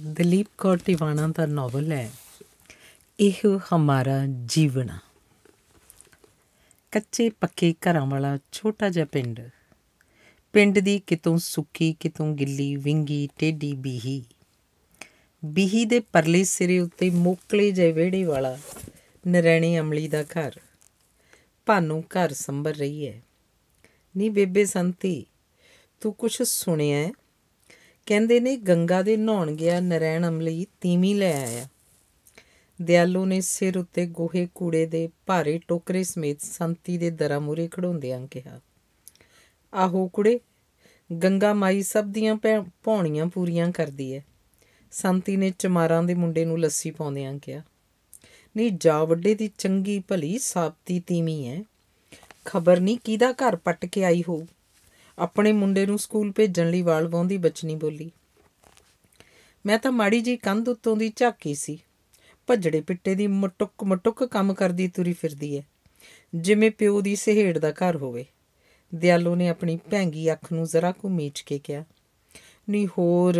ਦਲੀਪ ਕੌਰ ਟਿਵਾਣਾ ਦਾ ਨੋਵਲ ਹੈ ਇਹ ਹਮਾਰਾ ਜੀਵਨ ਕੱਚੇ ਪੱਕੇ ਘਰਾਂ ਵਾਲਾ ਛੋਟਾ ਜਿਹਾ ਪਿੰਡ ਪਿੰਡ ਦੀ ਕਿਤੋਂ ਸੁੱਕੀ ਕਿਤੋਂ ਗਿੱਲੀ ਵਿੰਗੀ ਟੇਢੀ ਬੀਹੀ ਬੀਹੀ ਦੇ ਪਰਲੇ ਸਿਰੇ ਉੱਤੇ ਮੋਕਲੇ ਜਿਹੇ ਵਿਹੜੇ ਵਾਲਾ ਨਰੈਣੀ ਅਮਲੀ ਦਾ ਘਰ ਭਾਨੂ ਘਰ ਸੰਭਰ ਰਹੀ ਹੈ ਨੀ ਬੇਬੇ ਸੰਤੀ ਤੂੰ ਕੁਛ ਸੁਣਿਆ ਹੈ ਕਹਿੰਦੇ ਨੇ ਗੰਗਾ ਦੇ ਨਹਾਉਣ ਗਿਆ ਨਰੈਣ ਅਮਲੀ ਤੀਵੀਂ ਲੈ ਆਇਆ ਦਿਆਲੂ ਨੇ ਸਿਰ ਉੱਤੇ ਗੋਹੇ ਕੂੜੇ ਦੇ ਭਾਰੇ ਟੋਕਰੇ ਸਮੇਤ ਸੰਤੀ ਦੇ ਦਰਾਂ ਮੂਰੇ ਖੜੋਂਦਿਆਂ ਕਿਹਾ ਆਹੋ ਕੁੜੇ ਗੰਗਾ ਮਾਈ ਸਭ ਦੀਆਂ ਪੌਣੀਆਂ ਪੂਰੀਆਂ ਕਰਦੀ ਹੈ ਸੰਤੀ ਨੇ ਚਮਾਰਾਂ ਦੇ ਮੁੰਡੇ ਨੂੰ ਲੱਸੀ ਪਾਉਂਦਿਆਂ ਕਿਹਾ ਨਹੀਂ ਜਾ ਵੱਡੇ ਦੀ ਚੰਗੀ ਭਲੀ ਸਾਪਤੀ ਤੀਵੀਂ ਹੈ ਖਬਰ ਨਹੀਂ ਕਿਹਦਾ ਘਰ ਪੱਟ ਕੇ ਆਈ ਹੋਊ ਆਪਣੇ ਮੁੰਡੇ ਨੂੰ ਸਕੂਲ ਭੇਜਣ ਲਈ ਵਾਲ ਵਾਉਂਦੀ ਬਚਨੀ ਬੋਲੀ ਮੈਂ ਤਾਂ ਮਾੜੀ ਜੀ ਕੰਧ ਉੱਤੋਂ ਦੀ ਝਾਕੀ ਸੀ ਭੱਜੜੇ ਪਿੱਟੇ ਦੀ ਮਟੁੱਕ ਮਟੁੱਕ ਕੰਮ ਕਰਦੀ ਤੁਰੀ ਫਿਰਦੀ ਐ ਜਿਵੇਂ ਪਿਓ ਦੀ ਸਹੇੜ ਦਾ ਘਰ ਹੋਵੇ ਦਿਆਲੂ ਨੇ ਆਪਣੀ ਭੈਂਗੀ ਅੱਖ ਨੂੰ ਜ਼ਰਾ ਕੁ ਮੀਚ ਕੇ ਕਿਹਾ ਨਹੀਂ ਹੋਰ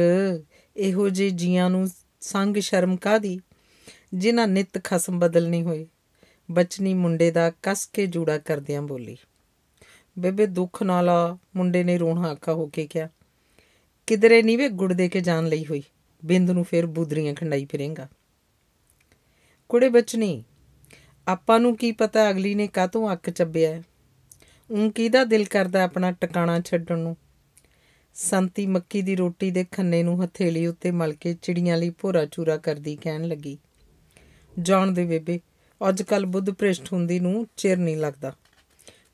ਇਹੋ ਜੇ ਜੀਆਂ ਨੂੰ ਸੰਗ ਸ਼ਰਮ ਕਾਦੀ ਜਿਨ੍ਹਾਂ ਨਿਤ ਖਸਮ ਬਦਲਣੀ ਹੋਈ ਬਚਨੀ ਮੁੰਡੇ ਦਾ ਕੱਸ ਕੇ ਜੂੜਾ ਕਰਦਿਆਂ ਬੋਲੀ ਬੇਬੇ ਦੁੱਖ ਨਾਲ ਆ ਮੁੰਡੇ ਨੇ ਰੋਣਾ ਆਖਾ ਹੋ ਕੇ ਕਿਹਾ ਕਿਧਰੇ ਨਹੀਂ ਵੇ ਗੁੜ ਦੇ ਕੇ ਜਾਣ ਲਈ ਹੋਈ ਬਿੰਦ ਨੂੰ ਫੇਰ ਬੁਦਰੀਆਂ ਖੰਡਾਈ ਫਿਰੇਗਾ ਕੁੜੇ ਬਚਨੀ ਆਪਾਂ ਨੂੰ ਕੀ ਪਤਾ ਅਗਲੀ ਨੇ ਕਾਤੋਂ ਅੱਕ ਚੱਬਿਆ ਉਹ ਕਿਹਦਾ ਦਿਲ ਕਰਦਾ ਆਪਣਾ ਟਿਕਾਣਾ ਛੱਡਣ ਨੂੰ ਸੰਤੀ ਮੱਕੀ ਦੀ ਰੋਟੀ ਦੇ ਖੰਨੇ ਨੂੰ ਹਥੇਲੀ ਉੱਤੇ ਮਲ ਕੇ ਚਿੜੀਆਂ ਲਈ ਭੋਰਾ ਚੂਰਾ ਕਰਦੀ ਕਹਿਣ ਲੱਗੀ ਜਾਣ ਦੇ ਬੇਬੇ ਅੱਜ ਕੱਲ ਬੁੱਧ ਪ੍ਰਿਸ਼ਟ ਹੁੰਦੀ ਨੂੰ ਚਿਰ ਨਹੀਂ ਲੱਗਦਾ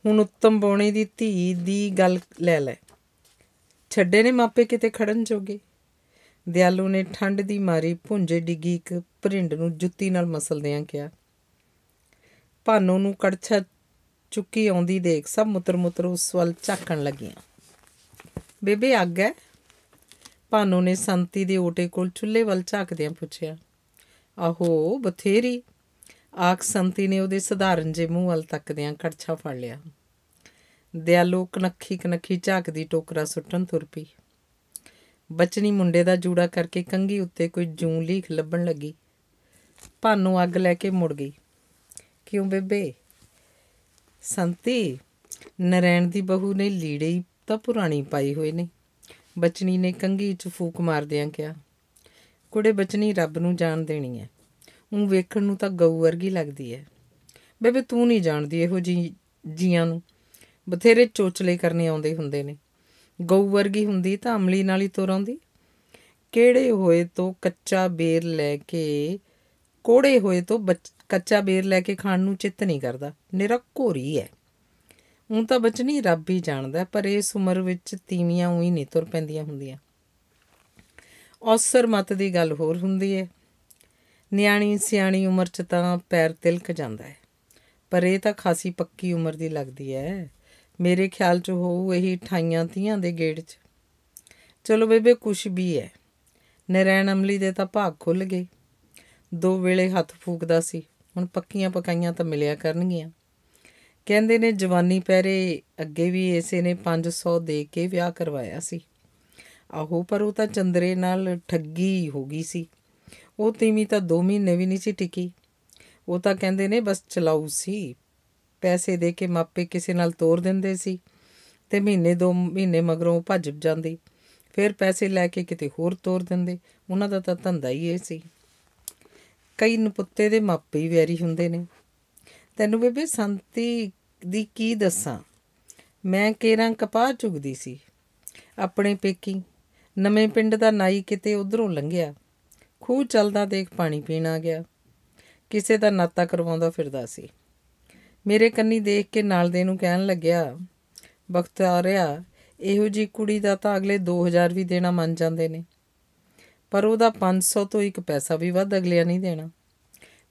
ਹੁਣ ਉੱਤਮ ਬੋਣੀ ਦੀ ਧੀ ਦੀ ਗੱਲ ਲੈ ਲੈ ਛੱਡੇ ਨੇ ਮਾਪੇ ਕਿਤੇ ਖੜਨ ਜੋਗੇ ਦਿਆਲੂ ਨੇ ਠੰਡ ਦੀ ਮਾਰੀ ਭੁੰਜੇ ਡਿੱਗੀ ਇੱਕ ਭਰਿੰਡ ਨੂੰ ਜੁੱਤੀ ਨਾਲ ਮਸਲਦਿਆਂ ਕਿਹਾ ਭਾਨੋ ਨੂੰ ਕੜਛਾ ਚੁੱਕੀ ਆਉਂਦੀ ਦੇਖ ਸਭ ਮੁੱਤਰ-ਮੁੱਤਰ ਉਸ ਵੱਲ ਝਾਕਣ ਲੱਗੀਆਂ ਬੇਬੇ ਅੱਗ ਹੈ ਭਾਨੋ ਨੇ ਸੰਤੀ ਦੇ ਓਟੇ ਕੋਲ ਚੁੱਲ੍ਹੇ ਵੱਲ ਝਾਕਦਿਆਂ ਪੁੱਛਿਆ ਆਹੋ ਬਥੇਰੀ ਆਖ ਸੰਤੀ ਨੇ ਉਹਦੇ ਸਧਾਰਨ ਜੇ ਮੂੰਹ ਵੱਲ ਤੱਕਦਿਆਂ ਕੜਛਾ ਫੜ ਲਿਆ ਲੋਕ ਨੱਖੀ ਕਨੱਖੀ ਝਾਕਦੀ ਟੋਕਰਾ ਸੁੱਟਣ ਤੁਰ ਪਈ ਬਚਨੀ ਮੁੰਡੇ ਦਾ ਜੂੜਾ ਕਰਕੇ ਕੰਗੀ ਉੱਤੇ ਕੋਈ ਜੂਨ ਲੀਖ ਲੱਭਣ ਲੱਗੀ ਭਾਨੂ ਅੱਗ ਲੈ ਕੇ ਮੁੜ ਗਈ ਕਿਉਂ ਬੇਬੇ ਸੰਤੀ ਨਰੈਣ ਦੀ ਬਹੂ ਨੇ ਲੀੜੇ ਤਾਂ ਪੁਰਾਣੀ ਪਾਈ ਹੋਏ ਨੇ ਬਚਨੀ ਨੇ ਕੰਗੀ ਚ ਫੂਕ ਮਾਰਦਿਆਂ ਕਿਹਾ ਕੁੜੇ ਬਚਨੀ ਰੱਬ ਨੂੰ ਜਾਣ ਦੇਣੀ ਹੈ ਉਹ ਵੇਖਣ ਨੂੰ ਤਾਂ ਗਊ ਵਰਗੀ ਲੱਗਦੀ ਹੈ ਬੇਬੇ ਤੂੰ ਨਹੀਂ ਜਾਣਦੀ ਇਹੋ ਜੀ ਜੀਆਂ ਨੂੰ ਬਥੇਰੇ ਚੋਚਲੇ ਕਰਨੇ ਆਉਂਦੇ ਹੁੰਦੇ ਨੇ ਗਊ ਵਰਗੀ ਹੁੰਦੀ ਤਾਂ ਅਮਲੀ ਨਾਲ ਹੀ ਤੁਰ ਆਉਂਦੀ ਕਿਹੜੇ ਹੋਏ ਤੋਂ ਕੱਚਾ ਬੇਰ ਲੈ ਕੇ ਕੋੜੇ ਹੋਏ ਤੋਂ ਕੱਚਾ ਬੇਰ ਲੈ ਕੇ ਖਾਣ ਨੂੰ ਚਿੱਤ ਨਹੀਂ ਕਰਦਾ ਨਿਰਾ ਘੋਰੀ ਹੈ ਉਹ ਤਾਂ ਬਚਨੀ ਰੱਬ ਹੀ ਜਾਣਦਾ ਪਰ ਇਸ ਉਮਰ ਵਿੱਚ ਤੀਵੀਆਂ ਉਹੀ ਨਹੀਂ ਤੁਰ ਪੈਂਦੀਆਂ ਹੁੰਦੀਆਂ ਔਸਰ ਮਤ ਦੀ ਗੱਲ ਹੋਰ ਹੁੰਦੀ ਹੈ ਨਿਆਣੀ ਸਿਆਣੀ ਉਮਰ 'ਚ ਤਾਂ ਪੈਰ ਤਿਲਕ ਜਾਂਦਾ ਹੈ ਪਰ ਇਹ ਤਾਂ ਖਾਸੀ ਪੱਕੀ ਉਮਰ ਦੀ ਲੱਗਦੀ ਹੈ ਮੇਰੇ ਖਿਆਲ 'ਚ ਹੋਊ ਇਹੀ ਠਾਈਆਂ ਤੀਆਂ ਦੇ ਗੇੜ 'ਚ ਚਲੋ ਬੇਬੇ ਕੁਛ ਵੀ ਹੈ ਨਰੈਣ ਅਮਲੀ ਦੇ ਤਾਂ ਭਾਗ ਖੁੱਲ ਗਏ ਦੋ ਵੇਲੇ ਹੱਥ ਫੂਕਦਾ ਸੀ ਹੁਣ ਪੱਕੀਆਂ ਪਕਾਈਆਂ ਤਾਂ ਮਿਲਿਆ ਕਰਨਗੀਆਂ ਕਹਿੰਦੇ ਨੇ ਜਵਾਨੀ ਪਹਿਰੇ ਅੱਗੇ ਵੀ ਇਸੇ ਨੇ 500 ਦੇ ਕੇ ਵਿਆਹ ਕਰਵਾਇਆ ਸੀ ਆਹੋ ਪਰ ਉਹ ਤਾਂ ਚੰਦਰੇ ਨਾਲ ਠੱਗੀ ਹੋ ਗਈ ਸੀ ਉਹ ਤੀਮੀ ਤਾਂ 2 ਮਹੀਨੇ ਵੀ ਨਹੀਂ ਸੀ ਟਿਕੀ ਉਹ ਤਾਂ ਕਹਿੰਦੇ ਨੇ ਬਸ ਚਲਾਉ ਸੀ ਪੈਸੇ ਦੇ ਕੇ ਮਾਪੇ ਕਿਸੇ ਨਾਲ ਤੋਰ ਦਿੰਦੇ ਸੀ ਤੇ ਮਹੀਨੇ 2 ਮਹੀਨੇ ਮਗਰੋਂ ਭੱਜ ਜਾਂਦੀ ਫਿਰ ਪੈਸੇ ਲੈ ਕੇ ਕਿਤੇ ਹੋਰ ਤੋਰ ਦਿੰਦੇ ਉਹਨਾਂ ਦਾ ਤਾਂ ਧੰਦਾ ਹੀ ਇਹ ਸੀ ਕਈ ਨਪੁੱਤੇ ਦੇ ਮਾਪੇ ਹੀ ਵੈਰੀ ਹੁੰਦੇ ਨੇ ਤੈਨੂੰ ਬੇਬੇ ਸੰਤੀ ਦੀ ਕੀ ਦੱਸਾਂ ਮੈਂ ਕੇਰਾਂ ਕਪਾਹ ਚੁਗਦੀ ਸੀ ਆਪਣੇ ਪੇਕੀ ਨਵੇਂ ਪਿੰਡ ਦਾ ਨਾਈ ਕਿਤੇ ਉਧਰੋਂ ਲੰਘਿਆ ਖੂਹ ਚਲਦਾ ਦੇਖ ਪਾਣੀ ਪੀਣ ਆ ਗਿਆ ਕਿਸੇ ਦਾ ਨਾਤਾ ਕਰਵਾਉਂਦਾ ਫਿਰਦਾ ਸੀ ਮੇਰੇ ਕੰਨੀ ਦੇਖ ਕੇ ਨਾਲ ਦੇ ਨੂੰ ਕਹਿਣ ਲੱਗਿਆ ਆ ਰਿਹਾ ਇਹੋ ਜੀ ਕੁੜੀ ਦਾ ਤਾਂ ਅਗਲੇ 2000 ਵੀ ਦੇਣਾ ਮੰਨ ਜਾਂਦੇ ਨੇ ਪਰ ਉਹਦਾ 500 ਤੋਂ ਇੱਕ ਪੈਸਾ ਵੀ ਵੱਧ ਅਗਲੇ ਨਹੀਂ ਦੇਣਾ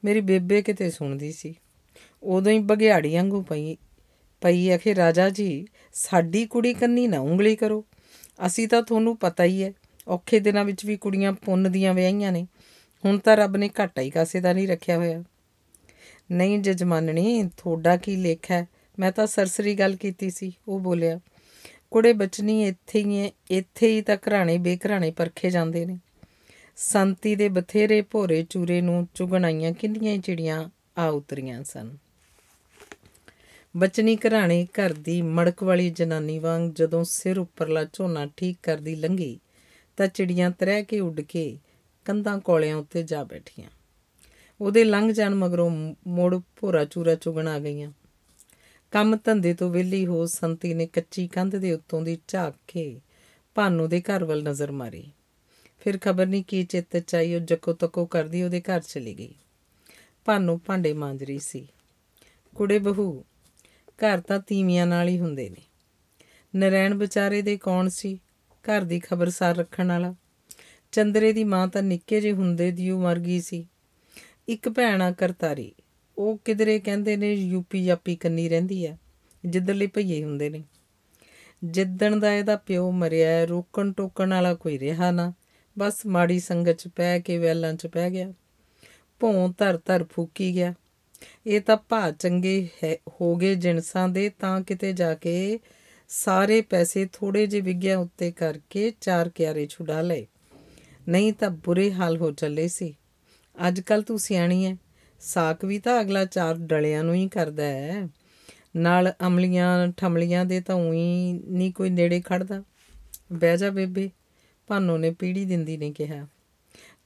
ਮੇਰੀ ਬੇਬੇ ਕਿਤੇ ਸੁਣਦੀ ਸੀ ਉਦੋਂ ਹੀ ਬਗਿਆੜੀ ਵਾਂਗੂ ਪਈ ਪਈ ਆਖੇ ਰਾਜਾ ਜੀ ਸਾਡੀ ਕੁੜੀ ਕੰਨੀ ਨਾ ਉਂਗਲੀ ਕਰੋ ਅਸੀਂ ਤਾਂ ਤੁਹਾਨੂੰ ਪਤਾ ਹੀ ਹੈ ਔਖੇ ਦਿਨਾਂ ਵਿੱਚ ਵੀ ਕੁੜੀਆਂ ਪੁੰਨ ਦੀਆਂ ਵਿਆਹੀਆਂ ਨੇ ਹੁਣ ਤਾਂ ਰੱਬ ਨੇ ਘਾਟਾ ਹੀ ਕਾਸੇ ਦਾ ਨਹੀਂ ਰੱਖਿਆ ਹੋਇਆ ਨਹੀਂ ਜਜਮਾਨਣੀ ਥੋੜਾ ਕੀ ਲੇਖ ਹੈ ਮੈਂ ਤਾਂ ਸਰਸਰੀ ਗੱਲ ਕੀਤੀ ਸੀ ਉਹ ਬੋਲਿਆ ਕੁੜੇ ਬਚਨੀ ਇੱਥੇ ਹੀ ਹੈ ਇੱਥੇ ਹੀ ਤਾਂ ਘਰਾਣੇ ਬੇਘਰਾਣੇ ਪਰਖੇ ਜਾਂਦੇ ਨੇ ਸੰਤੀ ਦੇ ਬਥੇਰੇ ਭੋਰੇ ਚੂਰੇ ਨੂੰ ਚੁਗਣਾਈਆਂ ਕਿੰਨੀਆਂ ਚਿੜੀਆਂ ਆ ਉਤਰੀਆਂ ਸਨ ਬਚਨੀ ਘਰਾਣੇ ਘਰ ਦੀ ਮੜਕ ਵਾਲੀ ਜਨਾਨੀ ਵਾਂਗ ਜਦੋਂ ਸਿਰ ਉੱਪਰਲਾ ਝੋਨਾ ਠੀਕ ਕਰਦੀ ਲੰਗੀ ਤਾਂ ਚਿੜੀਆਂ ਤਰਹਿ ਕੇ ਉੱਡ ਕੇ ਕੰਧਾਂ ਕੋਲਿਆਂ ਉੱਤੇ ਜਾ ਬੈਠੀਆਂ ਉਹਦੇ ਲੰਘ ਜਾਣ ਮਗਰੋਂ ਮੋੜ ਭੋਰਾ ਚੂਰਾ ਚੁਗਣ ਆ ਗਈਆਂ ਕੰਮ ਧੰਦੇ ਤੋਂ ਵਿਹਲੀ ਹੋ ਸੰਤੀ ਨੇ ਕੱਚੀ ਕੰਧ ਦੇ ਉੱਤੋਂ ਦੀ ਝਾਕ ਕੇ ਭਾਨੂ ਦੇ ਘਰ ਵੱਲ ਨਜ਼ਰ ਮਾਰੀ ਫਿਰ ਖਬਰ ਨਹੀਂ ਕੀ ਚਿੱਤ ਚਾਈ ਉਹ ਜੱਕੋ ਤੱਕੋ ਕਰਦੀ ਉਹਦੇ ਘਰ ਚਲੀ ਗਈ ਭਾਨੂ ਭਾਂਡੇ ਮਾਂਜ ਰਹੀ ਸੀ ਕੁੜੇ ਬਹੂ ਘਰ ਤਾਂ ਤੀਵੀਆਂ ਨਾਲ ਹੀ ਹੁੰਦੇ ਨੇ ਨਰੈਣ ਵਿਚਾਰੇ ਦੇ ਕੌਣ ਸੀ ਘਰ ਦੀ ਖਬਰਸਾਰ ਰੱਖਣ ਵਾਲਾ ਚੰਦਰੇ ਦੀ ਮਾਂ ਤਾਂ ਨਿੱਕੇ ਜਿਹੇ ਹੁੰਦੇ ਦੀ ਉਹ ਮਰ ਗਈ ਸੀ ਇੱਕ ਭੈਣ ਆ ਕਰਤਾਰੀ ਉਹ ਕਿਧਰੇ ਕਹਿੰਦੇ ਨੇ ਯੂਪੀ ਯਾਪੀ ਕੰਨੀ ਰਹਿੰਦੀ ਆ ਲਈ ਭਈਏ ਹੁੰਦੇ ਨੇ ਜਿੱਦਣ ਦਾ ਇਹਦਾ ਪਿਓ ਮਰਿਆ ਰੋਕਣ ਟੋਕਣ ਵਾਲਾ ਕੋਈ ਰਿਹਾ ਨਾ ਬਸ ਮਾੜੀ ਸੰਗਤ 'ਚ ਪੈ ਕੇ ਵੈਲਾਂ 'ਚ ਪੈ ਗਿਆ ਭੋਂ ਧਰ ਧਰ ਫੂਕੀ ਗਿਆ ਇਹ ਤਾਂ ਭਾ ਚੰਗੇ ਹੋ ਗਏ ਦੇ ਤਾਂ ਕਿਤੇ ਜਾ ਕੇ ਸਾਰੇ ਪੈਸੇ ਥੋੜੇ ਜਿਹੇ ਵਿਗਿਆ ਉੱਤੇ ਕਰਕੇ ਚਾਰ ਕਿਆਰੇ ਛੁਡਾ ਲਏ ਨਹੀਂ ਤਾਂ ਬੁਰੇ ਹਾਲ ਹੋ ਚੱਲੇ ਸੀ ਅੱਜ ਕੱਲ ਤੂੰ ਸਿਆਣੀ ਐ ਸਾਕ ਵੀ ਤਾਂ ਅਗਲਾ ਚਾਰ ਡਲਿਆਂ ਨੂੰ ਹੀ ਕਰਦਾ ਐ ਨਾਲ ਅਮਲੀਆਂ ਠਮਲੀਆਂ ਦੇ ਤਾਂ ਉਹੀ ਨਹੀਂ ਕੋਈ ਨੇੜੇ ਖੜਦਾ ਬਹਿ ਜਾ ਬੇਬੇ ਭਾਨੋ ਨੇ ਪੀੜੀ ਦਿੰਦੀ ਨੇ ਕਿਹਾ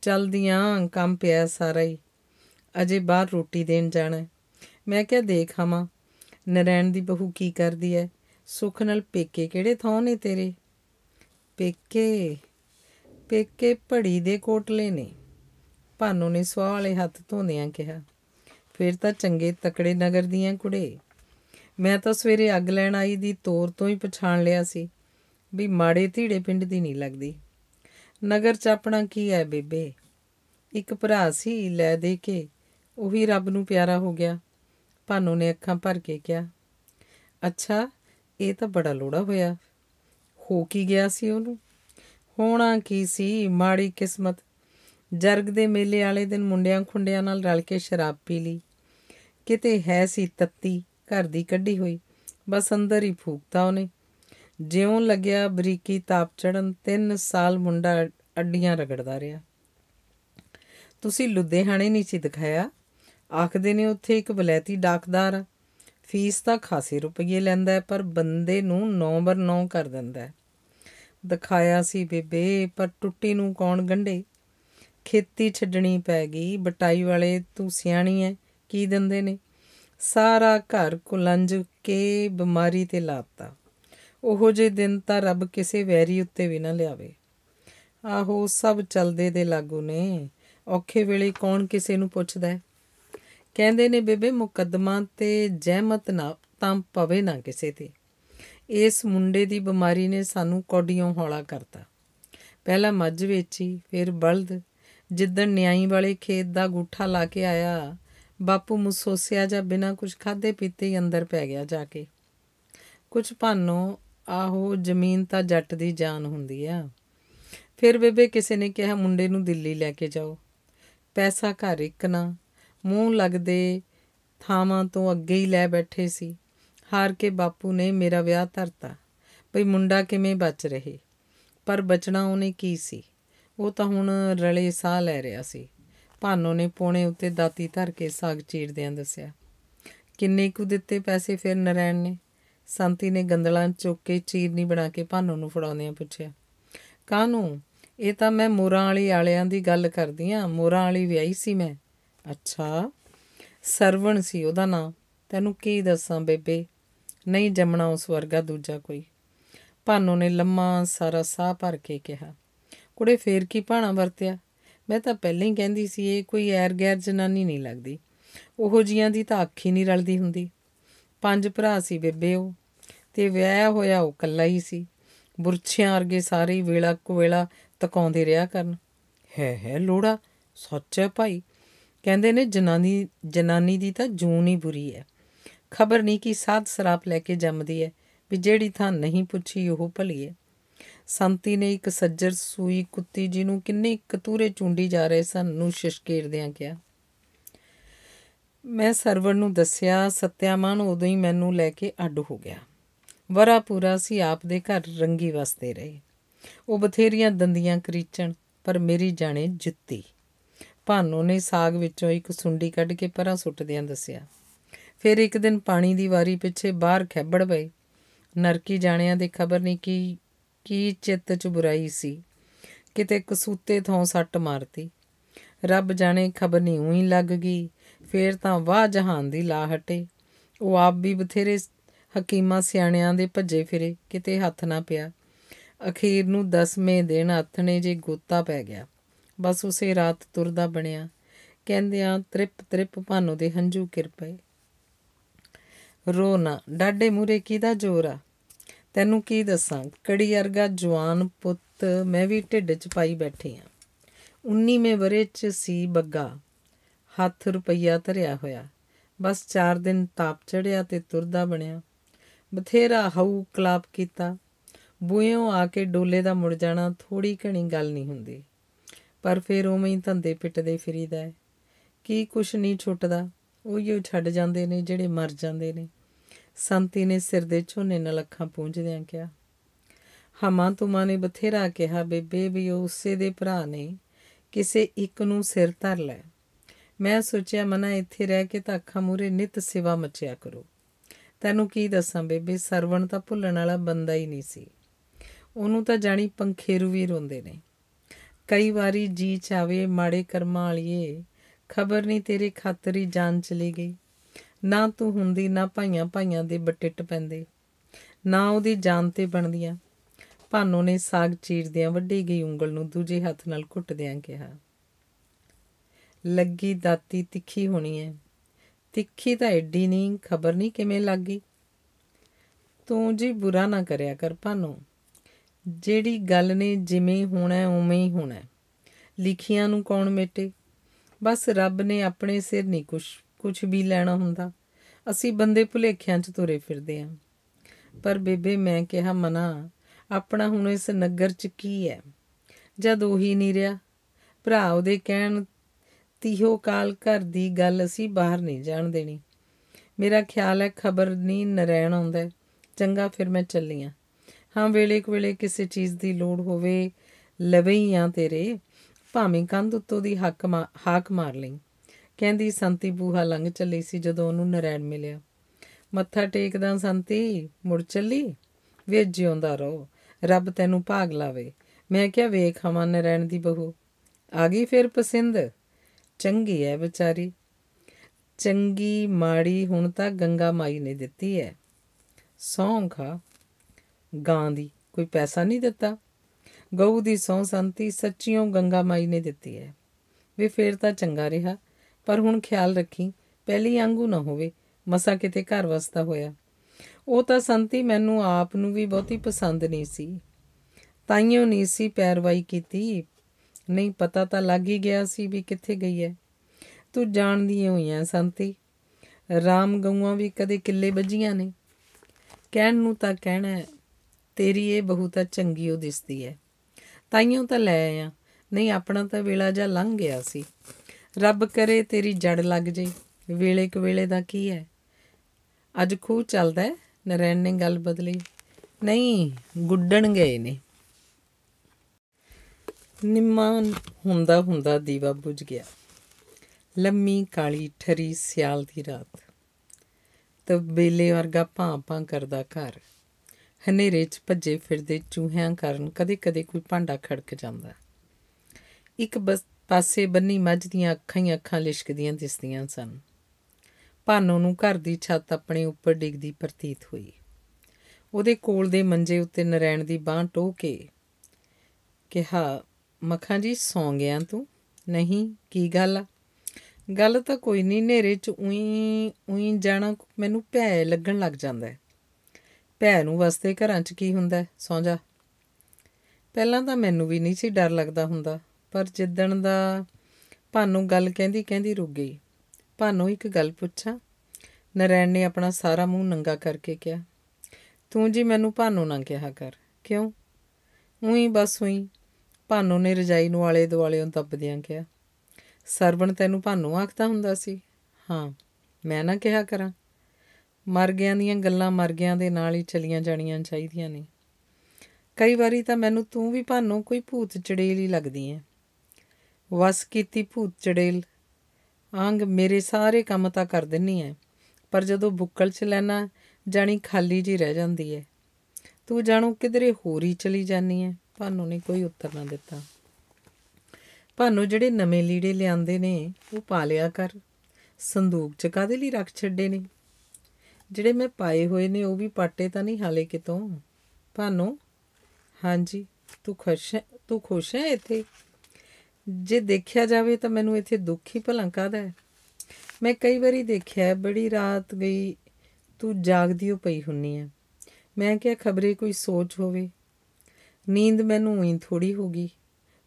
ਚਲਦੀਆਂ ਕੰਮ ਪਿਆ ਸਾਰਾ ਹੀ ਅਜੇ ਬਾਹਰ ਰੋਟੀ ਦੇਣ ਜਾਣਾ ਮੈਂ ਕਿਹਾ ਦੇਖ ਆਵਾਂ ਨਰੈਣ ਦੀ ਬਹੂ ਕੀ ਕਰਦੀ ਐ ਸੁਖ ਨਾਲ ਪੇਕੇ ਕਿਹੜੇ ਥਾਂ ਨੇ ਤੇਰੇ ਪੇਕੇ ਪੇਕੇ ਭੜੀ ਦੇ ਕੋਟਲੇ ਨੇ ਭਾਨੂ ਨੇ ਸਵਾਹ ਵਾਲੇ ਹੱਥ ਧੋਂਦਿਆਂ ਕਿਹਾ ਫਿਰ ਤਾਂ ਚੰਗੇ ਤਕੜੇ ਨਗਰ ਦੀਆਂ ਕੁੜੇ ਮੈਂ ਤਾਂ ਸਵੇਰੇ ਅੱਗ ਲੈਣ ਆਈ ਦੀ ਤੋਰ ਤੋਂ ਹੀ ਪਛਾਣ ਲਿਆ ਸੀ ਵੀ ਮਾੜੇ ਧੀੜੇ ਪਿੰਡ ਦੀ ਨਹੀਂ ਲੱਗਦੀ ਨਗਰ ਚ ਆਪਣਾ ਕੀ ਹੈ ਬੇਬੇ ਇੱਕ ਭਰਾ ਸੀ ਲੈ ਦੇ ਕੇ ਉਹੀ ਰੱਬ ਨੂੰ ਪਿਆਰਾ ਹੋ ਗਿਆ ਭਾਨੂ ਨੇ ਅੱਖਾਂ ਭਰ ਕੇ ਕਿਹਾ ਅੱਛਾ ਇਹ ਤਾਂ ਬੜਾ ਲੋੜਾ ਹੋਇਆ ਹੋ ਕੀ ਗਿਆ ਸੀ ਉਹਨੂੰ ਹੋਣਾ ਕੀ ਸੀ ਮਾੜੀ ਕਿਸਮਤ ਜਰਗ ਦੇ ਮੇਲੇ ਵਾਲੇ ਦਿਨ ਮੁੰਡਿਆਂ ਖੁੰਡਿਆਂ ਨਾਲ ਰਲ ਕੇ ਸ਼ਰਾਬ ਪੀ ਲਈ ਕਿਤੇ ਹੈ ਸੀ ਤੱਤੀ ਘਰ ਦੀ ਕੱਢੀ ਹੋਈ ਬਸ ਅੰਦਰ ਹੀ ਫੂਕਤਾ ਉਹਨੇ ਜਿਉਂ ਲੱਗਿਆ ਬਰੀਕੀ ਤਾਪ ਚੜਨ 3 ਸਾਲ ਮੁੰਡਾ ਅੱਡੀਆਂ ਰਗੜਦਾ ਰਿਹਾ ਤੁਸੀਂ ਲੁਧਿਆਣੇ ਨਹੀਂ ਸੀ ਦਿਖਾਇਆ ਆਖਦੇ ਨੇ ਉੱਥੇ ਇੱਕ ਬਲੈਤੀ ਡਾਕਦਾਰ ਫੀਸ ਤਾਂ ਖਾਸੀ ਰੁਪਏ ਲੈਂਦਾ ਪਰ ਬੰਦੇ ਨੂੰ 9 ਬਰ 9 ਕਰ ਦਿੰਦਾ ਦਿਖਾਇਆ ਸੀ ਬੇਬੇ ਪਰ ਟੁੱਟੀ ਨੂੰ ਕੌਣ ਗੰਢੇ ਖੇਤੀ ਛੱਡਣੀ ਪੈ ਗਈ ਬਟਾਈ ਵਾਲੇ ਤੂੰ ਸਿਆਣੀ ਐ ਕੀ ਦਿੰਦੇ ਨੇ ਸਾਰਾ ਘਰ ਕੁਲੰਜ ਕੇ ਬਿਮਾਰੀ ਤੇ ਲਾਤਾ ਉਹੋ ਜੇ ਦਿਨ ਤਾਂ ਰੱਬ ਕਿਸੇ ਵੈਰੀ ਉੱਤੇ ਵੀ ਨਾ ਲਿਆਵੇ ਆਹੋ ਸਭ ਚਲਦੇ ਦੇ ਲਾਗੂ ਨੇ ਔਖੇ ਵੇਲੇ ਕੌਣ ਕਿਸੇ ਨੂੰ ਪੁੱਛਦਾ ਹੈ ਕਹਿੰਦੇ ਨੇ ਬੇਬੇ ਮੁਕੱਦਮਾ ਤੇ ਜ਼ਹਿਮਤ ਨਾ ਤਾਂ ਪਵੇ ਨਾ ਕਿਸੇ ਤੇ ਇਸ ਮੁੰਡੇ ਦੀ ਬਿਮਾਰੀ ਨੇ ਸਾਨੂੰ ਕੋਡੀਓਂ ਹੌਲਾ ਕਰਤਾ ਪਹਿਲਾਂ ਮੱਝ ਵੇਚੀ ਫਿਰ ਬਲਦ ਜਿੱਦਣ ਨਿਆਈ ਵਾਲੇ ਖੇਤ ਦਾ ਗੁੱਠਾ ਲਾ ਕੇ ਆਇਆ ਬਾਪੂ ਮੁਸੋਸਿਆ ਜਾਂ ਬਿਨਾ ਕੁਝ ਖਾਦੇ ਪੀਤੇ ਹੀ ਅੰਦਰ ਪੈ ਗਿਆ ਜਾ ਕੇ ਕੁਝ ਭਾਨੋ ਆਹੋ ਜ਼ਮੀਨ ਤਾਂ ਜੱਟ ਦੀ ਜਾਨ ਹੁੰਦੀ ਆ ਫਿਰ ਬੇਬੇ ਕਿਸੇ ਨੇ ਕਿਹਾ ਮੁੰਡੇ ਨੂੰ ਦਿੱਲੀ ਲੈ ਕੇ ਜਾਓ ਪੈਸਾ ਘਰ ਇੱਕ ਨਾ ਮੂੰਹ ਲੱਗਦੇ ਥਾਵਾਂ ਤੋਂ ਅੱਗੇ ਹੀ ਲੈ ਬੈਠੇ ਸੀ ਹਾਰ ਕੇ ਬਾਪੂ ਨੇ ਮੇਰਾ ਵਿਆਹ ਧਰਤਾ ਭਈ ਮੁੰਡਾ ਕਿਵੇਂ ਬਚ ਰਹੇ ਪਰ ਬਚਣਾ ਉਹਨੇ ਕੀ ਸੀ ਉਹ ਤਾਂ ਹੁਣ ਰਲੇ ਸਾਹ ਲੈ ਰਿਹਾ ਸੀ ਭਾਨੋ ਨੇ ਪੋਣੇ ਉੱਤੇ ਦਾਤੀ ਧਰ ਕੇ ਸਾਗ ਚੀਰਦਿਆਂ ਦੱਸਿਆ ਕਿੰਨੇ ਕੁ ਦਿੱਤੇ ਪੈਸੇ ਫਿਰ ਨਰੈਣ ਨੇ ਸੰਤੀ ਨੇ ਗੰਦਲਾਂ ਚੁੱਕ ਕੇ ਚੀਰਨੀ ਬਣਾ ਕੇ ਭਾਨੋ ਨੂੰ ਫੜਾਉਂਦਿਆਂ ਪੁੱਛਿਆ ਕਾਹਨੂੰ ਇਹ ਤਾਂ ਮੈਂ ਮੋਰਾਂ ਵਾਲੀ ਵਾਲਿਆਂ ਦੀ ਗੱਲ ਕਰਦੀ ਆ ਮੋਰਾਂ ਵਾਲੀ ਵਿਆਹੀ ਸੀ ਮੈਂ ਅੱਛਾ ਸਰਵਣ ਸੀ ਉਹਦਾ ਨਾਮ ਤੈਨੂੰ ਕੀ ਦੱਸਾਂ ਬੇਬੇ ਨਹੀਂ ਜੰਮਣਾ ਉਸ ਵਰਗਾ ਦੂਜਾ ਕੋਈ ਭਾਨੋ ਨੇ ਲੰਮਾ ਸਾਰਾ ਸਾਹ ਭਰ ਕੇ ਕਿਹਾ ਕੁੜੇ ਫੇਰ ਕੀ ਭਾਣਾ ਵਰਤਿਆ ਮੈਂ ਤਾਂ ਪਹਿਲਾਂ ਹੀ ਕਹਿੰਦੀ ਸੀ ਇਹ ਕੋਈ ਐਰ ਗੈਰ ਜਨਾਨੀ ਨਹੀਂ ਲੱਗਦੀ ਉਹੋ ਜੀਆਂ ਦੀ ਤਾਂ ਅੱਖ ਹੀ ਨਹੀਂ ਰਲਦੀ ਹੁੰਦੀ ਪੰਜ ਭਰਾ ਸੀ ਬੇਬੇ ਉਹ ਤੇ ਵਿਆਹ ਹੋਇਆ ਉਹ ਕੱਲਾ ਹੀ ਸੀ ਬੁਰਛਿਆਂ ਵਰਗੇ ਸਾਰੇ ਵੇਲਾ ਕੋ ਵੇਲਾ ਤਕਾਉਂਦੇ ਰਿਹਾ ਕਰਨ ਹੈ ਹੈ ਲੋੜਾ ਸੱਚ ਹੈ ਭਾਈ ਕਹਿੰਦੇ ਨੇ ਜਨਾਨੀ ਜਨਾਨੀ ਦੀ ਤਾਂ ਜੂਨ ਹੀ ਬੁਰੀ ਹੈ ਖਬਰ ਨਹੀਂ ਕਿ ਸਾਧ ਸਰਾਪ ਲੈ ਕੇ ਜੰਮਦੀ ਹੈ ਵੀ ਜਿਹੜੀ ਥਾਂ ਨਹੀਂ ਪੁੱਛੀ ਉਹ ਭਲੀ ਹੈ ਸੰਤੀ ਨੇ ਇੱਕ ਸੱਜਰ ਸੂਈ ਕੁੱਤੀ ਜਿਹਨੂੰ ਕਿੰਨੇ ਕਤੂਰੇ ਚੁੰਡੀ ਜਾ ਰਹੇ ਸਨ ਨੂੰ ਸ਼ਿਸ਼ਕੇਰਦਿਆਂ ਕਿਹਾ ਮੈਂ ਸਰਵਰ ਨੂੰ ਦੱਸਿਆ ਸਤਿਆਮਾਨ ਉਦੋਂ ਹੀ ਮੈਨੂੰ ਲੈ ਕੇ ਅੱਡ ਹੋ ਗਿਆ ਵਰਾ ਪੂਰਾ ਸੀ ਆਪ ਦੇ ਘਰ ਰੰਗੀ ਵਸਦੇ ਰਹੇ ਉਹ ਬਥੇਰੀਆਂ ਦੰਦੀਆਂ ਕਰੀਚਣ ਪਰ ਮੇਰੀ ਜਾਣੇ ਜੁੱਤੀ ਭਾਨੋ ਨੇ ਸਾਗ ਵਿੱਚੋਂ ਇੱਕ ਸੁੰਡੀ ਕੱਢ ਕੇ ਪਰਾਂ ਸੁੱਟਦਿਆਂ ਦੱਸਿਆ ਫਿਰ ਇੱਕ ਦਿਨ ਪਾਣੀ ਦੀ ਵਾਰੀ ਪਿੱਛੇ ਬਾਹਰ ਖੈਬੜ ਪਏ ਨਰਕੀ ਜਾਣਿਆਂ ਦੇ ਖਬਰ ਨਹੀਂ ਕੀ ਕੀ ਚਿੱਤ 'ਚ ਬੁਰਾਈ ਸੀ ਕਿਤੇ ਕਸੂਤੇ ਥੋਂ ਸੱਟ ਮਾਰਤੀ ਰੱਬ ਜਾਣੇ ਖਬਰ ਨਹੀਂ ਉਹੀ ਲੱਗ ਗਈ ਫੇਰ ਤਾਂ ਵਾਹ ਜਹਾਨ ਦੀ ਲਾ ਹਟੇ ਉਹ ਆਪ ਵੀ ਬਥੇਰੇ ਹਕੀਮਾਂ ਸਿਆਣਿਆਂ ਦੇ ਭੱਜੇ ਫਿਰੇ ਕਿਤੇ ਹੱਥ ਨਾ ਪਿਆ ਅਖੀਰ ਨੂੰ 10ਵੇਂ ਦਿਨ ਹੱਥ ਨੇ ਜੇ ਗੋਤਾ ਪੈ ਗਿਆ ਬਸ ਉਸੇ ਰਾਤ ਤੁਰਦਾ ਬਣਿਆ ਕਹਿੰਦਿਆਂ ਤ੍ਰਿਪ ਤ੍ਰਿਪ ਭਾਨੋ ਦੇ ਹੰਝੂ ਕਿਰ ਪਏ ਰੋਣਾ ਡਾਡੇ ਮੂਰੇ ਕਿਹਦਾ ਜ਼ੋਰ ਆ ਤੈਨੂੰ ਕੀ ਦੱਸਾਂ ਕੜੀ ਅਰਗਾ ਜਵਾਨ ਪੁੱਤ ਮੈਂ ਵੀ ਢਿੱਡ 'ਚ ਪਾਈ ਬੈਠੀ ਆ 19ਵੇਂ ਬਰੇ 'ਚ ਸੀ ਬੱਗਾ ਹੱਥ ਰੁਪਈਆ ਧਰਿਆ ਹੋਇਆ ਬਸ 4 ਦਿਨ ਤਾਪ ਚੜਿਆ ਤੇ ਤੁਰਦਾ ਬਣਿਆ ਬਥੇਰਾ ਹਉ ਕਲਾਪ ਕੀਤਾ ਬੂਇਓਂ ਆ ਕੇ ਡੋਲੇ ਦਾ ਮੁੜ ਜਾਣਾ ਥੋੜੀ ਘਣੀ ਗੱਲ ਨਹੀਂ ਹੁੰਦੀ ਪਰ ਫਿਰ ਉਵੇਂ ਹੀ ਧੰਦੇ ਪਿੱਟਦੇ ਫਿਰੀਦਾ ਕੀ ਕੁਛ ਨਹੀਂ ਛੁੱਟਦਾ ਉਹ ਹੀ ਛੱਡ ਜਾਂਦੇ ਨੇ ਜਿਹੜੇ ਮਰ ਜਾਂਦੇ ਨੇ ਸੰਤੀ ਨੇ ਸਿਰ ਦੇ ਝੋਨੇ ਨਾਲ ਅੱਖਾਂ ਪੂੰਝਦਿਆਂ ਕਿਹਾ ਹਮਾਂ ਤੁਮਾਂ ਨੇ ਬਥੇਰਾ ਕਿਹਾ ਬੇਬੇ ਵੀ ਉਸੇ ਦੇ ਭਰਾ ਨੇ ਕਿਸੇ ਇੱਕ ਨੂੰ ਸਿਰ ਧਰ ਲੈ ਮੈਂ ਸੋਚਿਆ ਮਨਾ ਇੱਥੇ ਰਹਿ ਕੇ ਤਾਂ ਅੱਖਾਂ ਮੂਰੇ ਨਿਤ ਸੇਵਾ ਮਚਿਆ ਕਰੋ ਤੈਨੂੰ ਕੀ ਦੱਸਾਂ ਬੇਬੇ ਸਰਵਣ ਤਾਂ ਭੁੱਲਣ ਵਾਲਾ ਬੰਦਾ ਹੀ ਨਹੀਂ ਸੀ ਉਹਨੂੰ ਤਾਂ ਜਾਣੀ ਪੰਖੇਰੂ ਵੀ ਰੋਂਦੇ ਨੇ ਕਈ ਵਾਰੀ ਜੀ ਚਾਵੇ ਮਾੜੇ ਕਰਮਾਂ ਵਾਲੀਏ ਖਬਰ ਨਹੀਂ ਤੇਰੇ ਖਾਤਰ ਹੀ ਜਾਨ ਚਲੀ ਗਈ ਨਾ ਤੂੰ ਹੁੰਦੀ ਨਾ ਭਾਈਆਂ ਭਾਈਆਂ ਦੇ ਬਟਿੱਟ ਪੈਂਦੇ ਨਾ ਉਹਦੀ ਜਾਨ ਤੇ ਬਣਦੀਆਂ ਭਾਨੋ ਨੇ ਸਾਗ ਚੀਰਦਿਆਂ ਵੱਡੀ ਗਈ ਉਂਗਲ ਨੂੰ ਦੂਜੇ ਹੱਥ ਨਾਲ ਘੁੱਟਦਿਆਂ ਕਿਹਾ ਲੱਗੀ ਦਾਤੀ ਤਿੱਖੀ ਹੋਣੀ ਐ ਤਿੱਖੀ ਤਾਂ ਐਡੀ ਨਹੀਂ ਖਬਰ ਨਹੀਂ ਕਿਵੇਂ ਲੱਗੀ ਤੂੰ ਜੀ ਬੁਰਾ ਨਾ ਕਰਿਆ ਕਰ ਭਾਨੋ ਜਿਹੜੀ ਗੱਲ ਨੇ ਜਿਵੇਂ ਹੋਣਾ ਉਵੇਂ ਹੀ ਹੋਣਾ ਲਿਖੀਆਂ ਨੂੰ ਕੌਣ ਮਿਟੇ ਬਸ ਰੱਬ ਨੇ ਆਪਣੇ ਸਿਰ ਨਹੀਂ ਕੁਛ ਕੁਛ ਵੀ ਲੈਣਾ ਹੁੰਦਾ ਅਸੀਂ ਬੰਦੇ ਭੁਲੇਖਿਆਂ 'ਚ ਤੁਰੇ ਫਿਰਦੇ ਆਂ ਪਰ ਬੇਬੇ ਮੈਂ ਕਿਹਾ ਮਨਾ ਆਪਣਾ ਹੁਣ ਇਸ ਨਗਰ 'ਚ ਕੀ ਹੈ ਜਦ ਉਹੀ ਨਹੀਂ ਰਿਹਾ ਭਰਾ ਉਹਦੇ ਕਹਿਣ ਤੀਹੋ ਕਾਲ ਘਰ ਦੀ ਗੱਲ ਅਸੀਂ ਬਾਹਰ ਨਹੀਂ ਜਾਣ ਦੇਣੀ ਮੇਰਾ ਖਿਆਲ ਹੈ ਖਬਰ ਨਹੀਂ ਨਰੈਣ ਆਉਂਦਾ ਚੰਗਾ ਫਿਰ ਮੈਂ ਚੱਲੀ ਆਂ ਹਾਂ ਵੇਲੇ ਕੁਵੇਲੇ ਕਿਸੇ ਚੀਜ਼ ਦੀ ਲੋੜ ਹੋਵੇ ਲਵਈਆਂ ਤੇਰੇ ਭਾਵੇਂ ਕੰਧ ਉੱਤੋਂ ਦੀ ਹੱਕ ਹਾਕ ਮਾਰ ਲਈ ਕਹਿੰਦੀ ਸੰਤੀ ਬੂਹਾ ਲੰਘ ਚੱਲੀ ਸੀ ਜਦੋਂ ਉਹਨੂੰ ਨਰੈਣ ਮਿਲਿਆ ਮੱਥਾ ਟੇਕਦਾ ਸੰਤੀ ਮੁੜ ਚੱਲੀ ਵੇ ਜਿਉਂਦਾ ਰਹੋ ਰੱਬ ਤੈਨੂੰ ਭਾਗ ਲਾਵੇ ਮੈਂ ਕਿਹਾ ਵੇਖ ਹਮਨ ਨਰੈਣ ਦੀ ਬਹੂ ਆ ਗਈ ਫਿਰ ਪਸੰਦ ਚੰਗੀ ਐ ਵਿਚਾਰੀ ਚੰਗੀ ਮਾੜੀ ਹੁਣ ਤਾਂ ਗੰਗਾ ਮਾਈ ਨੇ ਦਿੱਤੀ ਐ ਸੌਂਖਾ ਗਾਂ ਦੀ ਕੋਈ ਪੈਸਾ ਨਹੀਂ ਦਿੱਤਾ ਗਊ ਦੀ ਸੌ ਸੰਤੀ ਸੱਚੀਓ ਗੰਗਾ ਮਾਈ ਨੇ ਦਿੱਤੀ ਹੈ ਵੇ ਫੇਰ ਤਾਂ ਚੰਗਾ ਰਿਹਾ ਪਰ ਹੁਣ ਖਿਆਲ ਰੱਖੀ ਪਹਿਲੀ ਆਂਗੂ ਨਾ ਹੋਵੇ ਮਸਾ ਕਿਤੇ ਘਰ ਵਸਦਾ ਹੋਇਆ ਉਹ ਤਾਂ ਸੰਤੀ ਮੈਨੂੰ ਆਪ ਨੂੰ ਵੀ ਬਹੁਤੀ ਪਸੰਦ ਨਹੀਂ ਸੀ ਤਾਈਓ ਨਹੀਂ ਸੀ ਪੈਰਵਾਈ ਕੀਤੀ ਨਹੀਂ ਪਤਾ ਤਾਂ ਲੱਗ ਹੀ ਗਿਆ ਸੀ ਵੀ ਕਿੱਥੇ ਗਈ ਹੈ ਤੂੰ ਜਾਣਦੀ ਹੋਈ ਐ ਸੰਤੀ ਰਾਮ ਗਊਆਂ ਵੀ ਕਦੇ ਕਿੱਲੇ ਵੱਜੀਆਂ ਨੇ ਕਹਿਣ ਨੂੰ ਤਾਂ ਕਹਿਣਾ ਤੇਰੀ ਇਹ ਬਹੁਤਾ ਚੰਗੀ ਉਹ ਦਿਸਦੀ ਹੈ ਤਾਈਓ ਤਾਂ ਲੈ ਆ ਨਹੀਂ ਆਪਣਾ ਤਾਂ ਵੇਲਾ ਜਾਂ ਲੰਘ ਗਿਆ ਸੀ ਰੱਬ ਕਰੇ ਤੇਰੀ ਜੜ ਲੱਗ ਜਾਈ ਵੇਲੇ ਕੁ ਵੇਲੇ ਦਾ ਕੀ ਹੈ ਅੱਜ ਖੂਹ ਚੱਲਦਾ ਹੈ ਨਰੈਣ ਨੇ ਗੱਲ ਬਦਲੀ ਨਹੀਂ ਗੁੱਡਣ ਗਏ ਨੇ ਨਿੰਮਾ ਹੁੰਦਾ ਹੁੰਦਾ ਦੀਵਾ ਬੁਝ ਗਿਆ ਲੰਮੀ ਕਾਲੀ ਠਰੀ ਸਿਆਲ ਦੀ ਰਾਤ ਤਬੇਲੇ ਵਰਗਾ ਭਾਂ ਭਾਂ ਕਰਦਾ ਘਰ ਹਨੇਰੇ 'ਚ ਭੱਜੇ ਫਿਰਦੇ ਚੂਹਿਆਂ ਕਾਰਨ ਕਦੇ-ਕਦੇ ਕੋਈ ਭਾਂਡਾ ਖੜਕ ਜਾਂਦਾ ਇੱਕ ਪਾਸੇ ਬੰਨੀ ਮੱਝ ਦੀਆਂ ਅੱਖਾਂ ਹੀ ਅੱਖਾਂ ਲਿਸ਼ਕਦੀਆਂ ਦਿਸਦੀਆਂ ਸਨ ਭਾਨੋ ਨੂੰ ਘਰ ਦੀ ਛੱਤ ਆਪਣੇ ਉੱਪਰ ਡਿੱਗਦੀ ਪ੍ਰਤੀਤ ਹੋਈ ਉਹਦੇ ਕੋਲ ਦੇ ਮੰਜੇ ਉੱਤੇ ਨਰੈਣ ਦੀ ਬਾਹ ਟੋਕੇ ਕੇ ਕਿਹਾ ਮੱਖਾਂ ਜੀ ਸੌਂ ਗਿਆ ਤੂੰ ਨਹੀਂ ਕੀ ਗੱਲ ਆ ਗੱਲ ਤਾਂ ਕੋਈ ਨਹੀਂ ਨੇਰੇ 'ਚ ਉਈ ਉਈ ਜਾਣਾ ਮੈਨੂੰ ਭੈ ਲੱਗਣ ਲੱਗ ਜਾਂਦਾ ਹੈ ਭੈ ਨੂੰ ਵਸਤੇ ਘਰਾਂ 'ਚ ਕੀ ਹੁੰਦਾ ਸੌਂ ਜਾ ਪਹਿਲਾਂ ਤਾਂ ਮੈਨੂੰ ਵੀ ਨਹੀਂ ਸੀ ਡਰ ਲੱਗਦਾ ਹੁੰਦਾ ਪਰ ਜਿੱਦਣ ਦਾ ਭਾਨੂ ਗੱਲ ਕਹਿੰਦੀ ਕਹਿੰਦੀ ਰੁਕ ਗਈ ਭਾਨੂ ਇੱਕ ਗੱਲ ਪੁੱਛਾਂ ਨਰੈਣ ਨੇ ਆਪਣਾ ਸਾਰਾ ਮੂੰਹ ਨੰਗਾ ਕਰਕੇ ਕਿਹਾ ਤੂੰ ਜੀ ਮੈਨੂੰ ਭਾਨੂ ਨਾ ਕਿਹਾ ਕਰ ਕਿਉਂ ਉਹੀ ਬਸ ਉਹੀ ਭਾਨੂ ਨੇ ਰਜਾਈ ਨੂੰ ਆਲੇ ਦੁਆਲੇ ਨੂੰ ਤੱਪਦਿਆਂ ਕਿਹਾ ਸਰਵਣ ਤੈਨੂੰ ਭਾਨੂ ਆਖਦਾ ਹੁੰਦਾ ਸੀ ਹਾਂ ਮੈਂ ਨਾ ਕਿਹਾ ਕਰਾਂ ਮਰ ਗਿਆਂ ਦੀਆਂ ਗੱਲਾਂ ਮਰ ਗਿਆਂ ਦੇ ਨਾਲ ਹੀ ਚਲੀਆਂ ਜਾਣੀਆਂ ਚਾਹੀਦੀਆਂ ਨੇ ਕਈ ਵਾਰੀ ਤਾਂ ਮੈਨੂੰ ਤੂੰ ਵੀ ਭਾਨੋ ਕੋਈ ਭੂਤ ਚੜੇਲ ਹੀ ਲੱਗਦੀ ਐ ਵਸ ਕੀਤੀ ਭੂਤ ਚੜੇਲ ਆਂਗ ਮੇਰੇ ਸਾਰੇ ਕੰਮ ਤਾਂ ਕਰ ਦਿੰਨੀ ਐ ਪਰ ਜਦੋਂ ਬੁੱਕਲ ਚ ਲੈਣਾ ਜਾਣੀ ਖਾਲੀ ਜੀ ਰਹਿ ਜਾਂਦੀ ਐ ਤੂੰ ਜਾਣੋ ਕਿਧਰੇ ਹੋਰ ਹੀ ਚਲੀ ਜਾਨੀ ਐ ਭਾਨੋ ਨੇ ਕੋਈ ਉੱਤਰ ਨਾ ਦਿੱਤਾ ਭਾਨੋ ਜਿਹੜੇ ਨਵੇਂ ਲੀੜੇ ਲਿਆਂਦੇ ਨੇ ਉਹ ਪਾ ਲਿਆ ਕਰ ਸੰਦੂਕ ਚ ਕਾਦੇ ਲਈ ਰੱਖ ਛੱਡੇ ਨੇ ਜਿਹੜੇ ਮੈਂ ਪਾਏ ਹੋਏ ਨੇ ਉਹ ਵੀ ਪਾਟੇ ਤਾਂ ਨਹੀਂ ਹਾਲੇ ਕਿਤੋਂ ਭਾਨੋ ਹਾਂਜੀ ਤੂੰ ਖੁਸ਼ ਹੈ ਤੂੰ ਖੁਸ਼ ਹੈ ਇੱਥੇ ਜੇ ਦੇਖਿਆ ਜਾਵੇ ਤਾਂ ਮੈਨੂੰ ਇੱਥੇ ਦੁੱਖ ਹੀ ਦਾ ਹੈ ਮੈਂ ਕਈ ਵਾਰੀ ਦੇਖਿਆ ਬੜੀ ਰਾਤ ਗਈ ਤੂੰ ਜਾਗਦੀ ਹੋ ਪਈ ਹੁੰਨੀ ਆ ਮੈਂ ਕਿਹਾ ਖਬਰੇ ਕੋਈ ਸੋਚ ਹੋਵੇ ਨੀਂਦ ਮੈਨੂੰ ਉਹੀ ਥੋੜੀ ਹੋ ਗਈ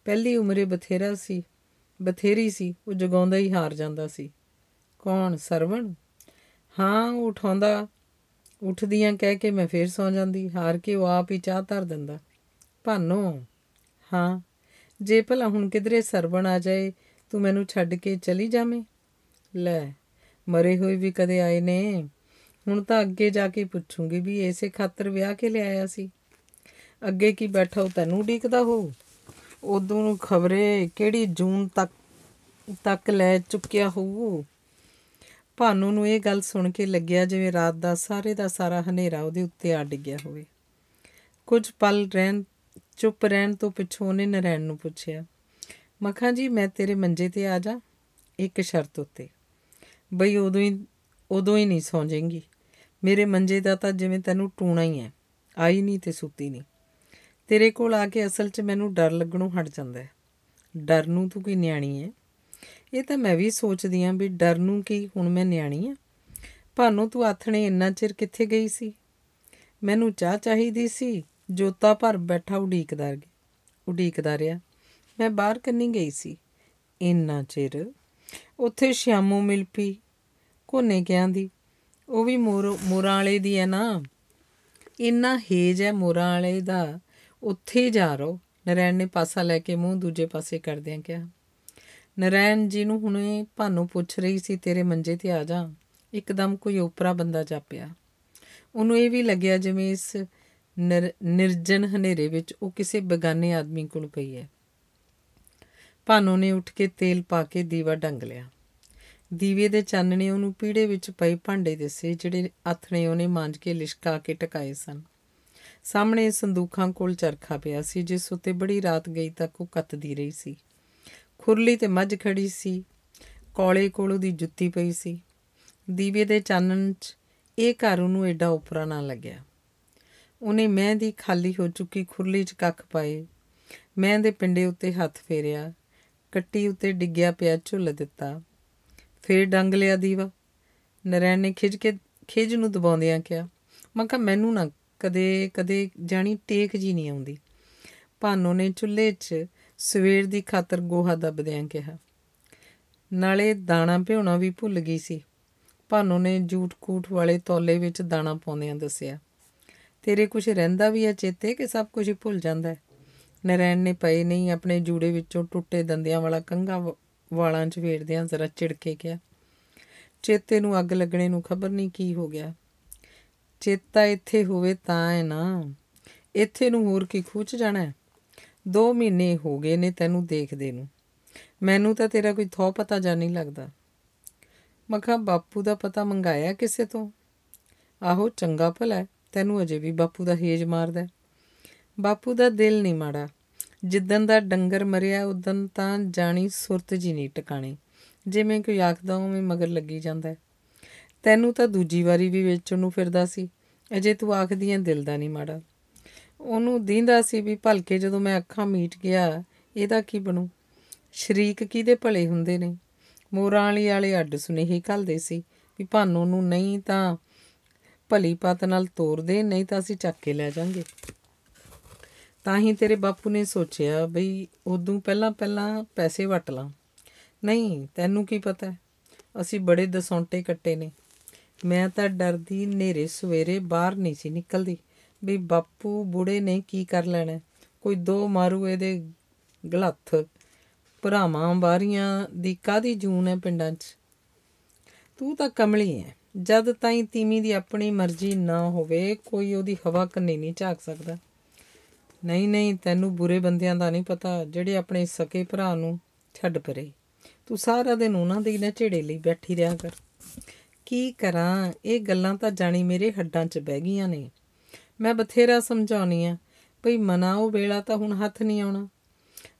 ਪਹਿਲੀ ਉਮਰੇ ਬਥੇਰਾ ਸੀ ਬਥੇਰੀ ਸੀ ਉਹ ਜਗਾਉਂਦਾ ਹੀ ਹਾਰ ਜਾਂਦਾ ਸੀ ਕੌਣ ਸਰਵਣ ਹਾਂ ਉਠਾਉਂਦਾ ਉੱਠਦੀਆਂ ਕਹਿ ਕੇ ਮੈਂ ਫੇਰ ਸੌ ਜਾਂਦੀ ਹਾਰ ਕੇ ਉਹ ਆਪ ਹੀ ਚਾਹ ਧਰ ਦਿੰਦਾ ਭਾਨੋ ਹਾਂ ਜੇ ਭਲਾ ਹੁਣ ਕਿਧਰੇ ਸਰਵਣ ਆ ਜਾਏ ਤੂੰ ਮੈਨੂੰ ਛੱਡ ਕੇ ਚਲੀ ਜਾਵੇਂ ਲੈ ਮਰੇ ਹੋਏ ਵੀ ਕਦੇ ਆਏ ਨੇ ਹੁਣ ਤਾਂ ਅੱਗੇ ਜਾ ਕੇ ਪੁੱਛੂੰਗੀ ਵੀ ਐਸੇ ਖਾਤਰ ਵਿਆਹ ਕੇ ਲਿਆਇਆ ਸੀ ਅੱਗੇ ਕੀ ਬੈਠਾ ਉਹ ਤੈਨੂੰ ਡੀਕਦਾ ਹੋ ਉਦੋਂ ਨੂੰ ਖਬਰੇ ਕਿਹੜੀ ਜੂਨ ਤੱਕ ਤੱਕ ਲੈ ਚੁੱਕਿਆ ਹੋਊ ਭਾਨੂ ਨੂੰ ਇਹ ਗੱਲ ਸੁਣ ਕੇ ਲੱਗਿਆ ਜਿਵੇਂ ਰਾਤ ਦਾ ਸਾਰੇ ਦਾ ਸਾਰਾ ਹਨੇਰਾ ਉਹਦੇ ਉੱਤੇ ਆ ਡਿੱਗਿਆ ਹੋਵੇ ਕੁਝ ਪਲ ਰਹਿਣ ਚੁੱਪ ਰਹਿਣ ਤੋਂ ਪਿੱਛੋਂ ਉਹਨੇ ਨਰੈਣ ਨੂੰ ਪੁੱਛਿਆ ਮੱਖਾਂ ਜੀ ਮੈਂ ਤੇਰੇ ਮੰਜੇ ਤੇ ਆ ਜਾ ਇੱਕ ਸ਼ਰਤ ਉੱਤੇ ਬਈ ਉਦੋਂ ਹੀ ਉਦੋਂ ਹੀ ਨਹੀਂ ਸੌਂ ਜਾਏਂਗੀ ਮੇਰੇ ਮੰਜੇ ਦਾ ਤਾਂ ਜਿਵੇਂ ਤੈਨੂੰ ਟੂਣਾ ਹੀ ਐ ਆਈ ਨਹੀਂ ਤੇ ਸੁੱਤੀ ਨਹੀਂ ਤੇਰੇ ਕੋਲ ਆ ਕੇ ਅਸਲ 'ਚ ਮੈਨੂੰ ਡਰ ਲੱਗਣੋਂ ਹਟ ਜਾਂਦਾ ਹੈ ਡਰ ਨੂੰ ਤੂੰ ਕੋਈ ਨਿਆਣੀ ਐ ਇਹ ਤਾਂ ਮੈਂ ਵੀ ਸੋਚਦੀ ਆਂ ਵੀ ਡਰ ਨੂੰ ਕੀ ਹੁਣ ਮੈਂ ਨਿਆਣੀ ਆ ਭਾਨੋ ਤੂੰ ਆਥਣੇ ਇੰਨਾ ਚਿਰ ਕਿੱਥੇ ਗਈ ਸੀ ਮੈਨੂੰ ਚਾਹ ਚਾਹੀਦੀ ਸੀ ਜੋਤਾ ਭਰ ਬੈਠਾ ਉਡੀਕਦਾ ਰਿਹਾ ਉਡੀਕਦਾ ਰਿਹਾ ਮੈਂ ਬਾਹਰ ਕੰਨੀ ਗਈ ਸੀ ਇੰਨਾ ਚਿਰ ਉੱਥੇ ਸ਼ਿਆਮੂ ਮਿਲ ਪਈ ਕੋਨੇ ਗਿਆਂ ਦੀ ਉਹ ਵੀ ਮੋਰ ਮੋਰਾਂ ਵਾਲੇ ਦੀ ਹੈ ਨਾ ਇੰਨਾ ਹੇਜ ਹੈ ਮੋਰਾਂ ਵਾਲੇ ਦਾ ਉੱਥੇ ਜਾ ਰੋ ਨਰੈਣ ਨੇ ਪਾਸਾ ਲੈ ਕੇ ਮੂੰਹ ਦੂਜੇ ਪਾਸੇ ਕਰਦਿਆਂ ਕਿਹਾ ਨਰੈਣ ਜੀ ਨੂੰ ਹੁਣੇ ਭਾਨੂ ਪੁੱਛ ਰਹੀ ਸੀ ਤੇਰੇ ਮੰਜੇ ਤੇ ਆ ਜਾ ਇੱਕਦਮ ਕੋਈ ਉਪਰਾ ਬੰਦਾ ਜਾਪਿਆ ਉਹਨੂੰ ਇਹ ਵੀ ਲੱਗਿਆ ਜਿਵੇਂ ਇਸ ਨਿਰਜਨ ਹਨੇਰੇ ਵਿੱਚ ਉਹ ਕਿਸੇ ਬਗਾਨੇ ਆਦਮੀ ਕੋਲ ਪਈ ਹੈ ਭਾਨੂ ਨੇ ਉੱਠ ਕੇ ਤੇਲ ਪਾ ਕੇ ਦੀਵਾ ਡੰਗ ਲਿਆ ਦੀਵੇ ਦੇ ਚਾਨਣੇ ਉਹਨੂੰ ਪੀੜੇ ਵਿੱਚ ਪਏ ਭਾਂਡੇ ਦਿਸੇ ਜਿਹੜੇ ਆਥਣੇ ਉਹਨੇ ਮਾਂਜ ਕੇ ਲਿਸ਼ਕਾ ਕੇ ਟਕਾਏ ਸਨ ਸਾਹਮਣੇ ਸੰਦੂਖਾਂ ਕੋਲ ਚਰਖਾ ਪਿਆ ਸੀ ਜਿਸ ਉੱਤੇ ਬੜੀ ਰਾਤ ਗਈ ਤੱਕ ਉਹ ਕੱਤਦੀ ਰਹੀ ਸੀ ਖੁਰਲੀ ਤੇ ਮੱਝ ਖੜੀ ਸੀ ਕੋਲੇ ਕੋਲ ਉਹਦੀ ਜੁੱਤੀ ਪਈ ਸੀ ਦੀਵੇ ਦੇ ਚਾਨਣ 'ਚ ਇਹ ਘਰ ਉਹਨੂੰ ਐਡਾ ਉਪਰਾ ਨਾ ਲੱਗਿਆ ਉਹਨੇ ਮੈਂ ਦੀ ਖਾਲੀ ਹੋ ਚੁੱਕੀ ਖੁਰਲੀ 'ਚ ਕੱਖ ਪਾਏ ਮੈਂ ਦੇ ਪਿੰਡੇ ਉੱਤੇ ਹੱਥ ਫੇਰਿਆ ਕੱਟੀ ਉੱਤੇ ਡਿੱਗਿਆ ਪਿਆ ਝੁੱਲ ਦਿੱਤਾ ਫੇਰ ਡੰਗ ਲਿਆ ਦੀਵਾ ਨਰੈਣ ਨੇ ਖਿੱਚ ਕੇ ਖਿੱਜ ਨੂੰ ਦਬਾਉਂਦਿਆਂ ਕਿਹਾ ਮੈਂ ਕਿਹਾ ਮੈਨੂੰ ਨਾ ਕਦੇ ਕਦੇ ਜਾਣੀ ਟੇਕ ਜੀ ਨਹੀਂ ਆਉਂਦੀ ਭਾਨੋ ਨੇ ਚੁੱਲ੍ਹੇ 'ਚ ਸਵੇਰ ਦੀ ਖਾਤਰ ਗੋਹਾ ਦੱਬਦਿਆਂ ਕਿਹਾ ਨਾਲੇ ਦਾਣਾ ਭਿਉਣਾ ਵੀ ਭੁੱਲ ਗਈ ਸੀ ਭਾਨੋ ਨੇ ਜੂਟਕੂਟ ਕੂਟ ਵਾਲੇ ਤੌਲੇ ਵਿੱਚ ਦਾਣਾ ਪਾਉਂਦਿਆਂ ਦੱਸਿਆ ਤੇਰੇ ਕੁਝ ਰਹਿੰਦਾ ਵੀ ਹੈ ਚੇਤੇ ਕਿ ਸਭ ਕੁਝ ਭੁੱਲ ਜਾਂਦਾ ਹੈ ਨਰੈਣ ਨੇ ਪਏ ਨਹੀਂ ਆਪਣੇ ਜੂੜੇ ਵਿੱਚੋਂ ਟੁੱਟੇ ਦੰਦਿਆਂ ਵਾਲਾ ਕੰਗਾ ਵਾਲਾਂ 'ਚ ਵੇੜਦਿਆਂ ਜ਼ਰਾ ਝਿੜਕੇ ਗਿਆ ਚੇਤੇ ਨੂੰ ਅੱਗ ਲੱਗਣੇ ਨੂੰ ਖਬਰ ਨਹੀਂ ਕੀ ਹੋ ਗਿਆ ਚੇਤਾ ਇੱਥੇ ਹੋਵੇ ਤਾਂ ਹੈ ਨਾ ਇੱਥੇ ਨੂੰ ਹੋਰ ਕੀ ਖੂਚ ਜਾਣਾ ਹੈ 2 ਮਹੀਨੇ ਹੋ ਗਏ ਨੇ ਤੈਨੂੰ ਦੇਖਦੇ ਨੂੰ ਮੈਨੂੰ ਤਾਂ ਤੇਰਾ ਕੋਈ ਥੋ ਪਤਾ ਜਾਂ ਨਹੀਂ ਲੱਗਦਾ ਮੱਖਾ ਬਾਪੂ ਦਾ ਪਤਾ ਮੰਗਾਇਆ ਕਿਸੇ ਤੋਂ ਆਹੋ ਚੰਗਾ ਭਲਾ ਤੈਨੂੰ ਅਜੇ ਵੀ ਬਾਪੂ ਦਾ ਹੇਜ ਮਾਰਦਾ ਬਾਪੂ ਦਾ ਦਿਲ ਨਹੀਂ ਮਾੜਾ ਜਿੱਦਨ ਦਾ ਡੰਗਰ ਮਰਿਆ ਉਦਨ ਤਾਂ ਜਾਣੀ ਸੁਰਤ ਜੀ ਨਹੀਂ ਟਿਕਾਣੀ ਜਿਵੇਂ ਕੋਈ ਆਖਦਾ ਉਵੇਂ ਮਗਰ ਲੱਗੀ ਜਾਂਦਾ ਤੈਨੂੰ ਤਾਂ ਦੂਜੀ ਵਾਰੀ ਵੀ ਵੇਚਣ ਨੂੰ ਫਿਰਦਾ ਸੀ ਅਜੇ ਤੂੰ ਆਖਦੀਆਂ ਦਿਲ ਦਾ ਨਹੀਂ ਮਾੜਾ ਉਹਨੂੰ ਦੀਂਦਾ ਸੀ ਵੀ ਭਲਕੇ ਜਦੋਂ ਮੈਂ ਅੱਖਾਂ ਮੀਟ ਗਿਆ ਇਹਦਾ ਕੀ ਬਣੂ ਸ਼ਰੀਕ ਕਿਹਦੇ ਭਲੇ ਹੁੰਦੇ ਨੇ ਮੋਰਾਂ ਵਾਲੀ ਵਾਲੇ ਅੱਡ ਸੁਨੇਹੀ ਕਲਦੇ ਸੀ ਵੀ ਭਾਨੋ ਨੂੰ ਨਹੀਂ ਤਾਂ ਭਲੀ ਪਤ ਨਾਲ ਤੋਰਦੇ ਨਹੀਂ ਤਾਂ ਅਸੀਂ ਚੱਕ ਕੇ ਲੈ ਜਾਾਂਗੇ ਤਾਂ ਹੀ ਤੇਰੇ ਬਾਪੂ ਨੇ ਸੋਚਿਆ ਬਈ ਉਦੋਂ ਪਹਿਲਾਂ ਪਹਿਲਾਂ ਪੈਸੇ ਵਟ ਲਾਂ ਨਹੀਂ ਤੈਨੂੰ ਕੀ ਪਤਾ ਅਸੀਂ ਬੜੇ ਦਸੌਂਟੇ ਕੱਟੇ ਨੇ ਮੈਂ ਤਾਂ ਡਰਦੀ ਨੇਰੇ ਸਵੇਰੇ ਬਾਹਰ ਨਹੀਂ ਸੀ ਨਿਕਲਦੀ ਵੀ ਬਾਪੂ ਬੁੜੇ ਨੇ ਕੀ ਕਰ ਲੈਣਾ ਕੋਈ ਦੋ ਮਾਰੂ ਇਹਦੇ ਗਲੱਥ ਭਰਾਵਾਂ ਬਾਰੀਆਂ ਦੀ ਕਾਦੀ ਜੂਨ ਹੈ ਪਿੰਡਾਂ 'ਚ ਤੂੰ ਤਾਂ ਕਮਲੀ ਹੈ ਜਦ ਤਾਈਂ ਤੀਮੀ ਦੀ ਆਪਣੀ ਮਰਜ਼ੀ ਨਾ ਹੋਵੇ ਕੋਈ ਉਹਦੀ ਹਵਾ ਕੰਨੀ ਨਹੀਂ ਝਾਕ ਸਕਦਾ ਨਹੀਂ ਨਹੀਂ ਤੈਨੂੰ ਬੁਰੇ ਬੰਦਿਆਂ ਦਾ ਨਹੀਂ ਪਤਾ ਜਿਹੜੇ ਆਪਣੇ ਸਕੇ ਭਰਾ ਨੂੰ ਛੱਡ ਪਰੇ ਤੂੰ ਸਾਰਾ ਦਿਨ ਉਹਨਾਂ ਦੇ ਨਾ ਝੇੜੇ ਲਈ ਬੈਠੀ ਰਿਆ ਕਰ ਕੀ ਕਰਾਂ ਇਹ ਗੱਲਾਂ ਤਾਂ ਜਾਣੀ ਮੇਰੇ ਹੱਡਾਂ 'ਚ ਬਹਿ ਗਈਆਂ ਨੇ ਮੈਂ ਬਥੇਰਾ ਸਮਝਾਉਣੀ ਆ ਭਈ ਮਨਾਓ ਵੇਲਾ ਤਾਂ ਹੁਣ ਹੱਥ ਨਹੀਂ ਆਉਣਾ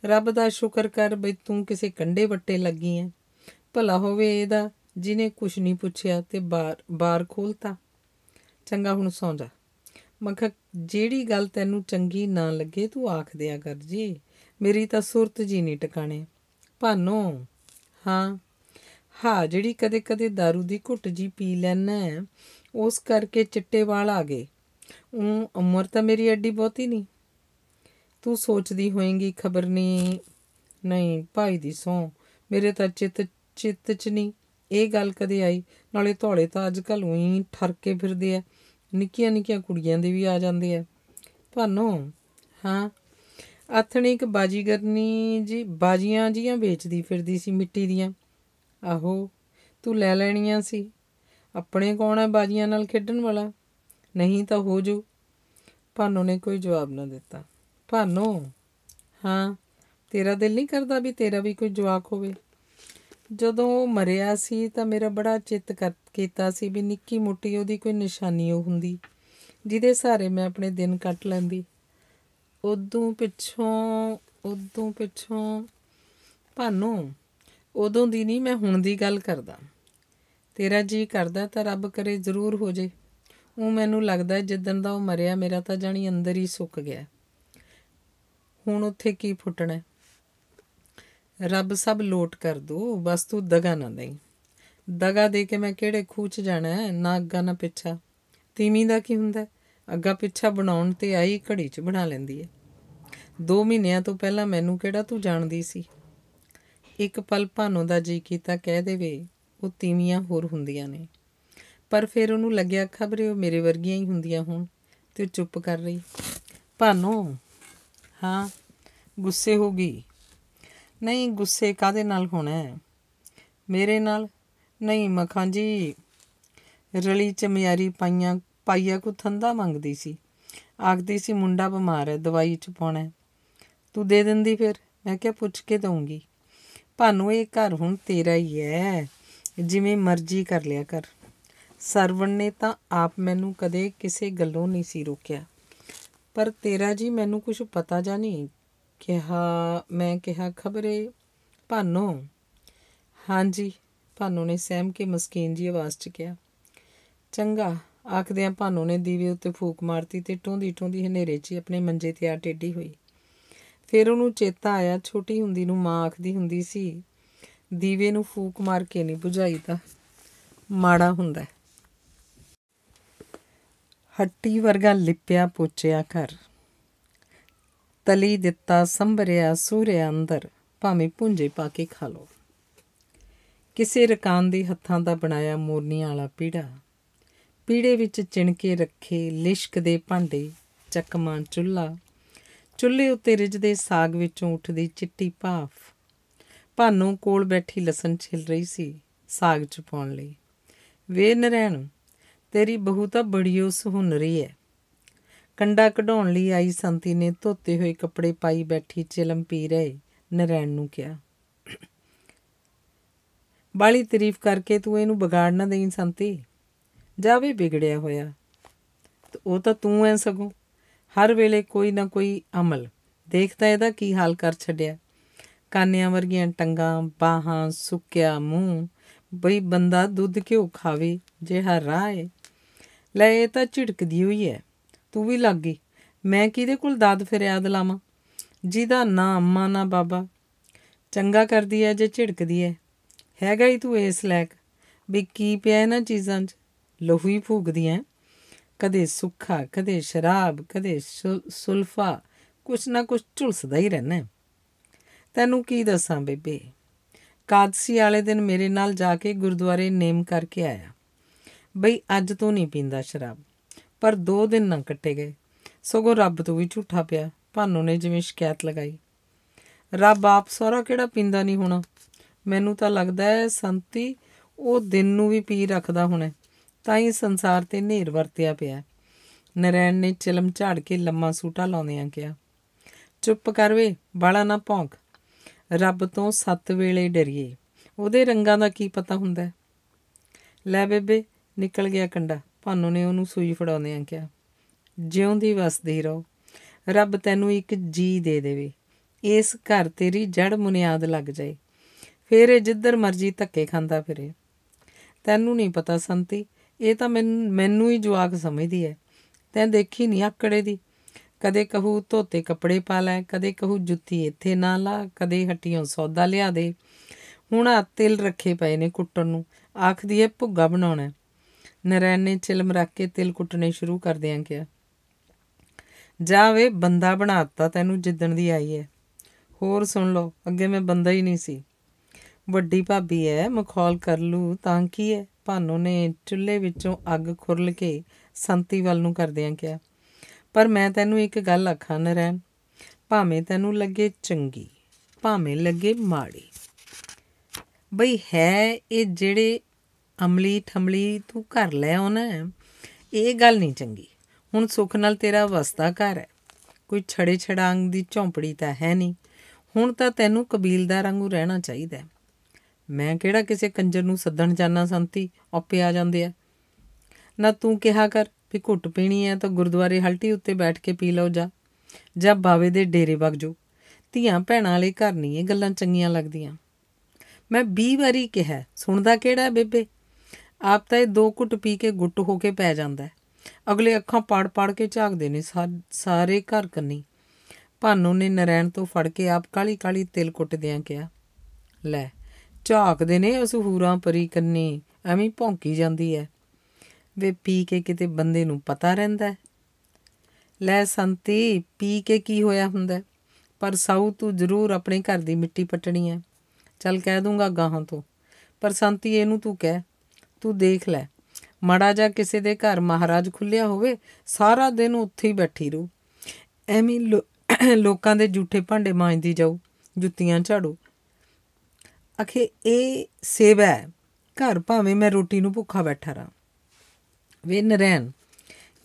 ਰੱਬ ਦਾ ਸ਼ੁਕਰ ਕਰ ਬਈ ਤੂੰ ਕਿਸੇ ਕੰਡੇ ਵੱਟੇ ਲੱਗੀ ਐ ਭਲਾ ਹੋਵੇ ਇਹਦਾ ਜਿਨੇ ਕੁਛ ਨਹੀਂ ਪੁੱਛਿਆ ਤੇ ਬਾਰ ਬਾਰ ਖੋਲਤਾ ਚੰਗਾ ਹੁਣ ਸੌਂ ਜਾ ਮੱਖ ਜਿਹੜੀ ਗੱਲ ਤੈਨੂੰ ਚੰਗੀ ਨਾ ਲੱਗੇ ਤੂੰ ਆਖ ਦਿਆ ਕਰ ਜੀ ਮੇਰੀ ਤਾਂ ਸੁਰਤ ਜੀ ਨਹੀਂ ਟਿਕਾਣੇ ਭਾਨੋ ਹਾਂ ਹਾਂ ਜਿਹੜੀ ਕਦੇ-ਕਦੇ दारू ਦੀ ਘੁੱਟ ਜੀ ਪੀ ਲੈਣਾ ਉਸ ਕਰਕੇ ਚਿੱਟੇ ਵਾਲ ਆ ਗਏ ਉਹ ਉਮਰ ਤਾਂ ਮੇਰੀ ਐਡੀ ਬਹੁਤੀ ਨਹੀਂ ਤੂੰ ਸੋਚਦੀ ਹੋਏਂਗੀ ਖਬਰ ਨਹੀਂ ਨਹੀਂ ਭਾਈ ਦੀ ਸੋ ਮੇਰੇ ਤਾਂ ਚਿੱਤ ਚਿੱਤ 'ਚ ਨਹੀਂ ਇਹ ਗੱਲ ਕਦੇ ਆਈ ਨਾਲੇ ਧੌਲੇ ਤਾਂ ਅੱਜ ਕੱਲ ਉਹੀ ਠਰਕੇ ਫਿਰਦੇ ਆ ਨਿੱਕੀਆਂ ਨਿੱਕੀਆਂ ਕੁੜੀਆਂ ਦੇ ਵੀ ਆ ਜਾਂਦੇ ਆ ਤੁਹਾਨੂੰ ਹਾਂ ਆਥਣੀ ਇੱਕ ਬਾਜੀਗਰਨੀ ਜੀ ਬਾਜੀਆਂ ਜੀਆਂ ਵੇਚਦੀ ਫਿਰਦੀ ਸੀ ਮਿੱਟੀ ਦੀਆਂ ਆਹੋ ਤੂੰ ਲੈ ਲੈਣੀਆਂ ਸੀ ਆਪਣੇ ਕੌਣ ਹੈ ਬਾਜੀਆਂ ਨਾਲ ਖੇਡਣ ਵਾਲਾ ਨਹੀਂ ਤਾਂ ਹੋ ਜੂ ਭਾਨੋ ਨੇ ਕੋਈ ਜਵਾਬ ਨਾ ਦਿੱਤਾ ਭਾਨੋ ਹਾਂ ਤੇਰਾ ਦਿਲ ਨਹੀਂ ਕਰਦਾ ਵੀ ਤੇਰਾ ਵੀ ਕੋਈ ਜਵਾਕ ਹੋਵੇ ਜਦੋਂ ਉਹ ਮਰਿਆ ਸੀ ਤਾਂ ਮੇਰਾ ਬੜਾ ਚਿੱਤ ਕੀਤਾ ਸੀ ਵੀ ਨਿੱਕੀ ਮੋਟੀ ਉਹਦੀ ਕੋਈ ਨਿਸ਼ਾਨੀ ਉਹ ਹੁੰਦੀ ਜਿਹਦੇ ਸਾਰੇ ਮੈਂ ਆਪਣੇ ਦਿਨ ਕੱਟ ਲੈਂਦੀ ਉਦੋਂ ਪਿੱਛੋਂ ਉਦੋਂ ਪਿੱਛੋਂ ਭਾਨੋ ਉਦੋਂ ਦੀ ਨਹੀਂ ਮੈਂ ਹੁਣ ਦੀ ਗੱਲ ਕਰਦਾ ਤੇਰਾ ਜੀ ਕਰਦਾ ਤਾਂ ਰੱਬ ਕਰੇ ਜ਼ਰੂਰ ਹੋ ਜੇ ਉਹ ਮੈਨੂੰ ਲੱਗਦਾ ਦਿਨ ਦਾ ਉਹ ਮਰਿਆ ਮੇਰਾ ਤਾਂ ਜਾਣੀ ਅੰਦਰ ਹੀ ਸੁੱਕ ਗਿਆ ਹੁਣ ਉੱਥੇ ਕੀ ਫੁੱਟਣਾ ਰੱਬ ਸਭ ਲੋਟ ਕਰ ਦੋ ਬਸ ਤੂੰ ਦਗਾ ਨਾ ਦੇ ਦਗਾ ਦੇ ਕੇ ਮੈਂ ਕਿਹੜੇ ਖੂਚ ਜਾਣਾ ਨਾ ਅੱਗਾ ਨਾ ਪਿੱਛਾ ਤੀਵੀਂ ਦਾ ਕੀ ਹੁੰਦਾ ਅੱਗਾ ਪਿੱਛਾ ਬਣਾਉਣ ਤੇ ਆਈ ਘੜੀ 'ਚ ਬਣਾ ਲੈਂਦੀ ਹੈ 2 ਮਹੀਨਿਆਂ ਤੋਂ ਪਹਿਲਾਂ ਮੈਨੂੰ ਕਿਹੜਾ ਤੂੰ ਜਾਣਦੀ ਸੀ ਇੱਕ ਪਲ ਭਾਨੋ ਦਾ ਜੀ ਕੀਤਾ ਕਹਿ ਦੇਵੇ ਉਹ ਤੀਵੀਆਂ ਹੋਰ ਹੁੰਦੀਆਂ ਨੇ ਪਰ ਫਿਰ ਉਹਨੂੰ ਲੱਗਿਆ ਖਬਰੇ ਉਹ ਮੇਰੇ ਵਰਗੀਆਂ ਹੀ ਹੁੰਦੀਆਂ ਹੋਣ ਤੇ ਉਹ ਚੁੱਪ ਕਰ ਰਹੀ ਭਾਨੋ ਹਾਂ ਗੁੱਸੇ ਹੋ ਗਈ ਨਹੀਂ ਗੁੱਸੇ ਕਾਦੇ ਨਾਲ ਹੋਣਾ ਹੈ ਮੇਰੇ ਨਾਲ ਨਹੀਂ ਮਖਾਂ ਜੀ ਰਲੀ ਮਿਆਰੀ ਪਾਈਆਂ ਪਾਈਆ ਕੋ ਥੰਦਾ ਮੰਗਦੀ ਸੀ ਆਖਦੀ ਸੀ ਮੁੰਡਾ ਬਿਮਾਰ ਹੈ ਦਵਾਈ ਚ ਪਾਉਣਾ ਤੂੰ ਦੇ ਦਿੰਦੀ ਫਿਰ ਮੈਂ ਕਿਹਾ ਪੁੱਛ ਕੇ ਦਊਂਗੀ ਭਾਨੋ ਇਹ ਘਰ ਹੁਣ ਤੇਰਾ ਹੀ ਹੈ ਜਿਵੇਂ ਮਰਜ਼ੀ ਕਰ ਲਿਆ ਕਰ ਸਰਵਣ ਨੇ ਤਾਂ ਆਪ ਮੈਨੂੰ ਕਦੇ ਕਿਸੇ ਗੱਲੋਂ ਨਹੀਂ ਸੀ ਰੋਕਿਆ ਪਰ ਤੇਰਾ ਜੀ ਮੈਨੂੰ ਕੁਝ ਪਤਾ ਜਾਂ ਨਹੀਂ ਕਿਹਾ ਮੈਂ ਕਿਹਾ ਖਬਰੇ ਭਾਨੋ ਹਾਂਜੀ ਭਾਨੋ ਨੇ ਸਹਿਮ ਕੇ ਮਸਕੀਨ ਜੀ ਆਵਾਜ਼ 'ਚ ਕਿਹਾ ਚੰਗਾ ਆਖਦਿਆਂ ਭਾਨੋ ਨੇ ਦੀਵੇ ਉੱਤੇ ਫੂਕ ਮਾਰਤੀ ਤੇ ਟੋਂਦੀ ਟੋਂਦੀ ਹਨੇਰੇ 'ਚ ਆਪਣੇ ਮੰਜੇ ਤੇ ਆ ਟੇਢੀ ਹੋਈ ਫਿਰ ਉਹਨੂੰ ਚੇਤਾ ਆਇਆ ਛੋਟੀ ਹੁੰਦੀ ਨੂੰ ਮਾਂ ਆਖਦੀ ਹੁੰਦੀ ਸੀ ਦੀਵੇ ਨੂੰ ਫੂਕ ਮਾਰ ਕੇ ਨਹੀਂ ਬੁਝਾਈਦਾ ਮਾੜਾ ਹੁੰਦਾ ਹੱਟੀ ਵਰਗਾ ਲਿਪਿਆ ਪੋਚਿਆ ਕਰ ਤਲੀ ਦਿੱਤਾ ਸੰਭਰਿਆ ਸੂਰਿਆ ਅੰਦਰ ਭਾਵੇਂ ਪੁੰਜੇ ਪਾ ਕੇ ਖਾ ਲੋ ਕਿਸੇ ਰਕਾਨ ਦੇ ਹੱਥਾਂ ਦਾ ਬਣਾਇਆ ਮੋਰਨੀਆਂ ਵਾਲਾ ਪੀੜਾ ਪੀੜੇ ਵਿੱਚ ਚਿਣਕੇ ਰੱਖੇ ਲਿਸ਼ਕ ਦੇ ਭਾਂਡੇ ਚੱਕਮਾਂ ਚੁੱਲਾ ਚੁੱਲ੍ਹੇ ਉੱਤੇ ਦੇ ਸਾਗ ਵਿੱਚੋਂ ਉੱਠਦੀ ਚਿੱਟੀ ਭਾਫ ਭਾਨੂ ਕੋਲ ਬੈਠੀ ਲਸਣ ਛਿਲ ਰਹੀ ਸੀ ਸਾਗ ਚ ਪਾਉਣ ਲਈ ਵੇ ਨਰੈਣ ਤੇਰੀ ਬਹੂ ਤਾਂ ਬੜੀ ਉਹ ਸੁਹਨਰੀ ਹੈ ਕੰਡਾ ਕਢਾਉਣ ਲਈ ਆਈ ਸੰਤੀ ਨੇ ਧੋਤੇ ਹੋਏ ਕੱਪੜੇ ਪਾਈ ਬੈਠੀ ਚਿਲਮ ਪੀ ਰਹੀ ਨਰੈਣ ਨੂੰ ਕਿਹਾ ਬਾਲੀ ਤਾਰੀਫ ਕਰਕੇ ਤੂੰ ਇਹਨੂੰ ਵਿਗਾੜ ਨਾ ਦੇਈਂ ਸੰਤੀ ਜਾ ਵੀ ਵਿਗੜਿਆ ਹੋਇਆ ਉਹ ਤਾਂ ਤੂੰ ਐ ਸਗੋਂ ਹਰ ਵੇਲੇ ਕੋਈ ਨਾ ਕੋਈ ਅਮਲ ਦੇਖਦਾ ਇਹਦਾ ਕੀ ਹਾਲ ਕਰ ਛੱਡਿਆ ਕਾਨਿਆਂ ਵਰਗੀਆਂ ਟੰਗਾਂ ਬਾਹਾਂ ਸੁੱਕਿਆ ਮੂੰਹ ਬਈ ਬੰਦਾ ਦੁੱਧ ਕਿਉਂ ਖਾਵੇ ਜੇ ਹਰ ਰਾਏ ਲੈ ਇਹ ਤਾਂ ਝਿੜਕਦੀ ਹੋਈ ਐ ਤੂੰ ਵੀ ਲੱਗ ਗਈ ਮੈਂ ਕਿਹਦੇ ਕੋਲ ਦਾਦ ਫਿਰਿਆ ਦਲਾਵਾ ਜਿਹਦਾ ਨਾ ਅੰਮਾ ਨਾ ਬਾਬਾ ਚੰਗਾ ਕਰਦੀ ਐ ਜੇ ਝਿੜਕਦੀ ਐ ਹੈਗਾ ਹੀ ਤੂੰ ਇਸ ਲੈਕ ਵੀ ਕੀ ਪਿਆ ਇਹਨਾਂ ਚੀਜ਼ਾਂ 'ਚ ਲਹੂ ਹੀ ਐ ਕਦੇ ਸੁੱਖਾ ਕਦੇ ਸ਼ਰਾਬ ਕਦੇ ਸੁਲਫਾ ਕੁਛ ਨਾ ਕੁਛ ਝੁਲਸਦਾ ਹੀ ਰਹਿਣਾ ਤੈਨੂੰ ਕੀ ਦੱਸਾਂ ਬੇਬੇ ਕਾਦਸੀ ਵਾਲੇ ਦਿਨ ਮੇਰੇ ਨਾਲ ਜਾ ਕੇ ਗੁਰਦੁਆਰੇ ਨੇਮ ਕਰਕੇ ਆਇਆ ਬਈ ਅੱਜ ਤੋਂ ਨਹੀਂ ਪੀਂਦਾ ਸ਼ਰਾਬ ਪਰ 2 ਦਿਨ ਨਾ ਕੱਟੇ ਗਏ ਸਗੋਂ ਰੱਬ ਤੋਂ ਵੀ ਝੂਠਾ ਪਿਆ ਭਾਨੂ ਨੇ ਜਿਵੇਂ ਸ਼ਿਕਾਇਤ ਲਗਾਈ ਰੱਬ ਆਪ ਸੋਰਾ ਕਿਹੜਾ ਪੀਂਦਾ ਨਹੀਂ ਹੋਣਾ ਮੈਨੂੰ ਤਾਂ ਲੱਗਦਾ ਹੈ ਸੰਤੀ ਉਹ ਦਿਨ ਨੂੰ ਵੀ ਪੀ ਰੱਖਦਾ ਹੋਣਾ ਤਾਂ ਹੀ ਸੰਸਾਰ ਤੇ ਨੇਰ ਵਰਤਿਆ ਪਿਆ ਨਰੈਣ ਨੇ ਚਲਮ ਝਾੜ ਕੇ ਲੰਮਾ ਸੂਟਾ ਲਾਉਂਦਿਆਂ ਕਿਹਾ ਚੁੱਪ ਕਰ ਵੇ ਬਾਲਾ ਨਾ ਭੌਂਕ ਰੱਬ ਤੋਂ ਸੱਤ ਵੇਲੇ ਡਰੀਏ ਉਹਦੇ ਰੰਗਾਂ ਦਾ ਕੀ ਪਤਾ ਹੁੰਦਾ ਲੈ ਬੇਬੇ ਨਿਕਲ ਗਿਆ ਕੰਡਾ ਭਾਨੋ ਨੇ ਉਹਨੂੰ ਸੂਈ ਫੜਾਉਂਦੇ ਆ ਕਿਹਾ ਜਿਉਂਦੀ ਵਸਦੀ ਰਹੋ ਰੱਬ ਤੈਨੂੰ ਇੱਕ ਜੀ ਦੇ ਦੇਵੇ ਇਸ ਘਰ ਤੇਰੀ ਜੜ ਮੁਨਿਆਦ ਲੱਗ ਜਾਏ ਫੇਰ ਇਹ ਜਿੱਧਰ ਮਰਜ਼ੀ ਧੱਕੇ ਖਾਂਦਾ ਫਿਰੇ ਤੈਨੂੰ ਨਹੀਂ ਪਤਾ ਸੰਤੀ ਇਹ ਤਾਂ ਮੈਨੂੰ ਹੀ ਜਵਾਕ ਸਮਝਦੀ ਐ ਤੈਂ ਦੇਖੀ ਨਹੀਂ ਆਕੜੇ ਦੀ ਕਦੇ ਕਹੂ ਧੋਤੇ ਕੱਪੜੇ ਪਾ ਲੈ ਕਦੇ ਕਹੂ ਜੁੱਤੀ ਇੱਥੇ ਨਾ ਲਾ ਕਦੇ ਹੱਟੀਆਂ ਸੌਦਾ ਲਿਆ ਦੇ ਹੁਣ ਆ ਤਿਲ ਰੱਖੇ ਪਏ ਨੇ ਕੁੱਟਣ ਨੂੰ ਆਖਦੀ ਐ ਭੁੱਗਾ ਬਣਾਉਣਾ ਨਰੈਣ ਨੇ ਚਿਲਮ ਰੱਖ ਕੇ ਤਿਲ ਕੁੱਟਣੇ ਸ਼ੁਰੂ ਕਰਦਿਆਂ ਕਿਹਾ ਜਾ ਵੇ ਬੰਦਾ ਬਣਾਤਾ ਤੈਨੂੰ ਜਿੱਦਣ ਦੀ ਆਈ ਹੈ ਹੋਰ ਸੁਣ ਲਓ ਅੱਗੇ ਮੈਂ ਬੰਦਾ ਹੀ ਨਹੀਂ ਸੀ ਵੱਡੀ ਭਾਬੀ ਐ ਮਖੌਲ ਕਰ ਲੂ ਤਾਂ ਕੀ ਐ ਭਾਨੋ ਨੇ ਚੁੱਲ੍ਹੇ ਵਿੱਚੋਂ ਅੱਗ ਖੁਰਲ ਕੇ ਸੰਤੀ ਵੱਲ ਨੂੰ ਕਰਦਿਆਂ ਕਿਹਾ ਪਰ ਮੈਂ ਤੈਨੂੰ ਇੱਕ ਗੱਲ ਆਖਾਂ ਨਰੈਣ ਭਾਵੇਂ ਤੈਨੂੰ ਲੱਗੇ ਚੰਗੀ ਭਾਵੇਂ ਲੱਗੇ ਮਾੜੀ ਬਈ ਹੈ ਇਹ ਜਿਹੜੇ ਅਮਲੀ ਠਮਲੀ ਤੂੰ ਘਰ ਲੈ ਆਉਣਾ ਇਹ ਗੱਲ ਨਹੀਂ ਚੰਗੀ ਹੁਣ ਸੁੱਖ ਨਾਲ ਤੇਰਾ ਵਸਤਾ ਘਰ ਹੈ ਕੋਈ ਛੜੇ ਛੜਾਂਗ ਦੀ ਝੌਂਪੜੀ ਤਾਂ ਹੈ ਨਹੀਂ ਹੁਣ ਤਾਂ ਤੈਨੂੰ ਕਬੀਲਦਾਰ ਵਾਂਗੂ ਰਹਿਣਾ ਚਾਹੀਦਾ ਮੈਂ ਕਿਹੜਾ ਕਿਸੇ ਕੰਜਰ ਨੂੰ ਸੱਦਣ ਜਾਣਾ ਸੰਤੀ ਔਪੇ ਆ ਜਾਂਦੇ ਆ ਨਾ ਤੂੰ ਕਿਹਾ ਕਰ ਵੀ ਘੁੱਟ ਪੀਣੀ ਹੈ ਤਾਂ ਗੁਰਦੁਆਰੇ ਹਲਟੀ ਉੱਤੇ ਬੈਠ ਕੇ ਪੀ ਲਓ ਜਾ ਜਾਂ ਬਾਵੇ ਦੇ ਡੇਰੇ ਵਗ ਜੋ ਧੀਆਂ ਭੈਣਾਂ ਵਾਲੇ ਘਰ ਨਹੀਂ ਇਹ ਗੱਲਾਂ ਚੰਗੀਆਂ ਲੱਗਦੀਆਂ ਮੈਂ 20 ਵਾਰੀ ਕਿਹਾ ਸੁਣਦਾ ਕਿਹੜਾ ਬੇਬੇ ਆਪ ਤਾਂ ਇਹ ਦੋ ਘੁੱਟ ਪੀ ਕੇ ਗੁੱਟ ਹੋ ਕੇ ਪੈ ਜਾਂਦਾ ਅਗਲੇ ਅੱਖਾਂ ਪਾੜ ਪਾੜ ਕੇ ਝਾਕਦੇ ਨੇ ਸਾਰੇ ਘਰ ਕੰਨੀ ਭਾਨੂ ਨੇ ਨਰੈਣ ਤੋਂ ਫੜ ਕੇ ਆਪ ਕਾਲੀ ਕਾਲੀ ਤਿਲ ਕੁੱਟਦਿਆਂ ਕਿਹਾ ਲੈ ਝਾਕਦੇ ਨੇ ਉਸ ਹੂਰਾਂ ਪਰੀ ਕੰਨੀ ਐਵੇਂ ਭੌਂਕੀ ਜਾਂਦੀ ਐ ਵੇ ਪੀ ਕੇ ਕਿਤੇ ਬੰਦੇ ਨੂੰ ਪਤਾ ਰਹਿੰਦਾ ਲੈ ਸੰਤੀ ਪੀ ਕੇ ਕੀ ਹੋਇਆ ਹੁੰਦਾ ਪਰ ਸਾਊ ਤੂੰ ਜ਼ਰੂਰ ਆਪਣੇ ਘਰ ਦੀ ਮਿੱਟੀ ਪਟਣੀ ਐ ਚੱਲ ਕਹਿ ਦੂੰਗਾ ਗਾਹਾਂ ਤੋਂ ਪਰ ਸੰਤੀ ਇਹਨੂੰ ਤੂੰ ਕਹਿ ਤੂੰ ਦੇਖ ਲੈ ਮੜਾ ਜਾ ਕਿਸੇ ਦੇ ਘਰ ਮਹਾਰਾਜ ਖੁੱਲਿਆ ਹੋਵੇ ਸਾਰਾ ਦਿਨ ਉੱਥੇ ਹੀ ਬੈਠੀ ਰਹੂ ਐਵੇਂ ਲੋਕਾਂ ਦੇ ਝੂਠੇ ਭਾਂਡੇ ਮਾਂਜਦੀ ਜਾਊ ਜੁੱਤੀਆਂ ਝਾੜੂ ਅਖੇ ਇਹ ਸੇਵਾ ਹੈ ਘਰ ਭਾਵੇਂ ਮੈਂ ਰੋਟੀ ਨੂੰ ਭੁੱਖਾ ਬੈਠਾ ਰਾਂ ਵੇ ਨਰੈਣ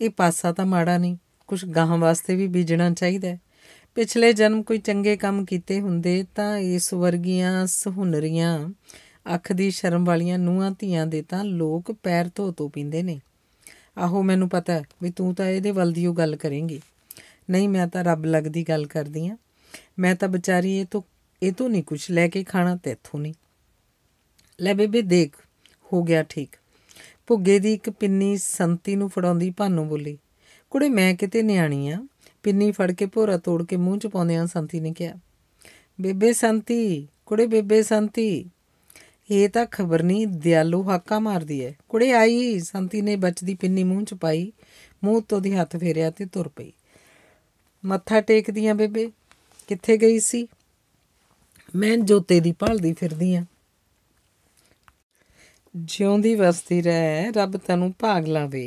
ਇਹ ਪਾਸਾ ਤਾਂ ਮਾੜਾ ਨਹੀਂ ਕੁਝ ਗਾਹਾਂ ਵਾਸਤੇ ਵੀ ਬੀਜਣਾ ਚਾਹੀਦਾ ਪਿਛਲੇ ਜਨਮ ਕੋਈ ਚੰਗੇ ਕੰਮ ਕੀਤੇ ਹੁੰਦੇ ਤਾਂ ਇਸ ਵਰਗੀਆਂ ਸਹੁਨਰੀਆਂ ਅੱਖ ਦੀ ਸ਼ਰਮ ਵਾਲੀਆਂ ਨੂਹਾਂ ਧੀਆਂ ਦੇ ਤਾਂ ਲੋਕ ਪੈਰ ਧੋ ਧੋ ਪਿੰਦੇ ਨੇ ਆਹੋ ਮੈਨੂੰ ਪਤਾ ਹੈ ਵੀ ਤੂੰ ਤਾਂ ਇਹਦੇ ਵੱਲ ਦੀ ਉਹ ਗੱਲ ਕਰੇਂਗੀ ਨਹੀਂ ਮੈਂ ਤਾਂ ਰੱਬ ਲੱਗਦੀ ਗੱਲ ਕਰਦੀ ਆ ਮੈਂ ਤਾਂ ਵਿਚਾਰੀ ਇਹ ਤੋਂ ਇਹ ਤੋਂ ਨਹੀਂ ਕੁਝ ਲੈ ਕੇ ਖਾਣਾ ਤੇਥੋਂ ਨਹੀਂ ਲੈ ਬੇਬੇ ਦੇਖ ਹੋ ਗਿਆ ਠੀਕ ਭੁੱਗੇ ਦੀ ਇੱਕ ਪਿੰਨੀ ਸੰਤੀ ਨੂੰ ਫੜਾਉਂਦੀ ਭਾਨੂ ਬੋਲੀ ਕੁੜੇ ਮੈਂ ਕਿਤੇ ਨਿਆਣੀ ਆ ਪਿੰਨੀ ਫੜ ਕੇ ਭੋਰਾ ਤੋੜ ਕੇ ਮੂੰਹ ਚ ਪਾਉਂਦੇ ਆ ਸੰਤੀ ਨੇ ਕਿਹਾ ਬੇਬੇ ਸੰਤੀ ਕੁੜੇ ਬੇਬੇ ਸੰਤੀ ਇਹ ਤਾਂ ਖਬਰ ਨਹੀਂ ਦਿਆਲੂ ਹਾਕਾ ਮਾਰਦੀ ਐ ਕੁੜੇ ਆਈ ਸੰਤੀ ਨੇ ਦੀ ਪਿੰਨੀ ਮੂੰਹ ਚ ਪਾਈ ਮੂੰਹ ਤੋਂ ਦੀ ਹੱਥ ਫੇਰਿਆ ਤੇ ਤੁਰ ਪਈ ਮੱਥਾ ਟੇਕਦੀਆਂ ਬੇਬੇ ਕਿੱਥੇ ਗਈ ਸੀ ਮੈਂ ਜੋਤੇ ਦੀ ਭਾਲਦੀ ਫਿਰਦੀ ਆ ਜਿਉਂਦੀ ਵਸਦੀ ਰਹਿ ਰੱਬ ਤੈਨੂੰ ਭਾਗ ਲਾਵੇ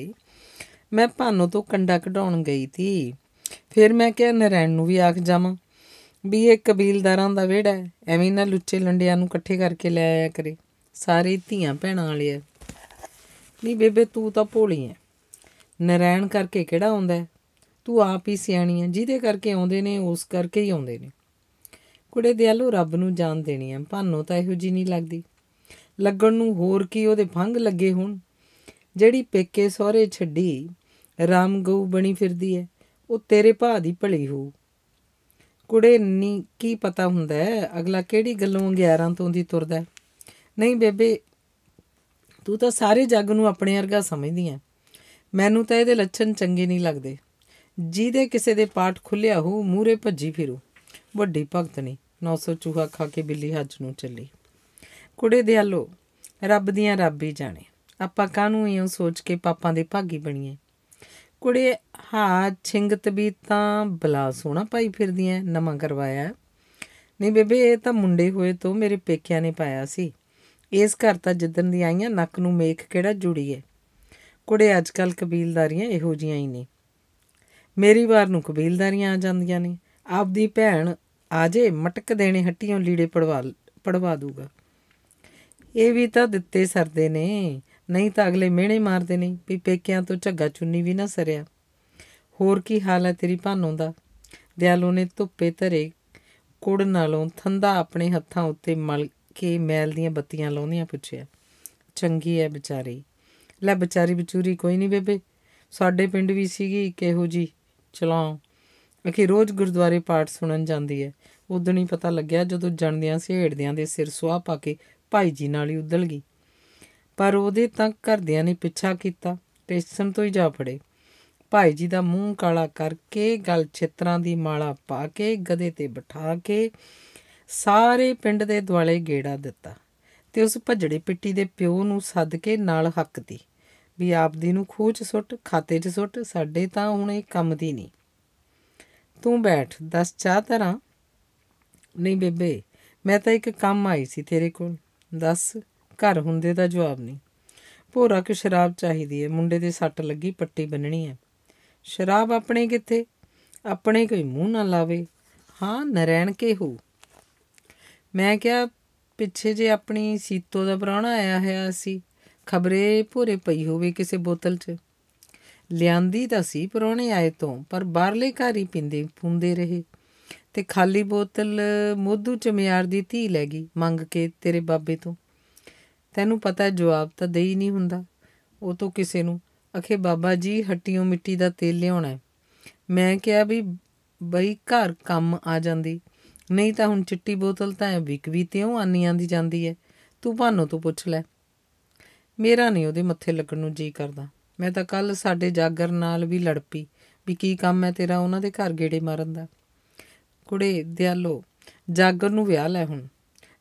ਮੈਂ ਭਾਨੋ ਤੋਂ ਕੰਡਾ ਕਢਾਉਣ ਗਈ ਸੀ ਫਿਰ ਮੈਂ ਕਿਹਾ ਨਰੈਣ ਨੂੰ ਵੀ ਆਖ ਜਾਵਾਂ ਵੀ ਇਹ ਕਬੀਲਦਾਰਾਂ ਦਾ ਵਿਹੜਾ ਹੈ ਐਵੇਂ ਨਾ ਲੁੱਚੇ ਲੰਡਿਆਂ ਨੂੰ ਇਕੱਠੇ ਕਰਕੇ ਲੈ ਆਇਆ ਕਰੇ ਸਾਰੇ ਧੀਆਂ ਭੈਣਾਂ ਵਾਲੇ ਐ ਨਹੀਂ ਬੇਬੇ ਤੂੰ ਤਾਂ ਭੋਲੀ ਐ ਨਰੈਣ ਕਰਕੇ ਕਿਹੜਾ ਆਉਂਦਾ ਤੂੰ ਆਪ ਹੀ ਸਿਆਣੀ ਐ ਜਿਹਦੇ ਕਰਕੇ ਆਉਂਦੇ ਨੇ ਉਸ ਕਰਕੇ ਹੀ ਆਉਂਦੇ ਨੇ ਕੁੜੇ ਦਿਆਲੋ ਰੱਬ ਨੂੰ ਜਾਣ ਦੇਣੀ ਐ ਭਾਨੋ ਤਾਂ ਇਹੋ ਜੀ ਨਹੀਂ ਲੱਗਦੀ ਲੱਗਣ ਨੂੰ ਹੋਰ ਕੀ ਉਹਦੇ ਭੰਗ ਲੱਗੇ ਹੁਣ ਜਿਹੜੀ ਪੇਕੇ ਸਹਰੇ ਛੱਡੀ ਰਾਮ ਗਊ ਬਣੀ ਫਿਰਦੀ ਐ ਉਹ ਤੇਰੇ ਭਾ ਦੀ ਭਲੀ ਹੋਊ ਕੁੜੇ ਨੀ ਕੀ ਪਤਾ ਹੁੰਦਾ ਹੈ ਅਗਲਾ ਕਿਹੜੀ ਗੱਲੋਂ 11 ਤੋਂ ਦੀ ਤੁਰਦਾ ਨਹੀਂ ਬੇਬੇ ਤੂੰ ਤਾਂ ਸਾਰੇ ਜੱਗ ਨੂੰ ਆਪਣੇ ਵਰਗਾ ਸਮਝਦੀ ਐ ਮੈਨੂੰ ਤਾਂ ਇਹਦੇ ਲੱਛਣ ਚੰਗੇ ਨਹੀਂ ਲੱਗਦੇ ਜਿਹਦੇ ਕਿਸੇ ਦੇ ਪਾਠ ਖੁੱਲਿਆ ਹੋ ਮੂਰੇ ਭੱਜੀ ਫਿਰੂ ਵੱਡੀ ਭਗਤ ਨਹੀਂ 900 ਚੂਹਾ ਖਾ ਕੇ ਬਿੱਲੀ ਹੱਜ ਨੂੰ ਚੱਲੀ ਕੁੜੇ ਦੇ ਹਲੋ ਰੱਬ ਦੀਆਂ ਰੱਬ ਹੀ ਜਾਣੇ ਆਪਾਂ ਕਾਹਨੂੰ ਇਉਂ ਸੋਚ ਕੇ ਪਾਪਾਂ ਦੇ ਭਾਗੀ ਬਣੀਏ ਕੁੜੇ ਹਾਰ ਛਿੰਗ ਤਬੀਤਾਂ ਬਲਾ ਸੋਣਾ ਪਾਈ ਫਿਰਦੀਆਂ ਨਵਾਂ ਕਰਵਾਇਆ ਨਹੀਂ ਬੇਬੇ ਇਹ ਤਾਂ ਮੁੰਡੇ ਹੋਏ ਤੋਂ ਮੇਰੇ ਪੇਕਿਆਂ ਨੇ ਪਾਇਆ ਸੀ ਇਸ ਘਰ ਤਾਂ ਜਿੱਦਣ ਦੀ ਆਈਆਂ ਨੱਕ ਨੂੰ ਮੇਖ ਕਿਹੜਾ ਜੁੜੀ ਏ ਕੁੜੇ ਅੱਜ ਕੱਲ ਕਬੀਲਦਾਰੀਆਂ ਇਹੋ ਜੀਆਂ ਹੀ ਨੇ ਮੇਰੀ ਵਾਰ ਨੂੰ ਕਬੀਲਦਾਰੀਆਂ ਆ ਜਾਂਦੀਆਂ ਨੇ ਆਪਦੀ ਭੈਣ ਆਜੇ ਮਟਕ ਦੇਣੇ ਹੱਟੀਆਂ ਲੀੜੇ ਪੜਵਾ ਪੜਵਾ ਦੂਗਾ ਇਹ ਵੀ ਤਾਂ ਦਿੱਤੇ ਸਰਦੇ ਨੇ ਨਹੀਂ ਤਾਂ ਅਗਲੇ ਮਿਹਣੇ ਮਾਰਦੇ ਨੇ ਵੀ ਪੇਕਿਆਂ ਤੋਂ ਝੱਗਾ ਚੁੰਨੀ ਵੀ ਨਾ ਸਰਿਆ ਹੋਰ ਕੀ ਹਾਲ ਹੈ ਤੇਰੀ ਭਾਨੋਂ ਦਾ ਦਿਆਲੂ ਨੇ ਧੁੱਪੇ ਧਰੇ ਕੁੜ ਨਾਲੋਂ ਥੰਦਾ ਆਪਣੇ ਹੱਥਾਂ ਉੱਤੇ ਮਲ ਕੇ ਮੈਲ ਦੀਆਂ ਬੱਤੀਆਂ ਲਾਉਂਦੀਆਂ ਪੁੱਛਿਆ ਚੰਗੀ ਐ ਵਿਚਾਰੀ ਲੈ ਵਿਚਾਰੀ ਵਿਚੂਰੀ ਕੋਈ ਨਹੀਂ ਬੇਬੇ ਸਾਡੇ ਪਿੰਡ ਵੀ ਸੀਗੀ ਕਿਹੋ ਜੀ ਚਲਾਉ ਅਖੇ ਰੋਜ਼ ਗੁਰਦੁਆਰੇ ਪਾਠ ਸੁਣਨ ਜਾਂਦੀ ਐ ਉਦੋਂ ਹੀ ਪਤਾ ਲੱਗਿਆ ਜਦੋਂ ਜਣਦਿਆਂ ਸਿਹੜਦਿਆਂ ਦੇ ਸਿਰ ਸੁਆਹ ਪਾ ਕੇ ਭਾਈ ਜੀ ਨਾਲ ਹੀ ਉਦਲ ਗਈ ਪਰ ਉਹਦੇ ਤਾਂ ਘਰਦਿਆਂ ਨੇ ਪਿੱਛਾ ਕੀਤਾ ਸਟੇਸ਼ਨ ਤੋਂ ਹੀ ਜਾ ਫੜੇ ਭਾਈ ਜੀ ਦਾ ਮੂੰਹ ਕਾਲਾ ਕਰਕੇ ਗਲ ਛਿੱਤਰਾਂ ਦੀ ਮਾਲਾ ਪਾ ਕੇ ਗਦੇ ਤੇ ਬਿਠਾ ਕੇ ਸਾਰੇ ਪਿੰਡ ਦੇ ਦੁਆਲੇ ਗੇੜਾ ਦਿੱਤਾ ਤੇ ਉਸ ਭੱਜੜੇ ਪਿੱਟੀ ਦੇ ਪਿਓ ਨੂੰ ਸੱਦ ਕੇ ਨਾਲ ਹੱਕ ਦੀ ਵੀ ਆਪਦੀ ਨੂੰ ਖੂਚ ਸੁੱਟ ਖਾਤੇ 'ਚ ਸੁੱਟ ਸਾਡੇ ਤਾਂ ਹੁਣ ਇਹ ਕੰਮ ਦੀ ਨਹੀਂ ਤੂੰ ਬੈਠ ਦੱਸ ਚਾਹ ਤਰਾ ਨਹੀਂ ਬੇਬੇ ਮੈਂ ਤਾਂ ਇੱਕ ਕੰਮ ਆਈ ਸੀ ਤੇਰੇ ਕੋਲ ਦੱਸ ਘਰ ਹੁੰਦੇ ਦਾ ਜਵਾਬ ਨਹੀਂ ਭੋਰਾ ਕਿ ਸ਼ਰਾਬ ਚਾਹੀਦੀ ਹੈ ਮੁੰਡੇ ਦੇ ਸੱਟ ਲੱਗੀ ਪੱਟੀ ਬੰਨਣੀ ਹੈ ਸ਼ਰਾਬ ਆਪਣੇ ਕਿੱਥੇ ਆਪਣੇ ਕੋਈ ਮੂੰਹ ਨਾ ਲਾਵੇ ਹਾਂ ਨਰੈਣ ਕੇ ਹੋ ਮੈਂ ਕਿਹਾ ਪਿੱਛੇ ਜੇ ਆਪਣੀ ਸੀਤੋ ਦਾ ਪ੍ਰਾਣਾ ਆਇਆ ਹੋਇਆ ਸੀ ਖਬਰੇ ਭੋਰੇ ਪਈ ਹੋਵੇ ਕਿਸੇ ਬੋਤਲ 'ਚ ਲਿਆਂਦੀ ਤਾਂ ਸੀ ਪ੍ਰਾਣੇ ਆਏ ਤੋਂ ਪਰ ਬਾਹਰਲੇ ਘਰ ਹੀ ਪਿੰਦੇ ਪੁੰਦੇ ਰਹੇ ਤੇ ਖਾਲੀ ਬੋਤਲ ਮੋਧੂ ਚਮਿਆਰ ਦੀ ਧੀ ਲੈ ਗਈ ਮੰਗ ਕੇ ਤੇਰੇ ਬਾਬੇ ਤੋਂ ਤੈਨੂੰ ਪਤਾ ਜਵਾਬ ਤਾਂ ਦੇਈ ਨਹੀਂ ਹੁੰਦਾ ਉਹ ਤੋਂ ਕਿਸੇ ਨੂੰ ਅਖੇ ਬਾਬਾ ਜੀ ਹੱਟੀਓਂ ਮਿੱਟੀ ਦਾ ਤੇਲ ਲਿਆਉਣਾ ਮੈਂ ਕਿਹਾ ਵੀ ਬਈ ਘਰ ਕੰਮ ਆ ਜਾਂਦੀ ਨਹੀਂ ਤਾਂ ਹੁਣ ਚਿੱਟੀ ਬੋਤਲ ਤਾਂ ਵਿਕ ਵੀ ਤਿਉਂ ਆਨੀ ਆਂਦੀ ਜਾਂਦੀ ਹੈ ਤੂੰ ਭਾਨੋ ਤੋਂ ਪੁੱਛ ਲੈ ਮੇਰਾ ਨਹੀਂ ਉਹਦੇ ਮੱਥੇ ਲੱਗਣ ਨੂੰ ਜੀ ਕਰਦਾ ਮੈਂ ਤਾਂ ਕੱਲ ਸਾਡੇ ਜਾਗਰ ਨਾਲ ਵੀ ਲੜ ਪਈ ਵੀ ਕੀ ਕੰਮ ਹੈ ਤੇਰਾ ਉਹਨਾਂ ਦੇ ਘਰ ਗੇੜੇ ਮਾਰਨ ਦਾ ਕੁੜੇ ਦਿਆਲੋ ਜਾਗਰ ਨੂੰ ਵਿਆਹ ਲੈ ਹੁਣ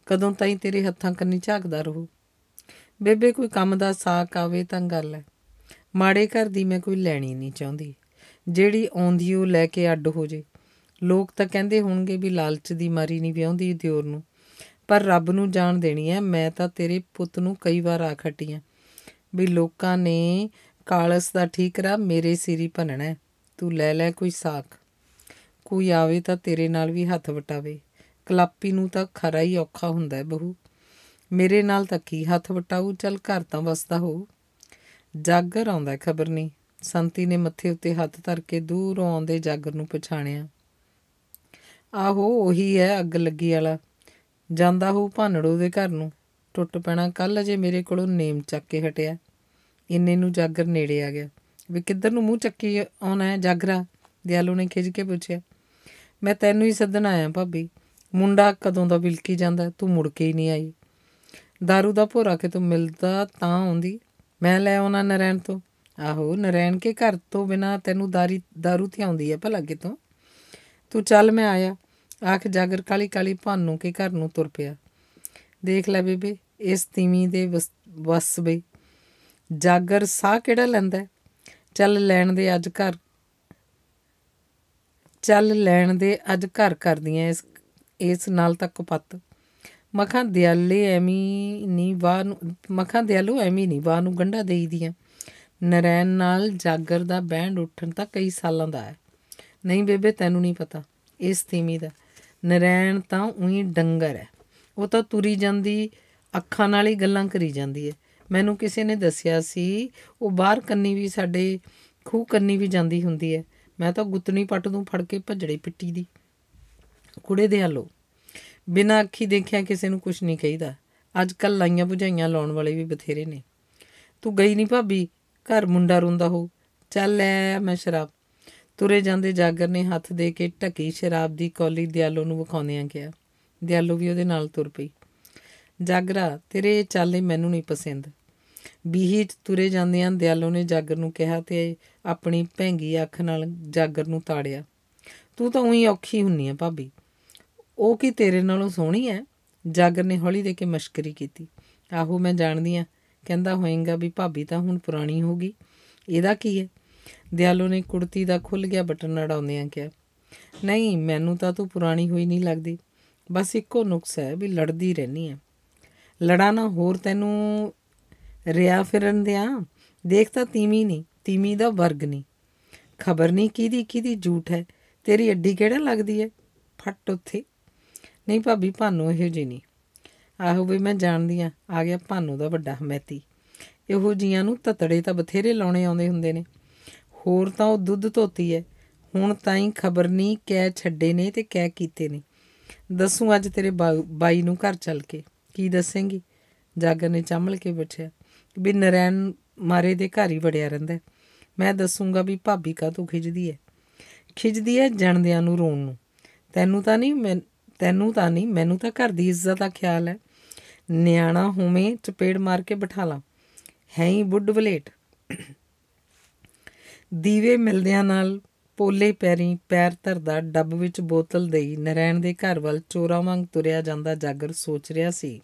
ਕਦੋਂ ਤਾਈਂ ਤੇਰੇ ਹੱਥਾਂ ਕੰਨੀ ਝਾਕਦਾ ਰਹੂ ਬੇਬੇ ਕੋਈ ਕੰਮ ਦਾ ਸਾਕ ਆਵੇ ਤਾਂ ਗੱਲ ਹੈ ਮਾੜੇ ਘਰ ਦੀ ਮੈਂ ਕੋਈ ਲੈਣੀ ਨਹੀਂ ਚਾਹੁੰਦੀ ਜਿਹੜੀ ਆਉਂਦੀ ਉਹ ਲੈ ਕੇ ਅੱਡ ਹੋ ਜੇ ਲੋਕ ਤਾਂ ਕਹਿੰਦੇ ਹੋਣਗੇ ਵੀ ਲਾਲਚ ਦੀ ਮਾਰੀ ਨਹੀਂ ਵਿਆਉਂਦੀ ਦਿਓਰ ਨੂੰ ਪਰ ਰੱਬ ਨੂੰ ਜਾਣ ਦੇਣੀ ਐ ਮੈਂ ਤਾਂ ਤੇਰੇ ਪੁੱਤ ਨੂੰ ਕਈ ਵਾਰ ਆਖ ਹਟੀ ਆ ਵੀ ਲੋਕਾਂ ਨੇ ਕਾਲਸ ਦਾ ਠੀਕਰਾ ਮੇਰੇ ਸਿਰੀ ਭੰਨਣਾ ਤੂੰ ਲੈ ਲੈ ਕੋਈ ਸਾਖ ਕੋਈ ਆਵੇ ਤਾਂ ਤੇਰੇ ਨਾਲ ਵੀ ਹੱਥ ਵਟਾਵੇ ਕਲਾਪੀ ਨੂੰ ਤਾਂ ਖਰਾ ਹੀ ਔਖਾ ਹੁੰਦਾ ਹੈ ਬਹੂ ਮੇਰੇ ਨਾਲ ਤਾਂ ਕੀ ਹੱਥ ਵਟਾਉ ਚੱਲ ਘਰ ਤਾਂ ਵਸਦਾ ਹੋ ਜਾਗਰ ਆਉਂਦਾ ਖਬਰ ਨਹੀਂ ਸੰਤੀ ਨੇ ਮੱਥੇ ਉੱਤੇ ਹੱਥ ਧਰ ਕੇ ਦੂਰੋਂ ਆਉਂਦੇ ਜਾਗਰ ਨੂੰ ਪਛਾਣਿਆ ਆਹੋ ਉਹੀ ਹੈ ਅੱਗ ਲੱਗੀ ਵਾਲਾ ਜਾਂਦਾ ਹੋ ਭਾਨੜੋ ਦੇ ਘਰ ਨੂੰ ਟੁੱਟ ਪੈਣਾ ਕੱਲ ਅਜੇ ਮੇਰੇ ਕੋਲੋਂ ਨੇਮ ਚੱਕ ਕੇ ਹਟਿਆ ਇੰਨੇ ਨੂੰ ਜਾਗਰ ਨੇੜੇ ਆ ਗਿਆ ਵੀ ਕਿੱਧਰ ਨੂੰ ਮੂੰਹ ਚੱਕੀ ਆਉਣਾ ਹੈ ਜਾਗਰਾ ਦਿਆਲੂ ਨੇ ਖਿੱਚ ਕੇ ਪੁੱਛਿਆ ਮੈਂ ਤੈਨੂੰ ਹੀ ਸੱਦਣ ਆਇਆ ਭਾਬੀ ਮੁੰਡਾ ਕਦੋਂ ਦਾ ਬਿਲਕੀ ਜਾਂਦਾ ਤੂੰ ਮੁੜ ਕੇ ਹੀ ਨਹੀਂ ਆਈ ਦਾਰੂ ਦਾ ਭੋਰਾ ਕਿ ਤੂੰ ਮਿਲਦਾ ਤਾਂ ਆਉਂਦੀ ਮੈਂ ਲੈ ਆਉਣਾ ਨਰੈਣ ਤੋਂ ਆਹੋ ਨਰੈਣ ਕੇ ਘਰ ਤੋਂ ਬਿਨਾ ਤੈਨੂੰ ਦਾਰੀ दारू ਤੇ ਆਉਂਦੀ ਹੈ ਭਲਾ ਕਿਤੋਂ ਤੂੰ ਚੱਲ ਮੈਂ ਆਇਆ ਆਖ ਜਾਗਰ ਕਾਲੀ ਕਾਲੀ ਭਾਨੂ ਕੇ ਘਰ ਨੂੰ ਤੁਰ ਪਿਆ ਦੇਖ ਲੈ ਬੇਬੇ ਇਸ ਤੀਵੀਂ ਦੇ ਵਸ ਬਈ ਜਾਗਰ ਸਾਹ ਕਿਹੜਾ ਲੈਂਦਾ ਚੱਲ ਲੈਣ ਦੇ ਅੱਜ ਘਰ ਚੱਲ ਲੈਣ ਦੇ ਅੱਜ ਘਰ ਕਰਦੀਆਂ ਇਸ ਇਸ ਨਾਲ ਤੱਕ ਪੱਤ ਮਖਾਂ ਦਿਆਲੇ ਐਮੀ ਨਹੀਂ ਵਾਹ ਨੂੰ ਮਖਾਂ ਦਿਆਲੂ ਐਮੀ ਨਹੀਂ ਵਾਹ ਨੂੰ ਗੰਡਾ ਦੇਈ ਦੀਆਂ ਨਰੈਣ ਨਾਲ ਜਾਗਰ ਦਾ ਬੈਂਡ ਉੱਠਣ ਤਾਂ ਕਈ ਸਾਲਾਂ ਦਾ ਹੈ ਨਹੀਂ ਬੇਬੇ ਤੈਨੂੰ ਨਹੀਂ ਪਤਾ ਇਸ ਥੀਮੀ ਦਾ ਨਰੈਣ ਤਾਂ ਉਹੀ ਡੰਗਰ ਹੈ ਉਹ ਤਾਂ ਤੁਰੀ ਜਾਂਦੀ ਅੱਖਾਂ ਨਾਲ ਹੀ ਗੱਲਾਂ ਕਰੀ ਜਾਂਦੀ ਹੈ ਮੈਨੂੰ ਕਿਸੇ ਨੇ ਦੱਸਿਆ ਸੀ ਉਹ ਬਾਹਰ ਕੰਨੀ ਵੀ ਸਾਡੇ ਖੂ ਕੰਨੀ ਵੀ ਜਾਂਦੀ ਹੁੰਦੀ ਹੈ ਮੈਂ ਤਾਂ ਗੁੱਤਣੀ ਪੱਟ ਨੂੰ ਫੜ ਕੇ ਭੱਜੜੇ ਪਿੱਟੀ ਦੀ ਕੁੜੇ ਦੇ ਹਲੋ ਬਿਨਾਂ ਅੱਖੀ ਦੇਖਿਆ ਕਿਸੇ ਨੂੰ ਕੁਝ ਨਹੀਂ ਕਹੀਦਾ ਅੱਜ ਕੱਲ ਲਾਈਆਂ ਬੁਝਾਈਆਂ ਲਾਉਣ ਵਾਲੇ ਵੀ ਬਥੇਰੇ ਨੇ ਤੂੰ ਗਈ ਨਹੀਂ ਭਾਬੀ ਘਰ ਮੁੰਡਾ ਰੋਂਦਾ ਹੋ ਚੱਲ ਐ ਮੈਂ ਸ਼ਰਾਬ ਤੁਰੇ ਜਾਂਦੇ ਜਾਗਰ ਨੇ ਹੱਥ ਦੇ ਕੇ ਢਕੀ ਸ਼ਰਾਬ ਦੀ ਕੌਲੀ ਦਿਆਲੋ ਨੂੰ ਵਿਖਾਉਂਦਿਆਂ ਗਿਆ ਦਿਆਲੋ ਵੀ ਉਹਦੇ ਨਾਲ ਤੁਰ ਪਈ ਜਾਗਰਾ ਤੇਰੇ ਚਾਲੇ ਮੈਨੂੰ ਨਹੀਂ ਪਸੰਦ ਬੀਹੀ ਤੁਰੇ ਜਾਂਦਿਆਂ ਦਿਆਲੋ ਨੇ ਜਾਗਰ ਨੂੰ ਕਿਹਾ ਤੇ ਆਪਣੀ ਭੈਂਗੀ ਅੱਖ ਨਾਲ ਜਾਗਰ ਨੂੰ ਤਾੜਿਆ ਤੂੰ ਤਾਂ ਉਹੀ ਔਖੀ ਹੁੰਨੀ ਆ ਭਾਬੀ ਉਹ ਕੀ ਤੇਰੇ ਨਾਲੋਂ ਸੋਹਣੀ ਐ ਜਾਗਰ ਨੇ ਹੌਲੀ ਦੇ ਕੇ ਮਸ਼ਕਰੀ ਕੀਤੀ ਆਹੋ ਮੈਂ ਜਾਣਦੀ ਆ ਕਹਿੰਦਾ ਹੋਏਗਾ ਵੀ ਭਾਬੀ ਤਾਂ ਹੁਣ ਪੁਰਾਣੀ ਹੋ ਗਈ ਇਹਦਾ ਕੀ ਹੈ ਦਿਆਲੋ ਨੇ ਕੁੜਤੀ ਦਾ ਖੁੱਲ ਗਿਆ ਬਟਨ ਆ ਕਿਹਾ ਨਹੀਂ ਮੈਨੂੰ ਤਾਂ ਤੂੰ ਪੁਰਾਣੀ ਹੋਈ ਨਹੀਂ ਲੱਗਦੀ ਬਸ ਇੱਕੋ ਨੁਕਸ ਹੈ ਵੀ ਲੜਦੀ ਰਹਿਣੀ ਆ ਲੜਾਣਾ ਹੋਰ ਤੈਨੂੰ ਰਿਆ ਫਿਰਨ ਦਿਆਂ ਦੇਖ ਤਾਂ ਤੀਮੀ ਨਹੀਂ ਤੀਮੀ ਦਾ ਵਰਗ ਨਹੀਂ ਖਬਰ ਨਹੀਂ ਕਿਹਦੀ ਕਿਹਦੀ ਝੂਠ ਹੈ ਤੇਰੀ ਅੱਡੀ ਕਿਹੜਾ ਲੱਗਦੀ ਹੈ ਫਟ ਉੱਥੇ ਨਹੀਂ ਭਾਬੀ ਭਾਨੂ ਇਹੋ ਜੀ ਨਹੀਂ ਆਹੋ ਵੀ ਮੈਂ ਜਾਣਦੀ ਆ ਆ ਗਿਆ ਭਾਨੂ ਦਾ ਵੱਡਾ ਹਮੈਤੀ ਇਹੋ ਜੀਆਂ ਨੂੰ ਤਤੜੇ ਤਾਂ ਬਥੇਰੇ ਲਾਉਣੇ ਆਉਂਦੇ ਹੁੰਦੇ ਨੇ ਹੋਰ ਤਾਂ ਉਹ ਦੁੱਧ ਧੋਤੀ ਐ ਹੁਣ ਤਾਂ ਹੀ ਖਬਰ ਨਹੀਂ ਕਹਿ ਛੱਡੇ ਨੇ ਤੇ ਕਹਿ ਕੀਤੇ ਨੇ ਦੱਸੂ ਅੱਜ ਤੇਰੇ ਬਾਈ ਨੂੰ ਘਰ ਚੱਲ ਕੇ ਕੀ ਦੱਸੇਂਗੀ ਜਾਗਰ ਨੇ ਚੰਮਲ ਕੇ ਬਿਠਿਆ ਵੀ ਨਰੈਣ ਮਾਰੇ ਦੇ ਘਰ ਹੀ ਵੜਿਆ ਰਹਿੰਦਾ ਮੈਂ ਦੱਸੂਗਾ ਵੀ ਭਾਬੀ ਕਾ ਤੂੰ ਖਿਜਦੀ ਐ ਖਿਜਦੀ ਐ ਜਣਦਿਆਂ ਨੂੰ ਰੋਣ ਨੂੰ ਤੈਨੂੰ ਤਾਂ ਨਹੀਂ ਤੈਨੂੰ ਤਾਂ ਨਹੀਂ ਮੈਨੂੰ ਤਾਂ ਘਰ ਦੀ ਇੱਜ਼ਤ ਦਾ ਖਿਆਲ ਹੈ ਨਿਆਣਾ ਹੋਵੇਂ ਚਪੇੜ ਮਾਰ ਕੇ ਬਿਠਾ ਲਾਂ ਹੈ ਹੀ ਬੁੱਢ ਬਲੇਟ ਦੀਵੇ ਮਿਲਦਿਆਂ ਨਾਲ ਪੋਲੇ ਪੈਰੀ ਪੈਰ ਧਰਦਾ ਡੱਬ ਵਿੱਚ ਬੋਤਲ ਦੇਈ ਨਰੈਣ ਦੇ ਘਰ ਵੱਲ ਚੋਰਾ ਵਾਂਗ ਤੁਰਿਆ ਜਾਂਦਾ ਜਾਗਰ ਸੋਚ ਰਿਹਾ ਸੀ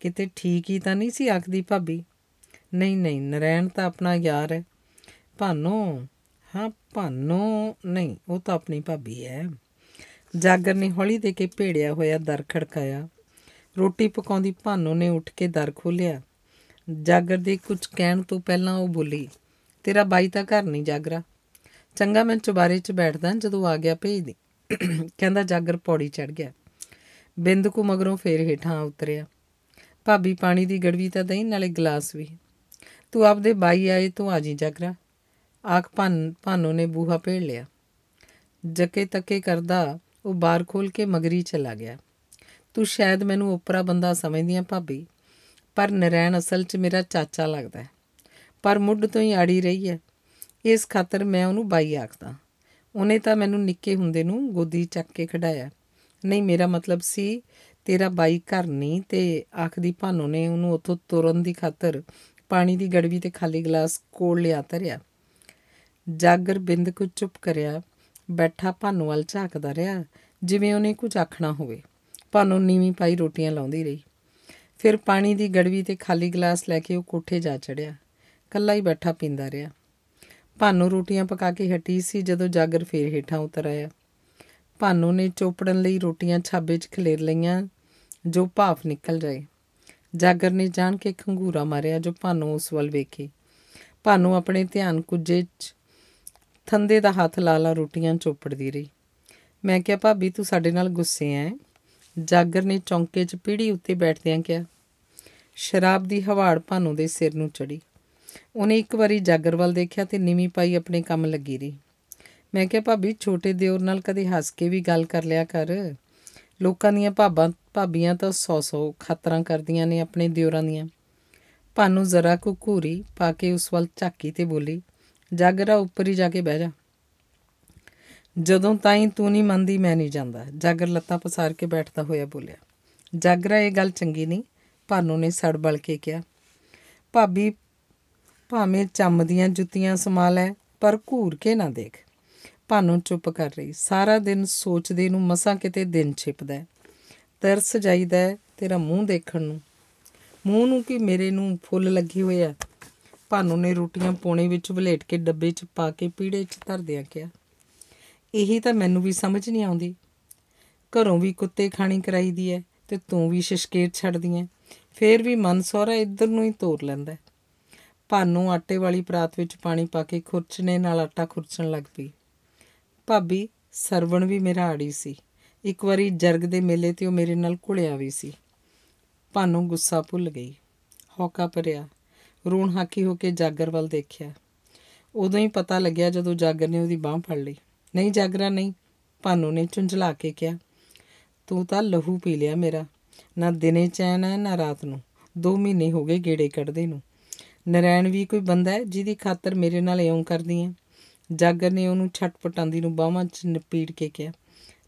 ਕਿਤੇ ਠੀਕ ਹੀ ਤਾਂ ਨਹੀਂ ਸੀ ਆਖਦੀ ਭਾਬੀ ਨਹੀਂ ਨਹੀਂ ਨਰੈਣ ਤਾਂ ਆਪਣਾ ਯਾਰ ਹੈ ਭਾਨੋ ਹਾਂ ਭਾਨੋ ਨਹੀਂ ਉਹ ਤਾਂ ਆਪਣੀ ਭਾਬੀ ਹੈ ਜਾਗਰ ਨੇ ਹੌਲੀ ਦੇ ਕੇ ਭੇੜਿਆ ਹੋਇਆ ਦਰ ਖੜਕਾਇਆ ਰੋਟੀ ਪਕਾਉਂਦੀ ਭਾਨੋ ਨੇ ਉੱਠ ਕੇ ਦਰ ਖੋਲਿਆ ਜਾਗਰ ਦੇ ਕੁਝ ਕਹਿਣ ਤੋਂ ਪਹਿਲਾਂ ਉਹ ਬੋਲੀ ਤੇਰਾ ਬਾਈ ਤਾਂ ਘਰ ਨਹੀਂ ਜਾਗਰਾ ਚੰਗਾ ਮੈਂ ਚੁਬਾਰੇ 'ਚ ਬੈਠਦਾ ਜਦੋਂ ਆ ਗਿਆ ਭੇਜ ਦੇ ਕਹਿੰਦਾ ਜਾਗਰ ਪੌੜੀ ਚੜ ਗਿਆ ਬਿੰਦ ਕੋ ਮਗਰੋਂ ਫੇਰ ਹੇਠਾਂ ਉਤਰਿਆ ਭਾਬੀ ਪਾਣੀ ਦੀ ਗੜਵੀ ਤਾਂ ਦੇਈ ਨਾਲੇ ਗਲਾਸ ਵੀ ਤੂੰ ਆਪਦੇ ਬਾਈ ਆਏ ਤੂੰ ਆ ਜੀ ਜਾਗਰਾ ਆਖ ਭਾਨੋ ਨੇ ਬੂਹਾ ਭੇੜ ਲਿਆ ਜੱਕੇ ਤੱਕੇ ਕਰਦਾ ਉਹ ਬਾਰ ਖੋਲ ਕੇ ਮਗਰੀ ਚਲਾ ਗਿਆ ਤੂੰ ਸ਼ਾਇਦ ਮੈਨੂੰ ਉਪਰਾ ਬੰਦਾ ਸਮਝਦੀ ਆ ਭਾਬੀ ਪਰ ਨਰੈਣ ਅਸਲ 'ਚ ਮੇਰਾ ਚਾਚਾ ਲੱਗਦਾ ਪਰ ਮੁੱਢ ਤੋਂ ਹੀ ਆੜੀ ਰਹੀ ਹੈ ਇਸ ਖਾਤਰ ਮੈਂ ਉਹਨੂੰ ਬਾਈ ਆਖਦਾ ਉਹਨੇ ਤਾਂ ਮੈਨੂੰ ਨਿੱਕੇ ਹੁੰਦੇ ਨੂੰ ਗੋਦੀ ਚੱਕ ਕੇ ਖੜਾਇਆ ਨਹੀਂ ਮੇਰਾ ਮਤਲਬ ਸੀ ਤੇਰਾ ਬਾਈ ਘਰ ਨਹੀਂ ਤੇ ਆਖਦੀ ਭਾਨੋ ਨੇ ਉਹਨੂੰ ਉੱਥੋਂ ਤੁਰਨ ਦੀ ਖਾਤਰ ਪਾਣੀ ਦੀ ਗੜਵੀ ਤੇ ਖਾਲੀ ਗਲਾਸ ਕੋਲ ਲਿਆ ਤਰਿਆ ਜਾਗਰ ਬਿੰਦ ਕੁ ਚੁੱਪ ਕਰਿਆ ਬੈਠਾ ਭਾਨੂ ਵੱਲ ਝਾਕਦਾ ਰਿਹਾ ਜਿਵੇਂ ਉਹਨੇ ਕੁਝ ਆਖਣਾ ਹੋਵੇ ਭਾਨੂ ਨੀਵੀਂ ਪਾਈ ਰੋਟੀਆਂ ਲਾਉਂਦੀ ਰਹੀ ਫਿਰ ਪਾਣੀ ਦੀ ਗੜਵੀ ਤੇ ਖਾਲੀ ਗਲਾਸ ਲੈ ਕੇ ਉਹ ਕੋਠੇ ਜਾ ਚੜਿਆ ਕੱਲਾ ਹੀ ਬੈਠਾ ਪੀਂਦਾ ਰਿਹਾ ਭਾਨੂ ਰੋਟੀਆਂ ਪਕਾ ਕੇ ਹਟੀ ਸੀ ਜਦੋਂ ਜਾਗਰ ਫੇਰ ਹੇਠਾਂ ਉਤਰ ਆਇਆ ਭਾਨੂ ਨੇ ਚੋਪੜਨ ਲਈ ਰੋਟੀਆਂ ਛਾਬੇ 'ਚ ਖਲੇਰ ਲਈਆਂ ਜੋ ਭਾਫ ਨਿਕਲ ਜਾਏ ਜਾਗਰ ਨੇ ਜਾਣ ਕੇ ਖੰਗੂਰਾ ਮਾਰਿਆ ਜੋ ਭਾਨੂ ਉਸ ਵੱਲ ਵੇਖੇ ਭਾਨੂ ਆਪਣੇ ਧਿਆਨ ਕੁਝੇ 'ਚ ਥੰਦੇ ਦਾ ਹੱਥ ਲਾ ਲਾ ਰੋਟੀਆਂ ਚੋਪੜਦੀ ਰਹੀ ਮੈਂ ਕਿਹਾ ਭਾਬੀ ਤੂੰ ਸਾਡੇ ਨਾਲ ਗੁੱਸੇ ਐ ਜਾਗਰ ਨੇ ਚੌਂਕੇ 'ਚ ਪੀੜੀ ਉੱਤੇ ਬੈਠਦਿਆਂ ਕਿਹਾ ਸ਼ਰਾਬ ਦੀ ਹਵਾੜ ਭਾਨੂ ਦੇ ਸਿਰ ਨੂੰ ਚੜੀ ਉਹਨੇ ਇੱਕ ਵਾਰੀ ਜਾਗਰ ਵੱਲ ਦੇਖਿਆ ਤੇ ਨਿਮੀ ਪਾਈ ਆਪਣੇ ਕੰਮ ਲੱਗੀ ਰਹੀ ਮੈਂ ਕਿਹਾ ਭਾਬੀ ਛੋਟੇ ਦਿਓਰ ਨਾਲ ਕਦੇ ਹੱਸ ਕੇ ਵੀ ਗੱਲ ਕਰ ਲਿਆ ਕਰ ਲੋਕਾਂ ਦੀਆਂ ਭਾਬਾਂ ਭਾਬੀਆਂ ਤਾਂ ਸੌ ਸੌ ਖਾਤਰਾਂ ਕਰਦੀਆਂ ਨੇ ਆਪਣੇ ਦਿਓਰਾਂ ਦੀਆਂ ਭਾਨੂ ਜ਼ਰਾ ਕੁ ਘੂਰੀ ਪਾ ਕੇ ਉਸ ਵੱਲ ਝਾਕੀ ਤੇ ਬੋਲੀ ਜਾਗਰਾ ਉੱਪਰ ਹੀ ਜਾ ਕੇ ਬਹਿ ਜਾ ਜਦੋਂ ਤਾਈ ਤੂੰ ਨਹੀਂ ਮੰਨਦੀ ਮੈਂ ਨਹੀਂ ਜਾਂਦਾ ਜਾਗਰ ਲੱਤਾਂ ਪਸਾਰ ਕੇ ਬੈਠਦਾ ਹੋਇਆ ਬੋਲਿਆ ਜਾਗਰਾ ਇਹ ਗੱਲ ਚੰਗੀ ਨਹੀਂ ਭਾਨੂ ਨੇ ਸੜਬਲ ਕੇ ਕਿਹਾ ਭਾਬੀ ਭਾਵੇਂ ਚੰਮ ਦੀਆਂ ਜੁੱਤੀਆਂ ਸਮਾਲ ਐ ਪਰ ਘੂਰ ਕੇ ਨਾ ਦੇਖ ਭਾਨੂ ਚੁੱਪ ਕਰ ਰਹੀ ਸਾਰਾ ਦਿਨ ਸੋਚਦੇ ਨੂੰ ਮਸਾਂ ਕਿਤੇ ਦਿਨ ਛਿਪਦਾ ਤਰਸ ਜਾਈਦਾ ਤੇਰਾ ਮੂੰਹ ਦੇਖਣ ਨੂੰ ਮੂੰਹ ਨੂੰ ਕਿ ਮੇਰੇ ਨੂੰ ਫੁੱਲ ਲੱਗੀ ਹੋਇਆ ਭਾਨੂ ਨੇ ਰੋਟੀਆਂ ਪੋਣੇ ਵਿੱਚ ਬਲੇਟ ਕੇ ਡੱਬੇ 'ਚ ਪਾ ਕੇ ਪੀੜੇ 'ਚ ਧਰਦਿਆਂ ਕਿਹਾ ਇਹੀ ਤਾਂ ਮੈਨੂੰ ਵੀ ਸਮਝ ਨਹੀਂ ਆਉਂਦੀ ਘਰੋਂ ਵੀ ਕੁੱਤੇ ਖਾਣੀ ਕਰਾਈਦੀ ਐ ਤੇ ਤੂੰ ਵੀ ਸ਼ਿਸ਼ਕੇਰ ਛੱਡਦੀ ਐ ਫੇਰ ਵੀ ਮਨ ਸੋਹਰਾ ਇੱਧਰ ਨੂੰ ਹੀ ਤੋਰ ਲੈਂਦਾ ਭਾਨੂ ਆਟੇ ਵਾਲੀ ਪਰਾਤ ਵਿੱਚ ਪਾਣੀ ਪਾ ਕੇ ਖੁਰਚਨੇ ਨਾਲ ਆਟਾ ਖੁਰਚਣ ਲੱਗ ਪਈ ਭਾਬੀ ਸਰਵਣ ਵੀ ਮੇਰਾ ਆੜੀ ਸੀ ਇੱਕ ਵਾਰੀ ਜਰਗ ਦੇ ਮੇਲੇ ਤੇ ਉਹ ਮੇਰੇ ਨਾਲ ਘੁਲਿਆ ਵੀ ਸੀ ਭਾਨੂ ਗੁੱਸਾ ਭੁੱਲ ਗਈ ਹੌਕਾ ਭਰਿਆ ਰੂਣ ਹਾਕੀ ਹੋ ਕੇ ਜਾਗਰ ਵੱਲ ਦੇਖਿਆ ਉਦੋਂ ਹੀ ਪਤਾ ਲੱਗਿਆ ਜਦੋਂ ਜਾਗਰ ਨੇ ਉਹਦੀ ਬਾਹ ਫੜ ਲਈ ਨਹੀਂ ਜਾਗਰਾ ਨਹੀਂ ਭਾਨੂ ਨੇ ਚੁੰਝਲਾ ਕੇ ਕਿਹਾ ਤੂੰ ਤਾਂ ਲਹੂ ਪੀ ਲਿਆ ਮੇਰਾ ਨਾ ਦਿਨੇ ਚੈਨ ਹੈ ਨਾ ਰਾਤ ਨੂੰ ਦੋ ਮਹੀਨੇ ਹੋ ਗਏ ਗੇੜੇ ਕੱਢਦੇ ਨੂੰ ਨਰੈਣ ਵੀ ਕੋਈ ਬੰਦਾ ਹੈ ਜਿਹਦੀ ਖਾਤਰ ਮੇਰੇ ਨਾਲ ਇਉਂ ਕਰਦੀ ਹੈ ਜਾਗਰ ਨੇ ਉਹਨੂੰ ਛਟਪਟਾਂਦੀ ਨੂੰ ਬਾਹਾਂ 'ਚ ਨਪੀੜ ਕੇ ਕਿਹਾ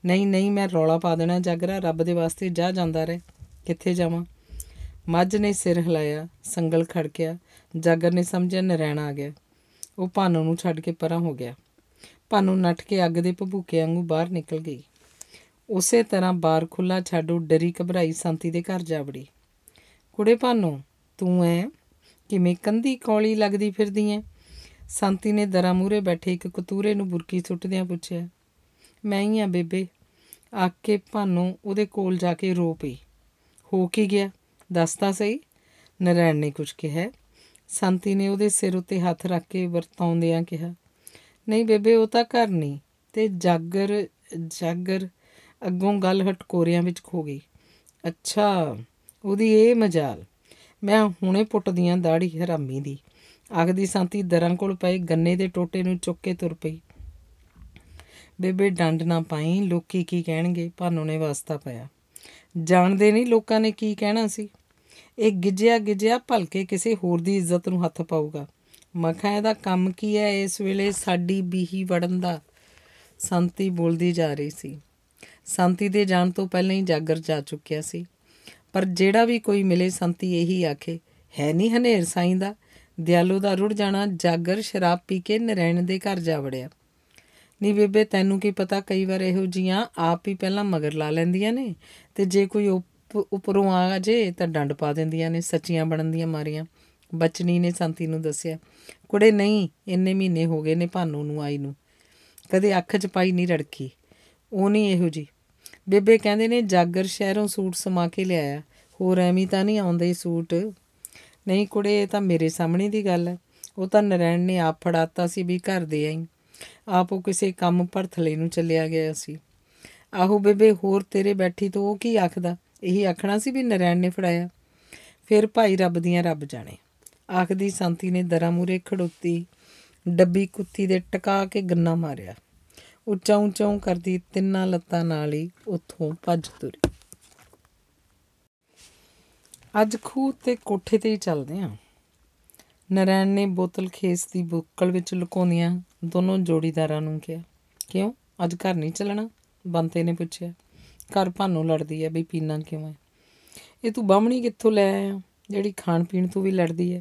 ਨਹੀਂ ਨਹੀਂ ਮੈਂ ਰੌਲਾ ਪਾ ਦੇਣਾ ਜਾਗਰਾ ਰੱਬ ਦੇ ਵਾਸਤੇ ਜਾ ਜਾਂਦਾ ਰਹੇ ਕਿੱਥੇ ਜਾਵਾਂ ਮੱਝ ਨੇ ਸਿਰ ਹਿਲਾਇਆ ਸੰਗਲ ਖੜਕਿਆ ਜਾਗਰ ਨੇ ਸਮਝਿਆ ਨਰੈਣ ਆ ਗਿਆ ਉਹ ਭਾਨੂ ਨੂੰ ਛੱਡ ਕੇ ਪਰਾਂ ਹੋ ਗਿਆ ਭਾਨੂ ਨੱਠ ਕੇ ਅੱਗ ਦੇ ਭੂਕੇ ਵਾਂਗੂ ਬਾਹਰ ਨਿਕਲ ਗਈ ਉਸੇ ਤਰ੍ਹਾਂ ਬਾਰ ਖੁੱਲਾ ਛੱਡੋ ਡਰੀ ਘਬਰਾਈ ਸੰਤੀ ਦੇ ਘਰ ਜਾ ਵੜੀ ਕੁੜੇ ਭਾਨੂ ਤੂੰ ਐ ਕਿਵੇਂ ਕੰਦੀ ਕੌਲੀ ਲੱਗਦੀ ਫਿਰਦੀ ਐ ਸੰਤੀ ਨੇ ਦਰਾ ਮੂਰੇ ਬੈਠੇ ਇੱਕ ਕਤੂਰੇ ਨੂੰ ਬੁਰਕੀ ਸੁੱਟਦਿਆਂ ਪੁੱਛਿਆ ਮੈਂ ਹੀ ਆ ਬੇਬੇ ਆਕੇ ਭਾਨੂ ਉਹਦੇ ਕੋਲ ਜਾ ਕੇ ਰੋ ਪਈ ਹੋ ਕੀ ਗਿਆ ਦੱਸਦਾ ਸਹੀ ਨਰੈਣ ਨੇ ਕੁਝ ਕਿਹਾ ਸੰਤੀ ਨੇ ਉਹਦੇ ਸਿਰ ਉੱਤੇ ਹੱਥ ਰੱਖ ਕੇ ਵਰਤਾਉਂਦਿਆਂ ਕਿਹਾ ਨਹੀਂ ਬੇਬੇ ਉਹ ਤਾਂ ਘਰ ਨਹੀਂ ਤੇ ਜਾਗਰ ਜਾਗਰ ਅੱਗੋਂ ਗੱਲ ਹਟਕੋਰਿਆਂ ਵਿੱਚ ਖੋ ਗਈ ਅੱਛਾ ਉਹਦੀ ਇਹ ਮਜਾਲ ਮੈਂ ਹੁਣੇ ਪੁੱਟਦੀਆਂ ਦਾੜੀ ਹਰਾਮੀ ਦੀ ਆਖਦੀ ਸੰਤੀ ਦਰਾਂ ਕੋਲ ਪਏ ਗੰਨੇ ਦੇ ਟੋਟੇ ਨੂੰ ਚੁੱਕ ਕੇ ਤੁਰ ਪਈ ਬੇਬੇ ਡੰਡ ਨਾ ਪਾਈ ਲੋਕੀ ਕੀ ਕਹਿਣਗੇ ਭਾਨੋ ਨੇ ਵਾਸਤਾ ਪਾਇਆ ਜਾਣਦੇ ਨਹੀਂ ਲੋਕਾਂ ਨੇ ਕੀ ਕਹਿਣਾ ਸੀ ਇਹ ਗਿਜਿਆ ਗਿਜਿਆ ਭਲਕੇ ਕਿਸੇ ਹੋਰ ਦੀ ਇੱਜ਼ਤ ਨੂੰ ਹੱਥ ਪਾਊਗਾ ਮਖਾ ਇਹਦਾ ਕੰਮ ਕੀ ਹੈ ਇਸ ਵੇਲੇ ਸਾਡੀ ਬੀਹੀ ਵੜਨ ਦਾ ਸੰਤੀ ਬੋਲਦੀ ਜਾ ਰਹੀ ਸੀ ਸੰਤੀ ਦੇ ਜਾਣ ਤੋਂ ਪਹਿਲਾਂ ਹੀ ਜਾਗਰ ਜਾ ਚੁੱਕਿਆ ਸੀ ਪਰ ਜਿਹੜਾ ਵੀ ਕੋਈ ਮਿਲੇ ਸੰਤੀ ਇਹੀ ਆਖੇ ਹੈ ਨਹੀਂ ਹਨੇਰ ਸਾਈਂ ਦਾ ਦਿਆਲੂ ਦਾ ਰੁੜ ਜਾਣਾ ਜਾਗਰ ਸ਼ਰਾਬ ਪੀ ਕੇ ਨਰੈਣ ਦੇ ਘਰ ਜਾ ਵੜਿਆ ਨੀ ਬੇਬੇ ਤੈਨੂੰ ਕੀ ਪਤਾ ਕਈ ਵਾਰ ਇਹੋ ਜੀਆਂ ਆਪ ਹੀ ਪਹਿਲਾਂ ਮਗਰ ਲਾ ਲੈਂਦੀਆਂ ਨੇ ਤੇ ਜੇ ਕੋਈ ਉਪਰੋਂ ਆ ਜੇ ਤਾਂ ਡੰਡ ਪਾ ਦਿੰਦੀਆਂ ਨੇ ਸੱਚੀਆਂ ਬਣਨ ਦੀਆਂ ਮਾਰੀਆਂ ਬਚਨੀ ਨੇ ਸੰਤੀ ਨੂੰ ਦੱਸਿਆ ਕੁੜੇ ਨਹੀਂ ਇੰਨੇ ਮਹੀਨੇ ਹੋ ਗਏ ਨੇ ਭਾਨੂ ਨੂੰ ਆਈ ਨੂੰ ਕਦੇ ਅੱਖ 'ਚ ਪਾਈ ਨਹੀਂ ਰੜਕੀ ਉਹ ਨਹੀਂ ਇਹੋ ਜੀ ਬੇਬੇ ਕਹਿੰਦੇ ਨੇ ਜਾਗਰ ਸ਼ਹਿਰੋਂ ਸੂਟ ਸਮਾ ਕੇ ਲਿਆਇਆ ਹੋਰ ਐਵੇਂ ਤਾਂ ਨਹੀਂ ਆਉਂਦੇ ਸੂਟ ਨਹੀਂ ਕੁੜੇ ਇਹ ਤਾਂ ਮੇਰੇ ਸਾਹਮਣੇ ਦੀ ਗੱਲ ਹੈ ਉਹ ਤਾਂ ਨਰੈਣ ਨੇ ਆਪ ਫੜਾਤਾ ਸੀ ਵੀ ਘਰ ਦੇ ਆਈ ਆਪ ਉਹ ਕਿਸੇ ਕੰਮ ਪਰਥਲੇ ਨੂੰ ਚੱਲਿਆ ਗਿਆ ਸੀ ਆਹੋ ਬੇਬੇ ਹੋਰ ਤੇਰੇ ਬੈਠੀ ਤੋਂ ਉਹ ਕੀ ਆਖਦਾ ਇਹੀ ਆਖਣਾ ਸੀ ਵੀ ਨਰੈਣ ਨੇ ਫੜਾਇਆ ਫਿਰ ਭਾਈ ਰੱਬ ਦੀਆਂ ਰੱਬ ਜਾਣੇ ਆਖਦੀ ਸੰਤੀ ਨੇ ਦਰਾਂ ਮੂਰੇ ਖੜੋਤੀ ਡੱਬੀ ਕੁੱਤੀ ਦੇ ਟਕਾ ਕੇ ਗੰਨਾ ਮਾਰਿਆ ਉੱਚਾ ਉੱਚਾ ਕਰਦੀ ਤਿੰਨਾਂ ਲੱਤਾਂ ਨਾਲ ਹੀ ਉੱਥੋਂ ਭੱਜ ਤੁਰੀ ਅੱਜ ਖੂਹ ਤੇ ਕੋਠੇ ਤੇ ਹੀ ਚੱਲਦੇ ਆਂ ਨਰੈਣ ਨੇ ਬੋਤਲ ਖੇਸ ਦੀ ਬੁੱਕਲ ਵਿੱਚ ਲੁਕਾਉਂਦੀਆਂ ਦੋਨੋਂ ਜੋੜੀਦਾਰਾਂ ਨੂੰ ਕਿਹਾ ਕਿਉਂ ਅੱਜ ਘਰ ਨਹੀਂ ਚੱਲਣਾ ਬੰਤੇ ਨੇ ਪੁੱਛਿਆ ਘਰ ਭਾਨੋਂ ਲੜਦੀ ਹੈ ਬਈ ਪੀਣਾ ਕਿਉਂ ਇਹ ਤੂੰ ਬਾਹਮਣੀ ਕਿੱਥੋਂ ਲੈ ਆਇਆ ਜਿਹੜੀ ਖਾਣ ਪੀਣ ਤੋਂ ਵੀ ਲੜਦੀ ਹੈ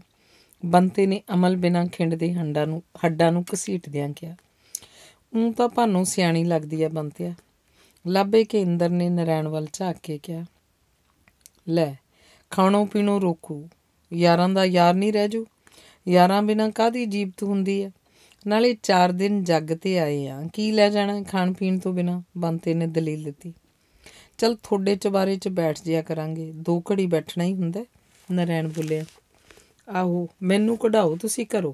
ਬੰਤੇ ਨੇ ਅਮਲ ਬਿਨਾ ਖਿੰਡ ਦੇ ਹੰਡਾ ਨੂੰ ਹੱਡਾਂ ਨੂੰ ਦਿਆਂ ਕਿਹਾ ਉਹ ਤਾਂ ਭਾਨੋਂ ਸਿਆਣੀ ਲੱਗਦੀ ਹੈ ਬੰਤਿਆ ਲਾਬੇ ਕੇ ਇੰਦਰ ਨੇ ਨਰੈਣ ਵੱਲ ਝਾਕ ਕੇ ਕਿਹਾ ਲੈ ਖਾਣੋ ਪੀਣੋ ਰੋਕੂ ਯਾਰਾਂ ਦਾ ਯਾਰ ਨਹੀਂ ਰਹਿ ਜੂ ਯਾਰਾਂ ਬਿਨਾ ਕਾਦੀ ਜੀਵਤ ਹੁੰਦੀ ਹੈ ਨਾਲੇ 4 ਦਿਨ ਜੱਗ ਤੇ ਆਏ ਆ ਕੀ ਲੈ ਜਾਣਾ ਖਾਣ ਪੀਣ ਤੋਂ ਬਿਨਾ ਬੰਤੇ ਨੇ ਦਲੀਲ ਦਿੱਤੀ ਚਲ ਥੋੜੇ ਬਾਰੇ 'ਚ ਬੈਠ ਜਿਆ ਕਰਾਂਗੇ ਦੋ ਘੜੀ ਬੈਠਣਾ ਹੀ ਹੁੰਦਾ ਨਰੈਣ ਬੋਲਿਆ ਆਹੋ ਮੈਨੂੰ ਕਢਾਓ ਤੁਸੀਂ ਕਰੋ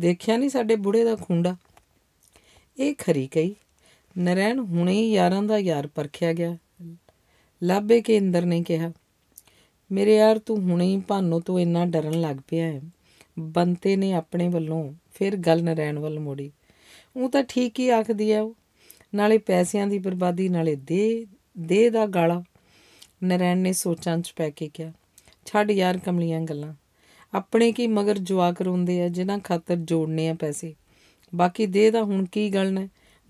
ਦੇਖਿਆ ਨਹੀਂ ਸਾਡੇ ਬੁੜੇ ਦਾ ਖੁੰਡਾ ਇਹ ਖਰੀ ਕਈ ਨਰੈਣ ਹੁਣੇ ਯਾਰਾਂ ਦਾ ਯਾਰ ਪਰਖਿਆ ਗਿਆ ਲਾਬੇ ਕੇ ਅੰਦਰ ਨੇ ਕਿਹਾ ਮੇਰੇ ਯਾਰ ਤੂੰ ਹੁਣੇ ਹੀ ਭਾਨੋ ਤੋਂ ਇੰਨਾ ਡਰਨ ਲੱਗ ਪਿਆ ਹੈ ਬੰਤੇ ਨੇ ਆਪਣੇ ਵੱਲੋਂ ਫਿਰ ਗੱਲ ਨਰੈਣ ਵੱਲ ਮੋੜੀ ਉਹ ਤਾਂ ਠੀਕ ਹੀ ਆਖਦੀ ਹੈ ਉਹ ਨਾਲੇ ਪੈਸਿਆਂ ਦੀ ਬਰਬਾਦੀ ਨਾਲੇ ਦੇ ਦੇਹ ਦਾ ਗਾਲਾ ਨਰੈਣ ਨੇ ਸੋਚਾਂ 'ਚ ਪੈ ਕੇ ਕਿਹਾ ਛੱਡ ਯਾਰ ਕਮਲੀਆਂ ਗੱਲਾਂ ਆਪਣੇ ਕੀ ਮਗਰ ਜਵਾ ਰੋਂਦੇ ਆ ਜਿਨ੍ਹਾਂ ਖਾਤਰ ਜੋੜਨੇ ਆ ਪੈਸੇ ਬਾਕੀ ਦੇਹ ਦਾ ਹੁਣ ਕੀ ਗਲਣਾ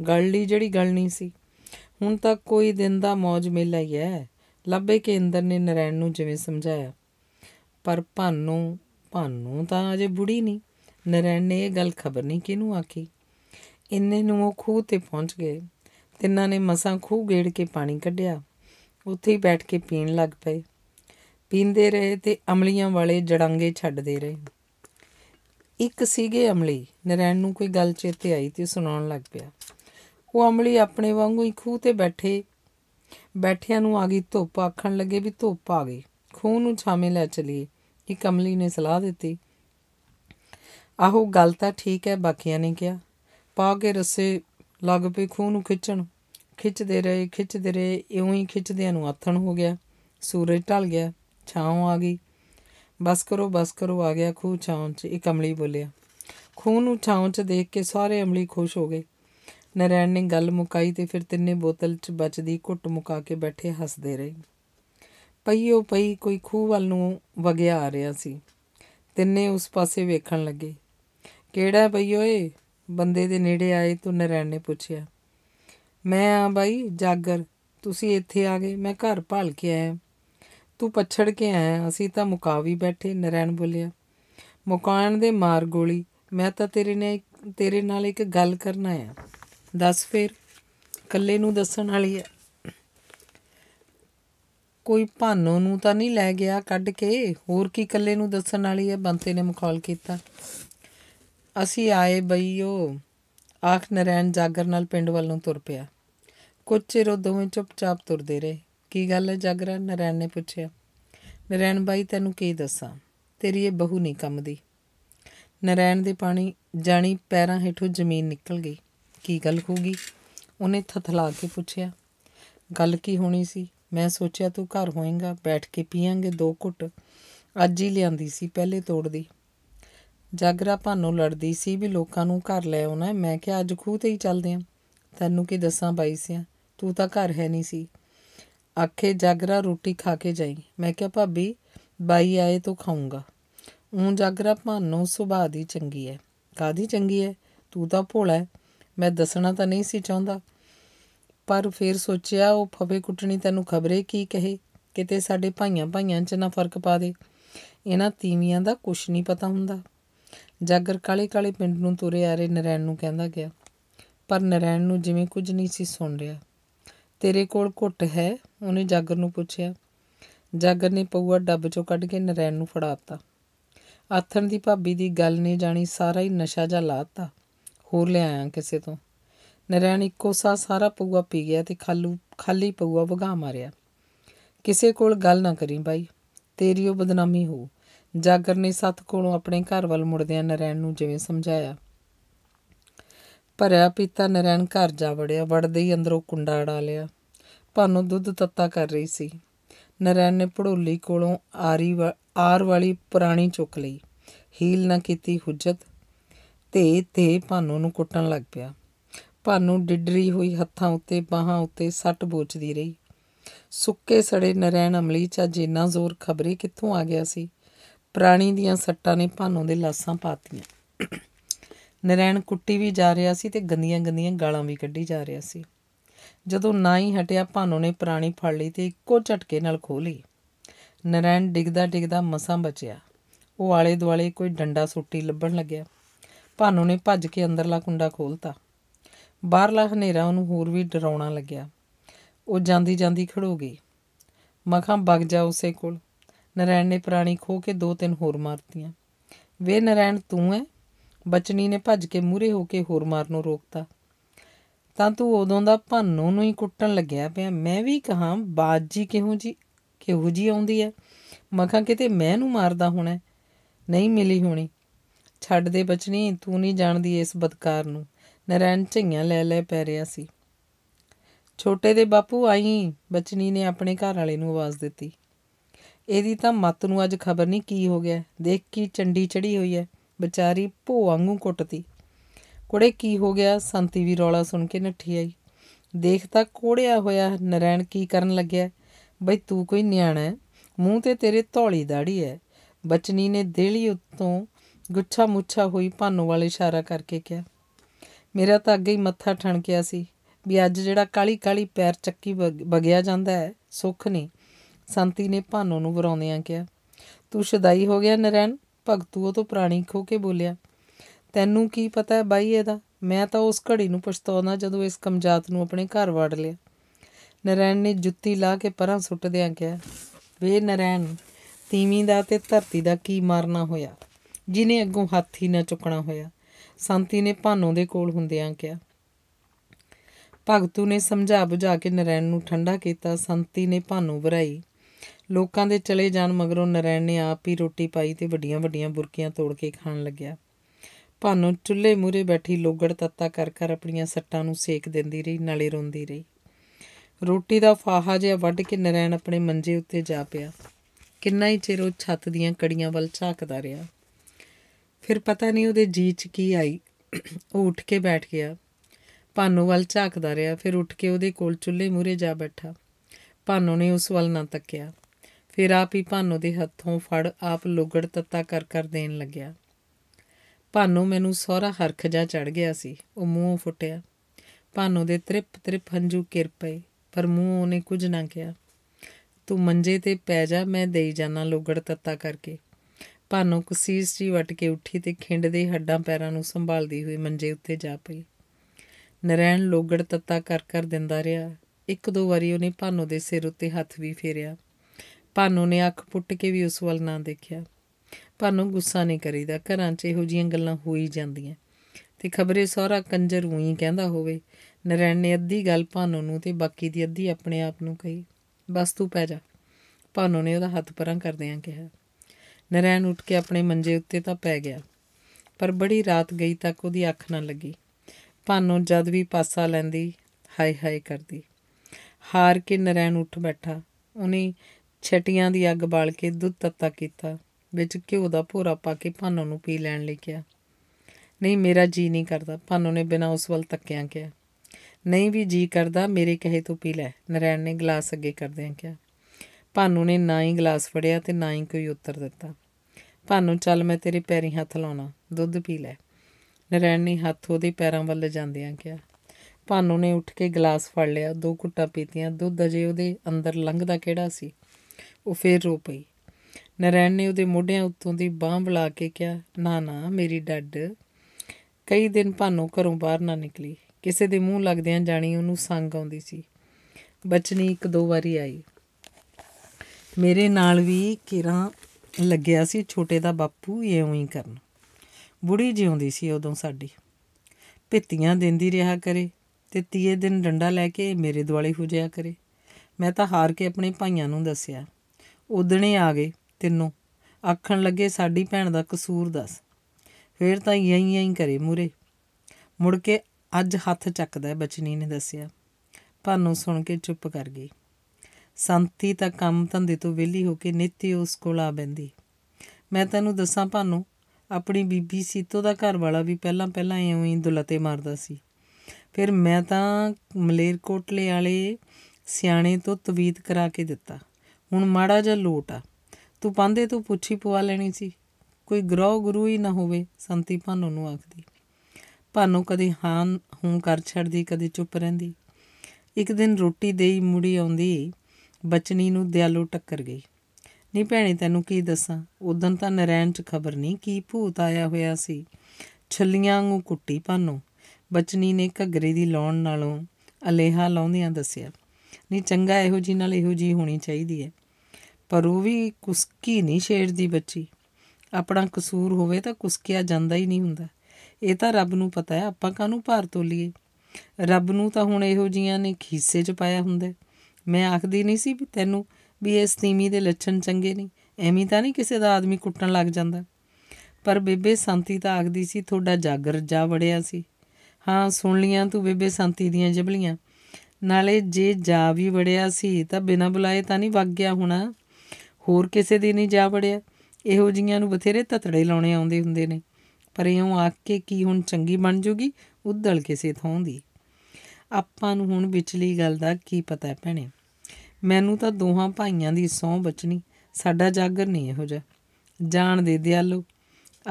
ਗਲ ਲਈ ਜਿਹੜੀ ਗਲਣੀ ਸੀ ਹੁਣ ਤੱਕ ਕੋਈ ਦਿਨ ਦਾ ਮौज ਮੇਲਾ ਹੀ ਐ ਲੱਭੇ ਕੇ ਇੰਦਰ ਨੇ ਨਰੈਣ ਨੂੰ ਜਿਵੇਂ ਸਮਝਾਇਆ ਪਰ ਭਾਨੂ ਭਾਨੂ ਤਾਂ ਅਜੇ ਬੁੜੀ ਨਹੀਂ ਨਰੈਣ ਨੇ ਇਹ ਗੱਲ ਖਬਰ ਨਹੀਂ ਕਿਹਨੂੰ ਆਖੀ ਇੰਨੇ ਨੂੰ ਉਹ ਖੂਹ ਤੇ ਪਹੁੰਚ ਗਏ ਤਿੰਨਾਂ ਨੇ ਮਸਾਂ ਖੂਹ ਗੇੜ ਕੇ ਪਾਣੀ ਕੱਢਿਆ ਉੱਥੇ ਹੀ ਬੈਠ ਕੇ ਪੀਣ ਲੱਗ ਪਏ ਪੀਂਦੇ ਰਹੇ ਤੇ ਅਮਲੀਆਂ ਵਾਲੇ ਜੜਾਂਗੇ ਛੱਡਦੇ ਰਹੇ ਇੱਕ ਸੀਗੇ ਅਮਲੀ ਨਰੈਣ ਨੂੰ ਕੋਈ ਗੱਲ ਚੇਤੇ ਆਈ ਤੇ ਸੁਣਾਉਣ ਲੱਗ ਪਿਆ ਉਹ ਅਮਲੀ ਆਪਣੇ ਵਾਂਗੂ ਹੀ ਖੂਹ ਤੇ ਬੈਠੇ ਬੈਠਿਆਂ ਨੂੰ ਆ ਗਈ ਧੁੱਪ ਆਖਣ ਲੱਗੇ ਵੀ ਧੁੱਪ ਆ ਗਈ ਖੂਹ ਨੂੰ ਛਾਵੇਂ ਲੈ ਚਲੀਏ ਇੱਕ ਅਮਲੀ ਨੇ ਸਲਾਹ ਦਿੱਤੀ ਆਹੋ ਗੱਲ ਤਾਂ ਠੀਕ ਹੈ ਬਾਕੀਆਂ ਨੇ ਕਿਹਾ ਪਾ ਕੇ ਰਸੇ ਲੱਗ ਪਈ ਖੂਹ ਨੂੰ ਖਿੱਚਣ ਖਿੱਚਦੇ ਰਹੇ ਖਿੱਚਦੇ ਰਹੇ ਇਉਂ ਹੀ ਖਿੱਚਦਿਆਂ ਨੂੰ ਆਥਣ ਹੋ ਗਿਆ ਸੂਰਜ ਢਲ ਗਿਆ ਛਾਂ ਆ ਗਈ ਬਸ ਕਰੋ ਬਸ ਕਰੋ ਆ ਗਿਆ ਖੂਹ ਛਾਂ 'ਚ ਇੱਕ ਅਮਲੀ ਬੋਲਿਆ ਖੂਹ ਨੂੰ ਛਾਂ 'ਚ ਦੇਖ ਕੇ ਸਾਰੇ ਅਮਲੀ ਖੁਸ਼ ਹੋ ਗਏ ਨਰੈਣ ਨੇ ਗੱਲ ਮੁਕਾਈ ਤੇ ਫਿਰ ਤਿੰਨੇ ਬੋਤਲ 'ਚ ਬਚਦੀ ਘੁੱਟ ਮੁਕਾ ਕੇ ਬੈਠੇ ਹੱਸਦੇ ਰਹੇ ਪਈਓ ਪਈ ਕੋਈ ਖੂਹ ਵੱਲ ਨੂੰ ਵਗਿਆ ਆ ਰਿਹਾ ਸੀ ਤਿੰਨੇ ਉਸ ਪਾਸੇ ਵੇਖਣ ਲੱਗੇ ਕਿਹੜਾ ਪਈ ਓਏ ਬੰਦੇ ਦੇ ਨੇੜੇ ਆਏ ਤਾਂ ਨਰੈਣ ਨੇ ਪੁੱਛਿਆ ਮੈਂ ਆ ਬਾਈ ਜਾਗਰ ਤੁਸੀਂ ਇੱਥੇ ਆ ਗਏ ਮੈਂ ਘਰ ਭਾਲ ਕੇ ਆਇਆ ਤੂੰ ਪਛੜ ਕੇ ਆਇਆ ਅਸੀਂ ਤਾਂ ਮੁਕਾ ਵੀ ਬੈਠੇ ਨਰੈਣ ਬੋਲਿਆ ਮੁਕਾਣ ਦੇ ਮਾਰ ਗੋਲੀ ਮੈਂ ਤਾਂ ਤੇਰੇ ਨੇ ਤੇਰੇ ਨਾਲ ਇੱਕ ਗੱਲ ਕਰਨਾ ਆ ਦੱਸ ਫੇਰ ਕੱਲੇ ਨੂੰ ਦੱਸਣ ਵਾਲੀ ਹੈ ਕੋਈ ਭਾਨੋ ਨੂੰ ਤਾਂ ਨਹੀਂ ਲੈ ਗਿਆ ਕੱਢ ਕੇ ਹੋਰ ਕੀ ਕੱਲੇ ਨੂੰ ਦੱਸਣ ਵਾਲੀ ਹੈ ਬੰਤੇ ਨੇ ਮਖੌਲ ਕੀਤਾ ਅਸੀਂ ਆਏ ਬਈਓ ਆਖ ਨਰੈਣ ਜਾਗਰ ਨਾਲ ਪਿੰਡ ਵੱਲੋਂ ਤੁਰ ਪਿਆ ਕੁਝ ਚਿਰ ਉਹ ਦੋਵੇਂ ਚੁੱਪਚਾਪ ਤੁਰਦੇ ਰਹੇ ਕੀ ਗੱਲ ਹੈ ਜਾਗਰਾ ਨਰੈਣ ਨੇ ਪੁੱਛਿਆ ਨਰੈਣ ਬਾਈ ਤੈਨੂੰ ਕੀ ਦੱਸਾਂ ਤੇਰੀ ਇਹ ਬਹੂ ਨਹੀਂ ਕੰਮ ਦੀ ਨਰੈਣ ਦੇ ਪਾਣੀ ਜਾਣੀ ਪੈਰਾਂ ਹੇਠੋਂ ਜ਼ਮੀਨ ਨਿਕਲ ਗਈ ਕੀ ਗੱਲ ਹੋਊਗੀ ਉਹਨੇ ਥਥਲਾ ਕੇ ਪੁੱਛਿਆ ਗੱਲ ਕੀ ਹੋਣੀ ਸੀ ਮੈਂ ਸੋਚਿਆ ਤੂੰ ਘਰ ਹੋਏਗਾ ਬੈਠ ਕੇ ਪੀਾਂਗੇ ਦੋ ਘੁੱਟ ਅੱਜ ਹੀ ਲਿਆਂਦੀ ਸੀ ਪਹਿਲੇ ਤੋੜਦੀ ਜਾਗਰਾ ਭਾਨੋ ਲੜਦੀ ਸੀ ਵੀ ਲੋਕਾਂ ਨੂੰ ਘਰ ਲੈ ਆਉਣਾ ਮੈਂ ਕਿਹਾ ਅੱਜ ਖੂਹ ਤੇ ਹੀ ਚੱਲਦੇ ਆ ਤੈਨੂੰ ਕੀ ਦੱਸਾਂ ਬਾਈ ਸਿਆ ਤੂੰ ਤਾਂ ਘਰ ਹੈ ਨਹੀਂ ਸੀ ਆਖੇ ਜਾਗਰਾ ਰੋਟੀ ਖਾ ਕੇ ਜਾਈ ਮੈਂ ਕਿਹਾ ਭਾਬੀ ਬਾਈ ਆਏ ਤੋ ਖਾਉਂਗਾ ਉਂ ਜਾਗਰਾ ਭਾਨੋ ਸੁਭਾ ਦੀ ਚੰਗੀ ਹੈ ਕਾਦੀ ਚੰਗੀ ਹੈ ਤੂੰ ਤਾਂ ਭੋਲਾ ਹੈ ਮੈਂ ਦੱਸਣਾ ਤਾਂ ਨਹੀਂ ਸੀ ਚਾਹੁੰਦਾ ਪਰ ਫੇਰ ਸੋਚਿਆ ਉਹ ਫਵੇ ਕੁੱਟਣੀ ਤੈਨੂੰ ਖਬਰੇ ਕੀ ਕਹੇ ਕਿਤੇ ਸਾਡੇ ਭਾਈਆਂ ਭਾਈਆਂ 'ਚ ਨਾ ਫਰਕ ਪਾ ਦੇ ਇਹਨਾਂ ਤੀਵੀਆਂ ਦਾ ਕੁਛ ਨਹੀਂ ਪਤਾ ਹੁੰਦਾ ਜਾਗਰ ਕਾਲੇ ਕਾਲੇ ਪਿੰਡ ਨੂੰ ਤੁਰੇ ਆ ਰਹੇ ਨਰੈਣ ਨੂੰ ਕਹਿੰਦਾ ਗਿਆ ਪਰ ਨਰੈਣ ਨੂੰ ਜਿਵੇਂ ਕੁਝ ਨਹੀਂ ਸੀ ਸੁਣ ਰਿਹਾ ਤੇਰੇ ਕੋਲ ਘੁੱਟ ਹੈ ਉਹਨੇ ਜਾਗਰ ਨੂੰ ਪੁੱਛਿਆ ਜਾਗਰ ਨੇ ਪਊਆ ਡੱਬ ਚੋਂ ਕੱਢ ਕੇ ਨਰੈਣ ਨੂੰ ਫੜਾਤਾ ਆਥਣ ਦੀ ਭਾਬੀ ਦੀ ਗੱਲ ਨੇ ਜਾਣੀ ਸਾਰਾ ਹੀ ਨਸ਼ਾ ਜਾ ਲਾਤਾ ਹੋਰ ਲਿਆਇਆ ਕਿਸੇ ਤੋਂ ਨਰੈਣ ਇੱਕੋ ਸਾ ਸਾਰਾ ਪਊਆ ਪੀ ਗਿਆ ਤੇ ਖਾਲੂ ਖਾਲੀ ਪਊਆ ਵਗਾ ਮਾਰਿਆ ਕਿਸੇ ਕੋਲ ਗੱਲ ਨਾ ਕਰੀ ਬਾਈ ਤੇਰੀ ਉਹ ਬਦਨਾਮੀ ਹੋ ਜਾਗਰ ਨੇ ਸਤ ਕੋਲੋਂ ਆਪਣੇ ਘਰ ਵੱਲ ਮੁੜਦਿਆਂ ਨਰੈਣ ਨੂੰ ਜਿਵੇਂ ਸਮਝਾਇਆ ਭਰਿਆ ਪੀਤਾ ਨਰੈਣ ਘਰ ਜਾ ਵੜਿਆ ਵੜਦੇ ਹੀ ਅੰਦਰੋਂ ਕੁੰਡਾ ਅੜਾ ਲਿਆ ਭਾਨੋ ਦੁੱਧ ਤੱਤਾ ਕਰ ਰਹੀ ਸੀ ਨਰੈਣ ਨੇ ਪੜੋਲੀ ਕੋਲੋਂ ਆਰੀ ਆਰ ਵਾਲੀ ਪੁਰਾਣੀ ਚੁੱਕ ਲਈ ਹੀਲ ਨਾ ਕੀਤੀ ਹੁਜਤ ਤੇ ਤੇ ਭਾਨੋ ਨੂੰ ਕੁੱਟਣ ਲੱਗ ਪਿਆ ਭਾਨੋ ਡਿੱਡਰੀ ਹੋਈ ਹੱਥਾਂ ਉੱਤੇ ਬਾਹਾਂ ਉੱਤੇ ਸੱਟ ਬੋਚਦੀ ਰਹੀ ਸੁੱਕੇ ਸੜੇ ਨਰੈਣ ਅਮਲੀ ਚਾ ਜਿੰਨਾ ਜ਼ੋਰ ਖਬਰੇ ਕਿੱਥੋਂ ਆ ਗਿਆ ਸੀ ਪ੍ਰਾਣੀ ਦੀਆਂ ਸੱਟਾਂ ਨੇ ਭਾਨੋਂ ਦੇ ਲਾਸਾਂ ਪਾਤੀਆਂ ਨਰੈਣ ਕੁੱਟੀ ਵੀ ਜਾ ਰਿਹਾ ਸੀ ਤੇ ਗੰਦੀਆਂ-ਗੰਦੀਆਂ ਗਾਲਾਂ ਵੀ ਕੱਢੀ ਜਾ ਰਿਹਾ ਸੀ ਜਦੋਂ ਨਾ ਹੀ ਹਟਿਆ ਭਾਨੋ ਨੇ ਪ੍ਰਾਣੀ ਫੜ ਲਈ ਤੇ ਇੱਕੋ ਝਟਕੇ ਨਾਲ ਖੋ ਲਈ ਨਰੈਣ ਡਿੱਗਦਾ ਡਿੱਗਦਾ ਮਸਾਂ ਬਚਿਆ ਉਹ ਆਲੇ ਦੁਆਲੇ ਕੋਈ ਡੰਡਾ ਸੁੱਟੀ ਲੱਭਣ ਲੱਗਿਆ ਭਾਨੋ ਨੇ ਭੱਜ ਕੇ ਅੰਦਰਲਾ ਕੁੰਡਾ ਖੋਲਤਾ ਬਾਹਰਲਾ ਹਨੇਰਾ ਉਹਨੂੰ ਹੋਰ ਵੀ ਡਰਾਉਣਾ ਲੱਗਿਆ ਉਹ ਜਾਂਦੀ ਜਾਂਦੀ ਖੜੋ ਗਈ ਮਖਾਂ ਵਗ ਜਾ ਉਸੇ ਕੋਲ ਨਰੈਣ ਨੇ ਪ੍ਰਾਣੀ ਖੋ ਕੇ ਦੋ ਤਿੰਨ ਹੋਰ ਮਾਰਤੀਆਂ ਵੇ ਨਰੈਣ ਤੂੰ ਐ ਬਚਨੀ ਨੇ ਭੱਜ ਕੇ ਮੂਰੇ ਹੋ ਕੇ ਹੋਰ ਮਾਰਨ ਨੂੰ ਰੋਕਤਾ ਤਾਂ ਤੂੰ ਉਦੋਂ ਦਾ ਭਾਨੂ ਨੂੰ ਹੀ ਕੁੱਟਣ ਲੱਗਿਆ ਪਿਆ ਮੈਂ ਵੀ ਕਹਾਂ ਬਾਜੀ ਜੀ ਕਿਹੋ ਜੀ ਕਿਹੋ ਜੀ ਆਉਂਦੀ ਐ ਮਖਾਂ ਕਿਤੇ ਮੈਂ ਨੂੰ ਮਾਰਦਾ ਹੋਣਾ ਨਹੀਂ ਮਿਲੀ ਹੋਣੀ ਛੱਡ ਦੇ ਬਚਨੀ ਤੂੰ ਨਹੀਂ ਜਾਣਦੀ ਇਸ ਬਦਕਾਰ ਨੂੰ ਨਰੈਣ ਝਈਆਂ ਲੈ ਲੈ ਪੈ ਰਿਆ ਸੀ ਛੋਟੇ ਦੇ ਬਾਪੂ ਆਈ ਬਚਨੀ ਨੇ ਆਪਣੇ ਘਰ ਵਾਲੇ ਨੂੰ ਆਵਾਜ਼ ਦਿੱਤੀ ਇਹਦੀ ਤਾਂ ਮੱਤ ਨੂੰ ਅੱਜ ਖਬਰ ਨਹੀਂ ਕੀ ਹੋ ਗਿਆ ਦੇਖ ਕੀ ਚੰਡੀ ਚੜੀ ਹੋਈ ਐ ਵਿਚਾਰੀ ਭੋ ਵਾਂਗੂ ਕੁੱਟਤੀ ਕੋੜੇ ਕੀ ਹੋ ਗਿਆ ਸੰਤੀ ਵੀ ਰੌਲਾ ਸੁਣ ਕੇ ਨੱਠੀ ਆਈ ਦੇਖ ਤਾਂ ਕੋੜਿਆ ਹੋਇਆ ਨਰੈਣ ਕੀ ਕਰਨ ਲੱਗਿਆ ਬਈ ਤੂੰ ਕੋਈ ਨਿਆਣਾ ਮੂੰਹ ਤੇ ਤੇਰੇ ਧੌਲੀ ਦਾੜੀ ਐ ਬਚਨੀ ਨੇ ਦੇਲੀ ਉੱਤੋਂ ਗੁੱਛਾ ਮੁੱਛਾ ਹੋਈ ਭਾਨੋ ਵਾਲੇ ਇਸ਼ਾਰਾ ਕਰਕੇ ਕਿਹਾ ਮੇਰਾ ਤਾਂ ਅੱਗੇ ਹੀ ਮੱਥਾ ਠਣਕਿਆ ਸੀ ਵੀ ਅੱਜ ਜਿਹੜਾ ਕਾਲੀ ਕਾਲੀ ਪੈਰ ਚੱਕੀ ਬਗਿਆ ਜਾਂਦਾ ਹੈ ਸੁੱਖ ਨਹੀਂ ਸੰਤੀ ਨੇ ਭਾਨੋ ਨੂੰ ਵਰਾਉਂਦਿਆਂ ਕਿਹਾ ਤੂੰ ਸ਼ਦਾਈ ਹੋ ਗਿਆ ਨਰੈਣ ਭਗਤੂ ਉਹ ਤੋਂ ਪ੍ਰਾਣੀ ਖੋ ਕੇ ਬੋਲਿਆ ਤੈਨੂੰ ਕੀ ਪਤਾ ਹੈ ਬਾਈ ਇਹਦਾ ਮੈਂ ਤਾਂ ਉਸ ਘੜੀ ਨੂੰ ਪਛਤਾਉਣਾ ਜਦੋਂ ਇਸ ਕਮਜਾਤ ਨੂੰ ਆਪਣੇ ਘਰ ਵੜ ਲਿਆ ਨਰੈਣ ਨੇ ਜੁੱਤੀ ਲਾ ਕੇ ਪਰਾਂ ਸੁੱਟਦਿਆਂ ਕਿਹਾ ਵੇ ਨਰੈਣ ਤੀਵੀਂ ਦਾ ਤੇ ਧਰਤੀ ਦਾ ਕੀ ਮਾਰਨਾ ਹੋਇਆ ਜਿਨੇ ਅੱਗੋਂ ਹਾਥੀ ਨਾ ਚੁੱਕਣਾ ਹੋਇਆ ਸੰਤੀ ਨੇ ਭਾਨੋ ਦੇ ਕੋਲ ਹੁੰਦਿਆਂ ਕਿਹਾ ਭਗਤੂ ਨੇ ਸਮਝਾ ਬੁਝਾ ਕੇ ਨਰੈਣ ਨੂੰ ਠੰਡਾ ਕੀਤਾ ਸੰਤੀ ਨੇ ਭਾਨੋ ਭਰਾਈ ਲੋਕਾਂ ਦੇ ਚਲੇ ਜਾਣ ਮਗਰੋਂ ਨਰੈਣ ਨੇ ਆਪ ਹੀ ਰੋਟੀ ਪਾਈ ਤੇ ਵੱਡੀਆਂ-ਵੱਡੀਆਂ ਬੁਰਕੀਆਂ ਤੋੜ ਕੇ ਖਾਣ ਲੱਗਿਆ ਭਾਨੋ ਚੁੱਲ੍ਹੇ ਮੂਰੇ ਬੈਠੀ ਲੋਗੜ ਤੱਤਾ ਕਰ ਕਰ ਆਪਣੀਆਂ ਸੱਟਾਂ ਨੂੰ ਸੇਕ ਦਿੰਦੀ ਰਹੀ ਨਾਲੇ ਰੋਂਦੀ ਰਹੀ ਰੋਟੀ ਦਾ ਫਾਹਾ ਜਿਹਾ ਵੱਢ ਕੇ ਨਰੈਣ ਆਪਣੇ ਮੰਜੇ ਉੱਤੇ ਜਾ ਪਿਆ ਕਿੰਨਾ ਹੀ ਚਿਰ ਉਹ ਛੱਤ ਦੀਆਂ ਕੜੀਆਂ ਵੱਲ ਝਾਕਦਾ ਰਿਹਾ ਫਿਰ ਪਤਾ ਨਹੀਂ ਉਹਦੇ ਜੀ 'ਚ ਕੀ ਆਈ ਉਹ ਉੱਠ ਕੇ ਬੈਠ ਗਿਆ ਭਾਨੋ ਵੱਲ ਝਾਕਦਾ ਰਿਹਾ ਫਿਰ ਉੱਠ ਕੇ ਉਹਦੇ ਕੋਲ ਚੁੱਲ੍ਹੇ ਮੂਰੇ ਜਾ ਬੈਠਾ ਭਾਨੋ ਨੇ ਉਸ ਵੱਲ ਨਾ ਤੱਕਿਆ ਫਿਰ ਆਪ ਹੀ ਭਾਨੋ ਦੇ ਹੱਥੋਂ ਫੜ ਆਪ ਲੁਗੜ ਤੱਤਾ ਕਰ ਕਰ ਦੇਣ ਲੱਗਿਆ ਭਾਨੋ ਮੈਨੂੰ ਸੋਹਰਾ ਹਰਖ ਜਾ ਚੜ ਗਿਆ ਸੀ ਉਹ ਮੂੰਹੋਂ ਫੁੱਟਿਆ ਭਾਨੋ ਦੇ ਤ੍ਰਿਪ ਤ੍ਰਿਪ ਹੰਝੂ ਕਿਰ ਪਏ ਪਰ ਮੂੰਹ ਉਹਨੇ ਕੁਝ ਨਾ ਕਿਹਾ ਤੂੰ ਮੰਜੇ ਤੇ ਪੈ ਜਾ ਮੈਂ ਦੇਈ ਜਾਣਾ ਲੁਗੜ ਤੱਤਾ ਕਰਕੇ ਭਾਨੋ ਕੁਸੀਸ ਜੀ ਵਟ ਕੇ ਉੱਠੀ ਤੇ ਖਿੰਡ ਦੇ ਹੱਡਾਂ ਪੈਰਾਂ ਨੂੰ ਸੰਭਾਲਦੀ ਹੋਈ ਮੰਜੇ ਉੱਤੇ ਜਾ ਪਈ ਨਰੈਣ ਲੋਗੜ ਤੱਤਾ ਕਰ ਕਰ ਦਿੰਦਾ ਰਿਹਾ ਇੱਕ ਦੋ ਵਾਰੀ ਉਹਨੇ ਭਾਨੋ ਦੇ ਸਿਰ ਉੱਤੇ ਹੱਥ ਵੀ ਫੇਰਿਆ ਭਾਨੂ ਨੇ ਅੱਖ ਪੁੱਟ ਕੇ ਵੀ ਉਸ ਵੱਲ ਨਾ ਦੇਖਿਆ ਭਾਨੂ ਗੁੱਸਾ ਨਹੀਂ ਕਰੀਦਾ ਘਰਾਂ 'ਚ ਇਹੋ ਜੀਆਂ ਗੱਲਾਂ ਹੋ ਹੀ ਜਾਂਦੀਆਂ ਤੇ ਖਬਰੇ ਸਹਰਾ ਕੰਜਰ ਹੋਈ ਕਹਿੰਦਾ ਹੋਵੇ ਨਰੈਣ ਨੇ ਅੱਧੀ ਗੱਲ ਭਾਨੂ ਨੂੰ ਤੇ ਬਾਕੀ ਦੀ ਅੱਧੀ ਆਪਣੇ ਆਪ ਨੂੰ ਕਹੀ ਬਸ ਤੂੰ ਪੈ ਜਾ ਭਾਨੂ ਨੇ ਉਹਦਾ ਹੱਥ ਪਰਾਂ ਕਰਦਿਆਂ ਕਿਹਾ ਨਰੈਣ ਉੱਠ ਕੇ ਆਪਣੇ ਮੰਜੇ ਉੱਤੇ ਤਾਂ ਪੈ ਗਿਆ ਪਰ ਬੜੀ ਰਾਤ ਗਈ ਤੱਕ ਉਹਦੀ ਅੱਖ ਨਾ ਲੱਗੀ ਭਾਨੂ ਜਦ ਵੀ ਪਾਸਾ ਲੈਂਦੀ ਹਾਏ ਹਾਏ ਕਰਦੀ ਹਾਰ ਕੇ ਨਰੈਣ ਉੱਠ ਬੈਠਾ ਉਹਨੇ ਛਟੀਆਂ ਦੀ ਅੱਗ ਬਾਲ ਕੇ ਦੁੱਧ ਤੱਤਾ ਕੀਤਾ ਵਿੱਚ ਘਿਓ ਦਾ ਭੋਰਾ ਪਾ ਕੇ ਭਾਨੋ ਨੂੰ ਪੀ ਲੈਣ ਲਈ ਕਿਹਾ ਨਹੀਂ ਮੇਰਾ ਜੀ ਨਹੀਂ ਕਰਦਾ ਭਾਨੋ ਨੇ ਬਿਨਾਂ ਉਸ ਵੱਲ ਤੱਕਿਆਂ ਕਿਹਾ ਨਹੀਂ ਵੀ ਜੀ ਕਰਦਾ ਮੇਰੇ ਕਹੇ ਤੋਂ ਪੀ ਲੈ ਨਰੈਣ ਨੇ ਗਲਾਸ ਅੱਗੇ ਕਰਦਿਆਂ ਕਿਹਾ ਭਾਨੋ ਨੇ ਨਾ ਹੀ ਗਲਾਸ ਫੜਿਆ ਤੇ ਨਾ ਹੀ ਕੋਈ ਉੱਤਰ ਦਿੱਤਾ ਭਾਨੋ ਚੱਲ ਮੈਂ ਤੇਰੇ ਪੈਰੀ ਹੱਥ ਲਾਉਣਾ ਦੁੱਧ ਪੀ ਲੈ ਨਰੈਣ ਨੇ ਹੱਥ ਉਹਦੇ ਪੈਰਾਂ ਵੱਲ ਜਾਂਦਿਆਂ ਕਿਹਾ ਭਾਨੋ ਨੇ ਉੱਠ ਕੇ ਗਲਾਸ ਫੜ ਲਿਆ ਦੋ ਘੁੱਟਾਂ ਪੀਤੀਆਂ ਦੁੱਧ ਅਜੇ ਉਹਦੇ ਅੰਦਰ ਲੰਘਦਾ ਕਿਹੜਾ ਸੀ ਉਹ ਫੇਰ ਰੋ ਪਈ ਨਰੈਣ ਨੇ ਉਹਦੇ ਮੋਢਿਆਂ ਉੱਤੋਂ ਦੀ ਬਾਹ ਬੁਲਾ ਕੇ ਕਿਹਾ ਨਾ ਨਾ ਮੇਰੀ ਡੱਡ ਕਈ ਦਿਨ ਭਾਨੋ ਘਰੋਂ ਬਾਹਰ ਨਾ ਨਿਕਲੀ ਕਿਸੇ ਦੇ ਮੂੰਹ ਲੱਗਦਿਆਂ ਜਾਣੀ ਉਹਨੂੰ ਸੰਗ ਆਉਂਦੀ ਸੀ ਬਚਨੀ ਇੱਕ ਦੋ ਵਾਰੀ ਆਈ ਮੇਰੇ ਨਾਲ ਵੀ ਕਿਰਾਂ ਲੱਗਿਆ ਸੀ ਛੋਟੇ ਦਾ ਬਾਪੂ ਇਉਂ ਹੀ ਕਰਨ ਬੁੜੀ ਜਿਉਂਦੀ ਸੀ ਉਦੋਂ ਸਾਡੀ ਭਿੱਤੀਆਂ ਦਿੰਦੀ ਰਿਹਾ ਕਰੇ ਤੇ ਤੀਏ ਦਿਨ ਡੰਡਾ ਲੈ ਕੇ ਮੇਰੇ ਦੁਆਲੇ ਹੋ ਜਾਇਆ ਕਰੇ ਮੈਂ ਤਾਂ ਹਾਰ ਕੇ ਆਪਣੇ ਭਾਈਆਂ ਨੂੰ ਦੱਸਿਆ ਉਦਣੇ ਆ ਗਏ ਤਿੰਨੋਂ ਆਖਣ ਲੱਗੇ ਸਾਡੀ ਭੈਣ ਦਾ ਕਸੂਰ ਦੱਸ ਫੇਰ ਤਾਂ ਇਹੀ ਇਹੀ ਕਰੇ ਮੂਰੇ ਮੁੜ ਕੇ ਅੱਜ ਹੱਥ ਚੱਕਦਾ ਬਚਨੀ ਨੇ ਦੱਸਿਆ ਭਾਨੂੰ ਸੁਣ ਕੇ ਚੁੱਪ ਕਰ ਗਈ ਸੰਤੀ ਤਾਂ ਕੰਮ ਧੰਦੇ ਤੋਂ ਵਿਹਲੀ ਹੋ ਕੇ ਨਿੱਤੀ ਉਸ ਕੋਲ ਆ ਬੈੰਦੀ ਮੈਂ ਤੈਨੂੰ ਦੱਸਾਂ ਭਾਨੂੰ ਆਪਣੀ ਬੀਬੀ ਸੀਤੋ ਦਾ ਘਰ ਵਾਲਾ ਵੀ ਪਹਿਲਾਂ ਪਹਿਲਾਂ ਐਵੇਂ ਹੀ ਦੁਲਤੇ ਮਾਰਦਾ ਸੀ ਫਿਰ ਮੈਂ ਤਾਂ ਮਲੇਰਕੋਟਲੇ ਵਾਲੇ ਸਿਆਣੇ ਤੋਂ ਤਵੀਤ ਕਰਾ ਕੇ ਦਿੱਤਾ ਹੁਣ ਮਾੜਾ ਜਿਹਾ ਲੋਟ ਆ ਤੂੰ ਪਾਂਦੇ ਤੂੰ ਪੁੱਛੀ ਪਵਾ ਲੈਣੀ ਸੀ ਕੋਈ ਗ੍ਰਹਿ ਗੁਰੂ ਹੀ ਨਾ ਹੋਵੇ ਸੰਤੀ ਭਾਨੋ ਨੂੰ ਆਖਦੀ ਭਾਨੋ ਕਦੇ ਹਾਂ ਹੂੰ ਕਰ ਛੱਡਦੀ ਕਦੇ ਚੁੱਪ ਰਹਿੰਦੀ ਇੱਕ ਦਿਨ ਰੋਟੀ ਦੇਈ ਮੁੜੀ ਆਉਂਦੀ ਬਚਨੀ ਨੂੰ ਦਿਆਲੋ ਟੱਕਰ ਗਈ ਨਹੀਂ ਭੈਣੇ ਤੈਨੂੰ ਕੀ ਦੱਸਾਂ ਉਦੋਂ ਤਾਂ ਨਰੈਣ 'ਚ ਖਬਰ ਨਹੀਂ ਕੀ ਭੂਤ ਆਇਆ ਹੋਇਆ ਸੀ ਛੱਲੀਆਂ ਨੂੰ ਕੁੱਟੀ ਭਾਨੋ ਬਚਨੀ ਨੇ ਘਗਰੇ ਦੀ ਲਾਉਣ ਨਾਲੋਂ ਅਲੇਹਾ ਲਾਉਂਦਿਆਂ ਦੱਸਿਆ ਨਹੀਂ ਚੰਗਾ ਇਹੋ ਜੀ ਨਾਲ ਇਹੋ ਜੀ ਹੋਣੀ ਚਾਹੀਦੀ ਹੈ ਪਰ ਉਹ ਵੀ ਕੁਸਕੀ ਨਹੀਂ ਛੇੜਦੀ ਬੱਚੀ ਆਪਣਾ ਕਸੂਰ ਹੋਵੇ ਤਾਂ ਕੁਸਕਿਆ ਜਾਂਦਾ ਹੀ ਨਹੀਂ ਹੁੰਦਾ ਇਹ ਤਾਂ ਰੱਬ ਨੂੰ ਪਤਾ ਹੈ ਆਪਾਂ ਕਾਹਨੂੰ ਭਾਰ ਤੋਲੀਏ ਰੱਬ ਨੂੰ ਤਾਂ ਹੁਣ ਇਹੋ ਜੀਆਂ ਨੇ ਖੀਸੇ 'ਚ ਪਾਇਆ ਹੁੰਦਾ ਮੈਂ ਆਖਦੀ ਨਹੀਂ ਸੀ ਵੀ ਤੈਨੂੰ ਵੀ ਇਸ ਤੀਮੀ ਦੇ ਲੱਛਣ ਚੰਗੇ ਨਹੀਂ ਐਵੇਂ ਤਾਂ ਨਹੀਂ ਕਿਸੇ ਦਾ ਆਦਮੀ ਕੁੱਟਣ ਲੱਗ ਜਾਂਦਾ ਪਰ ਬੇਬੇ ਸੰਤੀ ਤਾਂ ਆਖਦੀ ਸੀ ਤੁਹਾਡਾ ਜਾਗਰ ਜਾ ਵੜਿਆ ਸੀ ਹਾਂ ਸੁਣ ਲੀਆਂ ਤੂੰ ਬੇਬੇ ਸੰਤੀ ਦੀਆਂ ਜਬਲੀਆਂ ਨਾਲੇ ਜੇ ਜਾ ਵੀ ਵੜਿਆ ਸੀ ਤਾਂ ਬਿਨਾਂ ਬੁਲਾਏ ਤਾਂ ਨਹੀਂ ਵਗ ਗਿਆ ਹੋਣਾ ਹੋਰ ਕਿਸੇ ਦੇ ਨਹੀਂ ਜਾ ਵੜਿਆ ਇਹੋ ਜੀਆਂ ਨੂੰ ਬਥੇਰੇ ਤਤੜੇ ਲਾਉਣੇ ਆਉਂਦੇ ਹੁੰਦੇ ਨੇ ਪਰ ਇਉਂ ਆਖ ਕੇ ਕੀ ਹੁਣ ਚੰਗੀ ਬਣ ਜੂਗੀ ਉਦਲ ਕਿਸੇ ਥੋਂ ਦੀ ਆਪਾਂ ਨੂੰ ਹੁਣ ਵਿਚਲੀ ਗੱਲ ਦਾ ਕੀ ਪਤਾ ਹੈ ਭੈਣੇ ਮੈਨੂੰ ਤਾਂ ਦੋਹਾਂ ਭਾਈਆਂ ਦੀ ਸੌ ਬਚਣੀ ਸਾਡਾ ਜਾਗਰ ਨਹੀਂ ਇਹੋ ਜਿਹਾ ਜਾਣ ਦੇ ਦਿਆਲੋ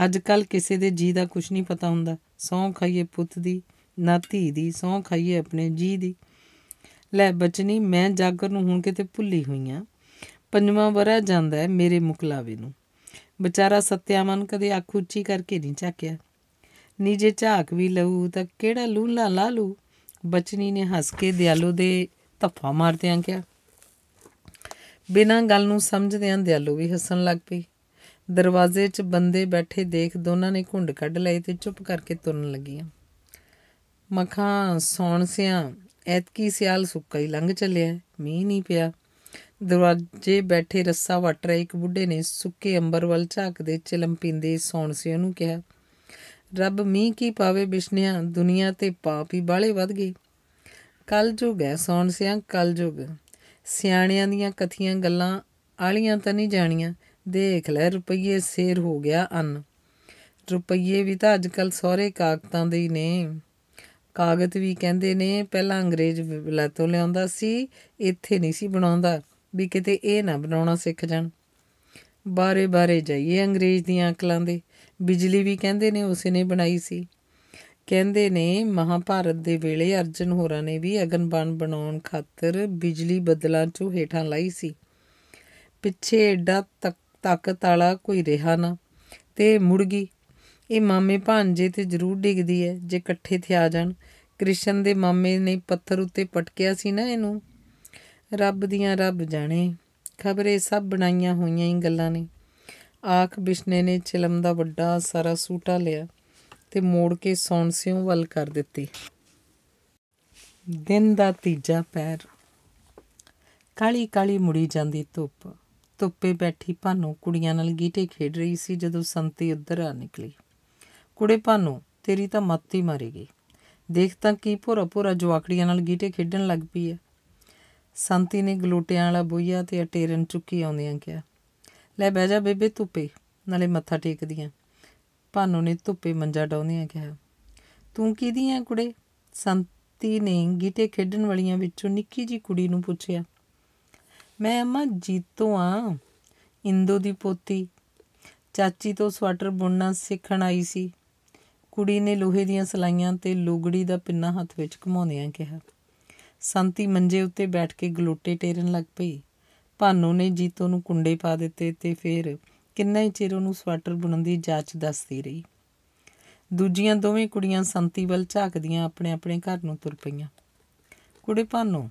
ਅੱਜ ਕੱਲ ਕਿਸੇ ਦੇ ਜੀ ਦਾ ਕੁਝ ਨਹੀਂ ਪਤਾ ਹੁੰਦਾ ਸੌ ਖਾਈਏ ਪੁੱਤ ਦੀ ਨਾ ਧੀ ਦੀ ਸੌ ਖਾਈਏ ਆਪਣੇ ਜੀ ਦੀ ਲੈ ਬਚਣੀ ਮੈਂ ਜਾਗਰ ਨੂੰ ਹੁਣ ਕਿਤੇ ਭੁੱਲੀ ਹੋਈ ਆ ਪੰਜਵਾਂ ਵਰਾ ਜਾਂਦਾ ਹੈ ਮੇਰੇ ਮੁਕਲਾਵੇ ਨੂੰ ਵਿਚਾਰਾ ਸਤਿਆਮਨ ਕਦੇ ਅੱਖ ਉੱਚੀ ਕਰਕੇ ਨਹੀਂ ਝਾਕਿਆ ਨੀਜੇ ਝਾਕ ਵੀ ਲਊ ਤਾਂ ਕਿਹੜਾ ਲੂਲਾ ਲਾ ਲੂ ਬਚਨੀ ਨੇ ਹੱਸ ਕੇ ਦਿਆਲੋ ਦੇ ਧੱਫਾ ਮਾਰਦਿਆਂ ਕਿਆ ਬਿਨਾਂ ਗੱਲ ਨੂੰ ਸਮਝਦਿਆਂ ਦਿਆਲੋ ਵੀ ਹੱਸਣ ਲੱਗ ਪਈ ਦਰਵਾਜ਼ੇ 'ਚ ਬੰਦੇ ਬੈਠੇ ਦੇਖ ਦੋਨਾਂ ਨੇ ਘੁੰਡ ਕੱਢ ਲਏ ਤੇ ਚੁੱਪ ਕਰਕੇ ਤੁਰਨ ਲੱਗੀਆਂ ਮਖਾਂ ਸੌਣ ਸਿਆਂ ਐਤਕੀ ਸਿਆਲ ਸੁੱਕਾ ਹੀ ਲੰਘ ਚੱਲਿਆ ਮੀਂਹ ਨਹੀਂ ਪਿਆ ਦਰਵਾਜ਼ੇ ਬੈਠੇ ਰੱਸਾ ਵਟ ਰਹੇ ਇੱਕ ਬੁੱਢੇ ਨੇ ਸੁੱਕੇ ਅੰਬਰ ਵੱਲ ਝਾਕਦੇ ਚਿਲਮ ਪੀਂਦੇ ਸੀ ਉਹਨੂੰ ਕਿਹਾ ਰੱਬ ਮੀਂਹ ਕੀ ਪਾਵੇ ਬਿਸ਼ਨਿਆ ਦੁਨੀਆ ਤੇ ਪਾਪ ਹੀ ਬਾਲੇ ਵੱਧ ਗਏ ਕਲ ਜੁਗ ਹੈ ਸੌਣਸਿਆ ਕਲ ਜੁਗ ਸਿਆਣਿਆਂ ਦੀਆਂ ਕਥੀਆਂ ਗੱਲਾਂ ਆਲੀਆਂ ਤਾਂ ਨਹੀਂ ਜਾਣੀਆਂ ਦੇਖ ਲੈ ਰੁਪਈਏ ਸੇਰ ਹੋ ਗਿਆ ਅੰਨ ਰੁਪਈਏ ਵੀ ਤਾਂ ਅੱਜਕੱਲ ਸੋਹਰੇ ਕਾਗਤਾਂ ਦੇ ਹੀ ਨੇ ਕਾਗਤ ਵੀ ਕਹਿੰਦੇ ਨੇ ਪਹਿਲਾਂ ਅੰਗਰੇਜ਼ ਵਿਲਾ ਤੋਂ ਲਿਆਉਂਦਾ ਸੀ ਇੱਥੇ ਨਹੀਂ ਸੀ ਬਣਾਉਂਦਾ ਵੀ ਕਿਤੇ ਇਹ ਨਾ ਬਣਾਉਣਾ ਸਿੱਖ ਜਾਣ ਬਾਰੇ-ਬਾਰੇ ਜਾਈਏ ਅੰਗਰੇਜ਼ ਦੀਆਂ ਅਕਲਾਂ ਦੇ ਬਿਜਲੀ ਵੀ ਕਹਿੰਦੇ ਨੇ ਉਸੇ ਨੇ ਬਣਾਈ ਸੀ ਕਹਿੰਦੇ ਨੇ ਮਹਾਭਾਰਤ ਦੇ ਵੇਲੇ ਅਰਜਨ ਹੋਰਾਂ ਨੇ ਵੀ ਅਗਨਬਾਨ ਬਣਾਉਣ ਖਾਤਰ ਬਿਜਲੀ ਬਦਲਾਂ 'ਚੋਂ ਹੇਠਾਂ ਲਾਈ ਸੀ ਪਿੱਛੇ ਐਡਾ ਤਾਕਤ ਵਾਲਾ ਕੋਈ ਰਿਹਾ ਨਾ ਤੇ ਮੁੜ ਗਈ ਇਹ ਮਾਮੇ ਭਾਂਜੇ ਤੇ ਜ਼ਰੂਰ ਡਿੱਗਦੀ ਹੈ ਜੇ ਇਕੱਠੇ ਥੇ ਆ ਜਾਣ ਕ੍ਰਿਸ਼ਨ ਦੇ ਮਾਮੇ ਨੇ ਪੱਥਰ ਉੱਤੇ ਪਟਕਿਆ ਸੀ ਨਾ ਇਹਨੂੰ ਰੱਬ ਦੀਆਂ ਰੱਬ ਜਾਣੇ ਖਬਰੇ ਸਭ ਬਣਾਈਆਂ ਹੋਈਆਂ ਹੀ ਗੱਲਾਂ ਨੇ ਆਖ ਬਿਸ਼ਨੇ ਨੇ ਚਿਲਮ ਦਾ ਵੱਡਾ ਸਾਰਾ ਸੂਟਾ ਲਿਆ ਤੇ ਮੋੜ ਕੇ ਸੌਣ ਸਿਉ ਵੱਲ ਕਰ ਦਿੱਤੀ ਦਿਨ ਦਾ ਤੀਜਾ ਪੈਰ ਕਾਲੀ ਕਾਲੀ ਮੁੜੀ ਜਾਂਦੀ ਧੁੱਪ ਧੁੱਪੇ ਬੈਠੀ ਭਾਨੋ ਕੁੜੀਆਂ ਨਾਲ ਗੀਟੇ ਖੇਡ ਰਹੀ ਸੀ ਜਦੋਂ ਸੰਤੀ ਉੱਧਰ ਆ ਨਿਕਲੀ ਕੁੜੇ ਭਾਨੋ ਤੇਰੀ ਤਾਂ ਮੱਤ ਹੀ ਮਾਰੀ ਗਈ ਦੇਖ ਤਾਂ ਕੀ ਭੋਰਾ ਭੋਰਾ ਜਵਾਕੜੀਆਂ ਨਾਲ ਗੀਟੇ ਖੇਡਣ ਲੱਗ ਪਈ ਐ ਸੰਤੀ ਨੇ ਗਲੂਟਿਆਂ ਵਾਲਾ ਬੁਈਆ ਤੇ ਅਟੇਰਨ ਚੁੱਕੀ ਆਉਂਦਿਆਂ ਕਿਹਾ ਲੈ ਬਹਿ ਜਾ ਬੇਬੇ ਧੁੱਪੇ ਨਾਲੇ ਮੱਥਾ ਟੇਕਦੀਆਂ ਭਾਨੋ ਨੇ ਧੁੱਪੇ ਮੰਜਾ ਡਾਉਂਦਿਆਂ ਕਿਹਾ ਤੂੰ ਐ ਕੁੜੇ ਸੰਤੀ ਨੇ ਗੀਟੇ ਖੇਡਣ ਵਾਲੀਆਂ ਵਿੱਚੋਂ ਨਿੱਕੀ ਜੀ ਕੁੜੀ ਨੂੰ ਪੁੱਛਿਆ ਮੈਂ ਅਮਾ ਜੀਤੋਂ ਆ ਇੰਦੋ ਦੀ ਪੋਤੀ ਚਾਚੀ ਤੋਂ ਸਵੈਟਰ ਬੁਣਨਾ ਸਿੱਖਣ ਆਈ ਸੀ ਕੁੜੀ ਨੇ ਲੋਹੇ ਦੀਆਂ ਸਲਾਈਆਂ ਤੇ ਲੋਗੜੀ ਦਾ ਪਿੰਨਾ ਹੱਥ ਵਿੱਚ ਘਮਾਉਂਦਿਆਂ ਕਿਹਾ ਸੰਤੀ ਮੰਜੇ ਉੱਤੇ ਬੈਠ ਕੇ ਗਲੋਟੇ ਟੇਰਨ ਲੱਗ ਪਈ ਭਾਨੋ ਨੇ ਜੀਤੋ ਨੂੰ ਕੁੰਡੇ ਪਾ ਦਿੱਤੇ ਤੇ ਫਿਰ ਕਿੰਨਾ ਹੀ ਚਿਰ ਉਹਨੂੰ ਸਵੈਟਰ ਬੁਣਨ ਦੀ ਜਾਂਚ ਦੱਸਦੀ ਰਹੀ ਦੂਜੀਆਂ ਦੋਵੇਂ ਕੁੜੀਆਂ ਸੰਤੀ ਵੱਲ ਝਾਕਦੀਆਂ ਆਪਣੇ ਆਪਣੇ ਘਰ ਨੂੰ ਤੁਰ ਪਈਆਂ ਕੁੜੇ ਭਾਨੋ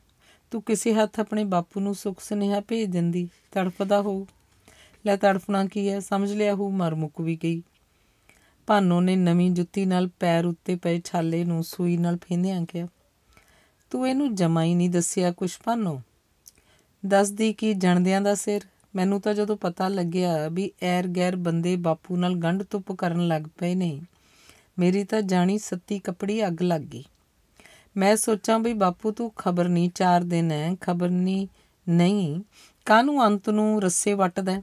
ਤੂੰ ਕਿਸੇ ਹੱਥ ਆਪਣੇ ਬਾਪੂ ਨੂੰ ਸੁਖ ਸੁਨੇਹਾ ਭੇਜ ਦਿੰਦੀ ਤੜਫਦਾ ਹੋ ਲੈ ਤੜਫਣਾ ਕੀ ਹੈ ਸਮਝ ਲਿਆ ਹੂ ਮਰ ਮੁੱਕ ਵੀ ਗਈ ਭਾਨੋ ਨੇ ਨਵੀਂ ਜੁੱਤੀ ਨਾਲ ਪੈਰ ਉੱਤੇ ਪਏ ਛਾਲੇ ਨੂੰ ਸੂਈ ਨਾਲ ਫੇਂਦਿਆਂ ਕਿਹਾ ਤੂੰ ਇਹਨੂੰ ਜਮਾ ਹੀ ਨਹੀਂ ਦੱਸਿਆ ਕੁਛ ਭਾਨੋ ਦੱਸਦੀ ਕਿ ਜਣਦਿਆਂ ਦਾ ਸਿਰ ਮੈਨੂੰ ਤਾਂ ਜਦੋਂ ਪਤਾ ਲੱਗਿਆ ਵੀ ਐਰ ਗੈਰ ਬੰਦੇ ਬਾਪੂ ਨਾਲ ਗੰਢ ਤੁੱਪ ਕਰਨ ਲੱਗ ਪਏ ਨੇ ਮੇਰੀ ਤਾਂ ਜਾਣੀ ਸੱਤੀ ਕਪੜੀ ਅੱਗ ਲੱਗ ਗਈ ਮੈਂ ਸੋਚਾਂ ਵੀ ਬਾਪੂ ਤੂੰ ਖਬਰ ਨਹੀਂ ਚਾਰ ਦਿਨ ਹੈ ਖਬਰ ਨਹੀਂ ਨਹੀਂ ਕਾਨੂੰ ਅੰਤ ਨੂੰ ਰੱਸੇ ਵੱਟਦਾ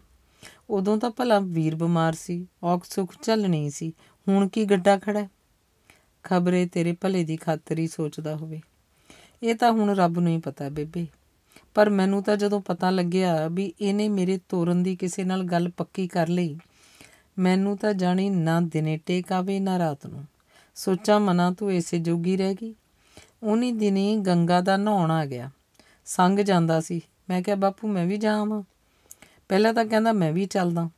ਉਦੋਂ ਤਾਂ ਭਲਾ ਵੀਰ ਬਿਮਾਰ ਸੀ ਔਖ ਸੁਖ ਚੱਲਣੀ ਸੀ ਹੁਣ ਕੀ ਗੱਡਾ ਖੜਾ ਖਬਰੇ ਤੇਰੇ ਭਲੇ ਦੀ ਖਾਤਰ ਹੀ ਸੋਚਦਾ ਹੋਵੇ ਇਹ ਤਾਂ ਹੁਣ ਰੱਬ ਨੂੰ ਹੀ ਪਤਾ ਬੇਬੇ ਪਰ ਮੈਨੂੰ ਤਾਂ ਜਦੋਂ ਪਤਾ ਲੱਗਿਆ ਵੀ ਇਹਨੇ ਮੇਰੇ ਤੋਰਨ ਦੀ ਕਿਸੇ ਨਾਲ ਗੱਲ ਪੱਕੀ ਕਰ ਲਈ ਮੈਨੂੰ ਤਾਂ ਜਾਣੀ ਨਾ ਦਿਨੇ ਟੇਕ ਆਵੇ ਨਾ ਰਾਤ ਨੂੰ ਸੋਚਾਂ ਮਨਾ ਤੂੰ ਐਸੇ ਜੋਗੀ ਰਹਿ ਗਈ ਉਨੀ ਦਿਨੀ ਗੰਗਾ ਦਾ ਨਹਾਉਣ ਆ ਗਿਆ ਸੰਗ ਜਾਂਦਾ ਸੀ ਮੈਂ ਕਿਹਾ ਬਾਪੂ ਮੈਂ ਵੀ ਜਾਵਾਂ ਪਹਿਲਾਂ ਤਾਂ ਕਹਿੰਦਾ ਮੈਂ ਵੀ ਚੱਲਦਾ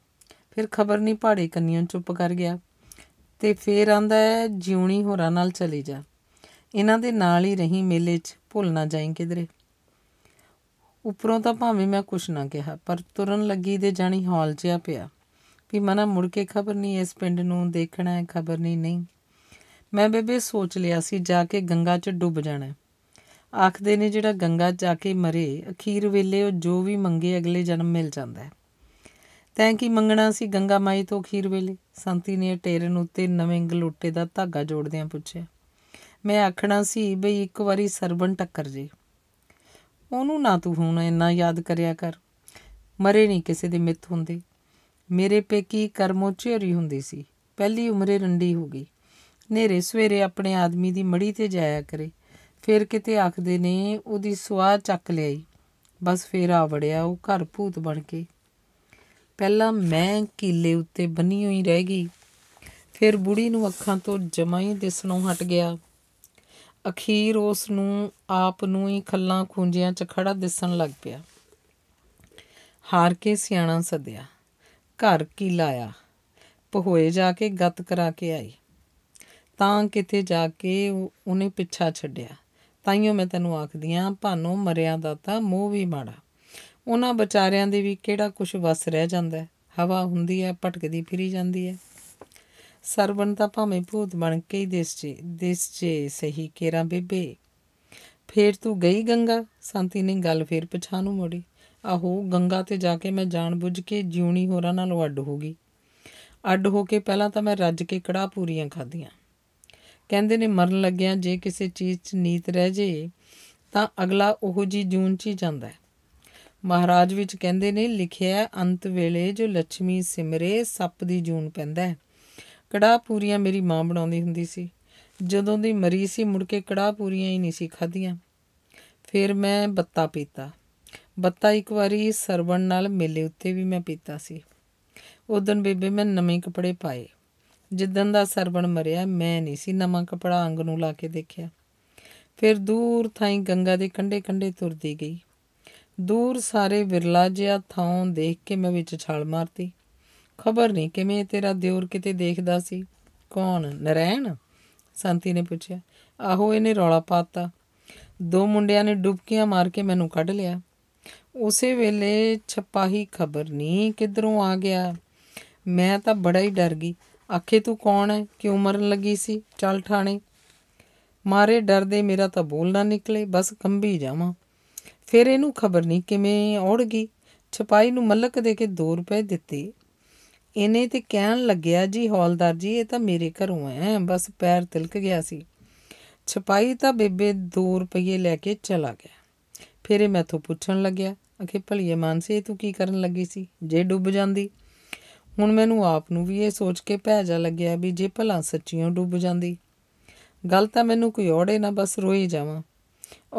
ਫਿਰ ਖਬਰ ਨਹੀਂ ਪਾੜੇ ਕੰਨੀਆਂ ਚੁੱਪ ਕਰ ਗਿਆ ਤੇ ਫੇਰ ਆਂਦਾ ਜਿਉਣੀ ਹੋਰਾਂ ਨਾਲ ਚਲੀ ਜਾ ਇਹਨਾਂ ਦੇ ਨਾਲ ਹੀ ਰਹੀ ਮੇਲੇ 'ਚ ਭੁੱਲ ਨਾ ਜਾਈਂ ਕਿਧਰੇ ਉੱਪਰੋਂ ਤਾਂ ਭਾਵੇਂ ਮੈਂ ਕੁਛ ਨਾ ਕਿਹਾ ਪਰ ਤੁਰਨ ਲੱਗੀ ਦੇ ਜਾਣੀ ਹਾਲ ਜਿਆ ਪਿਆ ਵੀ ਮਨਾ ਮੁੜ ਕੇ ਖਬਰ ਨਹੀਂ ਇਸ ਪਿੰਡ ਨੂੰ ਦੇਖਣਾ ਹੈ ਖਬਰ ਨਹੀਂ ਨਹੀਂ ਮੈਂ ਬੇਬੇ ਸੋਚ ਲਿਆ ਸੀ ਜਾ ਕੇ ਗੰਗਾ 'ਚ ਡੁੱਬ ਜਾਣਾ ਆਖਦੇ ਨੇ ਜਿਹੜਾ ਗੰਗਾ ਜਾ ਕੇ ਮਰੇ ਅਖੀਰ ਵੇਲੇ ਉਹ ਜੋ ਵੀ ਮੰਗੇ ਅਗਲੇ ਜਨਮ ਮਿਲ ਜਾਂਦਾ ਹੈ ਤੈਂ ਕੀ ਮੰਗਣਾ ਸੀ ਗੰਗਾ ਮਾਈ ਤੋਂ ਅਖੀਰ ਵੇਲੇ ਸੰਤੀ ਨੇ ਟੇਰਨ ਉੱਤੇ ਨਵੇਂ ਗਲੋਟੇ ਦਾ ਧਾਗਾ ਜੋੜਦਿਆਂ ਪੁੱਛਿਆ ਮੈਂ ਆਖਣਾ ਸੀ ਬਈ ਇੱਕ ਵਾਰੀ ਸਰਵਣ ਟੱਕਰ ਜੇ ਉਹਨੂੰ ਨਾ ਤੂੰ ਹੁਣ ਇੰਨਾ ਯਾਦ ਕਰਿਆ ਕਰ ਮਰੇ ਨਹੀਂ ਕਿਸੇ ਦੇ ਮਿੱਤ ਹੁੰਦੇ ਮੇਰੇ ਪੇ ਪੇਕੀ ਕਰਮੋਚੇਰੀ ਹੁੰਦੀ ਸੀ ਪਹਿਲੀ ਉਮਰੇ ਰੰਡੀ ਹੋ ਗਈ ਨੇਰੇ ਸਵੇਰੇ ਆਪਣੇ ਆਦਮੀ ਦੀ ਮੜੀ ਤੇ ਜਾਇਆ ਕਰੇ ਫੇਰ ਕਿਤੇ ਆਖਦੇ ਨੇ ਉਹਦੀ ਸਵਾਹ ਚੱਕ ਲਈ ਬਸ ਫੇਰ ਆ ਵੜਿਆ ਉਹ ਘਰ ਭੂਤ ਬਣ ਕੇ ਪਹਿਲਾਂ ਮੈਂ ਕੀਲੇ ਉੱਤੇ ਬੰਨੀ ਹੋਈ ਰਹਿ ਗਈ ਫਿਰ ਬੁੜੀ ਨੂੰ ਅੱਖਾਂ ਤੋਂ ਜਮਾਈ ਦਿਸਣੋਂ ਹਟ ਗਿਆ ਅਖੀਰ ਉਸ ਨੂੰ ਆਪ ਨੂੰ ਹੀ ਖੱਲਾਂ ਖੁੰਝਿਆਂ 'ਚ ਖੜਾ ਦਿਸਣ ਲੱਗ ਪਿਆ ਹਾਰ ਕੇ ਸਿਆਣਾ ਸਦਿਆ ਘਰ ਕੀ ਲਾਇਆ ਪਹੋਏ ਜਾ ਕੇ ਗੱਤ ਕਰਾ ਕੇ ਆਈ ਤਾਂ ਕਿਤੇ ਜਾ ਕੇ ਉਹਨੇ ਪਿੱਛਾ ਛੱਡਿਆ ਤਾਈਓ ਮੈਂ ਤੈਨੂੰ ਆਖਦੀ ਆ ਭਾਨੋ ਮਰਿਆਂ ਦਾ ਤਾਂ ਮੋਹ ਵੀ ਮਾੜਾ ਉਹਨਾਂ ਵਿਚਾਰਿਆਂ ਦੇ ਵੀ ਕਿਹੜਾ ਕੁਝ ਵਸ ਰਹਿ ਜਾਂਦਾ ਹਵਾ ਹੁੰਦੀ ਐ ਭਟਕਦੀ ਫਿਰੀ ਜਾਂਦੀ ਐ ਸਰਵਣ ਦਾ ਭਾਵੇਂ ਭੂਤ ਬਣ ਕੇ ਹੀ ਦਿਸ ਜੇ ਦਿਸ ਜੇ ਸਹੀ ਕੇਰਾ ਬੇਬੇ ਫੇਰ ਤੂੰ ਗਈ ਗੰਗਾ ਸੰਤੀ ਨੇ ਗੱਲ ਫੇਰ ਪਛਾਣ ਨੂੰ ਮੋੜੀ ਆਹੋ ਗੰਗਾ ਤੇ ਜਾ ਕੇ ਮੈਂ ਜਾਣ ਬੁੱਝ ਕੇ ਜਿਉਣੀ ਹੋਰਾਂ ਨਾਲ ਅੱਡ ਹੋ ਗਈ ਅੱਡ ਹੋ ਕੇ ਪਹਿਲਾਂ ਤਾਂ ਮੈਂ ਰੱਜ ਕੇ ਕੜਾ ਪੂਰੀਆਂ ਖਾਧੀਆਂ ਕਹਿੰਦੇ ਨੇ ਮਰਨ ਲੱਗਿਆ ਜੇ ਕਿਸੇ ਚੀਜ਼ 'ਚ ਨੀਤ ਰਹਿ ਜੇ ਤਾਂ ਅਗਲਾ ਉਹੋ ਜੀ ਜੂਨ 'ਚ ਹੀ ਜਾਂਦਾ ਮਹਾਰਾਜ ਵਿੱਚ ਕਹਿੰਦੇ ਨੇ ਲਿਖਿਆ ਅੰਤ ਵੇਲੇ ਜੋ ਲక్ష్ਮੀ ਸਿਮਰੇ ਸੱਪ ਦੀ ਜੂਨ ਪੈਂਦਾ ਹੈ ਕੜਾ ਪੂਰੀਆਂ ਮੇਰੀ ਮਾਂ ਬਣਾਉਂਦੀ ਹੁੰਦੀ ਸੀ ਜਦੋਂ ਦੀ ਮਰੀ ਸੀ ਮੁੜ ਕੇ ਕੜਾ ਪੂਰੀਆਂ ਹੀ ਨਹੀਂ ਸੀ ਖਾਧੀਆਂ ਫਿਰ ਮੈਂ ਬੱਤਾ ਪੀਤਾ ਬੱਤਾ ਇੱਕ ਵਾਰੀ ਸਰਵਣ ਨਾਲ ਮੇਲੇ ਉੱਤੇ ਵੀ ਮੈਂ ਪੀਤਾ ਸੀ ਉਦੋਂ ਬੇਬੇ ਮੈਂ ਨਵੇਂ ਕੱਪੜੇ ਪਾਏ ਜਿੱਦਨ ਦਾ ਸਰਵਣ ਮਰਿਆ ਮੈਂ ਨਹੀਂ ਸੀ ਨਵਾਂ ਕਪੜਾ ਅੰਗ ਨੂੰ ਲਾ ਕੇ ਦੇਖਿਆ ਫਿਰ ਦੂਰ ਥਾਈ ਗੰਗਾ ਦੇ ਕੰਢੇ ਕੰਢੇ ਤੁਰਦੀ ਗਈ ਦੂਰ ਸਾਰੇ ਵਿਰਲਾ ਜਿਹਾ ਥਾਂ ਦੇਖ ਕੇ ਮੈਂ ਵਿੱਚ ਛਾਲ ਮਾਰਤੀ ਖਬਰ ਨਹੀਂ ਕਿਵੇਂ ਤੇਰਾ ਦਿਓਰ ਕਿਤੇ ਦੇਖਦਾ ਸੀ ਕੌਣ ਨਰੈਣ ਸੰਤੀ ਨੇ ਪੁੱਛਿਆ ਆਹੋ ਇਹਨੇ ਰੌਲਾ ਪਾਤਾ ਦੋ ਮੁੰਡਿਆਂ ਨੇ ਡੁਬਕੀਆਂ ਮਾਰ ਕੇ ਮੈਨੂੰ ਕੱਢ ਲਿਆ ਉਸੇ ਵੇਲੇ ਛਪਾਹੀ ਖਬਰ ਨਹੀਂ ਕਿਧਰੋਂ ਆ ਗਿਆ ਮੈਂ ਤਾਂ ਬੜਾ ਹੀ ਡਰ ਗਈ ਆਖੇ ਤੂੰ ਕੌਣ ਹੈ ਕਿਉਂ ਮਰਨ ਲੱਗੀ ਸੀ ਚੱਲ ਠਾਣੇ ਮਾਰੇ ਡਰ ਦੇ ਮੇਰਾ ਤਾਂ ਬੋਲ ਨਾ ਨਿਕਲੇ ਬਸ ਕੰਬੀ ਜਾਵਾਂ ਫਿਰ ਇਹਨੂੰ ਖਬਰ ਨਹੀਂ ਕਿਵੇਂ ਔੜ ਗਈ ਛਪਾਈ ਨੂੰ ਮਲਕ ਦੇ ਕੇ 2 ਰੁਪਏ ਦਿੱਤੇ ਇਹਨੇ ਤੇ ਕਹਿਣ ਲੱਗਿਆ ਜੀ ਹੌਲਦਾਰ ਜੀ ਇਹ ਤਾਂ ਮੇਰੇ ਘਰੋਂ ਐ ਬਸ ਪੈਰ ਤਿਲਕ ਗਿਆ ਸੀ ਛਪਾਈ ਤਾਂ ਬੇਬੇ 2 ਰੁਪਏ ਲੈ ਕੇ ਚਲਾ ਗਿਆ ਫਿਰ ਇਹ ਮੈਥੋਂ ਪੁੱਛਣ ਲੱਗਿਆ ਅਖੇ ਭਲੀਏ ਮਾਨਸੇ ਤੂੰ ਕੀ ਕਰਨ ਲੱਗੀ ਸੀ ਜੇ ਡੁੱਬ ਜਾਂਦੀ ਹੁਣ ਮੈਨੂੰ ਆਪ ਨੂੰ ਵੀ ਇਹ ਸੋਚ ਕੇ ਭੈਜਾ ਲੱਗਿਆ ਵੀ ਜੇ ਭਲਾ ਸੱਚੀਓ ਡੁੱਬ ਜਾਂਦੀ ਗੱਲ ਤਾਂ ਮੈਨੂੰ ਕੋਈ ਔੜੇ ਨਾ ਬਸ ਰੋਈ ਜਾਵਾਂ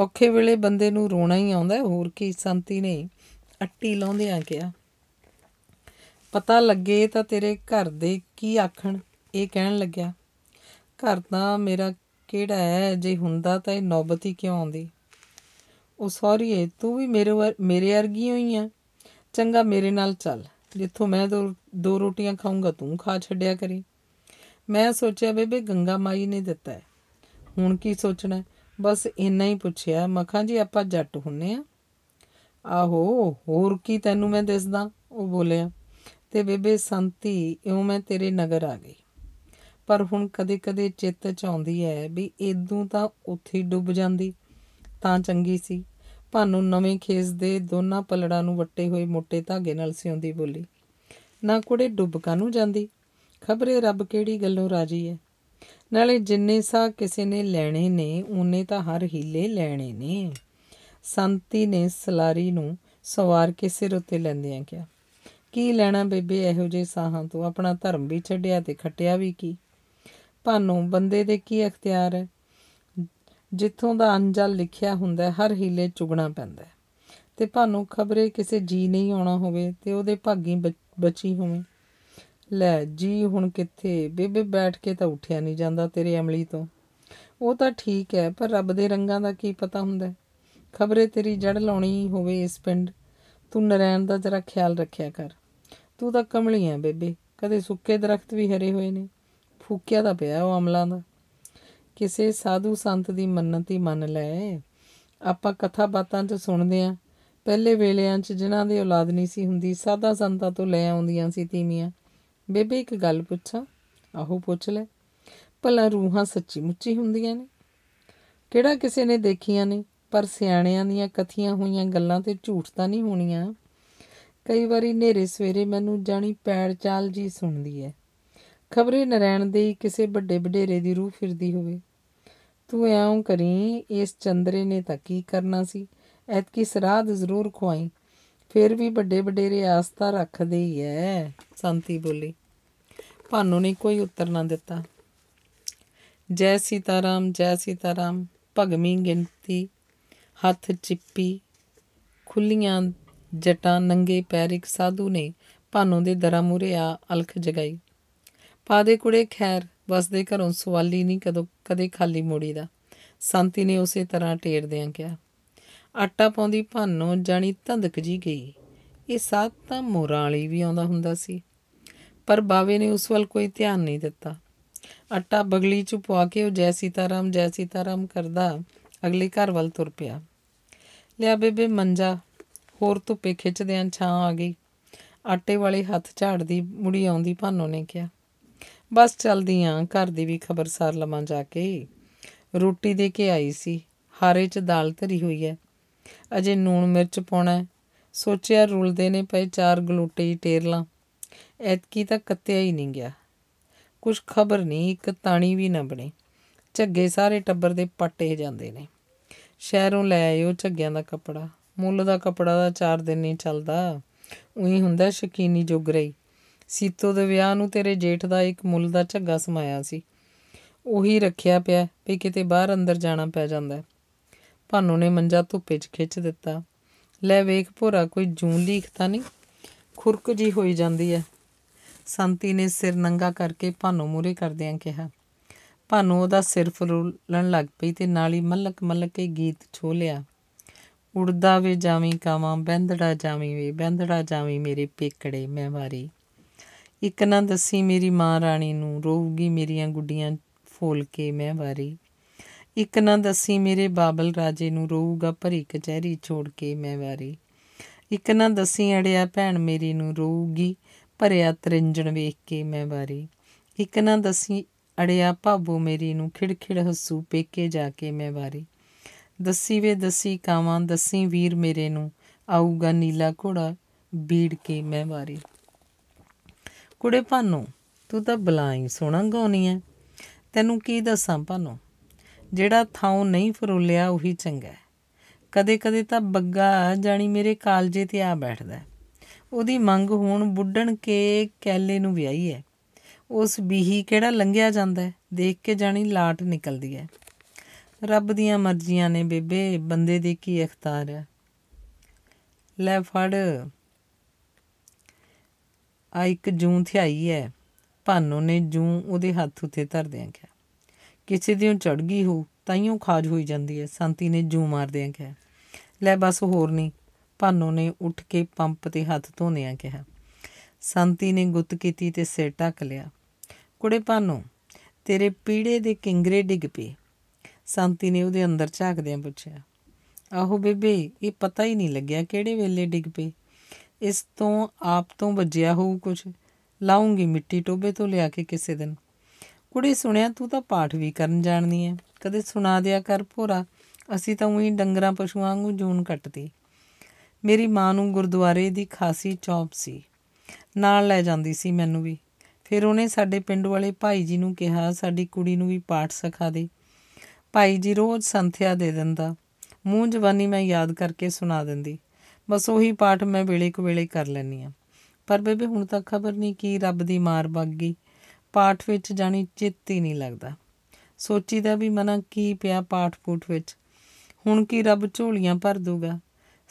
ਔਖੇ ਵੇਲੇ ਬੰਦੇ ਨੂੰ ਰੋਣਾ ਹੀ ਆਉਂਦਾ ਹੋਰ ਕੀ ਸੰਤੀ ਨੇ ਅੱਟੀ ਲਾਉਂਦਿਆਂ ਗਿਆ ਪਤਾ ਲੱਗੇ ਤਾਂ ਤੇਰੇ ਘਰ ਦੇ ਕੀ ਆਖਣ ਇਹ ਕਹਿਣ ਲੱਗਿਆ ਘਰ ਤਾਂ ਮੇਰਾ ਕਿਹੜਾ ਹੈ ਜੇ ਹੁੰਦਾ ਤਾਂ ਇਹ ਨੌਬਤ ਹੀ ਕਿਉਂ ਆਉਂਦੀ ਉਹ ਸੌਰੀ ਏ ਤੂੰ ਵੀ ਮੇਰੇ ਮੇਰੇ ਵਰਗੀ ਹੋਈ ਆ ਚੰਗਾ ਮੇਰੇ ਨਾਲ ਚੱਲ ਜਿੱਥੋਂ ਮੈਂ ਦੋ ਦੋ ਰੋਟੀਆਂ ਖਾਊਂਗਾ ਤੂੰ ਖਾ ਛੱਡਿਆ ਕਰੀ ਮੈਂ ਸੋਚਿਆ ਬੇਬੇ ਗੰਗਾ ਮਾਈ ਨੇ ਦਿੱਤਾ ਹੈ ਹੁਣ ਕੀ ਸੋਚਣਾ ਬਸ ਇੰਨਾ ਹੀ ਪੁੱਛਿਆ ਮਖਾਂ ਜੀ ਆਪਾਂ ਜੱਟ ਹੁੰਨੇ ਆ ਆਹੋ ਹੋਰ ਕੀ ਤੈਨੂੰ ਮੈਂ ਦੱਸਦਾ ਉਹ ਬੋਲਿਆ ਤੇ ਬੇਬੇ ਸੰਤੀ ਇਉਂ ਮੈਂ ਤੇਰੇ ਨਗਰ ਆ ਗਈ ਪਰ ਹੁਣ ਕਦੇ-ਕਦੇ ਚਿੱਤ ਚ ਆਉਂਦੀ ਐ ਵੀ ਇਦੋਂ ਤਾਂ ਉੱਥੇ ਡੁੱਬ ਜਾਂਦੀ ਤਾਂ ਚੰਗੀ ਸੀ ਭਾਨੂੰ ਨਵੇਂ ਖੇਸ ਦੇ ਦੋਨਾਂ ਪਲੜਾਂ ਨੂੰ ਵੱਟੇ ਹੋਏ ਮੋٹے ਧਾਗੇ ਨਾਲ ਸਿਉਂਦੀ ਬੋਲੀ ਨਾ ਕੁੜੇ ਡੁੱਬ ਕਾਨੂੰ ਜਾਂਦੀ ਖਬਰੇ ਰੱਬ ਕਿਹੜੀ ਗੱਲੋਂ ਰਾਜੀ ਐ ਨਾਲੇ ਜਿੰਨੇ ਸਾ ਕਿਸੇ ਨੇ ਲੈਣੇ ਨੇ ਉਹਨੇ ਤਾਂ ਹਰ ਹੀਲੇ ਲੈਣੇ ਨੇ ਸੰਤੀ ਨੇ ਸਲਾਰੀ ਨੂੰ ਸਵਾਰ ਕੇ ਸਿਰ ਉੱਤੇ ਲੈਂਦਿਆਂ ਕਿਹਾ ਕੀ ਲੈਣਾ ਬੇਬੇ ਇਹੋ ਜੇ ਸਾਹਾਂ ਤੋਂ ਆਪਣਾ ਧਰਮ ਵੀ ਛੱਡਿਆ ਤੇ ਖਟਿਆ ਵੀ ਕੀ ਭਾਨੋਂ ਬੰਦੇ ਦੇ ਕੀ ਅਖਤਿਆਰ ਹੈ ਜਿੱਥੋਂ ਦਾ ਅੰਜਲ ਲਿਖਿਆ ਹੁੰਦਾ ਹਰ ਹੀਲੇ ਚੁਗਣਾ ਪੈਂਦਾ ਤੇ ਭਾਨੋਂ ਖਬਰੇ ਕਿਸੇ ਜੀ ਨਹੀਂ ਆਉਣਾ ਹੋਵੇ ਤੇ ਉਹਦੇ ਭਾਗੀ ਬਚੀ ਹੋਵੇ ਲੈ ਜੀ ਹੁਣ ਕਿੱਥੇ ਬੇਬੇ ਬੈਠ ਕੇ ਤਾਂ ਉੱਠਿਆ ਨਹੀਂ ਜਾਂਦਾ ਤੇਰੇ ਅਮਲੀ ਤੋਂ ਉਹ ਤਾਂ ਠੀਕ ਹੈ ਪਰ ਰੱਬ ਦੇ ਰੰਗਾਂ ਦਾ ਕੀ ਪਤਾ ਹੁੰਦਾ ਖਬਰੇ ਤੇਰੀ ਜੜ ਲਾਉਣੀ ਹੋਵੇ ਇਸ ਪਿੰਡ ਤੂੰ ਨਰੈਣ ਦਾ ਜ਼ਰਾ ਖਿਆਲ ਰੱਖਿਆ ਕਰ ਤੂੰ ਤਾਂ ਕਮਲੀ ਐ ਬੇਬੇ ਕਦੇ ਸੁੱਕੇ ਦਰਖਤ ਵੀ ਹਰੇ ਹੋਏ ਨੇ ਫੂਕਿਆ ਤਾਂ ਪਿਆ ਉਹ ਅਮਲਾਂ ਦਾ ਕਿਸੇ ਸਾਧੂ ਸੰਤ ਦੀ ਮੰਨਤ ਹੀ ਮੰਨ ਲੈ ਆਪਾਂ ਕਥਾ ਬਾਤਾਂ 'ਚ ਸੁਣਦੇ ਆਂ ਪਹਿਲੇ ਵੇਲੇਾਂ 'ਚ ਜਿਨ੍ਹਾਂ ਦੀ ਔਲਾਦ ਨਹੀਂ ਸੀ ਹੁੰਦੀ ਸਾਧਾ ਸੰਤਾਂ ਤੋਂ ਲੈ ਆਉਂਦੀਆਂ ਸੀ ਤੀਵੀਆਂ ਬੇਬੇ ਇੱਕ ਗੱਲ ਪੁੱਛਾਂ ਆਹੋ ਪੁੱਛ ਲੈ ਭਲਾ ਰੂਹਾਂ ਸੱਚੀ ਮੁੱਚੀ ਹੁੰਦੀਆਂ ਨੇ ਕਿਹੜਾ ਕਿਸੇ ਨੇ ਦੇਖੀਆਂ ਨੇ ਪਰ ਸਿਆਣਿਆਂ ਦੀਆਂ ਕਥੀਆਂ ਹੋਈਆਂ ਗੱਲਾਂ ਤੇ ਝੂਠ ਤਾਂ ਨਹੀਂ ਹੋਣੀਆਂ ਕਈ ਵਾਰੀ ਨੇਰੇ ਸਵੇਰੇ ਮੈਨੂੰ ਜਾਣੀ ਪੈੜ ਚਾਲ ਜੀ ਸੁਣਦੀ ਹੈ ਖਬਰੇ ਨਰੈਣ ਦੇ ਕਿਸੇ ਵੱਡੇ ਵਡੇਰੇ ਦੀ ਰੂਹ ਫਿਰਦੀ ਹੋਵੇ ਤੂੰ ਐਉਂ ਕਰੀ ਇਸ ਚੰਦਰੇ ਨੇ ਤਾਂ ਕੀ ਕਰਨਾ ਸੀ ਐਤ ਕੀ ਸਰਾਦ ਜ਼ਰੂਰ ਖੁਆਈ ਫਿਰ ਵੀ ਵੱਡੇ ਵਡੇਰੇ ਆਸਤਾ ਰੱਖਦੇ ਹੀ ਐ ਸੰਤੀ ਬੋਲੀ ਭਾਨੂ ਨੇ ਕੋਈ ਉੱਤਰ ਨਾ ਦਿੱਤਾ ਜੈ ਸੀਤਾਰਾਮ ਜੈ ਸੀਤਾਰਾਮ ਭਗਮੀ ਗਿਣਤੀ ਹੱਥ ਚਿੱਪੀ ਖੁੱਲੀਆਂ ਜਟਾ ਨੰਗੇ ਪੈਰ ਇੱਕ ਸਾਧੂ ਨੇ ਭਾਨੋ ਦੇ ਦਰਾਂ ਮੂਰੇ ਆ ਅਲਖ ਜਗਾਈ ਪਾਦੇ ਕੁੜੇ ਖੈਰ ਵਸਦੇ ਘਰੋਂ ਸਵਾਲੀ ਨਹੀਂ ਕਦੋਂ ਕਦੇ ਖਾਲੀ ਮੋੜੀ ਦਾ ਸੰਤੀ ਨੇ ਉਸੇ ਤਰ੍ਹਾਂ ਟੇਰਦਿਆਂ ਕਿਹਾ ਆਟਾ ਪਾਉਂਦੀ ਭਾਨੋ ਜਾਣੀ ਧੰਦਕ ਜੀ ਗਈ ਇਹ ਸਾਥ ਤਾਂ ਮੋਰਾਂ ਵਾਲੀ ਵੀ ਆਉਂਦਾ ਹੁੰਦਾ ਸੀ ਪਰ ਬਾਵੇ ਨੇ ਉਸ ਵੱਲ ਕੋਈ ਧਿਆਨ ਨਹੀਂ ਦਿੱਤਾ ਆਟਾ ਬਗਲੀ ਚ ਪਵਾ ਕੇ ਉਹ ਜੈ ਰਾਮ ਜੈ ਰਾਮ ਕਰਦਾ ਅਗਲੇ ਘਰ ਵੱਲ ਤੁਰ ਪਿਆ ਲਿਆ ਬੇਬੇ ਮੰਜਾ ਹੋਰ ਧੁੱਪੇ ਆਂ ਛਾਂ ਆ ਗਈ ਆਟੇ ਵਾਲੇ ਹੱਥ ਝਾੜਦੀ ਮੁੜੀ ਆਉਂਦੀ ਭਾਨੋ ਨੇ ਕਿਹਾ ਬਸ ਚਲਦੀ ਆਂ ਘਰ ਦੀ ਵੀ ਖਬਰ ਸਾਰ ਲਵਾਂ ਜਾ ਕੇ ਰੋਟੀ ਦੇ ਕੇ ਆਈ ਸੀ ਹਾਰੇ 'ਚ ਦਾਲ ਧਰੀ ਹੋਈ ਐ ਅਜੇ ਨੂਣ ਮਿਰਚ ਪਾਉਣਾ ਸੋਚਿਆ ਰੁਲਦੇ ਨੇ ਪਏ ਚਾਰ ਗਲੂਟੇ ਹੀ ਟੇਰ ਲਾਂ ਐਤਕੀ ਤਾਂ ਕੱਤਿਆ ਹੀ ਨਹੀਂ ਗਿਆ ਕੁਝ ਖਬਰ ਨਹੀਂ ਇੱਕ ਤਾਣੀ ਵੀ ਨਾ ਬਣੀ ਝੱਗੇ ਸਾਰੇ ਟੱਬਰ ਦੇ ਪੱਟੇ ਜਾਂਦੇ ਨੇ ਸ਼ਹਿਰੋਂ ਲੈ ਆਇਓ ਝੱਗਿਆਂ ਦਾ ਕੱਪੜਾ ਮੁੱਲ ਦਾ ਕਪੜਾ ਦਾ ਚਾਰ ਦਿਨ ਨਹੀਂ ਚੱਲਦਾ ਉਹੀ ਹੁੰਦਾ ਸ਼ਕੀਨੀ ਜੁਗ ਰਹੀ ਸੀਤੋ ਦੇ ਵਿਆਹ ਨੂੰ ਤੇਰੇ ਜੇਠ ਦਾ ਇੱਕ ਮੁੱਲ ਦਾ ਝੱਗਾ ਸਮਾਇਆ ਸੀ ਉਹੀ ਰੱਖਿਆ ਪਿਆ ਵੀ ਕਿਤੇ ਬਾਹਰ ਅੰਦਰ ਜਾਣਾ ਪੈ ਜਾਂਦਾ ਭਾਨੂ ਨੇ ਮੰਜਾ ਧੁੱਪੇ 'ਚ ਖਿੱਚ ਦਿੱਤਾ ਲੈ ਵੇਖ ਭੋਰਾ ਕੋਈ ਜੂੰ ਲੀਖਤਾ ਨਹੀਂ ਖੁਰਕ ਜੀ ਹੋਈ ਜਾਂਦੀ ਹੈ ਸੰਤੀ ਨੇ ਸਿਰ ਨੰਗਾ ਕਰਕੇ ਭਾਨੂ ਮੂਰੇ ਕਰਦਿਆਂ ਕਿਹਾ ਭਾਨੂ ਉਹਦਾ ਸਿਰ ਫਰੂਲਣ ਲੱਗ ਪਈ ਤੇ ਨਾਲ ਹੀ ਮਲਕ ਮਲਕ ਕੇ ਗੀਤ ਛੋ ਲਿਆ ਉੜਦਾ ਵੇ ਜਾਵੀਂ ਕਾਵਾਂ ਬੈਂਦੜਾ ਜਾਵੀਂ ਵੇ ਬੈਂਦੜਾ ਜਾਵੀਂ ਮੇਰੇ ਪੇਕੜੇ ਮੈਂ ਵਾਰੀ ਇੱਕ ਨਾ ਦੱਸੀ ਮੇਰੀ ਮਾਂ ਰਾਣੀ ਨੂੰ ਰੋਊਗੀ ਮੇਰੀਆਂ ਗੁੱਡੀਆਂ ਫੋਲ ਕੇ ਮੈਂ ਵਾਰੀ ਇੱਕ ਨਾ ਦੱਸੀ ਮੇਰੇ ਬਾਬਲ ਰਾਜੇ ਨੂੰ ਰੋਊਗਾ ਭਰੀ ਕਚਹਿਰੀ ਛੋੜ ਕੇ ਮੈਂ ਵਾਰੀ ਇੱਕ ਨਾ ਦੱਸੀ ਅੜਿਆ ਭੈਣ ਮੇਰੀ ਨੂੰ ਰੋਊਗੀ ਭਰਿਆ ਤਰਿੰਜਣ ਵੇਖ ਕੇ ਮੈਂ ਵਾਰੀ ਇੱਕ ਨਾ ਦੱਸੀ ਅੜਿਆ ਭਾਬੂ ਮੇਰੀ ਨੂੰ ਖਿੜਖਿੜ ਹੱਸੂ ਪੇਕੇ ਜਾ ਕੇ ਮੈਂ ਵਾਰੀ ਦੱਸੀ ਵੇ ਦੱਸੀ ਕਾਵਾਂ ਦੱਸੀ ਵੀਰ ਮੇਰੇ ਨੂੰ ਆਊਗਾ ਨੀਲਾ ਘੋੜਾ ਬੀੜ ਕੇ ਮੈਂ ਵਾਰੀ ਕੁੜੇ ਭਾਨੋ ਤੂੰ ਤਾਂ ਬਲਾਈ ਸੋਣਾ ਗਾਉਣੀ ਐ ਤੈਨੂੰ ਕੀ ਦੱਸਾਂ ਭਾਨੋ ਜਿਹੜਾ ਥਾਉ ਨਹੀਂ ਫਰੋਲਿਆ ਉਹੀ ਚੰਗਾ ਕਦੇ-ਕਦੇ ਤਾਂ ਬੱਗਾ ਜਾਣੀ ਮੇਰੇ ਕਾਲਜੇ ਤੇ ਆ ਬੈਠਦਾ ਉਹਦੀ ਮੰਗ ਹੁਣ ਬੁੱਢਣ ਕੇ ਕੈਲੇ ਨੂੰ ਵਿਆਹੀ ਐ ਉਸ ਬੀਹੀ ਕਿਹੜਾ ਲੰਘਿਆ ਜਾਂਦਾ ਦੇਖ ਕੇ ਜਾਣੀ ਲਾਟ ਨਿਕਲਦੀ ਐ ਰੱਬ ਦੀਆਂ ਮਰਜ਼ੀਆਂ ਨੇ ਬੇਬੇ ਬੰਦੇ ਦੀ ਕੀ ਇਖਤਿਆਰ ਹੈ ਲੈ ਫੜ ਆ ਇੱਕ ਜੂੰ ਥਿਆਈ ਹੈ ਭਾਨੋ ਨੇ ਜੂੰ ਉਹਦੇ ਹੱਥ ਉੱਤੇ ਧਰਦਿਆਂ ਕਿਹਾ ਕਿਸੇ ਦਿਨ ਚੜ ਗਈ ਹੋ ਤਾਈਓ ਖਾਜ ਹੋਈ ਜਾਂਦੀ ਹੈ ਸੰਤੀ ਨੇ ਜੂੰ ਮਾਰਦਿਆਂ ਕਿਹਾ ਲੈ ਬਸ ਹੋਰ ਨਹੀਂ ਭਾਨੋ ਨੇ ਉੱਠ ਕੇ ਪੰਪ ਤੇ ਹੱਥ ਧੋਨਿਆਂ ਕਿਹਾ ਸੰਤੀ ਨੇ ਗੁੱਤ ਕੀਤੀ ਤੇ ਸਿਰ ਟੱਕ ਲਿਆ ਕੁੜੇ ਭਾਨੋ ਤੇਰੇ ਪੀੜੇ ਦੇ ਕਿੰਗਰੇ ਡਿੱਗ ਪਏ ਸ਼ਾਂਤੀ ਨੇ ਉਹਦੇ ਅੰਦਰ ਝਾਕਦਿਆਂ ਪੁੱਛਿਆ ਆਹੋ ਬੇਬੇ ਇਹ ਪਤਾ ਹੀ ਨਹੀਂ ਲੱਗਿਆ ਕਿਹੜੇ ਵੇਲੇ ਡਿੱਗ ਪਈ ਇਸ ਤੋਂ ਆਪ ਤੋਂ ਵੱਜਿਆ ਹੋਊ ਕੁਝ ਲਾਉਂਗੀ ਮਿੱਟੀ ਟੋਬੇ ਤੋਂ ਲਿਆ ਕੇ ਕਿਸੇ ਦਿਨ ਕੁੜੀ ਸੁਣਿਆ ਤੂੰ ਤਾਂ ਪਾਠ ਵੀ ਕਰਨ ਜਾਣਦੀ ਐ ਕਦੇ ਸੁਣਾ ਦਿਆ ਕਰ ਭੋਰਾ ਅਸੀਂ ਤਾਂ ਉਹੀ ਡੰਗਰਾਂ ਪਸ਼ੂਆਂ ਵਾਂਗੂ ਜੂਨ ਕੱਟਦੀ ਮੇਰੀ ਮਾਂ ਨੂੰ ਗੁਰਦੁਆਰੇ ਦੀ ਖਾਸੀ ਚੌਪ ਸੀ ਨਾਲ ਲੈ ਜਾਂਦੀ ਸੀ ਮੈਨੂੰ ਵੀ ਫਿਰ ਉਹਨੇ ਸਾਡੇ ਪਿੰਡ ਵਾਲੇ ਭਾਈ ਜੀ ਨੂੰ ਕਿਹਾ ਸਾਡੀ ਕੁੜੀ ਨੂੰ ਵੀ ਪਾਠ ਸਿਖਾ ਦੇ ਭਾਈ ਜੀ ਰੋਜ਼ ਸੰਥਿਆ ਦੇ ਦਿੰਦਾ ਮੂੰਹ ਜਵਾਨੀ ਮੈਂ ਯਾਦ ਕਰਕੇ ਸੁਣਾ ਦਿੰਦੀ ਬਸ ਉਹੀ ਪਾਠ ਮੈਂ ਵੇਲੇ ਕੋ ਵੇਲੇ ਕਰ ਲੈਨੀ ਆ ਪਰ ਬੇਬੇ ਹੁਣ ਤੱਕ ਖਬਰ ਨਹੀਂ ਕੀ ਰੱਬ ਦੀ ਮਾਰ ਵੱਗ ਗਈ ਪਾਠ ਵਿੱਚ ਜਾਣੀ ਚਿੱਤ ਹੀ ਨਹੀਂ ਲੱਗਦਾ ਸੋਚੀਦਾ ਵੀ ਮਨਾ ਕੀ ਪਿਆ ਪਾਠ-ਪੂਠ ਵਿੱਚ ਹੁਣ ਕੀ ਰੱਬ ਝੋਲੀਆਂ ਭਰ ਦੂਗਾ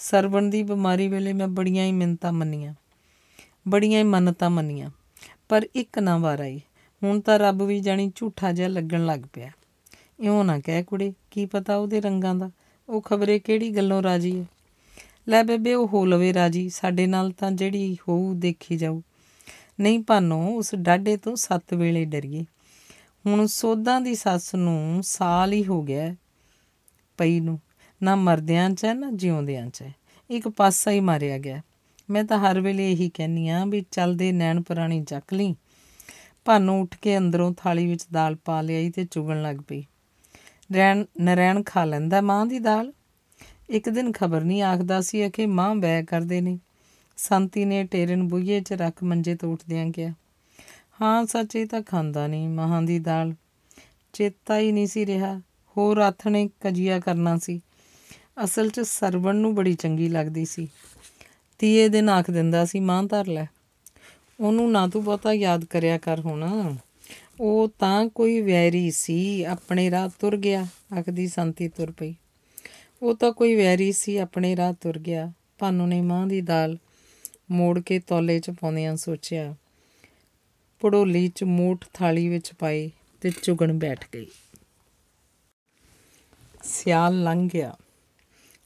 ਸਰਵਣ ਦੀ ਬਿਮਾਰੀ ਵੇਲੇ ਮੈਂ ਬੜੀਆਂ ਹੀ ਮਿੰਤਾ ਮੰਨੀਆਂ ਬੜੀਆਂ ਹੀ ਮੰਨਤਾ ਮੰਨੀਆਂ ਪਰ ਇੱਕ ਨਾ ਵਾਰ ਆਈ ਹੁਣ ਤਾਂ ਰੱਬ ਵੀ ਜਾਣੀ ਝੂਠਾ ਜਿਹਾ ਲੱਗਣ ਲੱਗ ਪਿਆ ਇਉਂ ਨਾ ਕਹਿ ਕੁੜੇ ਕੀ ਪਤਾ ਉਹਦੇ ਰੰਗਾਂ ਦਾ ਉਹ ਖਬਰੇ ਕਿਹੜੀ ਗੱਲੋਂ ਰਾਜੀ ਹੈ ਲੈ ਬੇਬੇ ਉਹ ਹੋ ਲਵੇ ਰਾਜੀ ਸਾਡੇ ਨਾਲ ਤਾਂ ਜਿਹੜੀ ਹੋਊ ਦੇਖੀ ਜਾਊ ਨਹੀਂ ਭਾਨੋ ਉਸ ਡਾਡੇ ਤੋਂ ਸੱਤ ਵੇਲੇ ਡਰੀਏ ਹੁਣ ਸੋਧਾਂ ਦੀ ਸੱਸ ਨੂੰ ਸਾਲ ਹੀ ਹੋ ਗਿਆ ਪਈ ਨੂੰ ਨਾ ਮਰਦਿਆਂ 'ਚ ਨਾ ਜਿਉਂਦਿਆਂ 'ਚ ਇੱਕ ਪਾਸਾ ਹੀ ਮਾਰਿਆ ਗਿਆ ਮੈਂ ਤਾਂ ਹਰ ਵੇਲੇ ਇਹੀ ਕਹਿੰਨੀ ਆ ਵੀ ਚੱਲਦੇ ਨੈਣ ਪੁਰਾਣੀ ਚੱਕ ਲਈ ਭਾਨੋ ਉੱਠ ਕੇ ਅੰਦਰੋਂ ਥਾਲੀ ਵਿੱਚ ਦਾਲ ਪਾ ਲਈ ਤੇ ਚੁਗਣ ਲੱਗ ਪਈ ਨਰੈਣ ਨਰੈਣ ਖਾ ਲੈਂਦਾ ਮਾਂ ਦੀ ਦਾਲ ਇੱਕ ਦਿਨ ਖਬਰ ਨਹੀਂ ਆਖਦਾ ਸੀ ਕਿ ਮਾਂ ਬੈ ਕਰਦੇ ਨੇ ਸੰਤੀ ਨੇ ਟੇਰਨ ਬੁਈਏ 'ਚ ਰੱਖ ਮੰਜੇ ਤੋਂ ਉੱਠਦਿਆਂ ਗਿਆ ਹਾਂ ਸੱਚੇ ਤਾਂ ਖਾਂਦਾ ਨਹੀਂ ਮਾਂ ਦੀ ਦਾਲ ਚੇਤਾ ਹੀ ਨਹੀਂ ਸੀ ਰਿਹਾ ਹੋਰ ਆਥਣੇ ਕਜੀਆ ਕਰਨਾ ਸੀ ਅਸਲ 'ਚ ਸਰਵਣ ਨੂੰ ਬੜੀ ਚੰਗੀ ਲੱਗਦੀ ਸੀ ਤੀਏ ਦਿਨ ਆਖ ਦਿੰਦਾ ਸੀ ਮਾਂ ਧਰ ਲੈ ਉਹਨੂੰ ਨਾ ਤੂੰ ਬਹੁਤਾ ਯਾਦ ਕਰਿਆ ਕਰ ਹੁਣ ਉਹ ਤਾਂ ਕੋਈ ਵੈਰੀ ਸੀ ਆਪਣੇ ਰਾਹ ਤੁਰ ਗਿਆ ਆਖਦੀ ਸੰਤੀ ਤੁਰ ਪਈ ਉਹ ਤਾਂ ਕੋਈ ਵੈਰੀ ਸੀ ਆਪਣੇ ਰਾਹ ਤੁਰ ਗਿਆ ਭਾਨੂ ਨੇ ਮਾਂ ਦੀ ਦਾਲ ਮੋੜ ਕੇ ਤੌਲੇ 'ਚ ਪਾਉਂਦਿਆਂ ਸੋਚਿਆ ਪੜੋਲੀ 'ਚ ਮੂਠ ਥਾਲੀ ਵਿੱਚ ਪਾਈ ਤੇ ਚੁਗਣ ਬੈਠ ਗਈ ਸਿਆਲ ਲੰਘ ਗਿਆ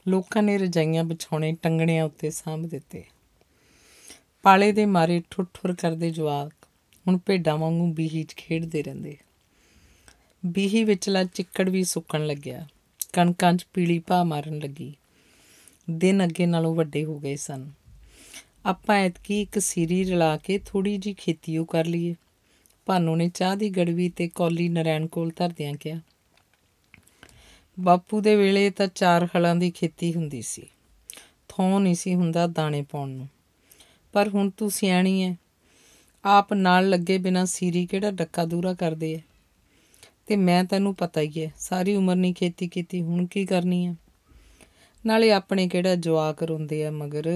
ਲੋਕਾਂ ਨੇ ਰਜਾਈਆਂ ਵਿਛਾਉਣੇ ਟੰਗਣਿਆਂ ਉੱਤੇ ਸਾਂਭ ਦਿੱਤੇ ਪਾਲੇ ਦੇ ਮਾਰੇ ਠੁੱਠੁਰ ਕਰਦੇ ਜਵਾਕ ਹੁਣ ਭੇਡਾਂ ਵਾਂਗੂ ਬੀਹੀ 'ਚ ਖੇਡਦੇ ਰਹਿੰਦੇ ਬੀਹੀ ਵਿਚਲਾ ਚਿੱਕੜ ਵੀ ਸੁੱਕਣ ਲੱਗਿਆ ਕਣਕਾਂ 'ਚ ਪੀਲੀ ਭਾ ਮਾਰਨ ਲੱਗੀ ਦਿਨ ਅੱਗੇ ਨਾਲੋਂ ਵੱਡੇ ਹੋ ਗਏ ਸਨ ਆਪਾਂ ਐਤਕੀ ਇੱਕ ਸੀਰੀ ਰਲਾ ਕੇ ਥੋੜੀ ਜੀ ਉਹ ਕਰ ਲਈਏ ਭਾਨੂ ਨੇ ਚਾਹ ਦੀ ਗੜਵੀ ਤੇ ਕੌਲੀ ਨਰੈਣ ਕੋਲ ਧਰਦਿਆਂ ਕਿਹਾ ਬਾਪੂ ਦੇ ਵੇਲੇ ਤਾਂ ਚਾਰ ਖਲਾਂ ਦੀ ਖੇਤੀ ਹੁੰਦੀ ਸੀ ਥੋਂ ਨਹੀਂ ਸੀ ਹੁੰਦਾ ਦਾਣੇ ਪਾਉਣ ਨੂੰ ਪਰ ਹੁਣ ਤੂੰ ਸਿਆਣੀ ਐ ਆਪ ਨਾਲ ਲੱਗੇ ਬਿਨਾ ਸੀਰੀ ਕਿਹੜਾ ਡੱਕਾ ਦੂਰਾ ਕਰਦੇ ਐ ਤੇ ਮੈਂ ਤੈਨੂੰ ਪਤਾ ਹੀ ਐ ਸਾਰੀ ਉਮਰ ਨਹੀਂ ਖੇਤੀ ਕੀਤੀ ਹੁਣ ਕੀ ਕਰਨੀ ਐ ਨਾਲੇ ਆਪਣੇ ਕਿਹੜਾ ਜਵਾਕ ਰੋਂਦੇ ਐ ਮਗਰ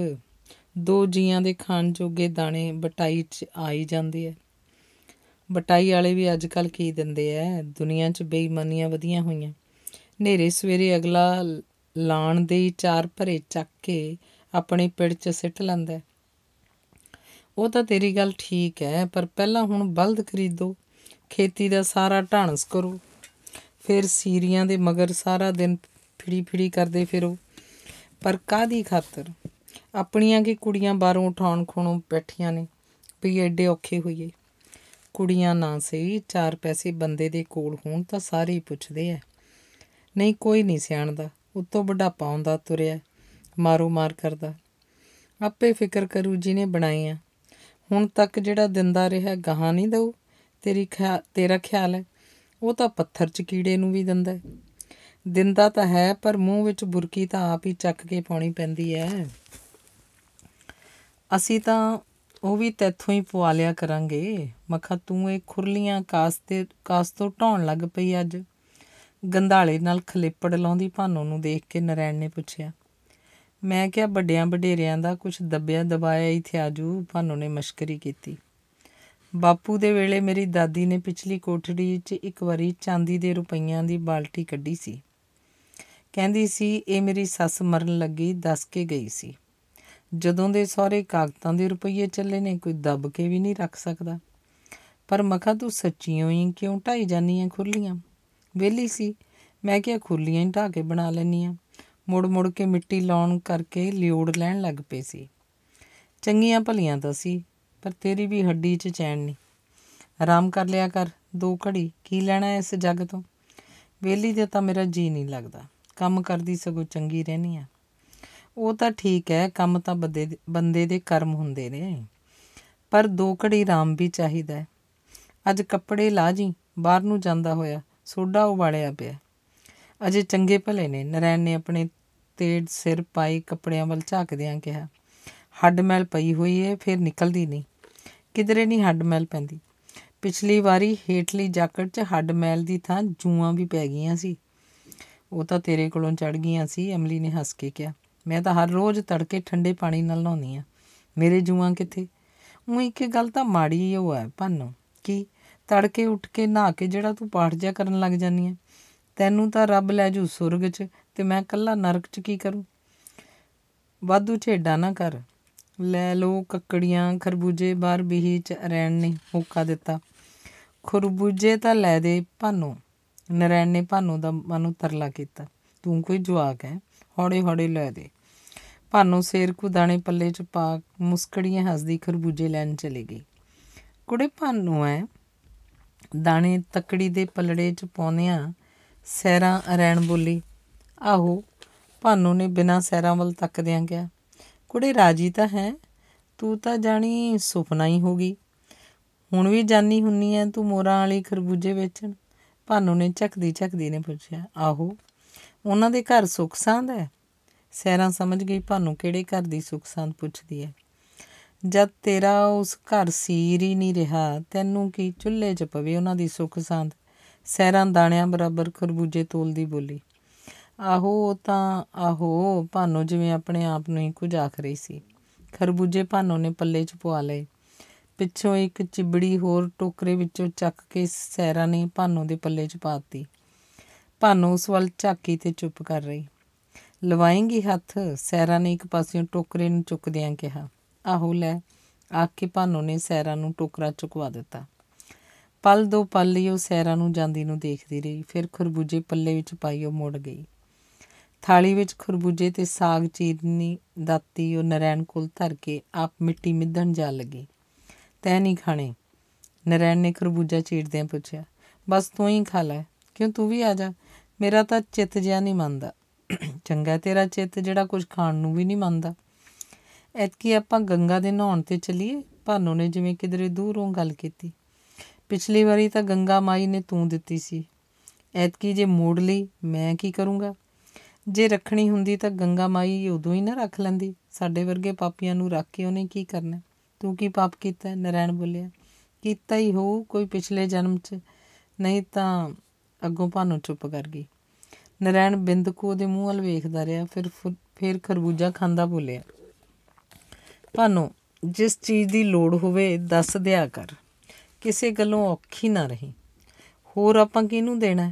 ਦੋ ਜੀਆਂ ਦੇ ਖਾਣ ਜੋਗੇ ਦਾਣੇ ਬਟਾਈ 'ਚ ਆਈ ਜਾਂਦੇ ਐ ਬਟਾਈ ਵਾਲੇ ਵੀ ਅੱਜ ਕੱਲ ਕੀ ਦਿੰਦੇ ਐ ਦੁਨੀਆ 'ਚ ਬੇਈਮਾਨੀਆਂ ਵਧੀਆਂ ਹੋਈਆਂ ਨੇਰੇ ਸਵੇਰੇ ਅਗਲਾ ਲਾਣ ਦੇ ਚਾਰ ਭਰੇ ਚੱਕ ਕੇ ਆਪਣੇ ਪਿੜ 'ਚ ਸਿੱਟ ਲੈਂਦਾ ਉਹ ਤਾਂ ਤੇਰੀ ਗੱਲ ਠੀਕ ਹੈ ਪਰ ਪਹਿਲਾਂ ਹੁਣ ਬਲਦ ਖਰੀਦੋ ਖੇਤੀ ਦਾ ਸਾਰਾ ਢਾਣਸ ਕਰੋ ਫਿਰ ਸੀਰੀਆਂ ਦੇ ਮਗਰ ਸਾਰਾ ਦਿਨ ਫਿੜੀ ਫਿੜੀ ਕਰਦੇ ਫਿਰੋ ਪਰ ਕਾਦੀ ਖਾਤਰ ਆਪਣੀਆਂ ਕੀ ਕੁੜੀਆਂ ਬਾਹਰੋਂ ਉਠਾਉਣ ਖੋਣੋਂ ਬੈਠੀਆਂ ਨੇ ਵੀ ਐਡੇ ਔਖੇ ਹੋਈਏ ਕੁੜੀਆਂ ਨਾ ਸਹੀ ਚਾਰ ਪੈਸੇ ਬੰਦੇ ਦੇ ਕੋਲ ਹੋਣ ਤਾਂ ਸਾਰੇ ਹੀ ਪੁੱਛਦੇ ਐ ਨਹੀਂ ਕੋਈ ਨਹੀਂ ਸਿਆਣਦਾ ਉਤੋਂ ਬੁਢਾਪਾ ਆਉਂਦਾ ਤੁਰਿਆ ਮਾਰੋ ਮਾਰ ਕਰਦਾ ਆਪੇ ਫਿਕਰ ਕਰੂ ਜੀ ਨੇ ਬਣਾਈਆਂ ਹੁਣ ਤੱਕ ਜਿਹੜਾ ਦਿੰਦਾ ਰਿਹਾ ਗਾਹਾਂ ਨਹੀਂ ਦਊ ਤੇਰੀ ਤੇਰਾ ਖਿਆਲ ਹੈ ਉਹ ਤਾਂ ਪੱਥਰ 'ਚ ਕੀੜੇ ਨੂੰ ਵੀ ਦਿੰਦਾ ਹੈ ਦਿੰਦਾ ਤਾਂ ਹੈ ਪਰ ਮੂੰਹ ਵਿੱਚ ਬੁਰਕੀ ਤਾਂ ਆਪ ਹੀ ਚੱਕ ਕੇ ਪਾਉਣੀ ਪੈਂਦੀ ਹੈ ਅਸੀਂ ਤਾਂ ਉਹ ਵੀ ਤੈਥੋਂ ਹੀ ਪਵਾ ਲਿਆ ਕਰਾਂਗੇ ਮੱਖਾ ਤੂੰ ਇਹ ਖੁਰਲੀਆਂ ਕਾਸ ਤੇ ਕਾਸ ਤੋਂ ਢਾਉਣ ਲੱਗ ਪਈ ਅੱਜ ਗੰਧਾਲੇ ਨਾਲ ਖਲੇਪੜ ਲਾਉਂਦੀ ਭਾਨੋ ਨੂੰ ਦੇਖ ਕੇ ਨਰੈਣ ਨੇ ਪੁੱਛਿਆ ਮੈਂ ਕਿਹਾ ਵੱਡਿਆਂ ਵਡੇਰਿਆਂ ਦਾ ਕੁਝ ਦੱਬਿਆ ਦਬਾਇਆ ਹੀ ਜੂ ਭਾਨੋ ਨੇ ਮਸ਼ਕਰੀ ਕੀਤੀ ਬਾਪੂ ਦੇ ਵੇਲੇ ਮੇਰੀ ਦਾਦੀ ਨੇ ਪਿਛਲੀ ਕੋਠੜੀ 'ਚ ਇੱਕ ਵਾਰੀ ਚਾਂਦੀ ਦੇ ਰੁਪਈਆਂ ਦੀ ਬਾਲਟੀ ਕੱਢੀ ਸੀ ਕਹਿੰਦੀ ਸੀ ਇਹ ਮੇਰੀ ਸੱਸ ਮਰਨ ਲੱਗੀ ਦੱਸ ਕੇ ਗਈ ਸੀ ਜਦੋਂ ਦੇ ਸਾਰੇ ਕਾਗਜ਼ਾਂ ਦੇ ਰੁਪਈਏ ਚੱਲੇ ਨੇ ਕੋਈ ਦੱਬ ਕੇ ਵੀ ਨਹੀਂ ਰੱਖ ਸਕਦਾ ਪਰ ਮਖਾ ਤੂੰ ਸੱਚੀ ਹੋਈ ਕਿਉਂ ਢਾਈ ਜਾਨੀ ਆ ਖੁੱਲੀਆਂ ਵੇਲੀ ਸੀ ਮੈਂ ਕਿਹਾ ਖੁੱਲੀਆਂ ਹੀ ਢਾ ਕੇ ਬਣਾ ਲੈਨੀ ਆ ਮੁੜ-ਮੁੜ ਕੇ ਮਿੱਟੀ ਲਾਉਣ ਕਰਕੇ ਲਿਓੜ ਲੈਣ ਲੱਗ ਪਏ ਸੀ ਚੰਗੀਆਂ ਭਲੀਆਂ ਤਾਂ ਸੀ ਪਰ ਤੇਰੀ ਵੀ ਹੱਡੀ 'ਚ ਚੈਨ ਨਹੀਂ ਆਰਾਮ ਕਰ ਲਿਆ ਕਰ ਦੋ ਘੜੀ ਕੀ ਲੈਣਾ ਇਸ ਜੱਗ ਤੋਂ ਵੇਲੀ ਦੇ ਤਾਂ ਮੇਰਾ ਜੀ ਨਹੀਂ ਲੱਗਦਾ ਕੰਮ ਕਰਦੀ ਸਗੋਂ ਚੰਗੀ ਰਹਿਣੀ ਆ ਉਹ ਤਾਂ ਠੀਕ ਹੈ ਕੰਮ ਤਾਂ ਬੰਦੇ ਬੰਦੇ ਦੇ ਕਰਮ ਹੁੰਦੇ ਨੇ ਪਰ ਦੋ ਘੜੀ ਆਰਾਮ ਵੀ ਚਾਹੀਦਾ ਅੱਜ ਕੱਪੜੇ ਲਾ ਜੀ ਬਾਹਰ ਨੂੰ ਜਾਂਦਾ ਹੋਇਆ ਸੋਡਾ ਉਬਾਲਿਆ ਪਿਆ ਅਜੇ ਚੰਗੇ ਭਲੇ ਨੇ ਨਰੈਣ ਨੇ ਆਪਣੇ ਤੇੜ ਸਿਰ ਪਾਈ ਕੱਪੜਿਆਂ ਵੱਲ ਝਾਕਦਿਆਂ ਕਿਹਾ ਹੱਡ ਮੈਲ ਪਈ ਹੋਈ ਏ ਫਿਰ ਨਿਕਲਦੀ ਨਹੀਂ ਕਿਧਰੇ ਨਹੀਂ ਹੱਡ ਮੈਲ ਪੈਂਦੀ ਪਿਛਲੀ ਵਾਰੀ ਹੇਠਲੀ ਜੈਕਟ 'ਚ ਹੱਡ ਮੈਲ ਦੀ ਥਾਂ ਜੂਆਂ ਵੀ ਪੈ ਗਈਆਂ ਸੀ ਉਹ ਤਾਂ ਤੇਰੇ ਕੋਲੋਂ ਚੜ ਗਈਆਂ ਸੀ ਅਮਲੀ ਨੇ ਹੱਸ ਕੇ ਕਿਹਾ ਮੈਂ ਤਾਂ ਹਰ ਰੋਜ਼ ਤੜਕੇ ਠੰਡੇ ਪਾਣੀ ਨਾਲ ਨਹਾਉਂਦੀ ਆ ਮੇਰੇ ਜੂਆਂ ਕਿੱਥੇ ਉਹ ਇੱਕ ਗੱਲ ਤਾਂ ਮਾੜੀ ਹੀ ਹੈ ਭਾਨੋ ਕਿ ਤੜਕੇ ਉੱਠ ਕੇ ਨਹਾ ਕੇ ਜਿਹੜਾ ਤੂੰ ਪਾਠ ਜਿਆ ਕਰਨ ਲੱਗ ਜਾਨੀ ਹੈ ਤੈਨੂੰ ਤਾਂ ਰੱਬ ਲੈ ਜੂ ਸੁਰਗ 'ਚ ਤੇ ਮੈਂ ਕੱਲਾ ਨਰਕ 'ਚ ਕੀ ਕਰੂੰ ਵਾਧੂ ਛੇਡਾ ਨਾ ਕਰ ਲੈ ਲੋ ਕੱਕੜੀਆਂ ਖਰਬੂਜੇ ਬਾਰ ਬੀਚ 'ਚ ਰੈਣ ਨੇ ਹੋਕਾ ਦਿੱਤਾ ਖਰਬੂਜੇ ਤਾਂ ਲੈ ਦੇ ਭਾਨੋ ਨਰੈਣ ਨੇ ਭਾਨੋ ਦਾ ਮਨ ਤਰਲਾ ਕੀਤਾ ਤੂੰ ਕੋਈ ਜਵਾਕ ਹੈ ਹੌੜੇ ਹੌੜੇ ਲੈ ਦੇ ਭਾਨੋ ਸੇਰ ਕੋ ਦਾਣੇ ਪੱਲੇ 'ਚ ਪਾ ਮੁਸਕੜੀਆਂ ਹੱਸਦੀ ਖਰਬੂਜੇ ਲੈਣ ਚਲੀ ਗਈ ਕੁੜੇ ਭਾਨੋ ਐ ਦਾਣੇ ਤਕੜੀ ਦੇ ਪਲੜੇ 'ਚ ਪਾਉਂਦਿਆਂ ਸਹਿਰਾ ਰੈਣ ਬੋਲੀ ਆਹੋ ਭਾਨੋ ਨੇ ਬਿਨਾ ਸੈਰਾਂ ਵੱਲ ਤੱਕਦਿਆਂ ਗਿਆ ਕੁੜੇ ਰਾਜੀ ਤਾਂ ਹੈ ਤੂੰ ਤਾਂ ਜਾਣੀ ਸੁਪਨਾ ਹੀ ਹੋ ਗਈ ਹੁਣ ਵੀ ਜਾਨੀ ਹੁੰਨੀ ਐ ਤੂੰ ਮੋਰਾਂ ਵਾਲੀ ਖਰਬੂਜੇ ਵੇਚਣ ਭਾਨੋ ਨੇ ਝੱਕਦੀ ਝੱਕਦੀ ਨੇ ਪੁੱਛਿਆ ਆਹੋ ਉਹਨਾਂ ਦੇ ਘਰ ਸੁੱਖ ਐ ਹੈ ਸਮਝ ਗਈ ਭਾਨੋ ਕਿਹੜੇ ਘਰ ਦੀ ਸੁੱਖ ਪੁੱਛਦੀ ਐ ਜਦ ਤੇਰਾ ਉਸ ਘਰ ਸੀਰ ਹੀ ਨਹੀਂ ਰਿਹਾ ਤੈਨੂੰ ਕੀ ਚੁੱਲ੍ਹੇ 'ਚ ਪਵੇ ਉਹਨਾਂ ਦੀ ਸੁੱਖ ਸਾਂਦ ਦਾਣਿਆਂ ਬਰਾਬਰ ਖਰਬੂਜੇ ਤੋਲਦੀ ਬੋਲੀ ਆਹੋ ਤਾਂ ਆਹੋ ਭਾਨੋ ਜਿਵੇਂ ਆਪਣੇ ਆਪ ਨੂੰ ਹੀ ਕੁਝ ਆਖ ਰਹੀ ਸੀ ਖਰਬੂਜੇ ਭਾਨੋ ਨੇ ਪੱਲੇ 'ਚ ਪਵਾ ਲਏ ਪਿੱਛੋਂ ਇੱਕ ਚਿਬੜੀ ਹੋਰ ਟੋਕਰੇ ਵਿੱਚੋਂ ਚੱਕ ਕੇ ਸੈਰਾ ਨੇ ਭਾਨੋ ਦੇ ਪੱਲੇ 'ਚ ਪਾਤੀ ਭਾਨੋ ਉਸ ਵੱਲ ਝਾਕੀ ਤੇ ਚੁੱਪ ਕਰ ਰਹੀ ਲਵਾਏਂਗੀ ਹੱਥ ਸੈਰਾ ਨੇ ਇੱਕ ਪਾਸਿਓਂ ਟੋਕਰੇ ਨੂੰ ਚੁੱਕਦਿਆਂ ਕਿਹਾ ਆਹੋ ਲੈ ਆਖ ਕੇ ਭਾਨੋ ਨੇ ਸੈਰਾ ਨੂੰ ਟੋਕਰਾ ਚੁਕਵਾ ਦਿੱਤਾ ਪਲ ਦੋ ਪਲ ਲਈ ਉਹ ਸੈਰਾ ਨੂੰ ਜਾਂਦੀ ਨੂੰ ਦੇਖਦੀ ਰਹੀ ਫਿਰ ਖਰਬੂਜੇ ਪੱਲੇ ਵਿੱਚ ਪਾਈ ਉਹ ਮੁੜ ਗਈ ਥਾਲੀ ਵਿੱਚ ਖਰਬੂਜੇ ਤੇ ਸਾਗ ਚੀਰਨੀ ਦਾਤੀ ਉਹ ਨਰੈਣ ਕੋਲ ਧਰ ਕੇ ਆਪ ਮਿੱਟੀ ਮਿੱਧਣ ਜਾ ਲੱਗੀ ਤੈ ਨਹੀਂ ਖਾਣੇ ਨਰੈਣ ਨੇ ਖਰਬੂਜਾ ਚੀਰਦਿਆਂ ਪੁੱਛਿਆ ਬਸ ਤੂੰ ਹੀ ਖਾ ਲੈ ਕਿਉਂ ਤੂੰ ਵੀ ਆ ਜਾ ਮੇਰਾ ਤਾਂ ਚਿੱਤ ਜਿਆ ਨਹੀਂ ਮੰਨਦਾ ਚੰਗਾ ਤੇਰਾ ਚਿੱਤ ਜਿਹੜਾ ਕੁਝ ਖਾਣ ਨੂੰ ਵੀ ਨਹੀਂ ਮੰਨਦਾ ਐਤਕੀ ਆਪਾਂ ਗੰਗਾ ਦੇ ਨਹਾਉਣ ਤੇ ਚਲੀਏ ਭਾਨੋ ਨੇ ਜਿਵੇਂ ਕਿਧਰੇ ਦੂਰੋਂ ਗੱਲ ਕੀਤੀ ਪਿਛਲੀ ਵਾਰੀ ਤਾਂ ਗੰਗਾ ਮਾਈ ਨੇ ਤੂੰ ਦਿੱਤੀ ਸੀ ਐਤਕੀ ਜੇ ਮੋੜ ਲਈ ਮੈਂ ਕੀ ਕਰੂੰਗਾ ਜੇ ਰੱਖਣੀ ਹੁੰਦੀ ਤਾਂ ਗੰਗਾ ਮਾਈ ਉਦੋਂ ਹੀ ਨਾ ਰੱਖ ਲੈਂਦੀ ਸਾਡੇ ਵਰਗੇ ਪਾਪੀਆਂ ਨੂੰ ਰੱਖ ਕੇ ਉਹਨੇ ਕੀ ਕਰਨਾ ਤੂੰ ਕੀ ਪਾਪ ਕੀਤਾ ਨਰੈਣ ਬੋਲਿਆ ਕੀਤਾ ਹੀ ਹੋ ਕੋਈ ਪਿਛਲੇ ਜਨਮ 'ਚ ਨਹੀਂ ਤਾਂ ਅੱਗੋਂ ਭਾਨੂ ਚੁੱਪ ਕਰ ਗਈ ਨਰੈਣ ਬਿੰਦ ਕੋ ਦੇ ਮੂੰਹ ਵੱਲ ਵੇਖਦਾ ਰਿਹਾ ਫਿਰ ਫਿਰ ਖਰਬੂਜਾ ਖਾਂਦਾ ਬੋਲਿਆ ਭਾਨੂ ਜਿਸ ਚੀਜ਼ ਦੀ ਲੋੜ ਹੋਵੇ ਦੱਸ ਦਿਆ ਕਰ ਕਿਸੇ ਗੱਲੋਂ ਔਖੀ ਨਾ ਰਹੀ ਹੋਰ ਆਪਾਂ ਕਿਹਨੂੰ ਦੇਣਾ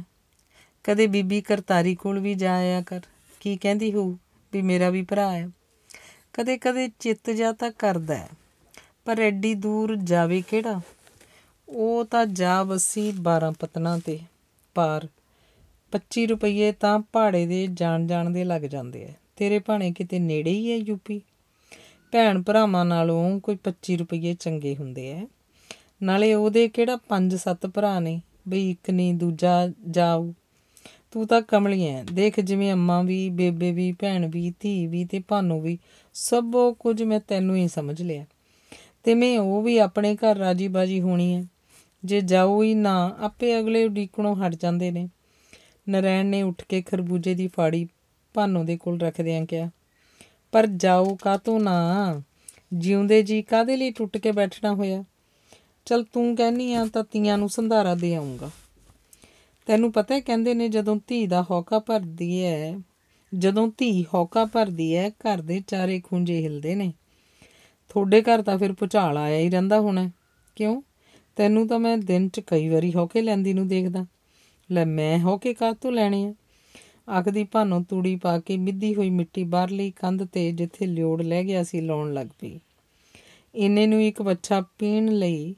ਕਦੇ ਬੀਬੀ ਕਰਤਾਰੀ ਕੋਲ ਵੀ ਜਾਇਆ ਕਰ ਕੀ ਕਹਿੰਦੀ ਹੋ ਵੀ ਮੇਰਾ ਵੀ ਭਰਾ ਹੈ ਕਦੇ ਕਦੇ ਚਿੱਤ ਜਾ ਤਾਂ ਕਰਦਾ ਪਰ ਐਡੀ ਦੂਰ ਜਾਵੇ ਕਿਹੜਾ ਉਹ ਤਾਂ ਜਾ ਵਸੀ 12 ਪਤਨਾ ਤੇ ਪਾਰ 25 ਰੁਪਏ ਤਾਂ ਪਹਾੜੇ ਦੇ ਜਾਣ ਜਾਣ ਦੇ ਲੱਗ ਜਾਂਦੇ ਐ ਤੇਰੇ ਭਾਣੇ ਕਿਤੇ ਨੇੜੇ ਹੀ ਐ ਯੂਪੀ ਭੈਣ ਭਰਾਵਾਂ ਨਾਲੋਂ ਕੋਈ 25 ਰੁਪਏ ਚੰਗੇ ਹੁੰਦੇ ਐ ਨਾਲੇ ਉਹਦੇ ਕਿਹੜਾ 5-7 ਭਰਾ ਨੇ ਬਈ ਇੱਕ ਨਹੀਂ ਦੂਜਾ ਜਾਊ ਤੂੰ ਤਾਂ ਕਮਲੀ ਐ ਦੇਖ ਜਿਵੇਂ ਅੰਮਾ ਵੀ ਬੇਬੇ ਵੀ ਭੈਣ ਵੀ ਧੀ ਵੀ ਤੇ ਭਾਨੂ ਵੀ ਸਭ ਕੁਝ ਮੈਂ ਤੈਨੂੰ ਹੀ ਸਮਝ ਲਿਆ ਤੇ ਮੈਂ ਉਹ ਵੀ ਆਪਣੇ ਘਰ ਰਾਜੀ ਬਾਜੀ ਹੋਣੀ ਐ ਜੇ ਜਾਉ ਹੀ ਨਾ ਆਪੇ ਅਗਲੇ ਉਡੀਕਣੋਂ ਹਟ ਜਾਂਦੇ ਨੇ ਨਰੈਣ ਨੇ ਉੱਠ ਕੇ ਖਰਬੂਜੇ ਦੀ ਫਾੜੀ ਭਾਨੂ ਦੇ ਕੋਲ ਰੱਖਦਿਆਂ ਕਿਹਾ ਪਰ ਜਾਉ ਕਾਤੋਂ ਨਾ ਜਿਉਂਦੇ ਜੀ ਕਾਦੇ ਲਈ ਟੁੱਟ ਕੇ ਬੈਠਣਾ ਹੋਇਆ ਚਲ ਤੂੰ ਕਹਿਨੀ ਆ ਤਾਂ ਤੀਆਂ ਨੂੰ ਸੰਧਾਰਾ ਦੇ ਆਉਂਗਾ ਤੈਨੂੰ ਪਤਾ ਕਹਿੰਦੇ ਨੇ ਜਦੋਂ ਧੀ ਦਾ ਹੌਕਾ ਭਰਦੀ ਹੈ ਜਦੋਂ ਧੀ ਹੌਕਾ ਭਰਦੀ ਹੈ ਘਰ ਦੇ ਚਾਰੇ ਖੁੰਝੇ ਹਿਲਦੇ ਨੇ ਤੁਹਾਡੇ ਘਰ ਤਾਂ ਫਿਰ ਪੁਚਾਲ ਆਇਆ ਹੀ ਰਹਿੰਦਾ ਹੋਣਾ ਕਿਉਂ ਤੈਨੂੰ ਤਾਂ ਮੈਂ ਦਿਨ 'ਚ ਕਈ ਵਾਰੀ ਹੌਕੇ ਲੈਂਦੀ ਨੂੰ ਦੇਖਦਾ ਲੈ ਮੈਂ ਹੌਕੇ ਤੋਂ ਲੈਣੇ ਆ ਆਖਦੀ ਭਾਨੋ ਤੂੜੀ ਪਾ ਕੇ ਮਿੱਧੀ ਹੋਈ ਮਿੱਟੀ ਬਾਹਰ ਲਈ ਕੰਧ ਤੇ ਜਿੱਥੇ ਲਿਓੜ ਲੈ ਗਿਆ ਸੀ ਲਾਉਣ ਲੱਗ ਪਈ ਇੰਨੇ ਨੂੰ ਇੱਕ ਬੱਚਾ ਪੀਣ ਲਈ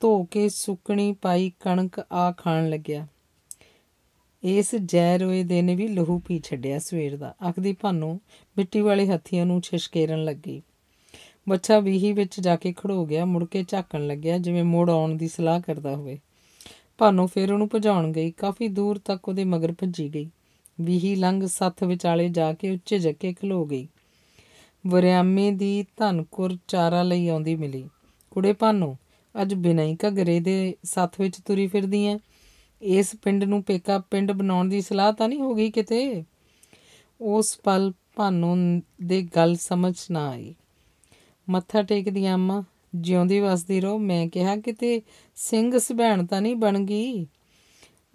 ਧੋ ਕੇ ਸੁੱਕਣੀ ਪਾਈ ਕਣਕ ਆ ਖਾਣ ਲੱਗਿਆ ਇਸ ਜੈ ਦੇ ਨੇ ਵੀ ਲਹੂ ਪੀ ਛੱਡਿਆ ਸਵੇਰ ਦਾ ਅਖਦੀ ਭਾਨੋ ਮਿੱਟੀ ਵਾਲੇ ਹੱਥੀਆਂ ਨੂੰ ਛਿਸ਼ਕੇਰਨ ਲੱਗੀ ਬੱਚਾ ਵੀਹੀ ਵਿੱਚ ਜਾ ਕੇ ਖੜੋ ਗਿਆ ਮੁੜ ਕੇ ਝਾਕਣ ਲੱਗਿਆ ਜਿਵੇਂ ਮੋੜ ਆਉਣ ਦੀ ਸਲਾਹ ਕਰਦਾ ਹੋਵੇ ਭਾਨੋ ਫੇਰ ਉਹਨੂੰ ਭਜਾਉਣ ਗਈ ਕਾਫੀ ਦੂਰ ਤੱਕ ਉਹਦੇ ਮਗਰ ਭੱਜੀ ਗਈ ਵੀਹੀ ਲੰਗ ਸੱਥ ਵਿਚਾਲੇ ਜਾ ਕੇ ਉੱਚੇ ਜੱਕੇ ਖਲੋ ਗਈ ਵਰਿਆਮੇ ਦੀ ਧਨਕੁਰ ਚਾਰਾ ਲਈ ਆਉਂਦੀ ਮਿਲੀ ਕੁੜੇ ਭਾਨੋ ਅੱਜ ਬਿਨਾਂ ਹੀ ਘਗਰੇ ਦੇ ਸੱਥ ਵਿੱਚ ਤੁਰੀ ਫਿਰਦੀ ਐ ਇਸ ਪਿੰਡ ਨੂੰ ਪੇਕਾ ਪਿੰਡ ਬਣਾਉਣ ਦੀ ਸਲਾਹ ਤਾਂ ਨਹੀਂ ਹੋ ਗਈ ਕਿਤੇ ਉਸ ਪਲ ਭਾਨੂੰ ਦੇ ਗੱਲ ਸਮਝ ਨਾ ਆਈ ਮੱਥਾ ਟੇਕਦੀ ਅਮਾ ਜਿਉਂਦੀ ਵਸਦੀ ਰੋ ਮੈਂ ਕਿਹਾ ਕਿਤੇ ਸਿੰਘ ਸੁਭੈਣ ਤਾਂ ਨਹੀਂ ਬਣ ਗਈ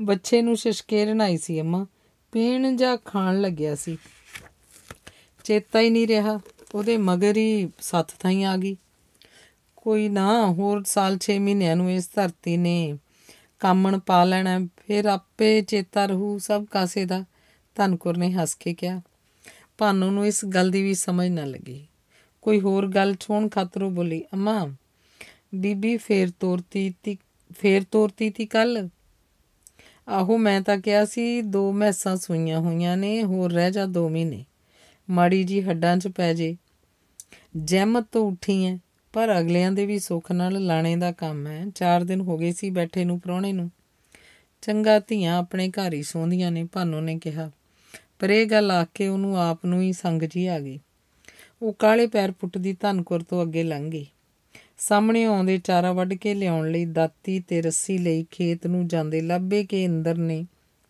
ਬੱਚੇ ਨੂੰ ਸ਼ਸ਼ਕੇ ਰਣਾਈ ਸੀ ਅਮਾ ਪੀਣ ਜਾਂ ਖਾਣ ਲੱਗਿਆ ਸੀ ਚੇਤਾ ਹੀ ਨਹੀਂ ਰਿਹਾ ਉਹਦੇ ਮਗਰ ਹੀ ਸੱਤ ਥਾਈ ਆ ਗਈ ਕੋਈ ਨਾ ਹੋਰ ਸਾਲ 6 ਮਹੀਨਿਆਂ ਨੂੰ ਇਸ ਧਰਤੀ ਨੇ ਕਾਮਣ ਪਾ ਲੈਣਾ ਫਿਰ ਆਪੇ ਚੇਤਾ ਰਹੂ ਸਭ ਕਾਸੇ ਦਾ ਧਨਕੁਰ ਨੇ ਹੱਸ ਕੇ ਕਿਹਾ ਭਾਨੂ ਨੂੰ ਇਸ ਗੱਲ ਦੀ ਵੀ ਸਮਝ ਨਾ ਲੱਗੀ ਕੋਈ ਹੋਰ ਗੱਲ ਛੋਣ ਖਾਤਰੋਂ ਬੋਲੀ ਅਮਾ ਬੀਬੀ ਫੇਰ ਤੋਰਤੀ ਤੀ ਫੇਰ ਤੋਰਤੀ ਤੀ ਕੱਲ ਆਹੋ ਮੈਂ ਤਾਂ ਕਿਹਾ ਸੀ ਦੋ ਮੈਸਾਂ ਸੁਈਆਂ ਹੋਈਆਂ ਨੇ ਹੋਰ ਰਹਿ ਜਾ ਦੋ ਮਹੀਨੇ ਮਾੜੀ ਜੀ ਹੱਡਾਂ 'ਚ ਪੈ ਜੇ ਜਹਿਮਤ ਤੋਂ ਉੱਠੀ ਐ ਪਰ ਅਗਲਿਆਂ ਦੇ ਵੀ ਸੁੱਖ ਨਾਲ ਲਾਣੇ ਦਾ ਕੰਮ ਹੈ ਚਾਰ ਦਿਨ ਹੋ ਗਏ ਸੀ ਬੈਠੇ ਨੂੰ ਪਰੋਣੇ ਨੂੰ ਚੰਗਾ ਧੀਆਂ ਆਪਣੇ ਘਰ ਹੀ ਸੌਂਦੀਆਂ ਨੇ ਭਾਨੋ ਨੇ ਕਿਹਾ ਪਰ ਇਹ ਗੱਲ ਆ ਕੇ ਉਹਨੂੰ ਆਪ ਨੂੰ ਹੀ ਸੰਗ ਜੀ ਆ ਗਈ ਉਹ ਕਾਲੇ ਪੈਰ ਪੁੱਟ ਦੀ ਧਨਕੁਰ ਤੋਂ ਅੱਗੇ ਲੰਘ ਗਈ ਸਾਹਮਣੇ ਆਉਂਦੇ ਚਾਰਾ ਵੱਢ ਕੇ ਲਿਆਉਣ ਲਈ ਦਾਤੀ ਤੇ ਰੱਸੀ ਲਈ ਖੇਤ ਨੂੰ ਜਾਂਦੇ ਲੱਭੇ ਕੇ ਇੰਦਰ ਨੇ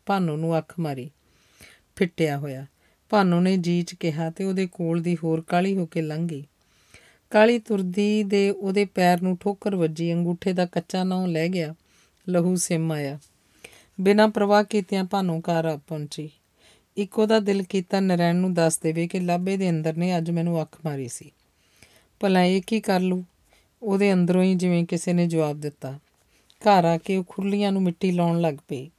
ਭਾਨੋ ਨੂੰ ਅੱਖ ਮਾਰੀ ਫਿੱਟਿਆ ਹੋਇਆ ਭਾਨੋ ਨੇ ਜੀਚ ਕਿਹਾ ਤੇ ਉਹਦੇ ਕੋਲ ਦੀ ਹੋਰ ਕਾਲੀ ਹੋ ਕੇ ਲੰਘ ਗਈ ਕਾਲੀ ਤੁਰਦੀ ਦੇ ਉਹਦੇ ਪੈਰ ਨੂੰ ਠੋਕਰ ਵੱਜੀ ਅੰਗੂਠੇ ਦਾ ਕੱਚਾ ਨੌ ਲੈ ਗਿਆ ਲਹੂ ਸਿਮ ਆਇਆ ਬਿਨਾ ਪ੍ਰਵਾਹ ਕੀਤਿਆਂ ਭਾਨੋ ਘਰ ਆ ਪਹੁੰਚੀ ਇੱਕੋ ਦਾ ਦਿਲ ਕੀਤਾ ਨਰੈਣ ਨੂੰ ਦੱਸ ਦੇਵੇ ਕਿ ਲਾਬੇ ਦੇ ਅੰਦਰ ਨੇ ਅੱਜ ਮੈਨੂੰ ਅੱਖ ਮਾਰੀ ਸੀ ਭਲਾ ਇਹ ਕੀ ਕਰ ਲੂ ਉਹਦੇ ਅੰਦਰੋਂ ਹੀ ਜਿਵੇਂ ਕਿਸੇ ਨੇ ਜਵਾਬ ਦਿੱਤਾ ਘਰ ਆ ਕੇ ਉਹ ਖੁਰਲੀਆਂ ਨੂੰ ਮਿੱਟੀ ਲਾਉਣ ਲੱਗ ਪਈ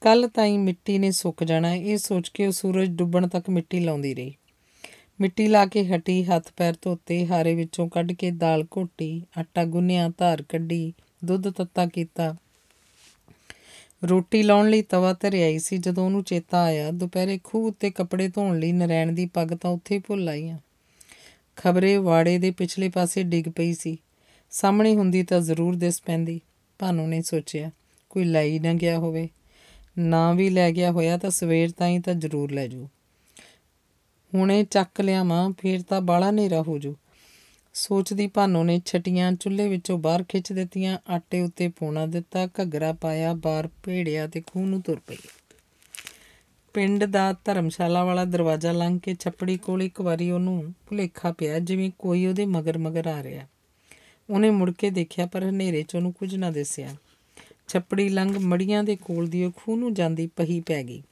ਕੱਲ ਤਾਈਂ ਮਿੱਟੀ ਨੇ ਸੁੱਕ ਜਾਣਾ ਇਹ ਸੋਚ ਕੇ ਉਹ ਸੂਰਜ ਡੁੱਬਣ ਤੱਕ ਮਿੱਟੀ ਲਾਉਂਦੀ ਰਹੀ ਮਿੱਟੀ ਲਾ ਕੇ ਹਟੀ ਹੱਥ ਪੈਰ ਧੋਤੇ ਹਾਰੇ ਵਿੱਚੋਂ ਕੱਢ ਕੇ ਦਾਲ ਘੋਟੀ ਆਟਾ ਗੁੰਨਿਆ ਧਾਰ ਕੱਢੀ ਦੁੱਧ ਤੱਤਾ ਕੀਤਾ ਰੋਟੀ ਲਾਉਣ ਲਈ ਤਵਾ ਧਰਿਆਈ ਸੀ ਜਦੋਂ ਉਹਨੂੰ ਚੇਤਾ ਆਇਆ ਦੁਪਹਿਰੇ ਖੂਹ ਉੱਤੇ ਕੱਪੜੇ ਧੋਣ ਲਈ ਨਰੈਣ ਦੀ ਪੱਗ ਤਾਂ ਉੱਥੇ ਹੀ ਭੁੱਲ ਆਈ ਆ ਖਬਰੇ ਵਾੜੇ ਦੇ ਪਿਛਲੇ ਪਾਸੇ ਡਿੱਗ ਪਈ ਸੀ ਸਾਹਮਣੇ ਹੁੰਦੀ ਤਾਂ ਜ਼ਰੂਰ ਦਿਸ ਪੈਂਦੀ ਭਾਨੂ ਨੇ ਸੋਚਿਆ ਕੋਈ ਲੈ ਹੀ ਨਾ ਗਿਆ ਹੋਵੇ ਨਾ ਵੀ ਲੈ ਗਿਆ ਹੋਇਆ ਤਾਂ ਸਵੇਰ ਤਾਈਂ ਤਾਂ ਜ਼ਰੂਰ ਲੈ ਜੂ ਹੁਣੇ ਚੱਕ ਲਿਆਵਾਂ ਫੇਰ ਤਾਂ ਬਾਲਾ ਨਹੀਂ ਹੋ ਜੂ ਸੋਚਦੀ ਭਾਨੋ ਨੇ ਛਟੀਆਂ ਚੁੱਲ੍ਹੇ ਵਿੱਚੋਂ ਬਾਹਰ ਖਿੱਚ ਦਿੱਤੀਆਂ ਆਟੇ ਉੱਤੇ ਪੋਣਾ ਦਿੱਤਾ ਘੱਗਰਾ ਪਾਇਆ ਬਾਹਰ ਭੇੜਿਆ ਤੇ ਖੂਨ ਨੂੰ ਤੁਰ ਪਈ ਪਿੰਡ ਦਾ ਧਰਮਸ਼ਾਲਾ ਵਾਲਾ ਦਰਵਾਜ਼ਾ ਲੰਘ ਕੇ ਛੱਪੜੀ ਕੋਲ ਇੱਕ ਵਾਰੀ ਉਹਨੂੰ ਭੁਲੇਖਾ ਪਿਆ ਜਿਵੇਂ ਕੋਈ ਉਹਦੇ ਮਗਰ ਮਗਰ ਆ ਰਿਹਾ ਉਹਨੇ ਮੁੜ ਕੇ ਦੇਖਿਆ ਪਰ ਹਨੇਰੇ 'ਚ ਉਹਨੂੰ ਕੁਝ ਨਾ ਦਿਸਿਆ ਛੱਪੜੀ ਲੰਘ ਮੜੀਆਂ ਦੇ ਕੋਲ ਦੀ ਉਹ ਖੂਨ ਨੂੰ ਜਾਂਦੀ ਪਹੀ ਪੈ ਗਈ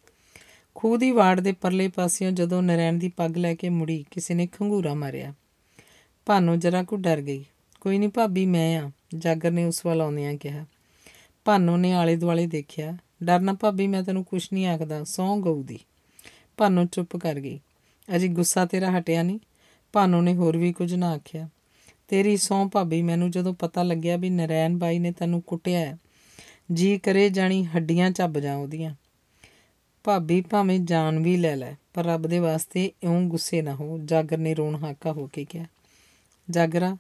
ਖੂਹ ਦੀ ਵਾੜ ਦੇ ਪਰਲੇ ਪਾਸਿਓਂ ਜਦੋਂ ਨਰੈਣ ਦੀ ਪੱਗ ਲੈ ਕੇ ਮੁੜੀ ਕਿਸੇ ਨੇ ਖੰਗੂਰਾ ਮਾਰਿਆ ਭਾਨੋ ਜਰਾ ਕੁ ਡਰ ਗਈ ਕੋਈ ਨਹੀਂ ਭਾਬੀ ਮੈਂ ਆ ਜਾਗਰ ਨੇ ਉਸ ਵੱਲ ਆਉਂਦਿਆਂ ਕਿਹਾ ਭਾਨੋ ਨੇ ਆਲੇ ਦੁਆਲੇ ਦੇਖਿਆ ਡਰਨਾ ਭਾਬੀ ਮੈਂ ਤੈਨੂੰ ਕੁਛ ਨਹੀਂ ਆਖਦਾ ਸੌਂ ਗਊ ਦੀ ਭਾਨੋ ਚੁੱਪ ਕਰ ਗਈ ਅਜੀ ਗੁੱਸਾ ਤੇਰਾ ਹਟਿਆ ਨਹੀਂ ਭਾਨੋ ਨੇ ਹੋਰ ਵੀ ਕੁਝ ਨਾ ਆਖਿਆ ਤੇਰੀ ਸੌਂ ਭਾਬੀ ਮੈਨੂੰ ਜਦੋਂ ਪਤਾ ਲੱਗਿਆ ਵੀ ਨਰੈਣ ਬਾਈ ਨੇ ਤੈਨੂੰ ਕੁੱਟਿਆ ਜੀ ਕਰੇ ਜਾਣੀ ਹੱਡੀਆਂ ਚੱਬ ਜਾਉਂਦੀਆਂ ਭਾਬੀ ਭਾਵੇਂ ਜਾਨ ਵੀ ਲੈ ਲੈ ਪਰ ਰੱਬ ਦੇ ਵਾਸਤੇ ਇਉਂ ਗੁੱਸੇ ਨਾ ਹੋ ਜਾਗਰ ਨੇ ਰੋਣ ਹਾਕਾ ਹੋ ਕੇ ਕਿਹਾ ਜਾਗਰਾ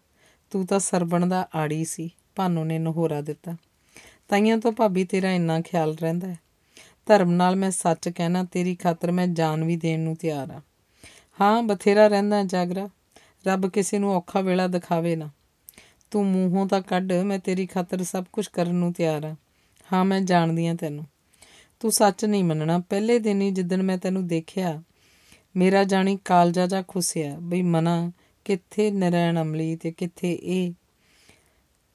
ਤੂੰ ਤਾਂ ਸਰਬਣ ਦਾ ਆੜੀ ਸੀ ਭਾਨੂ ਨੇ ਨਹੋਰਾ ਦਿੱਤਾ ਤਾਈਆਂ ਤੋਂ ਭਾਬੀ ਤੇਰਾ ਇੰਨਾ ਖਿਆਲ ਰਹਿੰਦਾ ਹੈ ਧਰਮ ਨਾਲ ਮੈਂ ਸੱਚ ਕਹਿਣਾ ਤੇਰੀ ਖਾਤਰ ਮੈਂ ਜਾਨ ਵੀ ਦੇਣ ਨੂੰ ਤਿਆਰ ਆ ਹਾਂ ਬਥੇਰਾ ਰਹਿੰਦਾ ਜਾਗਰਾ ਰੱਬ ਕਿਸੇ ਨੂੰ ਔਖਾ ਵੇਲਾ ਦਿਖਾਵੇ ਨਾ ਤੂੰ ਮੂੰਹੋਂ ਤਾਂ ਕੱਢ ਮੈਂ ਤੇਰੀ ਖਾਤਰ ਸਭ ਕੁਝ ਕਰਨ ਨੂੰ ਤਿਆਰ ਆ ਹਾਂ ਮੈਂ ਜਾਣਦੀ ਆ ਤੈਨੂੰ ਤੂੰ ਸੱਚ ਨਹੀਂ ਮੰਨਣਾ ਪਹਿਲੇ ਦਿਨ ਹੀ ਜਿੱਦਣ ਮੈਂ ਤੈਨੂੰ ਦੇਖਿਆ ਮੇਰਾ ਜਾਣੀ ਕਾਲਜਾ ਜਾ ਖੁਸਿਆ ਬਈ ਮਨਾ ਕਿੱਥੇ ਨਰੈਣ ਅਮਲੀ ਤੇ ਕਿੱਥੇ ਇਹ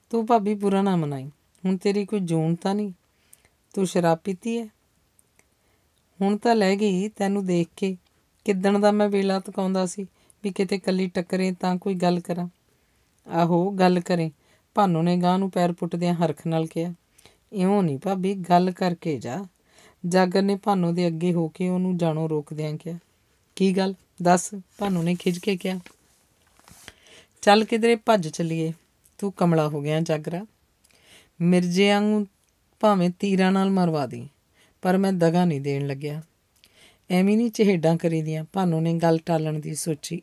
ਤੂੰ ਭਾਬੀ ਪੁਰਾਣਾ ਨਾ ਮਨਾਈ ਹੁਣ ਤੇਰੀ ਕੋਈ ਜੂਨ ਤਾਂ ਨਹੀਂ ਤੂੰ ਸ਼ਰਾਬ ਪੀਤੀ ਹੈ ਹੁਣ ਤਾਂ ਲੈ ਗਈ ਤੈਨੂੰ ਦੇਖ ਕੇ ਕਿੱਦਣ ਦਾ ਮੈਂ ਵੇਲਾ ਤਕਾਉਂਦਾ ਸੀ ਵੀ ਕਿਤੇ ਕੱਲੀ ਟੱਕਰੇ ਤਾਂ ਕੋਈ ਗੱਲ ਕਰਾਂ ਆਹੋ ਗੱਲ ਕਰੇ ਭਾਨੂ ਨੇ ਗਾਂ ਨੂੰ ਪੈਰ ਪੁੱਟਦਿਆਂ ਹਰਖ ਨਾਲ ਕਿਹਾ ਇਉਂ ਨਹੀਂ ਭਾਬੀ ਗੱਲ ਕਰਕੇ ਜਾ ਜਾਗਰ ਨੇ ਭਾਨੋ ਦੇ ਅੱਗੇ ਹੋ ਕੇ ਉਹਨੂੰ ਜਾਣੋ ਰੋਕਦਿਆਂ ਕਿਹਾ ਕੀ ਗੱਲ ਦੱਸ ਭਾਨੋ ਨੇ ਖਿੱਚ ਕੇ ਕਿਹਾ ਚੱਲ ਕਿਧਰੇ ਭੱਜ ਚਲੀਏ ਤੂੰ ਕਮਲਾ ਹੋ ਗਿਆ ਜਾਗਰਾ ਮਿਰਜੇ ਵਾਂਗੂ ਭਾਵੇਂ ਤੀਰਾਂ ਨਾਲ ਮਰਵਾ ਦੀ ਪਰ ਮੈਂ ਦਗਾ ਨਹੀਂ ਦੇਣ ਲੱਗਿਆ ਐਵੇਂ ਨਹੀਂ ਚਿਹੇਡਾਂ ਕਰੀਦੀਆਂ ਭਾਨੋ ਨੇ ਗੱਲ ਟਾਲਣ ਦੀ ਸੋਚੀ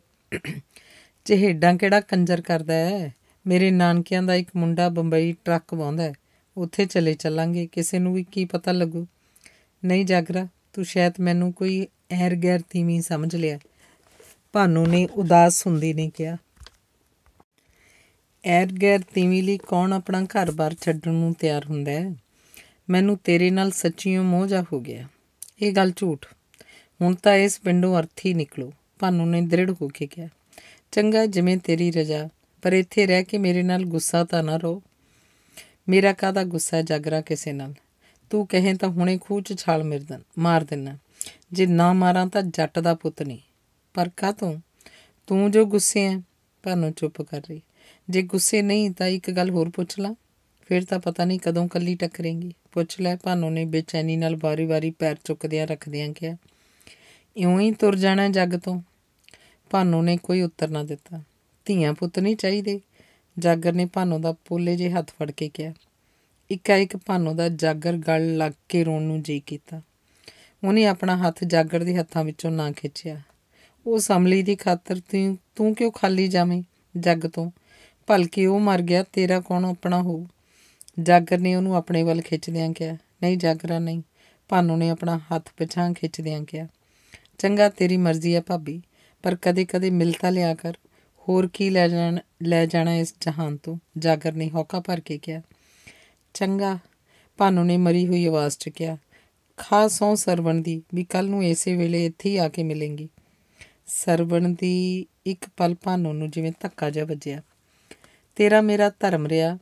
ਚਿਹੇਡਾਂ ਕਿਹੜਾ ਕੰਜਰ ਕਰਦਾ ਹੈ ਮੇਰੇ ਨਾਨਕਿਆਂ ਦਾ ਇੱਕ ਮੁੰਡਾ ਬੰਬਈ ਟਰੱਕ ਵਾਉਂਦਾ ਹੈ ਉੱਥੇ ਚਲੇ ਚੱਲਾਂਗੇ ਕਿਸੇ ਨੂੰ ਵੀ ਕੀ ਪਤਾ ਲੱਗੂ ਨਹੀਂ ਜਾਗਰਾ ਤੂੰ ਸ਼ਾਇਦ ਮੈਨੂੰ ਕੋਈ ਐਰ ਗੈਰ ਤੀਵੀਂ ਸਮਝ ਲਿਆ ਭਾਨੂ ਨੇ ਉਦਾਸ ਹੁੰਦੀ ਨੇ ਕਿਹਾ ਐਰ ਗੈਰ ਤੀਵੀਂ ਲਈ ਕੌਣ ਆਪਣਾ ਘਰ-ਬਾਰ ਛੱਡਣ ਨੂੰ ਤਿਆਰ ਹੁੰਦਾ ਹੈ ਮੈਨੂੰ ਤੇਰੇ ਨਾਲ ਸੱਚੀਓ ਜਾ ਹੋ ਗਿਆ ਇਹ ਗੱਲ ਝੂਠ ਹੁਣ ਤਾਂ ਇਸ ਪਿੰਡੋਂ ਅਰਥੀ ਨਿਕਲੋ ਭਾਨੂ ਨੇ ਦ੍ਰਿੜ ਹੋ ਕੇ ਕਿਹਾ ਚੰਗਾ ਜਿਵੇਂ ਤੇਰੀ ਰਜ਼ਾ ਪਰ ਇੱਥੇ ਰਹਿ ਕੇ ਮੇਰੇ ਨਾਲ ਗੁੱਸਾ ਤਾਂ ਨਾ ਰੋ ਮੇਰਾ ਕਾਦਾ ਗੁੱਸਾ ਜਾਗਰਾ ਕਿਸੇ ਨਾਲ ਤੂੰ ਕਹੇ ਤਾਂ ਹੁਣੇ ਖੂਹ 'ਚ ਛਾਲ ਮਿਰਦਨ ਮਾਰ ਦੇਣਾ ਜੇ ਨਾ ਮਾਰਾਂ ਤਾਂ ਜੱਟ ਦਾ ਪੁੱਤ ਨਹੀਂ ਪਰ ਕਾ ਤੂੰ ਤੂੰ ਜੋ ਗੁੱਸੇ ਐ ਭਾਨੋ ਚੁੱਪ ਕਰ ਰਹੀ ਜੇ ਗੁੱਸੇ ਨਹੀਂ ਤਾਂ ਇੱਕ ਗੱਲ ਹੋਰ ਪੁੱਛ ਲਾ ਫਿਰ ਤਾਂ ਪਤਾ ਨਹੀਂ ਕਦੋਂ ਕੱਲੀ ਟਕਰੇਂਗੀ ਪੁੱਛ ਲੈ ਭਾਨੋ ਨੇ ਬੇਚੈਨੀ ਨਾਲ ਵਾਰੀ-ਵਾਰੀ ਪੈਰ ਚੁੱਕਦਿਆਂ ਰੱਖਦਿਆਂ ਕਿਹਾ ਇਉਂ ਹੀ ਤੁਰ ਜਾਣਾ ਜੱਗ ਤੋਂ ਭਾਨੋ ਨੇ ਕੋਈ ਉੱਤਰ ਨਾ ਦਿੱਤਾ ਧੀਆਂ ਪੁੱਤ ਨਹੀਂ ਚਾਹੀਦੇ ਜਾਗਰ ਨੇ ਭਾਨੋ ਦਾ ਪੋਲੇ ਜੇ ਹੱਥ ਫੜ ਕੇ ਕਿਹਾ ਇਕਾਇਕ ਭਾਨੋ ਦਾ ਜਾਗਰ ਗਲ ਲੱਗ ਕੇ ਰੋਣ ਨੂੰ ਜੀ ਕੀਤਾ ਉਹਨੇ ਆਪਣਾ ਹੱਥ ਜਾਗਰ ਦੇ ਹੱਥਾਂ ਵਿੱਚੋਂ ਨਾ ਖਿੱਚਿਆ ਉਹ ਸਮਲੀ ਦੀ ਖਾਤਰ ਤੂੰ ਤੂੰ ਕਿਉਂ ਖਾਲੀ ਜਾਵੇਂ ਜੱਗ ਤੋਂ ਭਲਕੇ ਉਹ ਮਰ ਗਿਆ ਤੇਰਾ ਕੌਣ ਆਪਣਾ ਹੋ ਜਾਗਰ ਨੇ ਉਹਨੂੰ ਆਪਣੇ ਵੱਲ ਖਿੱਚਦਿਆਂ ਕਿਹਾ ਨਹੀਂ ਜਾਗਰਾ ਨਹੀਂ ਭਾਨੋ ਨੇ ਆਪਣਾ ਹੱਥ ਪਿਛਾਂ ਖਿੱਚਦਿਆਂ ਕਿਹਾ ਚੰਗਾ ਤੇਰੀ ਮਰਜ਼ੀ ਹੈ ਭਾਬੀ ਪਰ ਕਦੇ-ਕਦੇ ਮਿਲਤਾ ਲਿਆ ਕਰ ਹੋਰ ਕੀ ਲੈ ਜਾਣ ਲੈ ਜਾਣਾ ਇਸ ਜਹਾਨ ਤੋਂ ਜਾਗਰ ਨੇ ਹੌਕਾ ਭਰ ਕੇ ਕਿਹਾ ਚੰਗਾ ਭਾਨੋ ਨੇ ਮਰੀ ਹੋਈ ਆਵਾਜ਼ 'ਚ ਕਿਹਾ ਖਾ ਸੌ ਸਰਵਣ ਦੀ ਵੀ ਕੱਲ ਨੂੰ ਇਸੇ ਵੇਲੇ ਇੱਥੇ ਹੀ ਆ ਕੇ ਮਿਲेंगी ਸਰਵਣ ਦੀ ਇੱਕ ਪਲ ਭਾਨੋ ਨੂੰ ਜਿਵੇਂ ਧੱਕਾ ਜਿਹਾ ਵੱਜਿਆ ਤੇਰਾ ਮੇਰਾ ਧਰਮ ਰਿਆ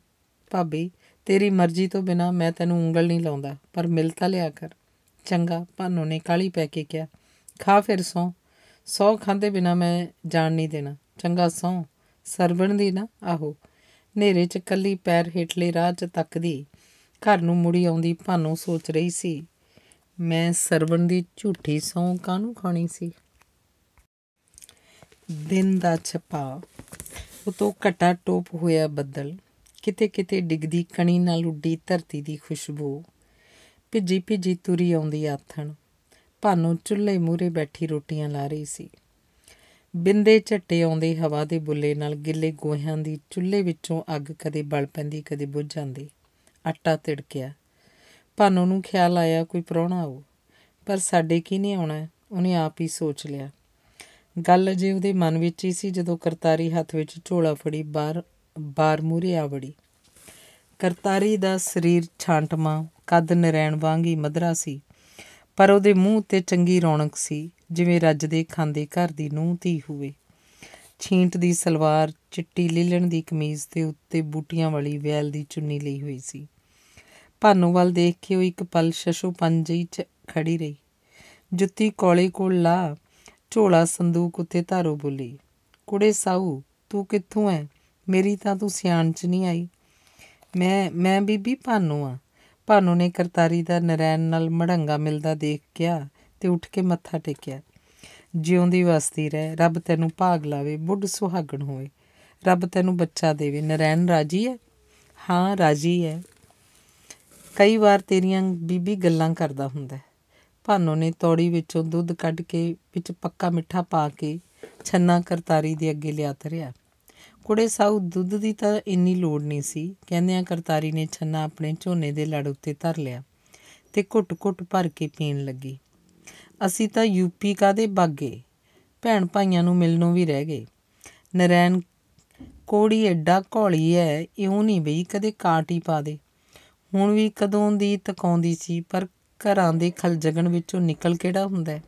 ਭਾਬੀ ਤੇਰੀ ਮਰਜ਼ੀ ਤੋਂ ਬਿਨਾ ਮੈਂ ਤੈਨੂੰ ਉਂਗਲ ਨਹੀਂ ਲਾਉਂਦਾ ਪਰ ਮਿਲ ਤਾਂ ਲਿਆ ਕਰ ਚੰਗਾ ਭਾਨੋ ਨੇ ਕਾਲੀ ਪੈ ਕੇ ਕਿਹਾ ਖਾ ਫਿਰ ਸੌ ਸੌ ਖਾਂਦੇ ਬਿਨਾ ਮੈਂ ਜਾਣ ਨਹੀਂ ਦੇਣਾ ਚੰਗਾ ਸੌ ਸਰਵਣ ਦੀ ਨਾ ਆਹੋ ਨੇਰੇ 'ਚ ਕੱਲੀ ਪੈਰ ਹੇਠਲੇ ਰਾਹ 'ਚ ਤੱਕਦੀ ਘਰ ਨੂੰ ਮੁੜੀ ਆਉਂਦੀ ਭਾਨੋ ਸੋਚ ਰਹੀ ਸੀ ਮੈਂ ਸਰਵਣ ਦੀ ਝੂਠੀ ਸੌਂ ਨੂੰ ਖਾਣੀ ਸੀ ਦਿਨ ਦਾ ਛਪਾ ਉਤੋਂ ਘਟਾ ਟੋਪ ਹੋਇਆ ਬੱਦਲ ਕਿਤੇ ਕਿਤੇ ਡਿੱਗਦੀ ਕਣੀ ਨਾਲ ਉੱਡੀ ਧਰਤੀ ਦੀ ਖੁਸ਼ਬੂ ਭਿੱਜੀ ਭਿੱਜੀ ਤੁਰੀ ਆਉਂਦੀ ਆਥਣ ਭਾਨੋ ਚੁੱਲ੍ਹੇ ਮੂਰੇ ਬੈਠੀ ਰੋਟੀਆਂ ਲਾ ਰਹੀ ਸੀ ਬਿੰਦੇ ਝੱਟੇ ਆਉਂਦੇ ਹਵਾ ਦੇ ਬੁੱਲੇ ਨਾਲ ਗਿੱਲੇ ਗੋਹਿਆਂ ਦੀ ਚੁੱਲ੍ਹੇ ਵਿੱਚੋਂ ਅੱਗ ਕਦੇ ਬਲ ਪੈਂਦੀ ਕਦੇ ਬੁਝ ਜਾਂਦੀ ਆਟਾ ਤਿੜਕਿਆ ਭਾਨੋ ਨੂੰ ਖਿਆਲ ਆਇਆ ਕੋਈ ਪਰੌਣਾ ਆਉ ਪਰ ਸਾਡੇ ਕੀ ਨਹੀਂ ਆਉਣਾ ਉਹਨੇ ਆਪ ਹੀ ਸੋਚ ਲਿਆ ਗੱਲ ਜੇ ਉਹਦੇ ਮਨ ਵਿੱਚ ਹੀ ਸੀ ਜਦੋਂ ਕਰਤਾਰੀ ਹੱਥ ਵਿੱਚ ਝੋਲਾ ਫੜੀ ਬਾਰ ਬਾਰ ਮੂਰੇ ਆ ਵੜੀ ਕਰਤਾਰੀ ਦਾ ਸਰੀਰ ਛਾਂਟਮਾ ਕੱਦ ਨਰੈਣ ਵਾਂਗੀ ਮਦਰਾ ਸੀ ਪਰ ਉਹਦੇ ਮੂੰਹ ਤੇ ਚੰਗੀ ਰੌਣਕ ਸੀ ਜਿਵੇਂ ਰੱਜ ਦੇ ਖਾਂਦੇ ਘਰ ਦੀ ਨੂੰਹ ਧੀ ਹੋਵੇ ਛੀਂਟ ਦੀ ਸਲਵਾਰ ਚਿੱਟੀ ਲੀਲਣ ਦੀ ਕਮੀਜ਼ ਤੇ ਉੱਤੇ ਬੂਟੀਆਂ ਵਾਲੀ ਵੈਲ ਦੀ ਚੁੰਨੀ ਲਈ ਹੋਈ ਸੀ ਭਾਨੂ ਵੱਲ ਦੇਖ ਕੇ ਉਹ ਇੱਕ ਪਲ ਪੰਜੀ ਚ ਖੜੀ ਰਹੀ ਜੁੱਤੀ ਕੋਲੇ ਕੋਲ ਲਾ ਝੋਲਾ ਸੰਦੂਕ ਉੱਤੇ ਧਾਰੋ ਬੋਲੀ ਕੁੜੇ ਸਾਊ ਤੂੰ ਕਿੱਥੋਂ ਐ ਮੇਰੀ ਤਾਂ ਤੂੰ ਸਿਆਣ ਚ ਨਹੀਂ ਆਈ ਮੈਂ ਮੈਂ ਬੀਬੀ ਭਾਨੂ ਆ ਭਾਨੂ ਨੇ ਕਰਤਾਰੀ ਦਾ ਨਰੈਣ ਨਾਲ ਮੜੰਗਾ ਮਿਲਦਾ ਦੇਖ ਕੇ ਤੇ ਉੱਠ ਕੇ ਮੱਥਾ ਟੇਕਿਆ ਜਿਉਂਦੀ ਵਸਦੀ ਰਹਿ ਰੱਬ ਤੈਨੂੰ ਭਾਗ ਲਾਵੇ ਬੁੱਢ ਸੁਹਾਗਣ ਹੋਏ ਰੱਬ ਤੈਨੂੰ ਬੱਚਾ ਦੇਵੇ ਨਰੈਣ ਰਾਜੀ ਹੈ ਹਾਂ ਰਾਜੀ ਹੈ ਕਈ ਵਾਰ ਤੇਰੀਆਂ ਬੀਬੀ ਗੱਲਾਂ ਕਰਦਾ ਹੁੰਦਾ ਭਾਨੂ ਨੇ ਤੌੜੀ ਵਿੱਚੋਂ ਦੁੱਧ ਕੱਢ ਕੇ ਵਿੱਚ ਪੱਕਾ ਮਿੱਠਾ ਪਾ ਕੇ ਛੰਨਾ ਕਰਤਾਰੀ ਦੇ ਅੱਗੇ ਲਿਆ ਤਰਿਆ ਕੁੜੇ ਸਾਊ ਦੁੱਧ ਦੀ ਤਾਂ ਇੰਨੀ ਲੋੜ ਨਹੀਂ ਸੀ ਕਹਿੰਦੇ ਆ ਕਰਤਾਰੀ ਨੇ ਛੰਨਾ ਆਪਣੇ ਝੋਨੇ ਦੇ ਲੜ ਉੱਤੇ ਧਰ ਲਿਆ ਤੇ ਘੁੱਟ-ਘੁੱਟ ਭਰ ਕੇ ਪੀਣ ਲੱਗੀ ਅਸੀਂ ਤਾਂ ਯੂਪੀ ਕਾਦੇ ਬਾਗੇ ਭੈਣ ਭਾਈਆਂ ਨੂੰ ਮਿਲਣੋਂ ਵੀ ਰਹਿ ਗਏ ਨਰੈਣ ਕੋੜੀ ਐਡਾ ਘੋਲੀ ਐ ਇਉਂ ਨਹੀਂ ਬਈ ਕਦੇ ਕਾਟ ਹੀ ਪਾ ਦੇ ਹੁਣ ਵੀ ਕਦੋਂ ਦੀ ਤਕਾਉਂਦੀ ਸੀ ਪਰ ਘਰਾਂ ਦੇ ਖਲਜਗਣ ਵਿੱਚੋਂ ਨਿਕਲ ਕਿਹੜਾ ਹੁੰਦਾ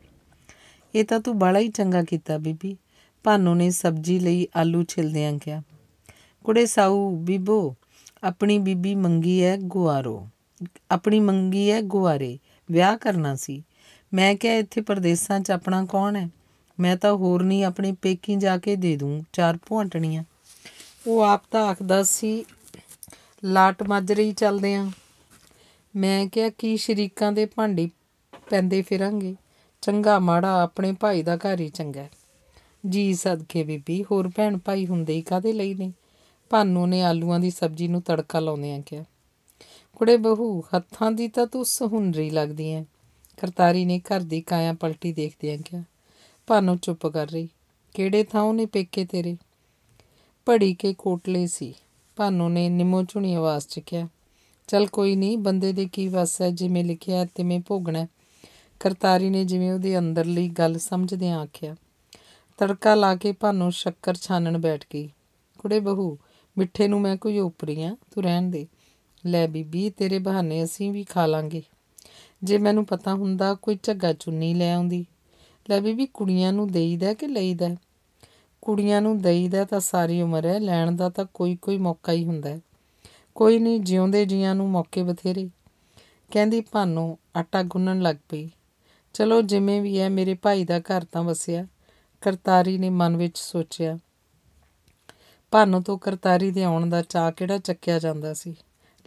ਇਹ ਤਾਂ ਤੂੰ ਬੜਾ ਹੀ ਚੰਗਾ ਕੀਤਾ ਬੀਬੀ ਭਾਨੋ ਨੇ ਸਬਜ਼ੀ ਲਈ ਆਲੂ ਛਿਲਦਿਆਂ ਕਿਹਾ ਕੁੜੇ ਸਾਊ ਬੀਬੋ ਆਪਣੀ ਬੀਬੀ ਮੰਗੀ ਹੈ ਗੁਆਰੋ ਆਪਣੀ ਮੰਗੀ ਹੈ ਗੁਆਰੇ ਵਿਆਹ ਕਰਨਾ ਸੀ ਮੈਂ ਕਿਹਾ ਇੱਥੇ ਪਰਦੇਸਾਂ 'ਚ ਆਪਣਾ ਕੌਣ ਹੈ ਮੈਂ ਤਾਂ ਹੋਰ ਨਹੀਂ ਆਪਣੇ ਪੇਕੀ ਜਾ ਕੇ ਦੇ ਦੂੰ ਚਾਰ ਭੁਆਟਣੀਆਂ ਉਹ ਆਪ ਤਾਂ ਆਖਦਾ ਸੀ ਲਾਟ ਮਾਜਰੀ ਚੱਲਦੇ ਆ ਮੈਂ ਕਿਹਾ ਕੀ ਸ਼ਰੀਕਾਂ ਦੇ ਭਾਂਡੇ ਪੈਂਦੇ ਫਿਰਾਂਗੇ ਚੰਗਾ ਮਾੜਾ ਆਪਣੇ ਭਾਈ ਦਾ ਘਰ ਹੀ ਚੰਗਾ ਜੀ ਸਦਕੇ ਬੀਬੀ ਹੋਰ ਭੈਣ ਭਾਈ ਹੁੰਦੇ ਹੀ ਕਾਦੇ ਲਈ ਨੇ ਭਾਨੂ ਨੇ ਆਲੂਆਂ ਦੀ ਸਬਜ਼ੀ ਨੂੰ ਤੜਕਾ ਲਾਉਂਦੇ ਆ ਕਿਹਾ ਕੁੜੇ ਬਹੂ ਹੱਥਾਂ ਦੀ ਤਾਂ ਤੂੰ ਸੁਹੰਦਰੀ ਲੱਗਦੀ ਐ ਕਰਤਾਰੀ ਨੇ ਘਰ ਦੀ ਕਾਇਆ ਪਲਟੀ ਦੇਖਦੇ ਆ ਕਿਹਾ ਭਾਨੂ ਚੁੱਪ ਕਰ ਰਹੀ ਕਿਹੜੇ ਥਾਂ ਨੇ ਪੇਕੇ ਤੇਰੇ ਪੜੀ ਕੇ ਕੋਟਲੇ ਸੀ ਭਾਨੂ ਨੇ ਨਿਮੋ ਚੁਣੀ ਆਵਾਜ਼ 'ਚ ਕਿਹਾ ਚਲ ਕੋਈ ਨਹੀਂ ਬੰਦੇ ਦੇ ਕੀ ਵਸ ਹੈ ਜਿਵੇਂ ਲਿਖਿਆ ਤਿਵੇਂ ਭੋਗਣਾ ਕਰਤਾਰੀ ਨੇ ਜਿਵੇਂ ਉਹਦੇ ਅੰਦਰਲੀ ਗੱਲ ਸਮਝਦਿਆਂ ਆਖਿਆ ਤੜਕਾ ਲਾ ਕੇ ਭਾਨੋ ਸ਼ੱਕਰ ਛਾਨਣ ਬੈਠ ਗਈ ਕੁੜੇ ਬਹੂ ਮਿੱਠੇ ਨੂੰ ਮੈਂ ਕੋਈ ਉਪਰੀ ਆ ਤੂੰ ਰਹਿਣ ਦੇ ਲੈ ਬੀਬੀ ਤੇਰੇ ਬਹਾਨੇ ਅਸੀਂ ਵੀ ਖਾ ਲਾਂਗੇ ਜੇ ਮੈਨੂੰ ਪਤਾ ਹੁੰਦਾ ਕੋਈ ਝੱਗਾ ਚੁੰਨੀ ਲੈ ਆਉਂਦੀ ਲੈ ਬੀਬੀ ਕੁੜੀਆਂ ਨੂੰ ਦੇਈਦਾ ਕਿ ਲਈਦਾ ਕੁੜੀਆਂ ਨੂੰ ਦੇਈਦਾ ਤਾਂ ਸਾਰੀ ਉਮਰ ਹੈ ਲੈਣ ਦਾ ਤਾਂ ਕੋਈ ਕੋਈ ਮੌਕਾ ਹੀ ਹੁੰਦਾ ਕੋਈ ਨਹੀਂ ਜਿਉਂਦੇ ਜੀਆਂ ਨੂੰ ਮੌਕੇ ਬਥੇਰੇ ਕਹਿੰਦੀ ਭਾਨੋ ਆਟਾ ਗੁੰਨਣ ਲੱਗ ਪਈ ਚਲੋ ਜਿਵੇਂ ਵੀ ਹੈ ਮੇਰੇ ਭਾਈ ਦਾ ਘਰ ਤਾਂ ਵਸਿਆ ਕਰਤਾਰੀ ਨੇ ਮਨ ਵਿੱਚ ਸੋਚਿਆ ਭਾਨੋ ਤੋਂ ਕਰਤਾਰੀ ਦੇ ਆਉਣ ਦਾ ਚਾਹ ਕਿਹੜਾ ਚੱਕਿਆ ਜਾਂਦਾ ਸੀ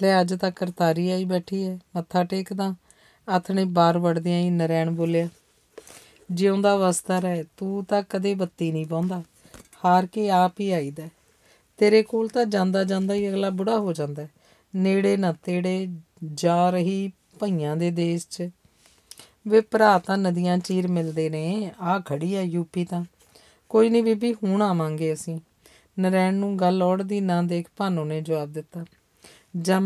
ਲੈ ਅੱਜ ਤਾਂ ਕਰਤਾਰੀ ਆਈ ਬੈਠੀ ਐ ਮੱਥਾ ਟੇਕਦਾ ਆਥਣੇ ਬਾਰ ਵੜਦਿਆਂ ਹੀ ਨਰੈਣ ਬੋਲਿਆ ਜਿਉਂਦਾ ਵਸਦਾ ਰਹਿ ਤੂੰ ਤਾਂ ਕਦੇ ਬੱਤੀ ਨਹੀਂ ਬੋਂਦਾ ਹਾਰ ਕੇ ਆਪ ਹੀ ਆਈਦਾ ਤੇਰੇ ਕੋਲ ਤਾਂ ਜਾਂਦਾ ਜਾਂਦਾ ਹੀ ਅਗਲਾ ਬੁੜਾ ਹੋ ਜਾਂਦਾ ਨੇੜੇ ਨਾ ਤੇੜੇ ਜਾ ਰਹੀ ਭਈਆਂ ਦੇ ਦੇਸ਼ 'ਚ ਵੇ ਭਰਾ ਤਾਂ ਨਦੀਆਂ ਚੀਰ ਮਿਲਦੇ ਨੇ ਆ ਖੜੀ ਆ ਯੂਪੀ ਤਾਂ ਕੋਈ ਨਹੀਂ ਬੀਬੀ ਹੁਣ ਆਵਾਂਗੇ ਅਸੀਂ ਨਰੈਣ ਨੂੰ ਗੱਲ ਔੜਦੀ ਨਾ ਦੇਖ ਭਾਨੋ ਨੇ ਜਵਾਬ ਦਿੱਤਾ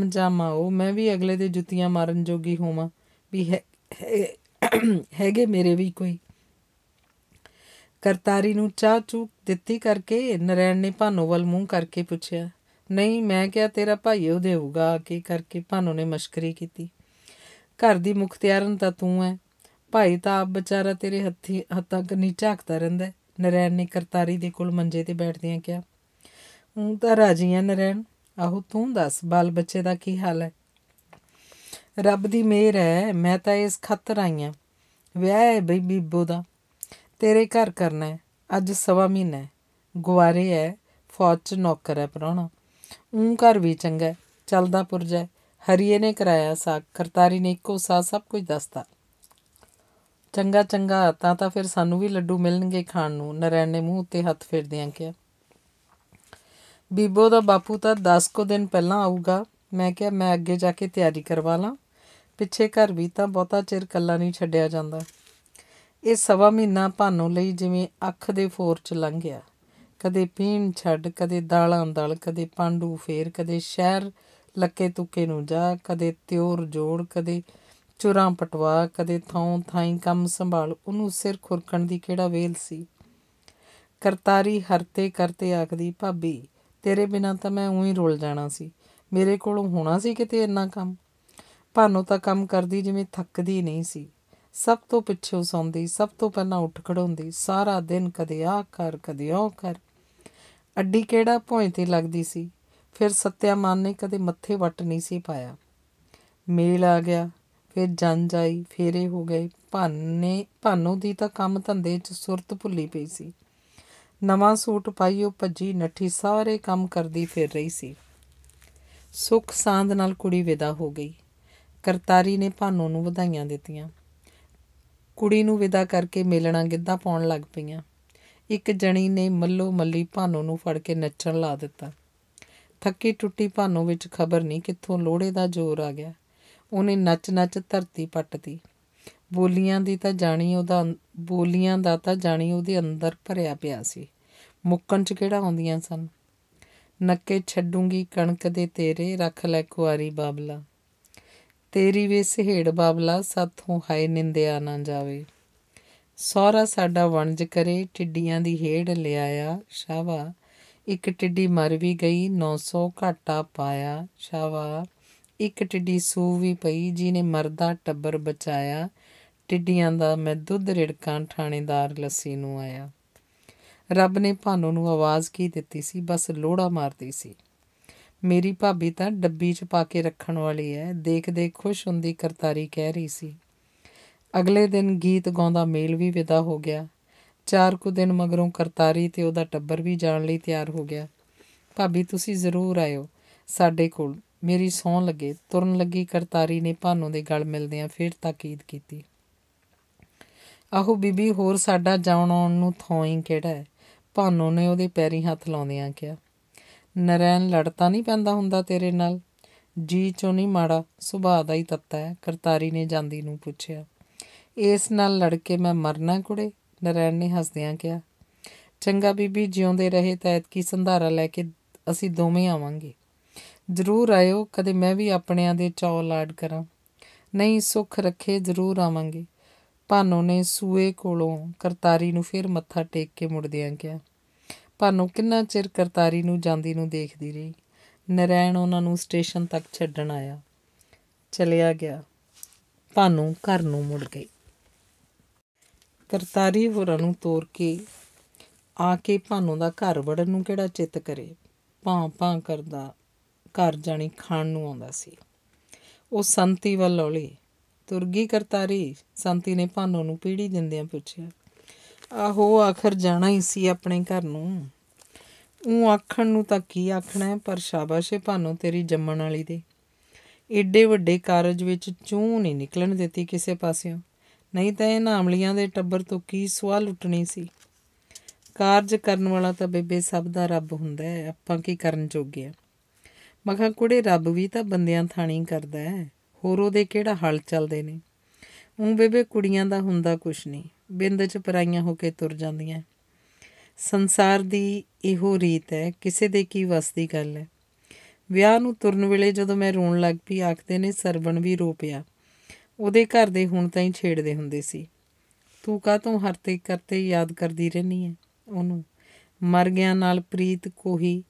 ਜਮ ਆਓ ਮੈਂ ਵੀ ਅਗਲੇ ਦੇ ਜੁੱਤੀਆਂ ਮਾਰਨ ਜੋਗੀ ਹੋਵਾਂ ਵੀ ਹੈ ਹੈਗੇ ਮੇਰੇ ਵੀ ਕੋਈ ਕਰਤਾਰੀ ਨੂੰ ਚਾਹ ਚੂਕ ਦਿੱਤੀ ਕਰਕੇ ਨਰੈਣ ਨੇ ਭਾਨੋ ਵੱਲ ਮੂੰਹ ਕਰਕੇ ਪੁੱਛਿਆ ਨਹੀਂ ਮੈਂ ਕਿਹਾ ਤੇਰਾ ਭਾਈ ਉਹ ਦੇਊਗਾ ਕਿ ਕਰਕੇ ਭਾਨੋ ਨੇ ਮਸ਼ਕਰੀ ਕੀਤੀ ਘਰ ਦੀ ਮੁਖਤਿਆਰਨ ਤਾਂ ਤੂੰ ਐ ਭਾਈ ਤਾਂ ਆਪ ਵਿਚਾਰਾ ਤੇਰੇ ਹੱਥੀ ਹੱਥਾਂ ਕੰਨੀ ਝਾਕਦਾ ਰਹਿੰਦਾ ਨਰੈਣ ਨੇ ਕਰਤਾਰੀ ਦੇ ਕੋਲ ਮੰਜੇ ਤੇ ਬੈਠਦਿਆਂ ਕਿਹਾ ਹੂੰ ਤਾਂ ਰਾਜੀਆਂ ਨਰੈਣ ਆਹੋ ਤੂੰ ਦੱਸ ਬਾਲ ਬੱਚੇ ਦਾ ਕੀ ਹਾਲ ਹੈ ਰੱਬ ਦੀ ਮਿਹਰ ਹੈ ਮੈਂ ਤਾਂ ਇਸ ਖਤਰ ਆਈ ਆ ਵਿਆਹ ਹੈ ਬਈ ਬੀਬੋ ਦਾ ਤੇਰੇ ਘਰ ਕਰਨਾ ਹੈ ਅੱਜ ਸਵਾ ਮਹੀਨਾ ਗੁਵਾਰੇ ਹੈ ਫੌਜ 'ਚ ਨੌਕਰ ਹੈ ਪਰਾਉਣਾ ਹੂੰ ਘਰ ਵੀ ਚੰਗਾ ਚੱਲਦਾ ਪੁਰਜਾ ਹਰੀਏ ਨੇ ਕਰਾਇਆ ਸਾਖ ਕਰਤਾਰੀ ਨੇ ਇੱਕੋ ਸਾਹ ਸਭ ਕੁਝ ਦੱਸਤਾ ਚੰਗਾ ਚੰਗਾ ਤਾਂ ਤਾਂ ਫਿਰ ਸਾਨੂੰ ਵੀ ਲੱਡੂ ਮਿਲਣਗੇ ਖਾਣ ਨੂੰ ਨਰੈਣ ਨੇ ਮੂੰਹ ਉੱਤੇ ਹੱਥ ਫੇਰਦਿਆਂ ਕਿਹਾ ਬੀਬੋ ਦਾ ਬਾਪੂ ਤਾਂ 10 ਕੋ ਦਿਨ ਪਹਿਲਾਂ ਆਊਗਾ ਮੈਂ ਕਿਹਾ ਮੈਂ ਅੱਗੇ ਜਾ ਕੇ ਤਿਆਰੀ ਕਰਵਾ ਲਾਂ ਪਿੱਛੇ ਘਰ ਵੀ ਤਾਂ ਬਹੁਤਾ ਚਿਰ ਕੱਲਾ ਨਹੀਂ ਛੱਡਿਆ ਜਾਂਦਾ ਇਹ ਸਵਾ ਮਹੀਨਾ ਭਾਨੋ ਲਈ ਜਿਵੇਂ ਅੱਖ ਦੇ ਫੋਰ ਚ ਲੰਘ ਗਿਆ ਕਦੇ ਪੀਣ ਛੱਡ ਕਦੇ ਦਾਲਾਂ ਦਲ ਕਦੇ ਪਾਂਡੂ ਫੇਰ ਕਦੇ ਸ਼ਹਿਰ ਲੱਕੇ ਤੁਕੇ ਨੂੰ ਜਾ ਕਦੇ ਤਿਉਰ ਜੋੜ ਕਦੇ ਚੁਰਾ ਪਟਵਾ ਕਦੇ ਥਾਂ ਥਾਈ ਕੰਮ ਸੰਭਾਲ ਉਹਨੂੰ ਸਿਰ ਖੁਰਕਣ ਦੀ ਕਿਹੜਾ ਵੇਲ ਸੀ ਕਰਤਾਰੀ ਹਰਤੇ ਕਰਤੇ ਆਖਦੀ ਭਾਬੀ ਤੇਰੇ ਬਿਨਾ ਤਾਂ ਮੈਂ ਉਹੀ ਰੁਲ ਜਾਣਾ ਸੀ ਮੇਰੇ ਕੋਲੋਂ ਹੋਣਾ ਸੀ ਕਿਤੇ ਇੰਨਾ ਕੰਮ ਭਾਨੋ ਤਾਂ ਕੰਮ ਕਰਦੀ ਜਿਵੇਂ ਥੱਕਦੀ ਨਹੀਂ ਸੀ ਸਭ ਤੋਂ ਪਿੱਛੇ ਸੌਂਦੀ ਸਭ ਤੋਂ ਪਹਿਲਾਂ ਉੱਠ ਖੜਾਉਂਦੀ ਸਾਰਾ ਦਿਨ ਕਦੇ ਆ ਕਰ ਕਦੇ ਉਹ ਕਰ ਅੱਡੀ ਕਿਹੜਾ ਭੋਏ ਤੇ ਲੱਗਦੀ ਸੀ ਫਿਰ ਸਤਿਆਮਾਨ ਨੇ ਕਦੇ ਮੱਥੇ ਵੱਟ ਨਹੀਂ ਸੀ ਪਾਇਆ ਮੇਲ ਆ ਗਿਆ ਫਿਰ ਜਨ ਜਾਈ ਫੇਰੇ ਹੋ ਗਏ ਭਾਨੇ ਭਾਨੋ ਦੀ ਤਾਂ ਕੰਮ ਧੰਦੇ 'ਚ ਸੁਰਤ ਭੁੱਲੀ ਪਈ ਸੀ ਨਵਾਂ ਸੂਟ ਪਾਈ ਉਹ ਭੱਜੀ ਨੱਠੀ ਸਾਰੇ ਕੰਮ ਕਰਦੀ ਫਿਰ ਰਹੀ ਸੀ ਸੁਖ ਸਾਂਦ ਨਾਲ ਕੁੜੀ ਵਿਦਾ ਹੋ ਗਈ ਕਰਤਾਰੀ ਨੇ ਭਾਨੋ ਨੂੰ ਵਧਾਈਆਂ ਦਿੱਤੀਆਂ ਕੁੜੀ ਨੂੰ ਵਿਦਾ ਕਰਕੇ ਮੇਲਣਾ ਗਿੱਧਾ ਪਾਉਣ ਲੱਗ ਪਈਆਂ ਇੱਕ ਜਣੀ ਨੇ ਮੱਲੋ ਮੱਲੀ ਭਾਨੋ ਨੂੰ ਫੜ ਕੇ ਨੱਚਣ ਲਾ ਦਿੱਤਾ ਥੱਕੀ ਟੁੱਟੀ ਭਾਨੋ ਵਿੱਚ ਖਬਰ ਨਹੀਂ ਕਿੱਥੋਂ ਲੋੜੇ ਦਾ ਜ਼ੋਰ ਆ ਗਿਆ ਉਹਨੇ ਨੱਚ-ਨੱਚ ਧਰਤੀ ਪੱਟਦੀ ਬੋਲੀਆਂ ਦੀ ਤਾਂ ਜਾਣੀ ਉਹਦਾ ਬੋਲੀਆਂ ਦਾ ਤਾਂ ਜਾਣੀ ਉਹਦੇ ਅੰਦਰ ਭਰਿਆ ਪਿਆ ਸੀ ਮੁੱਕਣ 'ਚ ਕਿਹੜਾ ਆਉਂਦੀਆਂ ਸਨ ਨੱਕੇ ਛੱਡੂਗੀ ਕਣਕ ਦੇ ਤੇਰੇ ਰੱਖ ਲੈ ਕੁਆਰੀ ਬਾਬਲਾ ਤੇਰੀ ਵੇ ਸਹੇੜ ਬਾਬਲਾ ਸਾਥੋਂ ਹਾਏ ਨਿੰਦਿਆ ਨਾ ਜਾਵੇ ਸੋਹਰਾ ਸਾਡਾ ਵਣਜ ਕਰੇ ਟਿੱਡੀਆਂ ਦੀ ਹੇੜ ਲਿਆਇਆ ਸ਼ਾਵਾ ਇੱਕ ਟਿੱਡੀ ਮਰ ਵੀ ਗਈ 900 ਘਾਟਾ ਪਾਇਆ ਸ਼ਾਵਾ ਇੱਕ ਟਿੱਡੀ ਸੂ ਵੀ ਪਈ ਜਿਹਨੇ ਮਰਦਾ ਟੱਬਰ ਬਚਾਇਆ ਟਿੱਡੀਆਂ ਦਾ ਮੈਂ ਦੁੱਧ ਰਿੜਕਾਂ ਥਾਣੇਦਾਰ ਲੱਸੀ ਨੂੰ ਆਇਆ ਰੱਬ ਨੇ ਭਾਨੋ ਨੂੰ ਆਵਾਜ਼ ਕੀ ਦਿੱਤੀ ਸੀ ਬਸ ਲੋੜਾ ਮਾਰਦੀ ਸੀ ਮੇਰੀ ਭਾਬੀ ਤਾਂ ਡੱਬੀ 'ਚ ਪਾ ਕੇ ਰੱਖਣ ਵਾਲੀ ਐ ਦੇਖਦੇ ਖੁਸ਼ ਹੁੰਦੀ ਕਰਤਾਰੀ ਕਹਿ ਰਹੀ ਸੀ ਅਗਲੇ ਦਿਨ ਗੀਤ ਗਾਉਂਦਾ ਮੇਲ ਵੀ ਵਿਦਾ ਹੋ ਗਿਆ ਚਾਰ ਕੁ ਦਿਨ ਮਗਰੋਂ ਕਰਤਾਰੀ ਤੇ ਉਹਦਾ ਟੱਬਰ ਵੀ ਜਾਣ ਲਈ ਤਿਆਰ ਹੋ ਗਿਆ ਭਾਬੀ ਤੁਸੀਂ ਜ਼ਰੂਰ ਆਇਓ ਸਾਡੇ ਕੋਲ ਮੇਰੀ ਸੌਣ ਲੱਗੇ ਤੁਰਨ ਲੱਗੀ ਕਰਤਾਰੀ ਨੇ ਭਾਨੂ ਦੇ ਗਲ ਮਿਲਦਿਆਂ ਫਿਰ ਤਾਕੀਦ ਕੀਤੀ ਆਹੋ ਬੀਬੀ ਹੋਰ ਸਾਡਾ ਜਾਣ ਆਉਣ ਨੂੰ ਥੋਈ ਕਿਹੜਾ ਹੈ ਭਾਨੂ ਨੇ ਉਹਦੇ ਪੈਰੀ ਹੱਥ ਲਾਉਂਦਿਆਂ ਕਿਹਾ ਨਰੈਣ ਲੜਤਾ ਨਹੀਂ ਪੈਂਦਾ ਹੁੰਦਾ ਤੇਰੇ ਨਾਲ ਜੀ ਚੋਂ ਨਹੀਂ ਮਾੜਾ ਸੁਭਾਅ ਦਾ ਹੀ ਤੱਤਾ ਹੈ ਕਰਤਾਰੀ ਨੇ ਜਾਂਦੀ ਨੂੰ ਪੁੱਛਿਆ ਇਸ ਨਾਲ ਲੜ ਕੇ ਮੈਂ ਮਰਨਾ ਕੁੜੇ ਨਰੈਣ ਨੇ ਹੱਸਦਿਆਂ ਕਿਹਾ ਚੰਗਾ ਬੀਬੀ ਜਿਉਂਦੇ ਰਹੇ ਤੈਤ ਕੀ ਸੰਧਾਰਾ ਲੈ ਕੇ ਅਸੀਂ ਦੋਵੇਂ ਆਵਾਂਗੇ ਜ਼ਰੂਰ ਆਇਓ ਕਦੇ ਮੈਂ ਵੀ ਆਪਣਿਆਂ ਦੇ ਚੌ ਲਾਡ ਕਰਾਂ ਨਹੀਂ ਸੁਖ ਰੱਖੇ ਜ਼ਰੂਰ ਆਵਾਂਗੇ ਭਾਨੋ ਨੇ ਸੂਏ ਕੋਲੋਂ ਕਰਤਾਰੀ ਨੂੰ ਫੇਰ ਮੱਥਾ ਟੇਕ ਕੇ ਮੁੜਦਿਆਂ ਕਿਹਾ ਭਾਨੋ ਕਿੰਨਾ ਚਿਰ ਕਰਤਾਰੀ ਨੂੰ ਜਾਂਦੀ ਨੂੰ ਦੇਖਦੀ ਰਹੀ ਨਰੈਣ ਉਹਨਾਂ ਨੂੰ ਸਟੇਸ਼ਨ ਤੱਕ ਛੱਡਣ ਆਇਆ ਚਲਿਆ ਗਿਆ ਭਾਨੋ ਘਰ ਨੂੰ ਮੁੜ ਗਈ ਕਰਤਾਰੀ ਹੋਰਾਂ ਨੂੰ ਤੋਰ ਕੇ ਆ ਕੇ ਭਾਨੋ ਦਾ ਘਰ ਵੜਨ ਨੂੰ ਕਿਹੜਾ ਚਿੱਤ ਕਰੇ ਭਾਂ ਭਾਂ ਕਰਦਾ ਘਰ ਜਾਣੀ ਖਾਣ ਨੂੰ ਆਉਂਦਾ ਸੀ ਉਹ ਸੰਤੀ ਵੱਲ ਔਲੀ ਤੁਰਗੀ ਕਰਤਾਰੀ ਸੰਤੀ ਨੇ ਭਾਨੋ ਨੂੰ ਪੀੜੀ ਦਿੰਦਿਆਂ ਪੁੱਛਿਆ ਆਹੋ ਆਖਰ ਜਾਣਾ ਹੀ ਸੀ ਆਪਣੇ ਘਰ ਨੂੰ ਉਹ ਆਖਣ ਨੂੰ ਤਾਂ ਕੀ ਆਖਣਾ ਪਰ ਸ਼ਾਬਾਸ਼ ਏ ਭਾਨੋ ਤੇਰੀ ਜੰਮਣ ਵਾਲੀ ਦੇ ਏਡੇ ਵੱਡੇ ਕਾਰਜ ਵਿੱਚ ਚੂਹ ਨਹੀਂ ਨਿਕਲਣ ਦਿੱਤੀ ਕਿਸੇ ਪਾਸਿਓਂ ਨਹੀਂ ਤਾਂ ਇਹ ਨਾਮਲੀਆਂ ਦੇ ਟੱਬਰ ਤੋਂ ਕੀ ਸਵਾਲ ਉੱਟਣੀ ਸੀ ਕਾਰਜ ਕਰਨ ਵਾਲਾ ਤਾਂ ਬੇਬੇ ਸਭ ਦਾ ਰੱਬ ਹੁੰਦਾ ਹੈ ਆਪਾਂ ਕੀ ਕਰਨ ਜੋਗੇ ਆ ਮਖਾਂ ਕੁੜੇ ਰੱਬ ਵੀ ਤਾਂ ਬੰਦਿਆਂ ਥਾਣੀ ਕਰਦਾ ਹੈ ਹੋਰ ਉਹਦੇ ਕਿਹੜਾ ਹਲ ਚੱਲਦੇ ਨੇ ਉਹ ਬੇਬੇ ਕੁੜੀਆਂ ਦਾ ਹੁੰਦਾ ਕੁਛ ਨਹੀਂ ਬਿੰਦ ਚ ਪਰਾਈਆਂ ਹੋ ਕੇ ਤੁਰ ਜਾਂਦੀਆਂ ਸੰਸਾਰ ਦੀ ਇਹੋ ਰੀਤ ਹੈ ਕਿਸੇ ਦੇ ਕੀ ਵਸ ਦੀ ਗੱਲ ਹੈ ਵਿਆਹ ਨੂੰ ਤੁਰਨ ਵੇਲੇ ਜਦੋਂ ਮੈਂ ਰੋਣ ਲੱਗ ਪਈ ਆਖਦੇ ਨੇ ਸਰਵਣ ਵੀ ਰੋ ਪਿਆ ਉਹਦੇ ਘਰ ਦੇ ਹੁਣ ਤਾਂ ਹੀ ਛੇੜਦੇ ਹੁੰਦੇ ਸੀ ਤੂੰ ਕਾ ਤੂੰ ਤੇ ਕਰਤੇ ਯਾਦ ਕਰਦੀ ਰਹਿਨੀ ਹੈ ਉਹਨੂੰ ਮਰ ਗਿਆ ਨਾਲ ਪ੍ਰੀਤ ਕੋਹੀ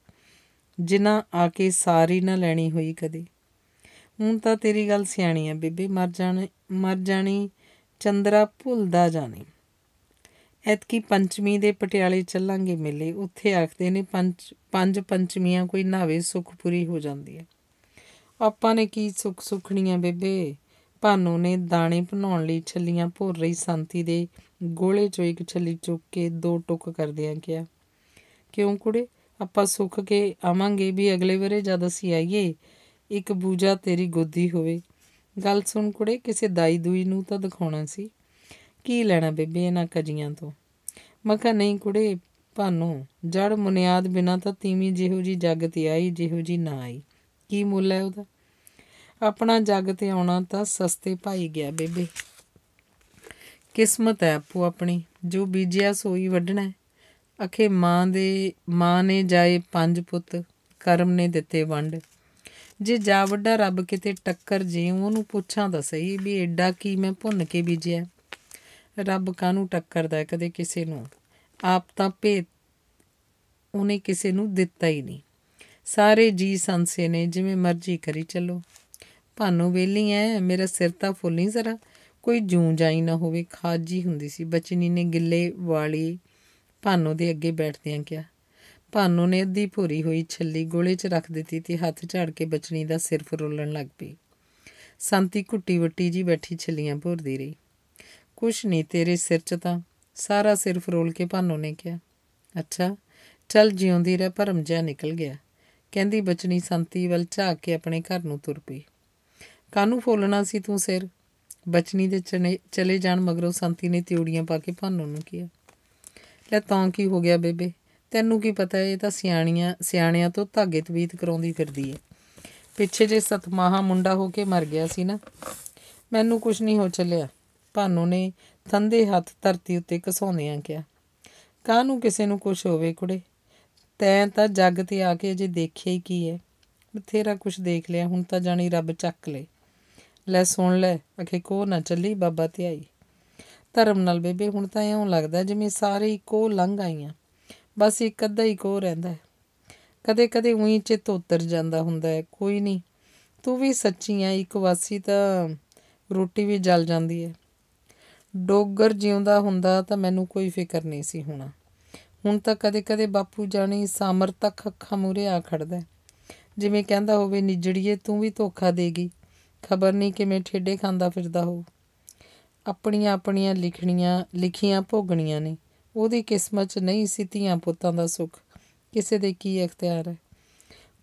ਜਿਨ੍ਹਾਂ ਆ ਕੇ ਸਾਰੀ ਨਾ ਲੈਣੀ ਹੋਈ ਕਦੇ ਹੁਣ ਤਾਂ ਤੇਰੀ ਗੱਲ ਸਿਆਣੀ ਆ ਬੇਬੇ ਮਰ ਜਾਣੇ ਮਰ ਜਾਣੀ ਚੰਦਰਾ ਭੁੱਲਦਾ ਜਾਣੀ ਐਤਕੀ ਪੰਚਮੀ ਦੇ ਪਟਿਆਲੇ ਚੱਲਾਂਗੇ ਮੇਲੇ ਉੱਥੇ ਆਖਦੇ ਨੇ ਪੰਜ ਪੰਜ ਪੰਚਮੀਆਂ ਕੋਈ ਨਾਵੇ ਸੁਖ ਪੂਰੀ ਹੋ ਜਾਂਦੀ ਹੈ ਆਪਾਂ ਨੇ ਕੀ ਸੁਖ ਸੁਖਣੀਆਂ ਬੇਬੇ ਭਾਨੂ ਨੇ ਦਾਣੇ ਭਨਾਉਣ ਲਈ ਛੱਲੀਆਂ ਭੋਰ ਰਹੀ ਸੰਤੀ ਦੇ ਗੋਲੇ ਚੋਂ ਇੱਕ ਛੱਲੀ ਚੁੱਕ ਕੇ ਦੋ ਟੁਕ ਕਰਦਿਆਂ ਕਿਹਾ ਕਿਉਂ ਕੁੜੇ ਆਪਾਂ ਸੁੱਖ ਕੇ ਆਵਾਂਗੇ ਵੀ ਅਗਲੇ ਵਾਰੇ ਜਦ ਅਸੀਂ ਆਈਏ ਇੱਕ ਬੂਜਾ ਤੇਰੀ ਗੋਦੀ ਹੋਵੇ ਗੱਲ ਸੁਣ ਕੁੜੇ ਕਿਸੇ ਦਾਈ ਦੂਈ ਨੂੰ ਤਾਂ ਦਿਖਾਉਣਾ ਸੀ ਕੀ ਲੈਣਾ ਬੇਬੇ ਇਹਨਾਂ ਕਜੀਆਂ ਤੋਂ ਮੱਖਾ ਨਹੀਂ ਕੁੜੇ ਭਾਨੂ ਜੜ ਮੁਨਿਆਦ ਬਿਨਾ ਤਾਂ ਤੀਵੀਂ ਜਿਹੋ ਜੀ ਜੱਗ ਤੇ ਆਈ ਜਿਹੋ ਜੀ ਨਾ ਆਈ ਕੀ ਮੁੱਲ ਹੈ ਉਹਦਾ ਆਪਣਾ ਜੱਗ ਤੇ ਆਉਣਾ ਤਾਂ ਸਸਤੇ ਭਾਈ ਗਿਆ ਬੇਬੇ ਕਿਸਮਤ ਹੈ ਆਪੋ ਆਪਣੀ ਜੋ ਬੀਜਿਆ ਸੋਈ ਵੱਢਣਾ ਅਖੇ ਮਾਂ ਦੇ ਮਾਂ ਨੇ ਜਾਏ ਪੰਜ ਪੁੱਤ ਕਰਮ ਨੇ ਦਿੱਤੇ ਵੰਡ ਜੇ ਜਾ ਵੱਡਾ ਰੱਬ ਕਿਤੇ ਟੱਕਰ ਜੇ ਉਹਨੂੰ ਪੁੱਛਾਂ ਤਾਂ ਸਹੀ ਵੀ ਐਡਾ ਕੀ ਮੈਂ ਭੁੰਨ ਕੇ ਬੀਜਿਆ ਰੱਬ ਕਾਹਨੂੰ ਟੱਕਰਦਾ ਕਦੇ ਕਿਸੇ ਨੂੰ ਆਪ ਤਾਂ ਭੇਤ ਉਹਨੇ ਕਿਸੇ ਨੂੰ ਦਿੱਤਾ ਹੀ ਨਹੀਂ ਸਾਰੇ ਜੀ ਸੰਸੇ ਨੇ ਜਿਵੇਂ ਮਰਜ਼ੀ ਕਰੀ ਚੱਲੋ ਭਾਨੋ ਵੇਲੀ ਐ ਮੇਰਾ ਸਿਰ ਤਾਂ ਫੁੱਲ ਨਹੀਂ ਜ਼ਰਾ ਕੋਈ ਜੂੰ ਜਾਈ ਨਾ ਹੋਵੇ ਖਾਜੀ ਹੁੰਦੀ ਸੀ ਬਚਨੀ ਨੇ ਗਿੱਲੇ ਵਾਲੀ ਭਾਨੋ ਦੇ ਅੱਗੇ ਬੈਠਦਿਆਂ ਕਿਹਾ ਭਾਨੋ ਨੇ ਅੱਧੀ ਭੋਰੀ ਹੋਈ ਛੱਲੀ ਗੋਲੇ 'ਚ ਰੱਖ ਦਿੱਤੀ ਤੇ ਹੱਥ ਝਾੜ ਕੇ ਬਚਣੀ ਦਾ ਸਿਰ ਫਰੋਲਣ ਲੱਗ ਪਈ ਸੰਤੀ ਘੁੱਟੀ ਵੱਟੀ ਜੀ ਬੈਠੀ ਛੱਲੀਆਂ ਭੋਰਦੀ ਰਹੀ ਕੁਛ ਨਹੀਂ ਤੇਰੇ ਸਿਰ 'ਚ ਤਾਂ ਸਾਰਾ ਸਿਰ ਫਰੋਲ ਕੇ ਭਾਨੋ ਨੇ ਕਿਹਾ ਅੱਛਾ ਚੱਲ ਜਿਉਂਦੀ ਰਹਿ ਭਰਮ ਜਿਹਾ ਨਿਕਲ ਗਿਆ ਕਹਿੰਦੀ ਬਚਣੀ ਸੰਤੀ ਵੱਲ ਝਾਕ ਕੇ ਆਪਣੇ ਘਰ ਨੂੰ ਤੁਰ ਪਈ ਕਾਨੂੰ ਫੋਲਣਾ ਸੀ ਤੂੰ ਸਿਰ ਬਚਨੀ ਦੇ ਚਲੇ ਜਾਣ ਮਗਰੋਂ ਸੰਤੀ ਨੇ ਤਿਉੜੀਆਂ ਪਾ ਕੇ ਭਾਨੋ ਨੂੰ ਕਿਹਾ ਲੈ ਤਾਂ ਕੀ ਹੋ ਗਿਆ ਬੇਬੇ ਤੈਨੂੰ ਕੀ ਪਤਾ ਇਹ ਤਾਂ ਸਿਆਣੀਆਂ ਸਿਆਣਿਆਂ ਤੋਂ ਧਾਗੇ ਤਵੀਤ ਕਰਾਉਂਦੀ ਫਿਰਦੀ ਹੈ ਪਿੱਛੇ ਜੇ ਸਤਮਾਹਾ ਮੁੰਡਾ ਹੋ ਕੇ ਮਰ ਗਿਆ ਸੀ ਨਾ ਮੈਨੂੰ ਕੁਝ ਨਹੀਂ ਹੋ ਚੱਲਿਆ ਭਾਨੂ ਨੇ ਥੰਦੇ ਹੱਥ ਧਰਤੀ ਉੱਤੇ ਘਸਾਉਂਦਿਆਂ ਕਿਹਾ ਕਾਹਨੂੰ ਕਿਸੇ ਨੂੰ ਕੁਝ ਹੋਵੇ ਕੁੜੇ ਤੈਂ ਤਾਂ ਜੱਗ ਤੇ ਆ ਕੇ ਅਜੇ ਦੇਖਿਆ ਹੀ ਕੀ ਹੈ ਬਥੇਰਾ ਕੁਝ ਦੇਖ ਲਿਆ ਹੁਣ ਤਾਂ ਜਾਣੀ ਰੱਬ ਚੱਕ ਲੇ ਲੈ ਸੁਣ ਲੈ ਅਖੇ ਕੋ ਨਾ ਚੱਲੀ ਬਾਬਾ ਧਿਆਈ ਧਰਮ ਨਾਲ ਬੇਬੇ ਹੁਣ ਤਾਂ ਐਉਂ ਲੱਗਦਾ ਜਿਵੇਂ ਸਾਰੇ ਇੱਕੋ ਲੰਘ ਆਈਆਂ ਬਸ ਇੱਕ ਅੱਧਾ ਹੀ ਕੋ ਰਹਿੰਦਾ ਹੈ ਕਦੇ ਕਦੇ ਉਹੀ ਚ ਉਤਰ ਜਾਂਦਾ ਹੁੰਦਾ ਹੈ ਕੋਈ ਨਹੀਂ ਤੂੰ ਵੀ ਸੱਚੀ ਐ ਇੱਕ ਵਾਸੀ ਤਾਂ ਰੋਟੀ ਵੀ ਜਲ ਜਾਂਦੀ ਹੈ ਡੋਗਰ ਜਿਉਂਦਾ ਹੁੰਦਾ ਤਾਂ ਮੈਨੂੰ ਕੋਈ ਫਿਕਰ ਨਹੀਂ ਸੀ ਹੋਣਾ ਹੁਣ ਤਾਂ ਕਦੇ-ਕਦੇ ਬਾਪੂ ਜਾਣੀ ਸਾਮਰ ਤੱਕ ਅੱਖਾਂ ਮੂਰੇ ਆ ਖੜਦਾ ਜਿਵੇਂ ਕਹਿੰਦਾ ਹੋਵੇ ਨਿਜੜੀਏ ਤੂੰ ਵੀ ਧੋਖਾ ਦੇਗੀ ਖਬਰ ਨਹੀਂ ਕਿਵੇਂ ਠੇਡੇ ਖਾਂਦਾ ਫਿਰਦਾ ਹੋ ਆਪਣੀਆਂ ਆਪਣੀਆਂ ਲਿਖਣੀਆਂ ਲਿਖੀਆਂ ਭੋਗਣੀਆਂ ਨੇ ਉਹਦੀ ਕਿਸਮਤ 'ਚ ਨਹੀਂ ਸੀ ਧੀਆਂ ਪੁੱਤਾਂ ਦਾ ਸੁੱਖ ਕਿਸੇ ਦੇ ਕੀ ਇਖਤਿਆਰ ਹੈ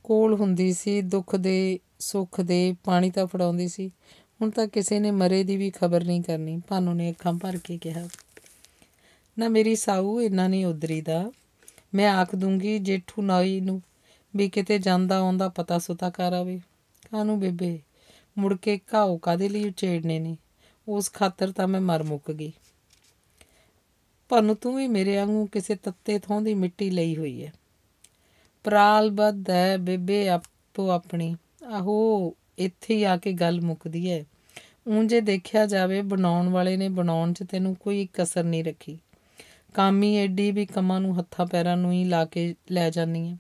ਕੋਲ ਹੁੰਦੀ ਸੀ ਦੁੱਖ ਦੇ ਸੁੱਖ ਦੇ ਪਾਣੀ ਤਾਂ ਫੜਾਉਂਦੀ ਸੀ ਹੁਣ ਤਾਂ ਕਿਸੇ ਨੇ ਮਰੇ ਦੀ ਵੀ ਖਬਰ ਨਹੀਂ ਕਰਨੀ ਭਾਨੂ ਨੇ ਅੱਖਾਂ ਭਰ ਕੇ ਕਿਹਾ ਨਾ ਮੇਰੀ ਸਾਊ ਇੰਨਾ ਨਹੀਂ ਉਦਰੀ ਦਾ ਮੈਂ ਆਖ ਦੂੰਗੀ ਜੇਠੂ ਨਾਈ ਨੂੰ ਵੀ ਕਿਤੇ ਜਾਂਦਾ ਆਉਂਦਾ ਪਤਾ ਸੁਤਾ ਕਰ ਆਵੇ ਕਾਨੂੰ ਬੇਬੇ ਮੁੜ ਕੇ ਘਾਉ ਕਾਦੇ ਲਈ ਉਚੇੜਨੇ ਨੇ ਉਸ ਖਾਤਰ ਤਾਂ ਮੈਂ ਮਰ ਮੁੱਕ ਗਈ ਭੰਨ ਤੂੰ ਵੀ ਮੇਰੇ ਵਾਂਗੂ ਕਿਸੇ ਤੱਤੇ ਥੋਂ ਦੀ ਮਿੱਟੀ ਲਈ ਹੋਈ ਹੈ ਪ੍ਰਾਲਬਦ ਹੈ ਬੇਬੇ ਆਪੋ ਆਪਣੀ ਆਹੋ ਇੱਥੇ ਹੀ ਆ ਕੇ ਗੱਲ ਮੁੱਕਦੀ ਹੈ ਉਂਝੇ ਦੇਖਿਆ ਜਾਵੇ ਬਣਾਉਣ ਵਾਲੇ ਨੇ ਬਣਾਉਣ 'ਚ ਤੈਨੂੰ ਕੋਈ ਕਸਰ ਨਹੀਂ ਰੱਖੀ ਕਾਮੀ ਐਡੀ ਵੀ ਕਮਾਂ ਨੂੰ ਹੱਥਾਂ ਪੈਰਾਂ ਨੂੰ ਹੀ ਲਾ ਕੇ ਲੈ ਜਾਂਦੀ ਹੈ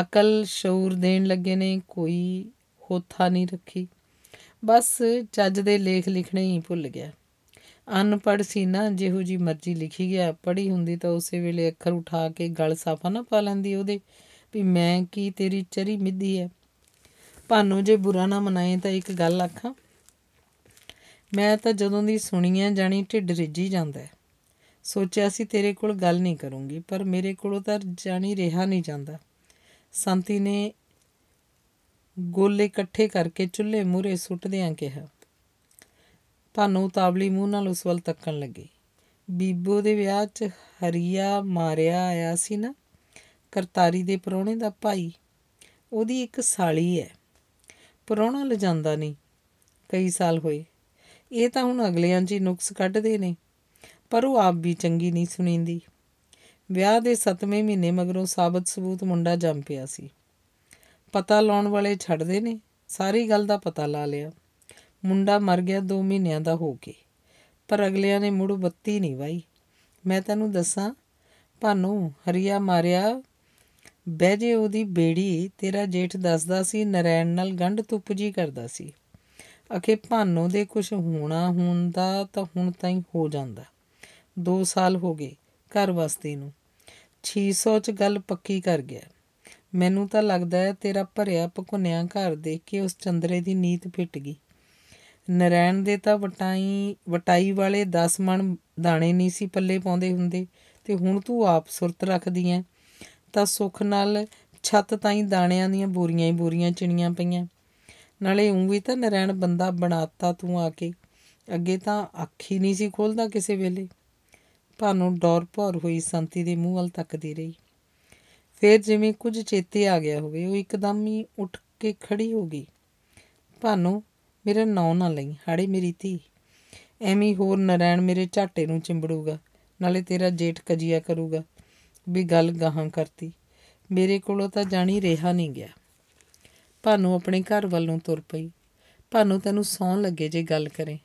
ਅਕਲ ਸ਼ੌਰ ਦੇਣ ਲੱਗੇ ਨੇ ਕੋਈ ਹੋਥਾ ਨਹੀਂ ਰੱਖੀ ਬਸ ਚੱਜ ਦੇ ਲੇਖ ਲਿਖਣੇ ਹੀ ਭੁੱਲ ਗਿਆ ਅਨਪੜ ਸੀ ਨਾ ਜਿਹੋ ਜੀ ਮਰਜ਼ੀ ਲਿਖੀ ਗਿਆ ਪੜ੍ਹੀ ਹੁੰਦੀ ਤਾਂ ਉਸੇ ਵੇਲੇ ਅੱਖਰ ਉਠਾ ਕੇ ਗਲ ਸਾਫਾ ਨਾ ਪਾ ਲੈਂਦੀ ਉਹਦੇ ਵੀ ਮੈਂ ਕੀ ਤੇਰੀ ਚਰੀ ਮਿੱਧੀ ਐ ਭਾਨੋ ਜੇ ਬੁਰਾ ਨਾ ਮਨਾਏ ਤਾਂ ਇੱਕ ਗੱਲ ਆਖਾਂ ਮੈਂ ਤਾਂ ਜਦੋਂ ਦੀ ਸੁਣੀ ਜਾਣੀ ਢਿੱਡ ਰਿੱਜੀ ਜਾਂਦਾ ਹੈ ਸੋਚਿਆ ਸੀ ਤੇਰੇ ਕੋਲ ਗੱਲ ਨਹੀਂ ਕਰੂੰਗੀ ਪਰ ਮੇਰੇ ਕੋਲੋਂ ਤਾਂ ਜਾਣੀ ਰਿਹਾ ਨਹੀਂ ਜਾਂਦਾ ਸੰਤੀ ਨੇ ਗੋਲੇ ਇਕੱਠੇ ਕਰਕੇ ਚੁੱਲ੍ਹੇ ਮੂਰੇ ਸੁੱਟਦਿਆਂ ਕਿਹਾ ਤੁਹਾਨੂੰ ਤਾਵਲੀ ਮੂੰਹ ਨਾਲ ਉਸ ਵੱਲ ਤੱਕਣ ਲੱਗੀ ਬੀਬੋ ਦੇ ਵਿਆਹ 'ਚ ਹਰੀਆ ਮਾਰਿਆ ਆਇਆ ਸੀ ਨਾ ਕਰਤਾਰੀ ਦੇ ਪਰੋਣੇ ਦਾ ਭਾਈ ਉਹਦੀ ਇੱਕ ਸਾਲੀ ਹੈ ਪਰੋਣਾ ਲਜਾਂਦਾ ਨਹੀਂ ਕਈ ਸਾਲ ਹੋਏ ਇਹ ਤਾਂ ਹੁਣ ਅਗਲਿਆਂ 'ਚ ਹੀ ਨੁਕਸ ਕੱਢਦੇ ਨੇ ਪਰ ਉਹ ਆਪ ਵੀ ਚੰਗੀ ਨਹੀਂ ਸੁਣੀਂਦੀ ਵਿਆਹ ਦੇ 7ਵੇਂ ਮਹੀਨੇ ਮਗਰੋਂ ਸਾਬਤ ਸਬੂਤ ਮੁੰਡਾ ਜੰਮ ਪਿਆ ਸੀ ਪਤਾ ਲਾਉਣ ਵਾਲੇ ਛੱਡਦੇ ਨੇ ਸਾਰੀ ਗੱਲ ਦਾ ਪਤਾ ਲਾ ਲਿਆ ਮੁੰਡਾ ਮਰ ਗਿਆ 2 ਮਹੀਨਿਆਂ ਦਾ ਹੋ ਕੇ ਪਰ ਅਗਲਿਆਂ ਨੇ ਮੁੜ ਬੱਤੀ ਨਹੀਂ ਵਾਈ ਮੈਂ ਤੈਨੂੰ ਦੱਸਾਂ ਭਾਨੂ ਹਰੀਆ ਮਾਰਿਆ ਬਹਿ ਜੇ ਉਹਦੀ ਬੇੜੀ ਤੇਰਾ ਜੇਠ ਦੱਸਦਾ ਸੀ ਨਰੈਣ ਨਾਲ ਗੰਢ ਤੁੱਪ ਜੀ ਕਰਦਾ ਸੀ ਅਖੇ ਭਾਨੋ ਦੇ ਕੁਝ ਹੋਣਾ ਹੁੰਦਾ ਤਾਂ ਹੁਣ ਤਾਂ ਹੀ ਹੋ ਜਾਂਦਾ 2 ਸਾਲ ਹੋ ਗਏ ਘਰ ਵਸਤੇ ਨੂੰ 600 ਚ ਗੱਲ ਪੱਕੀ ਕਰ ਗਿਆ ਮੈਨੂੰ ਤਾਂ ਲੱਗਦਾ ਹੈ ਤੇਰਾ ਭਰਿਆ ਭਕੁਨਿਆ ਘਰ ਦੇਖ ਕੇ ਉਸ ਚੰਦਰੇ ਦੀ ਨੀਤ ਫਿੱਟ ਗਈ ਨਰੈਣ ਦੇ ਤਾਂ ਵਟਾਈ ਵਟਾਈ ਵਾਲੇ 10 ਮਣ ਦਾਣੇ ਨਹੀਂ ਸੀ ਪੱਲੇ ਪਾਉਂਦੇ ਹੁੰਦੇ ਤੇ ਹੁਣ ਤੂੰ ਆਪ ਸੁਰਤ ਰੱਖਦੀ ਐ ਤਾਂ ਸੁਖ ਨਾਲ ਛੱਤ ਤਾਈਂ ਦਾਣਿਆਂ ਦੀਆਂ ਬੋਰੀਆਂ ਹੀ ਬੋਰੀਆਂ ਚਿਣੀਆਂ ਪਈਆਂ ਨਾਲੇ ਉਂ ਵੀ ਤਾਂ ਨਰੈਣ ਬੰਦਾ ਬਣਾਤਾ ਤੂੰ ਆ ਕੇ ਅੱਗੇ ਤਾਂ ਅੱਖ ਹੀ ਨਹੀਂ ਸੀ ਖੋਲਦਾ ਕਿਸੇ ਵੇਲੇ ਭਾਨੂੰ ਡੋਰ ਭੌਰ ਹੋਈ ਸੰਤੀ ਦੇ ਮੂੰਹ ਵੱਲ ਤੱਕਦੀ ਰਹੀ ਫਿਰ ਜਿਵੇਂ ਕੁਝ ਚੇਤੇ ਆ ਗਿਆ ਹੋਵੇ ਉਹ ਇੱਕਦਮ ਹੀ ਉੱਠ ਕੇ ਖੜੀ ਹੋ ਗਈ ਭਾਨੋ ਮੇਰੇ ਨਾਂ ਨਾ ਲਈ ਹਾੜੇ ਮੇਰੀ ਧੀ ਐਵੇਂ ਹੋਰ ਨਰੈਣ ਮੇਰੇ ਝਾਟੇ ਨੂੰ ਚਿੰਬੜੂਗਾ ਨਾਲੇ ਤੇਰਾ ਜੇਠ ਕਜੀਆ ਕਰੂਗਾ ਵੀ ਗੱਲ ਗਾਹਾਂ ਕਰਤੀ ਮੇਰੇ ਕੋਲੋਂ ਤਾਂ ਜਾਣੀ ਰਿਹਾ ਨਹੀਂ ਗਿਆ ਭਾਨੋ ਆਪਣੇ ਘਰ ਵੱਲੋਂ ਤੁਰ ਪਈ ਭਾਨੋ ਤੈਨੂੰ ਸੌਣ ਲੱਗੇ ਜੇ ਗੱਲ ਕਰੇ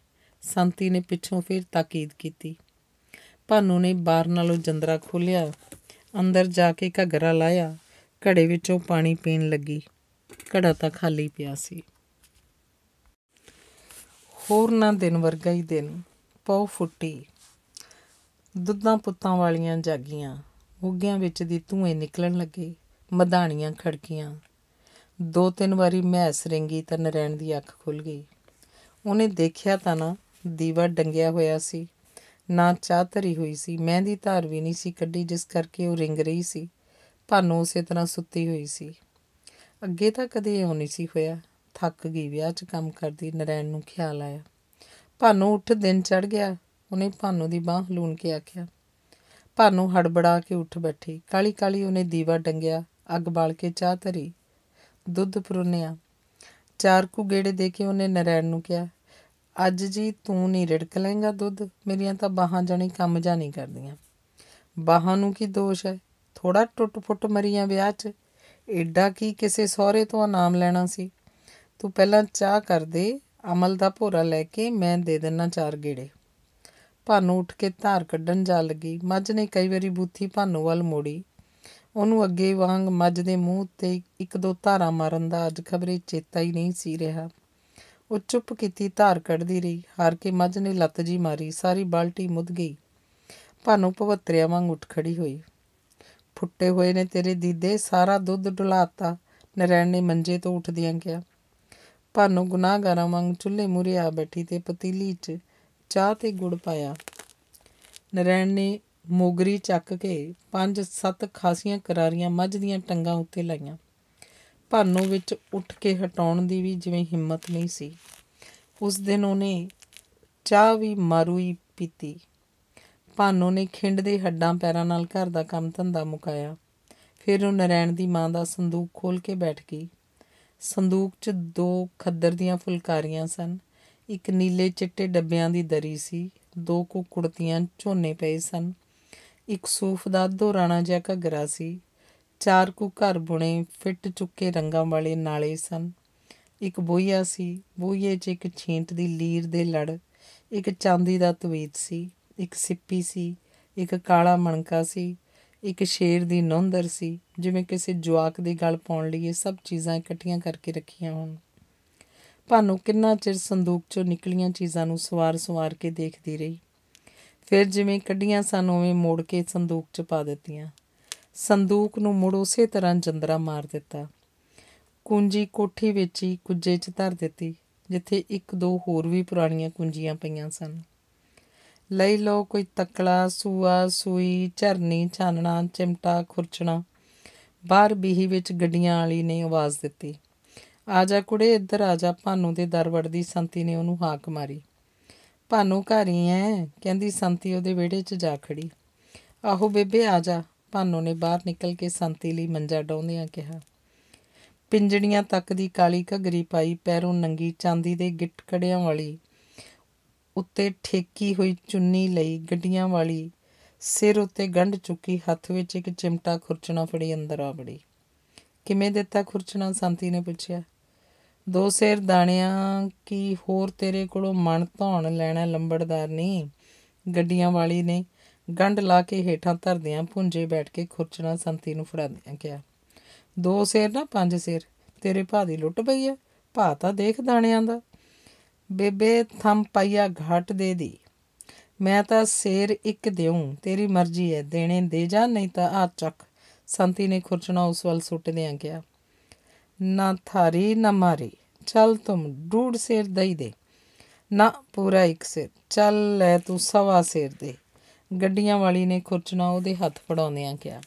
ਸੰਤੀ ਨੇ ਪਿੱਛੋਂ ਫਿਰ ਤਾਕੀਦ ਕੀਤੀ ਭਾਨੋ ਨੇ ਬਾਰ ਨਾਲੋਂ ਜੰਦਰਾ ਖੋਲਿਆ ਅੰਦਰ ਜਾ ਕੇ ਘਗਰਾ ਲਾਇਆ ਘੜੇ ਵਿੱਚੋਂ ਪਾਣੀ ਪੀਣ ਲੱਗੀ ਘੜਾ ਤਾਂ ਖਾਲੀ ਪਿਆ ਸੀ ਹੋਰ ਨਾ ਦਿਨ ਵਰਗਾ ਹੀ ਦਿਨ ਪਉ ਫੁੱਟੀ ਦੁੱਧਾਂ ਪੁੱਤਾਂ ਵਾਲੀਆਂ ਜਾਗੀਆਂ ਉੱਗਿਆਂ ਵਿੱਚ ਦੀ ਧੂਏ ਨਿਕਲਣ ਲੱਗੇ ਮਧਾਣੀਆਂ ਖੜਕੀਆਂ ਦੋ ਤਿੰਨ ਵਾਰੀ ਮੈਸ ਰਿੰਗੀ ਤਾਂ ਨਰੈਣ ਦੀ ਅੱਖ ਖੁੱਲ ਗਈ ਉਹਨੇ ਦੇਖਿਆ ਤਾਂ ਨਾ ਦੀਵਾ ਡੰਗਿਆ ਹੋਇਆ ਸੀ ਨਾ ਚਾਹ ਧਰੀ ਹੋਈ ਸੀ ਮਹਿੰਦੀ ਧਾਰ ਵੀ ਨਹੀਂ ਸੀ ਕੱਢੀ ਜਿਸ ਕਰਕੇ ਉਹ ਰਿੰਗ ਰਹੀ ਸੀ ਭਾਨੋ ਉਸੇ ਤਰ੍ਹਾਂ ਸੁੱਤੀ ਹੋਈ ਸੀ ਅੱਗੇ ਤਾਂ ਕਦੇ ਇਹ ਹੋਣੀ ਸੀ ਹੋਇਆ ਥੱਕ ਗਈ ਵਿਆਹ 'ਚ ਕੰਮ ਕਰਦੀ ਨਰੈਣ ਨੂੰ ਖਿਆਲ ਆਇਆ ਭਾਨੋ ਉੱਠ ਦਿਨ ਚੜ ਗਿਆ ਉਹਨੇ ਭਾਨੋ ਦੀ ਬਾਹ ਹਲੂਣ ਕੇ ਆਖਿਆ ਭਾਨੋ ਹੜਬੜਾ ਕੇ ਉੱਠ ਬੈਠੀ ਕਾਲੀ ਕਾਲੀ ਉਹਨੇ ਦੀਵਾ ਡੰਗਿਆ ਅੱਗ ਬਾਲ ਕੇ ਚਾਹ ਧਰੀ ਦੁੱਧ ਪਰੋਨਿਆ ਚਾਰ ਕੁ ਗੇੜੇ ਦੇ ਕੇ ਉਹਨੇ ਨਰੈਣ ਨੂੰ ਕਿਹਾ ਅੱਜ ਜੀ ਤੂੰ ਨਹੀਂ ਰਿੜਕ ਲੇਂਗਾ ਦੁੱਧ ਮੇਰੀਆਂ ਤਾਂ ਬਾਹਾਂ ਜਾਣੀ ਕੰਮ ਜਾ ਨਹੀਂ ਕਰਦੀਆਂ ਬਾਹਾਂ ਨੂੰ ਕੀ ਦੋਸ਼ ਹੈ ਥੋੜਾ ਟੁੱਟ-ਫੁੱਟ ਮਰੀਆਂ ਵਿਆਹ 'ਚ ਐਡਾ ਕੀ ਕਿਸੇ ਸਹੁਰੇ ਤੋਂ ਨਾਮ ਲੈਣਾ ਸੀ ਤੂੰ ਪਹਿਲਾਂ ਚਾਹ ਕਰ ਦੇ ਅਮਲ ਦਾ ਭੋਰਾ ਲੈ ਕੇ ਮੈਂ ਦੇ ਦਿੰਨਾ ਚਾਰ ਗੇੜੇ ਭਾਨੂ ਉੱਠ ਕੇ ਧਾਰ ਕੱਢਣ ਜਾ ਲੱਗੀ ਮੱਝ ਨੇ ਕਈ ਵਾਰੀ ਬੂਥੀ ਭਾਨੂ ਵੱਲ ਮੋੜੀ ਉਹਨੂੰ ਅੱਗੇ ਵਾਂਗ ਮੱਝ ਦੇ ਮੂੰਹ ਤੇ ਇੱਕ ਦੋ ਧਾਰਾ ਮਾਰਨ ਦਾ ਅੱਜ ਖਬਰੇ ਚੇਤਾ ਹੀ ਨਹੀਂ ਸੀ ਰਿਹਾ ਉਹ ਚੁੱਪ ਕੀਤੀ ਧਾਰ ਕੱਢਦੀ ਰਹੀ ਹਾਰ ਕੇ ਮੱਝ ਨੇ ਲੱਤ ਜੀ ਮਾਰੀ ਸਾਰੀ ਬਾਲਟੀ ਮੁੱਧ ਗਈ ਭਾਨੋ ਪਵਤਰਿਆ ਵਾਂਗ ਉੱਠ ਖੜੀ ਹੋਈ ਫੁੱਟੇ ਹੋਏ ਨੇ ਤੇਰੇ ਦੀਦੇ ਸਾਰਾ ਦੁੱਧ ਡੁਲਾਤਾ ਨਰੈਣ ਨੇ ਮੰਜੇ ਤੋਂ ਉੱਠਦਿਆਂ ਕਿਹਾ ਭਾਨੋ ਗੁਨਾਹਗਾਰਾਂ ਵਾਂਗ ਚੁੱਲ੍ਹੇ ਮੂਰੇ ਆ ਬੈਠੀ ਤੇ ਪਤੀਲੀ 'ਚ ਚਾਹ ਤੇ ਗੁੜ ਪਾਇਆ ਨਰੈਣ ਨੇ ਮੋਗਰੀ ਚੱਕ ਕੇ ਪੰਜ ਸੱਤ ਖਾਸੀਆਂ ਕਰਾਰੀਆਂ ਮੱਝ ਦੀਆਂ ਟੰਗਾਂ ਉੱਤੇ ਲਾਈਆਂ ਭਾਨੋ ਵਿੱਚ ਉੱਠ ਕੇ ਹਟਾਉਣ ਦੀ ਵੀ ਜਿਵੇਂ ਹਿੰਮਤ ਨਹੀਂ ਸੀ ਉਸ ਦਿਨ ਉਹਨੇ ਚਾਹ ਵੀ ਮਾਰੂਈ ਪੀਤੀ ਭਾਨੋ ਨੇ ਖਿੰਡ ਦੇ ਹੱਡਾਂ ਪੈਰਾਂ ਨਾਲ ਘਰ ਦਾ ਕੰਮ ਧੰਦਾ ਮੁਕਾਇਆ ਫਿਰ ਉਹ ਨਰੈਣ ਦੀ ਮਾਂ ਦਾ ਸੰਦੂਕ ਖੋਲ ਕੇ ਬੈਠ ਗਈ ਸੰਦੂਕ 'ਚ ਦੋ ਖੱਦਰ ਦੀਆਂ ਫੁਲਕਾਰੀਆਂ ਸਨ ਇੱਕ ਨੀਲੇ ਚਿੱਟੇ ਡੱਬਿਆਂ ਦੀ ਦਰੀ ਸੀ ਦੋ ਕੁੜਤੀਆਂ ਝੋਨੇ ਪਏ ਸਨ ਇੱਕ ਸੂਫ ਦਾ ਦੋਰਾਣਾ ਜਿਹਾ ਘੱਗਰਾ ਸੀ ਚਾਰ ਕੁ ਘਰ ਬੁਣੇ ਫਿੱਟ ਚੁੱਕੇ ਰੰਗਾਂ ਵਾਲੇ ਨਾਲੇ ਸਨ ਇੱਕ ਬੋਈਆ ਸੀ ਬੋਈਏ 'ਚ ਇੱਕ ਛੇਂਟ ਦੀ ਲੀਰ ਦੇ ਲੜ ਇੱਕ ਚਾਂਦੀ ਦਾ ਤਵੀਤ ਸੀ ਇੱਕ ਸਿੱਪੀ ਸੀ ਇੱਕ ਕਾਲਾ ਮਣਕਾ ਸੀ ਇੱਕ ਸ਼ੇਰ ਦੀ ਨੌਂਦਰ ਸੀ ਜਿਵੇਂ ਕਿਸੇ ਜਵਾਕ ਦੇ ਗਲ ਪਾਉਣ ਲਈ ਇਹ ਸਭ ਚੀਜ਼ਾਂ ਇਕੱਠੀਆਂ ਕਰਕੇ ਰੱਖੀਆਂ ਹੋਣ ਭਾਨੂ ਕਿੰਨਾ ਚਿਰ ਸੰਦੂਕ 'ਚੋਂ ਨਿਕਲੀਆਂ ਚੀਜ਼ਾਂ ਨੂੰ ਸਵਾਰ-ਸਵਾਰ ਕੇ ਦੇਖਦੀ ਰਹੀ ਫਿਰ ਜਿਵੇਂ ਕੱਢੀਆਂ ਸਨ ਉਵੇਂ ਮੋੜ ਕੇ ਸੰਦੂਕ 'ਚ ਪਾ ਦਿੱਤੀਆਂ ਸੰਦੂਕ ਨੂੰ ਮੁੜ ਉਸੇ ਤਰ੍ਹਾਂ ਜੰਦਰਾ ਮਾਰ ਦਿੱਤਾ ਕੁੰਜੀ ਕੋਠੀ ਵਿੱਚ ਹੀ ਕੁੱਜੇ 'ਚ ਧਰ ਦਿੱਤੀ ਜਿੱਥੇ ਇੱਕ ਦੋ ਹੋਰ ਵੀ ਪੁਰਾਣੀਆਂ ਕੁੰਜੀਆਂ ਪਈਆਂ ਸਨ ਲਈ ਲੋ ਕੋਈ ਤਕਲਾ ਸੂਆ ਸੂਈ ਝਰਨੀ ਛਾਨਣਾ ਚਿਮਟਾ ਖੁਰਚਣਾ ਬਾਹਰ ਬੀਹੀ ਵਿੱਚ ਗੱਡੀਆਂ ਵਾਲੀ ਨੇ ਆਵਾਜ਼ ਦਿੱਤੀ ਆ ਜਾ ਕੁੜੇ ਇੱਧਰ ਆ ਜਾ ਭਾਨੂ ਦੇ ਦਰ ਵੜਦੀ ਸੰਤੀ ਨੇ ਉਹਨੂੰ ਹਾਕ ਮਾਰੀ ਭਾਨੂ ਘਰ ਹੀ ਐ ਕਹਿੰਦੀ ਸੰਤੀ ਉਹਦੇ ਵਿਹੜੇ 'ਚ ਜਾ ਖੜੀ ਆਹੋ ਬੇਬੇ ਆ ਜਾ ਭਾਨੋ ਨੇ ਬਾਹਰ ਨਿਕਲ ਕੇ ਸੰਤੀ ਲਈ ਮੰਜਾ ਡਾਉਂਦਿਆਂ ਕਿਹਾ ਪਿੰਜੜੀਆਂ ਤੱਕ ਦੀ ਕਾਲੀ ਘਗਰੀ ਪਾਈ ਪੈਰੋਂ ਨੰਗੀ ਚਾਂਦੀ ਦੇ ਗਿੱਟ ਕੜਿਆਂ ਵਾਲੀ ਉੱਤੇ ਠੇਕੀ ਹੋਈ ਚੁੰਨੀ ਲਈ ਗੱਡੀਆਂ ਵਾਲੀ ਸਿਰ ਉੱਤੇ ਗੰਢ ਚੁੱਕੀ ਹੱਥ ਵਿੱਚ ਇੱਕ ਚਿਮਟਾ ਖੁਰਚਣਾ ਫੜੀ ਅੰਦਰ ਆ ਵੜੀ ਕਿਵੇਂ ਦਿੱਤਾ ਖੁਰਚਣਾ ਸੰਤੀ ਨੇ ਪੁੱਛਿਆ ਦੋ ਸੇਰ ਦਾਣਿਆਂ ਕੀ ਹੋਰ ਤੇਰੇ ਕੋਲੋਂ ਮਨ ਧੌਣ ਲੈਣਾ ਲੰਬੜਦਾਰ ਨਹੀਂ ਗੱਡੀਆਂ ਵਾਲੀ ਨੇ ਗੰਢ ਲਾ ਕੇ ਹੇਠਾਂ ਧਰਦਿਆਂ ਪੁੰਜੇ ਬੈਠ ਕੇ ਖੁਰਚਣਾ ਸੰਤੀ ਨੂੰ ਫੜਾਦਿਆਂ ਕਿਹਾ ਦੋ ਸੇਰ ਨਾ ਪੰਜ ਸੇਰ ਤੇਰੇ ਭਾ ਦੀ ਲੁੱਟ ਪਈ ਐ ਭਾ ਤਾਂ ਦੇਖ ਦਾਣਿਆਂ ਦਾ ਬੇਬੇ ਥੰਮ ਪਈਆ ਘਾਟ ਦੇ ਦੀ ਮੈਂ ਤਾਂ ਸੇਰ ਇੱਕ ਦੇਉਂ ਤੇਰੀ ਮਰਜ਼ੀ ਐ ਦੇਣੇ ਦੇ ਜਾ ਨਹੀਂ ਤਾਂ ਆ ਚੱਕ ਸੰਤੀ ਨੇ ਖੁਰਚਣਾ ਉਸ ਵੱਲ ਸੁੱਟਦਿਆਂ ਕਿਹਾ ਨਾ ਥਾਰੀ ਨਾ ਮਾਰੀ ਚਲ ਤੁਮ ਡੂੜ ਸੇਰ ਦੇ ਦੇ ਨਾ ਪੂਰਾ ਇੱਕ ਸਿਰ ਚੱਲ ਲੈ ਤੂੰ ਸਵਾ ਸਿਰ ਦੇ ਗੱਡੀਆਂ ਵਾਲੀ ਨੇ ਖੁਰਚਣਾ ਉਹਦੇ ਹੱਥ ਫੜਾਉਂਦਿਆਂ ਕਿਹਾ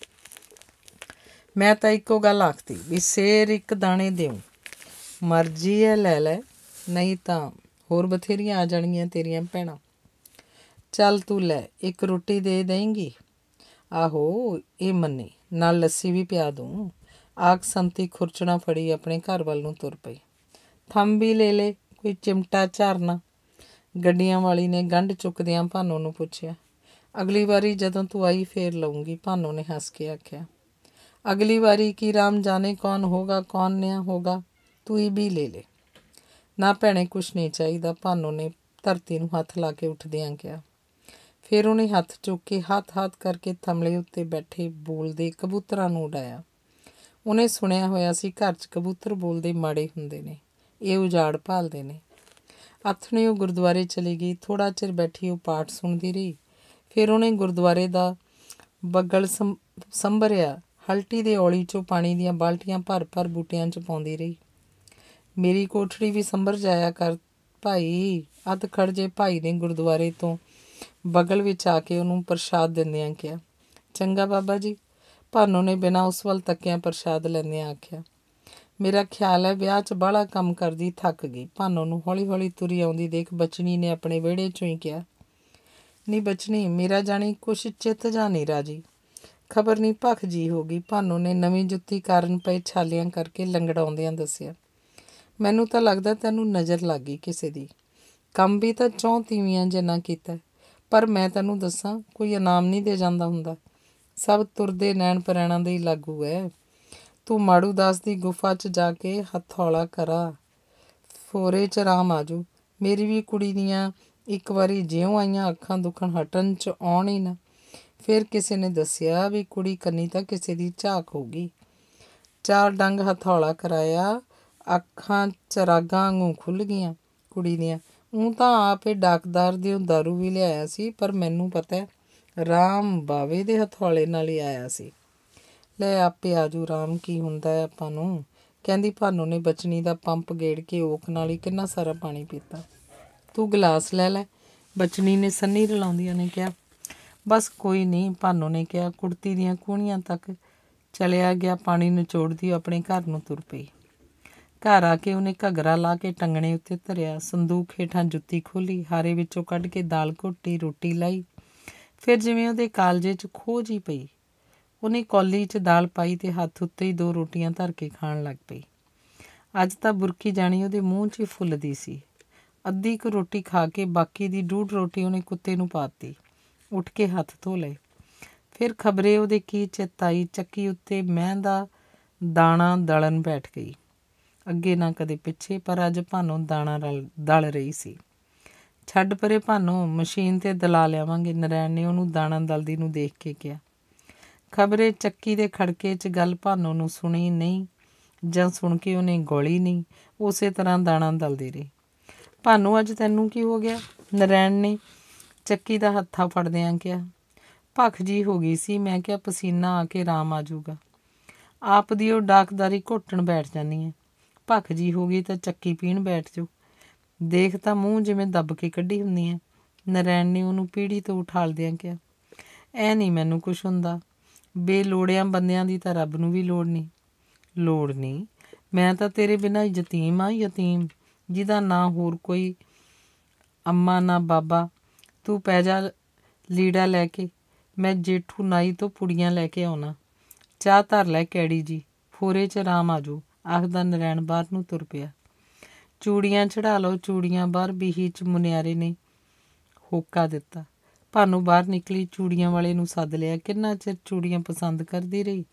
ਮੈਂ ਤਾਂ ਇੱਕੋ ਗੱਲ ਆਖਤੀ ਵੀ ਸੇਰ ਇੱਕ ਦਾਣੇ ਦੇਉ ਮਰਜ਼ੀ ਹੈ ਲੈ ਲੈ ਨਹੀਂ ਤਾਂ ਹੋਰ ਬਥੇਰੀਆਂ ਆ ਜਾਣਗੀਆਂ ਤੇਰੀਆਂ ਭੈਣਾਂ ਚੱਲ ਤੂੰ ਲੈ ਇੱਕ ਰੋਟੀ ਦੇ ਦੇਂਗੀ ਆਹੋ ਇਹ ਮੰਨੀ ਨਾਲ ਲੱਸੀ ਵੀ ਪਿਆ ਦੂੰ ਆਖ ਸੰਤੀ ਖੁਰਚਣਾ ਫੜੀ ਆਪਣੇ ਘਰ ਵੱਲ ਨੂੰ ਤੁਰ ਪਈ ਥੰਮ ਵੀ ਲੈ ਲੈ ਕੋਈ ਚਿਮਟਾ ਝਾਰਨਾ ਗੱਡੀਆਂ ਵਾਲੀ ਨੇ ਗੰਢ ਚੁੱਕਦਿਆਂ ਭਾਨੋ ਨੂੰ ਪੁੱਛਿਆ ਅਗਲੀ ਵਾਰੀ ਜਦੋਂ ਤੂੰ ਆਈ ਫੇਰ ਲਵਾਂਗੀ ਭਾਨੋ ਨੇ ਹੱਸ ਕੇ ਆਖਿਆ ਅਗਲੀ ਵਾਰੀ ਕੀ ਰਾਮ ਜਾਣੇ ਕੌਣ ਹੋਗਾ ਕੌਣ ਨਿਆ ਹੋਗਾ ਤੂੰ ਹੀ ਵੀ ਲੈ ਲੈ ਨਾ ਭੈਣੇ ਕੁਛ ਨਹੀਂ ਚਾਹੀਦਾ ਭਾਨੋ ਨੇ ਧਰਤੀ ਨੂੰ ਹੱਥ ਲਾ ਕੇ ਉੱਠਦਿਆਂ ਕਿਹਾ ਫਿਰ ਉਹਨੇ ਹੱਥ ਚੁੱਕ ਕੇ ਹੱਥ-ਹੱਥ ਕਰਕੇ ਥਮਲੇ ਉੱਤੇ ਬੈਠੇ ਬੋਲਦੇ ਕਬੂਤਰਾਂ ਨੂੰ ਉਡਾਇਆ ਉਹਨੇ ਸੁਣਿਆ ਹੋਇਆ ਸੀ ਘਰ 'ਚ ਕਬੂਤਰ ਬੋਲਦੇ ਮਾੜੇ ਹੁੰਦੇ ਨੇ ਇਹ ਉਜਾੜ ਭਾਲਦੇ ਨੇ ਅਥਨੇ ਉਹ ਗੁਰਦੁਆਰੇ ਚਲੀ ਗਈ ਥੋੜਾ ਚਿਰ ਬੈਠੀ ਉਹ ਪਾਠ ਸੁਣਦੀ ਰਹੀ ਫਿਰ ਉਹਨੇ ਗੁਰਦੁਆਰੇ ਦਾ ਬੱਗਲ ਸੰਭਰਿਆ ਹਲਟੀ ਦੇ ਔਲੀ ਚੋਂ ਪਾਣੀ ਦੀਆਂ ਬਾਲਟੀਆਂ ਭਰ-ਭਰ ਬੂਟਿਆਂ 'ਚ ਪਾਉਂਦੀ ਰਹੀ ਮੇਰੀ ਕੋਠੜੀ ਵੀ ਸੰਭਰ ਜਾਇਆ ਕਰ ਭਾਈ ਅੱਧ ਖੜਜੇ ਭਾਈ ਨੇ ਗੁਰਦੁਆਰੇ ਤੋਂ ਬਗਲ ਵਿੱਚ ਆ ਕੇ ਉਹਨੂੰ ਪ੍ਰਸ਼ਾਦ ਦਿੰਦਿਆਂ ਕਿਹਾ ਚੰਗਾ ਬਾਬਾ ਜੀ ਭਾਨੋ ਨੇ ਬਿਨਾਂ ਉਸ ਵੱਲ ਤੱਕਿਆਂ ਪ੍ਰਸ਼ਾਦ ਲੈਂਦਿਆਂ ਆਖਿਆ ਮੇਰਾ ਖਿਆਲ ਹੈ ਵਿਆਹ 'ਚ ਬਾਹਲਾ ਕੰਮ ਕਰਦੀ ਥੱਕ ਗਈ ਭਾਨੋ ਨੂੰ ਹੌਲੀ-ਹੌਲੀ ਤੁਰੀ ਆਉਂਦੀ ਦੇਖ ਬਚਨੀ ਨੇ ਆਪਣੇ ਵਿਹੜੇ 'ਚੋਂ ਹੀ ਕਿਹਾ ਨੀ ਬਚਣੀ ਮੇਰਾ ਜਾਣੀ ਕੁਛ ਚਿੱਤ ਜਾਂ ਨਹੀਂ ਰਾਜੀ ਖਬਰ ਨਹੀਂ ਭਖ ਜੀ ਹੋ ਗਈ ਭਾਨੋ ਨੇ ਨਵੀਂ ਜੁੱਤੀ ਕਾਰਨ ਪਏ ਛਾਲੀਆਂ ਕਰਕੇ ਲੰਗੜਾਉਂਦਿਆਂ ਦੱਸਿਆ ਮੈਨੂੰ ਤਾਂ ਲੱਗਦਾ ਤੈਨੂੰ ਨਜ਼ਰ ਲੱਗ ਗਈ ਕਿਸੇ ਦੀ ਕੰਮ ਵੀ ਤਾਂ ਚੌਂ ਤੀਵੀਆਂ ਜਿੰਨਾ ਕੀਤਾ ਪਰ ਮੈਂ ਤੈਨੂੰ ਦੱਸਾਂ ਕੋਈ ਇਨਾਮ ਨਹੀਂ ਦੇ ਜਾਂਦਾ ਹੁੰਦਾ ਸਭ ਤੁਰਦੇ ਨੈਣ ਪਰੈਣਾ ਦੇ ਹੀ ਲਾਗੂ ਹੈ ਤੂੰ ਮਾੜੂ ਦਾਸ ਦੀ ਗੁਫਾ 'ਚ ਜਾ ਕੇ ਹੌਲਾ ਕਰਾ ਫੋਰੇ 'ਚ ਰਾਮ ਆਜੂ ਮੇਰੀ ਵੀ ਕੁੜੀ ਦੀਆਂ ਇੱਕ ਵਾਰੀ ਜਿਉਂ ਆਈਆਂ ਅੱਖਾਂ ਦੁਖਣ ਹਟਣ ਚ ਆਉਣ ਹੀ ਨਾ ਫਿਰ ਕਿਸੇ ਨੇ ਦੱਸਿਆ ਵੀ ਕੁੜੀ ਕੰਨੀ ਤਾਂ ਕਿਸੇ ਦੀ ਝਾਕ ਹੋਗੀ ਚਾਰ ਡੰਗ ਹਥੌਲਾ ਕਰਾਇਆ ਅੱਖਾਂ ਚਰਾਗਾਂ ਵਾਂਗੂ ਖੁੱਲ ਗਈਆਂ ਕੁੜੀ ਦੀਆਂ ਉਹ ਤਾਂ ਆਪੇ ਡਾਕਦਾਰ ਦਿਓ दारू ਵੀ ਲਿਆਇਆ ਸੀ ਪਰ ਮੈਨੂੰ ਪਤਾ ਹੈ ਰਾਮ ਬਾਵੇ ਦੇ ਹਥੌਲੇ ਨਾਲ ਹੀ ਆਇਆ ਸੀ ਲੈ ਆਪੇ ਆਜੂ ਰਾਮ ਕੀ ਹੁੰਦਾ ਹੈ ਆਪਾਂ ਨੂੰ ਕਹਿੰਦੀ ਭਾਨੂ ਨੇ ਬਚਨੀ ਦਾ ਪੰਪ ਗੇੜ ਕੇ ਓਕ ਨਾਲ ਹੀ ਕਿੰਨਾ ਸਾਰਾ ਪਾਣੀ ਪੀਤਾ ਤੂੰ ਗਲਾਸ ਲੈ ਲੈ ਬਚਨੀ ਨੇ ਸੰਨੀ ਰਲਾਉਂਦੀਆਂ ਨੇ ਕਿਹਾ ਬਸ ਕੋਈ ਨਹੀਂ ਭਾਨੋ ਨੇ ਕਿਹਾ ਕੁੜਤੀ ਦੀਆਂ ਕੂਣੀਆਂ ਤੱਕ ਚਲਿਆ ਗਿਆ ਪਾਣੀ ਨਿਚੋੜਦੀ ਆਪਣੇ ਘਰ ਨੂੰ ਤੁਰ ਪਈ ਘਰ ਆ ਕੇ ਉਹਨੇ ਘਗਰਾ ਲਾ ਕੇ ਟੰਗਣੇ ਉੱਤੇ ਧਰਿਆ ਸੰਦੂਕ ਹੇਠਾਂ ਜੁੱਤੀ ਖੋਲੀ ਹਾਰੇ ਵਿੱਚੋਂ ਕੱਢ ਕੇ ਦਾਲ ਘੋਟੀ ਰੋਟੀ ਲਈ ਫਿਰ ਜਿਵੇਂ ਉਹਦੇ ਕਾਲਜੇ 'ਚ ਖੋਜ ਹੀ ਪਈ ਉਹਨੇ ਕੌਲੀ 'ਚ ਦਾਲ ਪਾਈ ਤੇ ਹੱਥ ਉੱਤੇ ਹੀ ਦੋ ਰੋਟੀਆਂ ਧਰ ਕੇ ਖਾਣ ਲੱਗ ਪਈ ਅੱਜ ਤਾਂ ਬੁਰਕੀ ਜਾਣੀ ਉਹਦੇ ਮੂੰਹ 'ਚ ਹੀ ਫੁੱਲਦੀ ਸੀ ਅੱਧੀ ਕੁ ਰੋਟੀ ਖਾ ਕੇ ਬਾਕੀ ਦੀ ਡੂਢ ਰੋਟੀ ਉਹਨੇ ਕੁੱਤੇ ਨੂੰ ਪਾਤੀ ਉੱਠ ਕੇ ਹੱਥ ਧੋ ਲਏ ਫਿਰ ਖਬਰੇ ਉਹਦੇ ਕੀ ਚਿਤਾਈ ਚੱਕੀ ਉੱਤੇ ਮਹਿੰ ਦਾ ਦਾਣਾ ਦਲਣ ਬੈਠ ਗਈ ਅੱਗੇ ਨਾ ਕਦੇ ਪਿੱਛੇ ਪਰ ਅੱਜ ਭਾਨੋ ਦਾਣਾ ਦਲ ਰਹੀ ਸੀ ਛੱਡ ਪਰੇ ਭਾਨੋ ਮਸ਼ੀਨ ਤੇ ਦਲਾ ਲਿਆਵਾਂਗੇ ਨਰੈਣ ਨੇ ਉਹਨੂੰ ਦਾਣਾ ਦਲਦੀ ਨੂੰ ਦੇਖ ਕੇ ਕਿਹਾ ਖਬਰੇ ਚੱਕੀ ਦੇ ਖੜਕੇ 'ਚ ਗੱਲ ਭਾਨੋ ਨੂੰ ਸੁਣੀ ਨਹੀਂ ਜਾਂ ਸੁਣ ਕੇ ਉਹਨੇ ਗੋਲੀ ਨਹੀਂ ਉਸੇ ਤਰ੍ਹਾਂ ਦਾਣਾ ਦਲਦੀ ਰਹੀ ਭਾਨੂ ਅੱਜ ਤੈਨੂੰ ਕੀ ਹੋ ਗਿਆ ਨਰੈਣ ਨੇ ਚੱਕੀ ਦਾ ਹੱਥਾ ਫੜਦਿਆਂ ਕਿਹਾ ਭੱਖ ਜੀ ਹੋ ਗਈ ਸੀ ਮੈਂ ਕਿਹਾ ਪਸੀਨਾ ਆ ਕੇ ਰਾਮ ਆ ਜਾਊਗਾ ਆਪ ਦੀ ਉਹ ਡਾਕਦਾਰੀ ਘੋਟਣ ਬੈਠ ਜਾਨੀ ਹੈ ਭੱਖ ਜੀ ਹੋ ਗਈ ਤਾਂ ਚੱਕੀ ਪੀਣ ਬੈਠ ਜਾਓ ਦੇਖ ਤਾਂ ਮੂੰਹ ਜਿਵੇਂ ਦੱਬ ਕੇ ਕੱਢੀ ਹੁੰਦੀ ਹੈ ਨਰੈਣ ਨੇ ਉਹਨੂੰ ਪੀੜੀ ਤੋਂ ਉਠਾਲਦਿਆਂ ਕਿਹਾ ਐ ਨਹੀਂ ਮੈਨੂੰ ਕੁਝ ਹੁੰਦਾ ਬੇਲੋੜਿਆਂ ਬੰਦਿਆਂ ਦੀ ਤਾਂ ਰੱਬ ਨੂੰ ਵੀ ਲੋੜ ਨਹੀਂ ਲੋੜ ਨਹੀਂ ਮੈਂ ਤਾਂ ਤੇਰੇ ਬਿਨਾਂ ਯਤੀਮ ਆ ਯਤੀਮ ਜਿਹਦਾ ਨਾਂ ਹੋਰ ਕੋਈ ਅੰਮਾ ਨਾ ਬਾਬਾ ਤੂੰ ਪੈ ਜਾ ਲੀੜਾ ਲੈ ਕੇ ਮੈਂ ਜੇਠੂ ਨਾਈ ਤੋਂ ਪੁੜੀਆਂ ਲੈ ਕੇ ਆਉਣਾ ਚਾਹ ਧਰ ਲੈ ਕੈੜੀ ਜੀ ਫੋਰੇ 'ਚ ਆਰਾਮ ਆਜੋ ਆਖਦਾ ਨਰੈਣ ਬਾਹਰ ਨੂੰ ਤੁਰ ਪਿਆ ਚੂੜੀਆਂ ਚੜਾ ਲਓ ਚੂੜੀਆਂ ਬਾਹਰ ਬੀਹੀ 'ਚ ਮੁਨਿਆਰੇ ਨੇ ਹੋਕਾ ਦਿੱਤਾ ਭਾਨੂ ਬਾਹਰ ਨਿਕਲੀ ਚੂੜੀਆਂ ਵਾਲੇ ਨੂੰ ਸੱਦ ਲਿਆ ਕਿੰਨਾ ਚਿਰ ਚੂੜੀਆਂ ਪਸੰਦ ਕਰਦੀ ਰਹੀ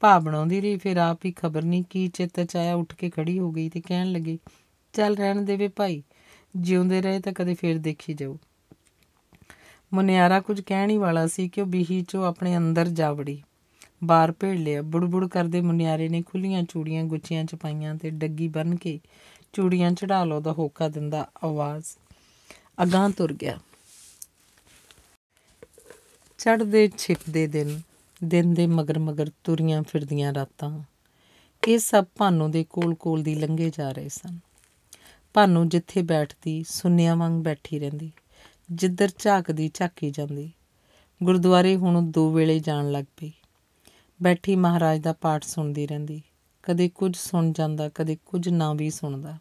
ਭਾ ਬਣਾਉਂਦੀ ਰਹੀ ਫਿਰ ਆਪ ਹੀ ਖਬਰ ਨਹੀਂ ਕੀ ਚਿੱਤ ਚ ਆਇਆ ਉੱਠ ਕੇ ਖੜੀ ਹੋ ਗਈ ਤੇ ਕਹਿਣ ਲੱਗੀ ਚੱਲ ਰਹਿਣ ਦੇਵੇ ਭਾਈ ਜਿਉਂਦੇ ਰਹੇ ਤਾਂ ਕਦੇ ਫੇਰ ਦੇਖੀ ਜਾਓ ਮੁਨਿਆਰਾ ਕੁਝ ਕਹਿਣ ਹੀ ਵਾਲਾ ਸੀ ਕਿ ਉਹ ਬੀਹੀ ਚੋਂ ਆਪਣੇ ਅੰਦਰ ਜਾ ਵੜੀ ਬਾਹਰ ਭੇੜ ਲਿਆ ਬੁੜਬੁੜ ਕਰਦੇ ਮੁਨਿਆਰੇ ਨੇ ਖੁੱਲੀਆਂ ਚੂੜੀਆਂ ਗੁੱਚੀਆਂ ਚ ਪਾਈਆਂ ਤੇ ਡੱਗੀ ਬੰਨ ਕੇ ਚੂੜੀਆਂ ਚੜਾ ਲਓ ਦਾ ਹੋਕਾ ਦਿੰਦਾ ਆਵਾਜ਼ ਅਗਾਂ ਤੁਰ ਗਿਆ ਚੜਦੇ ਛਿਪਦੇ ਦਿਨ ਦਿਨ ਦੇ ਮਗਰ ਮਗਰ ਤੁਰੀਆਂ ਫਿਰਦੀਆਂ ਰਾਤਾਂ ਇਹ ਸਭ ਭਾਨੋ ਦੇ ਕੋਲ-ਕੋਲ ਦੀ ਲੰਗੇ ਜਾ ਰਹੇ ਸਨ ਭਾਨੋ ਜਿੱਥੇ ਬੈਠਦੀ ਸੁੰਨਿਆਂ ਵਾਂਗ ਬੈਠੀ ਰਹਿੰਦੀ ਜਿੱਧਰ ਝਾਕਦੀ ਝਾਕੀ ਜਾਂਦੀ ਗੁਰਦੁਆਰੇ ਹੁਣ ਦੋ ਵੇਲੇ ਜਾਣ ਲੱਗ ਪਈ ਬੈਠੀ ਮਹਾਰਾਜ ਦਾ ਪਾਠ ਸੁਣਦੀ ਰਹਿੰਦੀ ਕਦੇ ਕੁਝ ਸੁਣ ਜਾਂਦਾ ਕਦੇ ਕੁਝ ਨਾ ਵੀ ਸੁਣਦਾ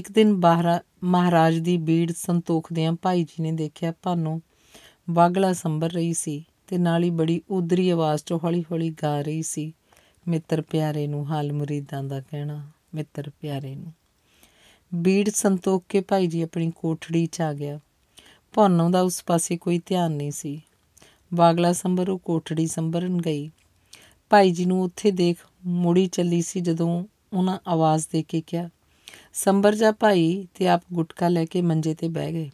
ਇੱਕ ਦਿਨ ਬਾਹਰ ਮਹਾਰਾਜ ਦੀ ਬੀੜ ਸੰਤੋਖਦਿਆਂ ਭਾਈ ਜੀ ਨੇ ਦੇਖਿਆ ਭਾਨੋ ਵਾਗਲਾ ਸੰਭਰ ਰਹੀ ਸੀ ਤੇ ਨਾਲ ਹੀ ਬੜੀ ਉਦਰੀ ਆਵਾਜ਼ 'ਚ ਹੌਲੀ-ਹੌਲੀ ਗਾ ਰਹੀ ਸੀ ਮਿੱਤਰ ਪਿਆਰੇ ਨੂੰ ਹਾਲ ਮੁਰੀਦਾਂ ਦਾ ਕਹਿਣਾ ਮਿੱਤਰ ਪਿਆਰੇ ਨੂੰ ਬੀੜ ਸੰਤੋਖ ਕੇ ਭਾਈ ਜੀ ਆਪਣੀ ਕੋਠੜੀ 'ਚ ਆ ਗਿਆ ਭੌਨੋਂ ਦਾ ਉਸ ਪਾਸੇ ਕੋਈ ਧਿਆਨ ਨਹੀਂ ਸੀ ਬਾਗਲਾ ਸੰਭਰੂ ਉਹ ਕੋਠੜੀ ਸੰਭਰਨ ਗਈ ਭਾਈ ਜੀ ਨੂੰ ਉੱਥੇ ਦੇਖ ਮੁੜੀ ਚੱਲੀ ਸੀ ਜਦੋਂ ਉਹਨਾਂ ਆਵਾਜ਼ ਦੇ ਕੇ ਕਿਹਾ ਸੰਭਰ ਜਾ ਭਾਈ ਤੇ ਆਪ ਗੁਟਕਾ ਲੈ ਕੇ ਮੰਜੇ ਤੇ ਬਹਿ ਗਏ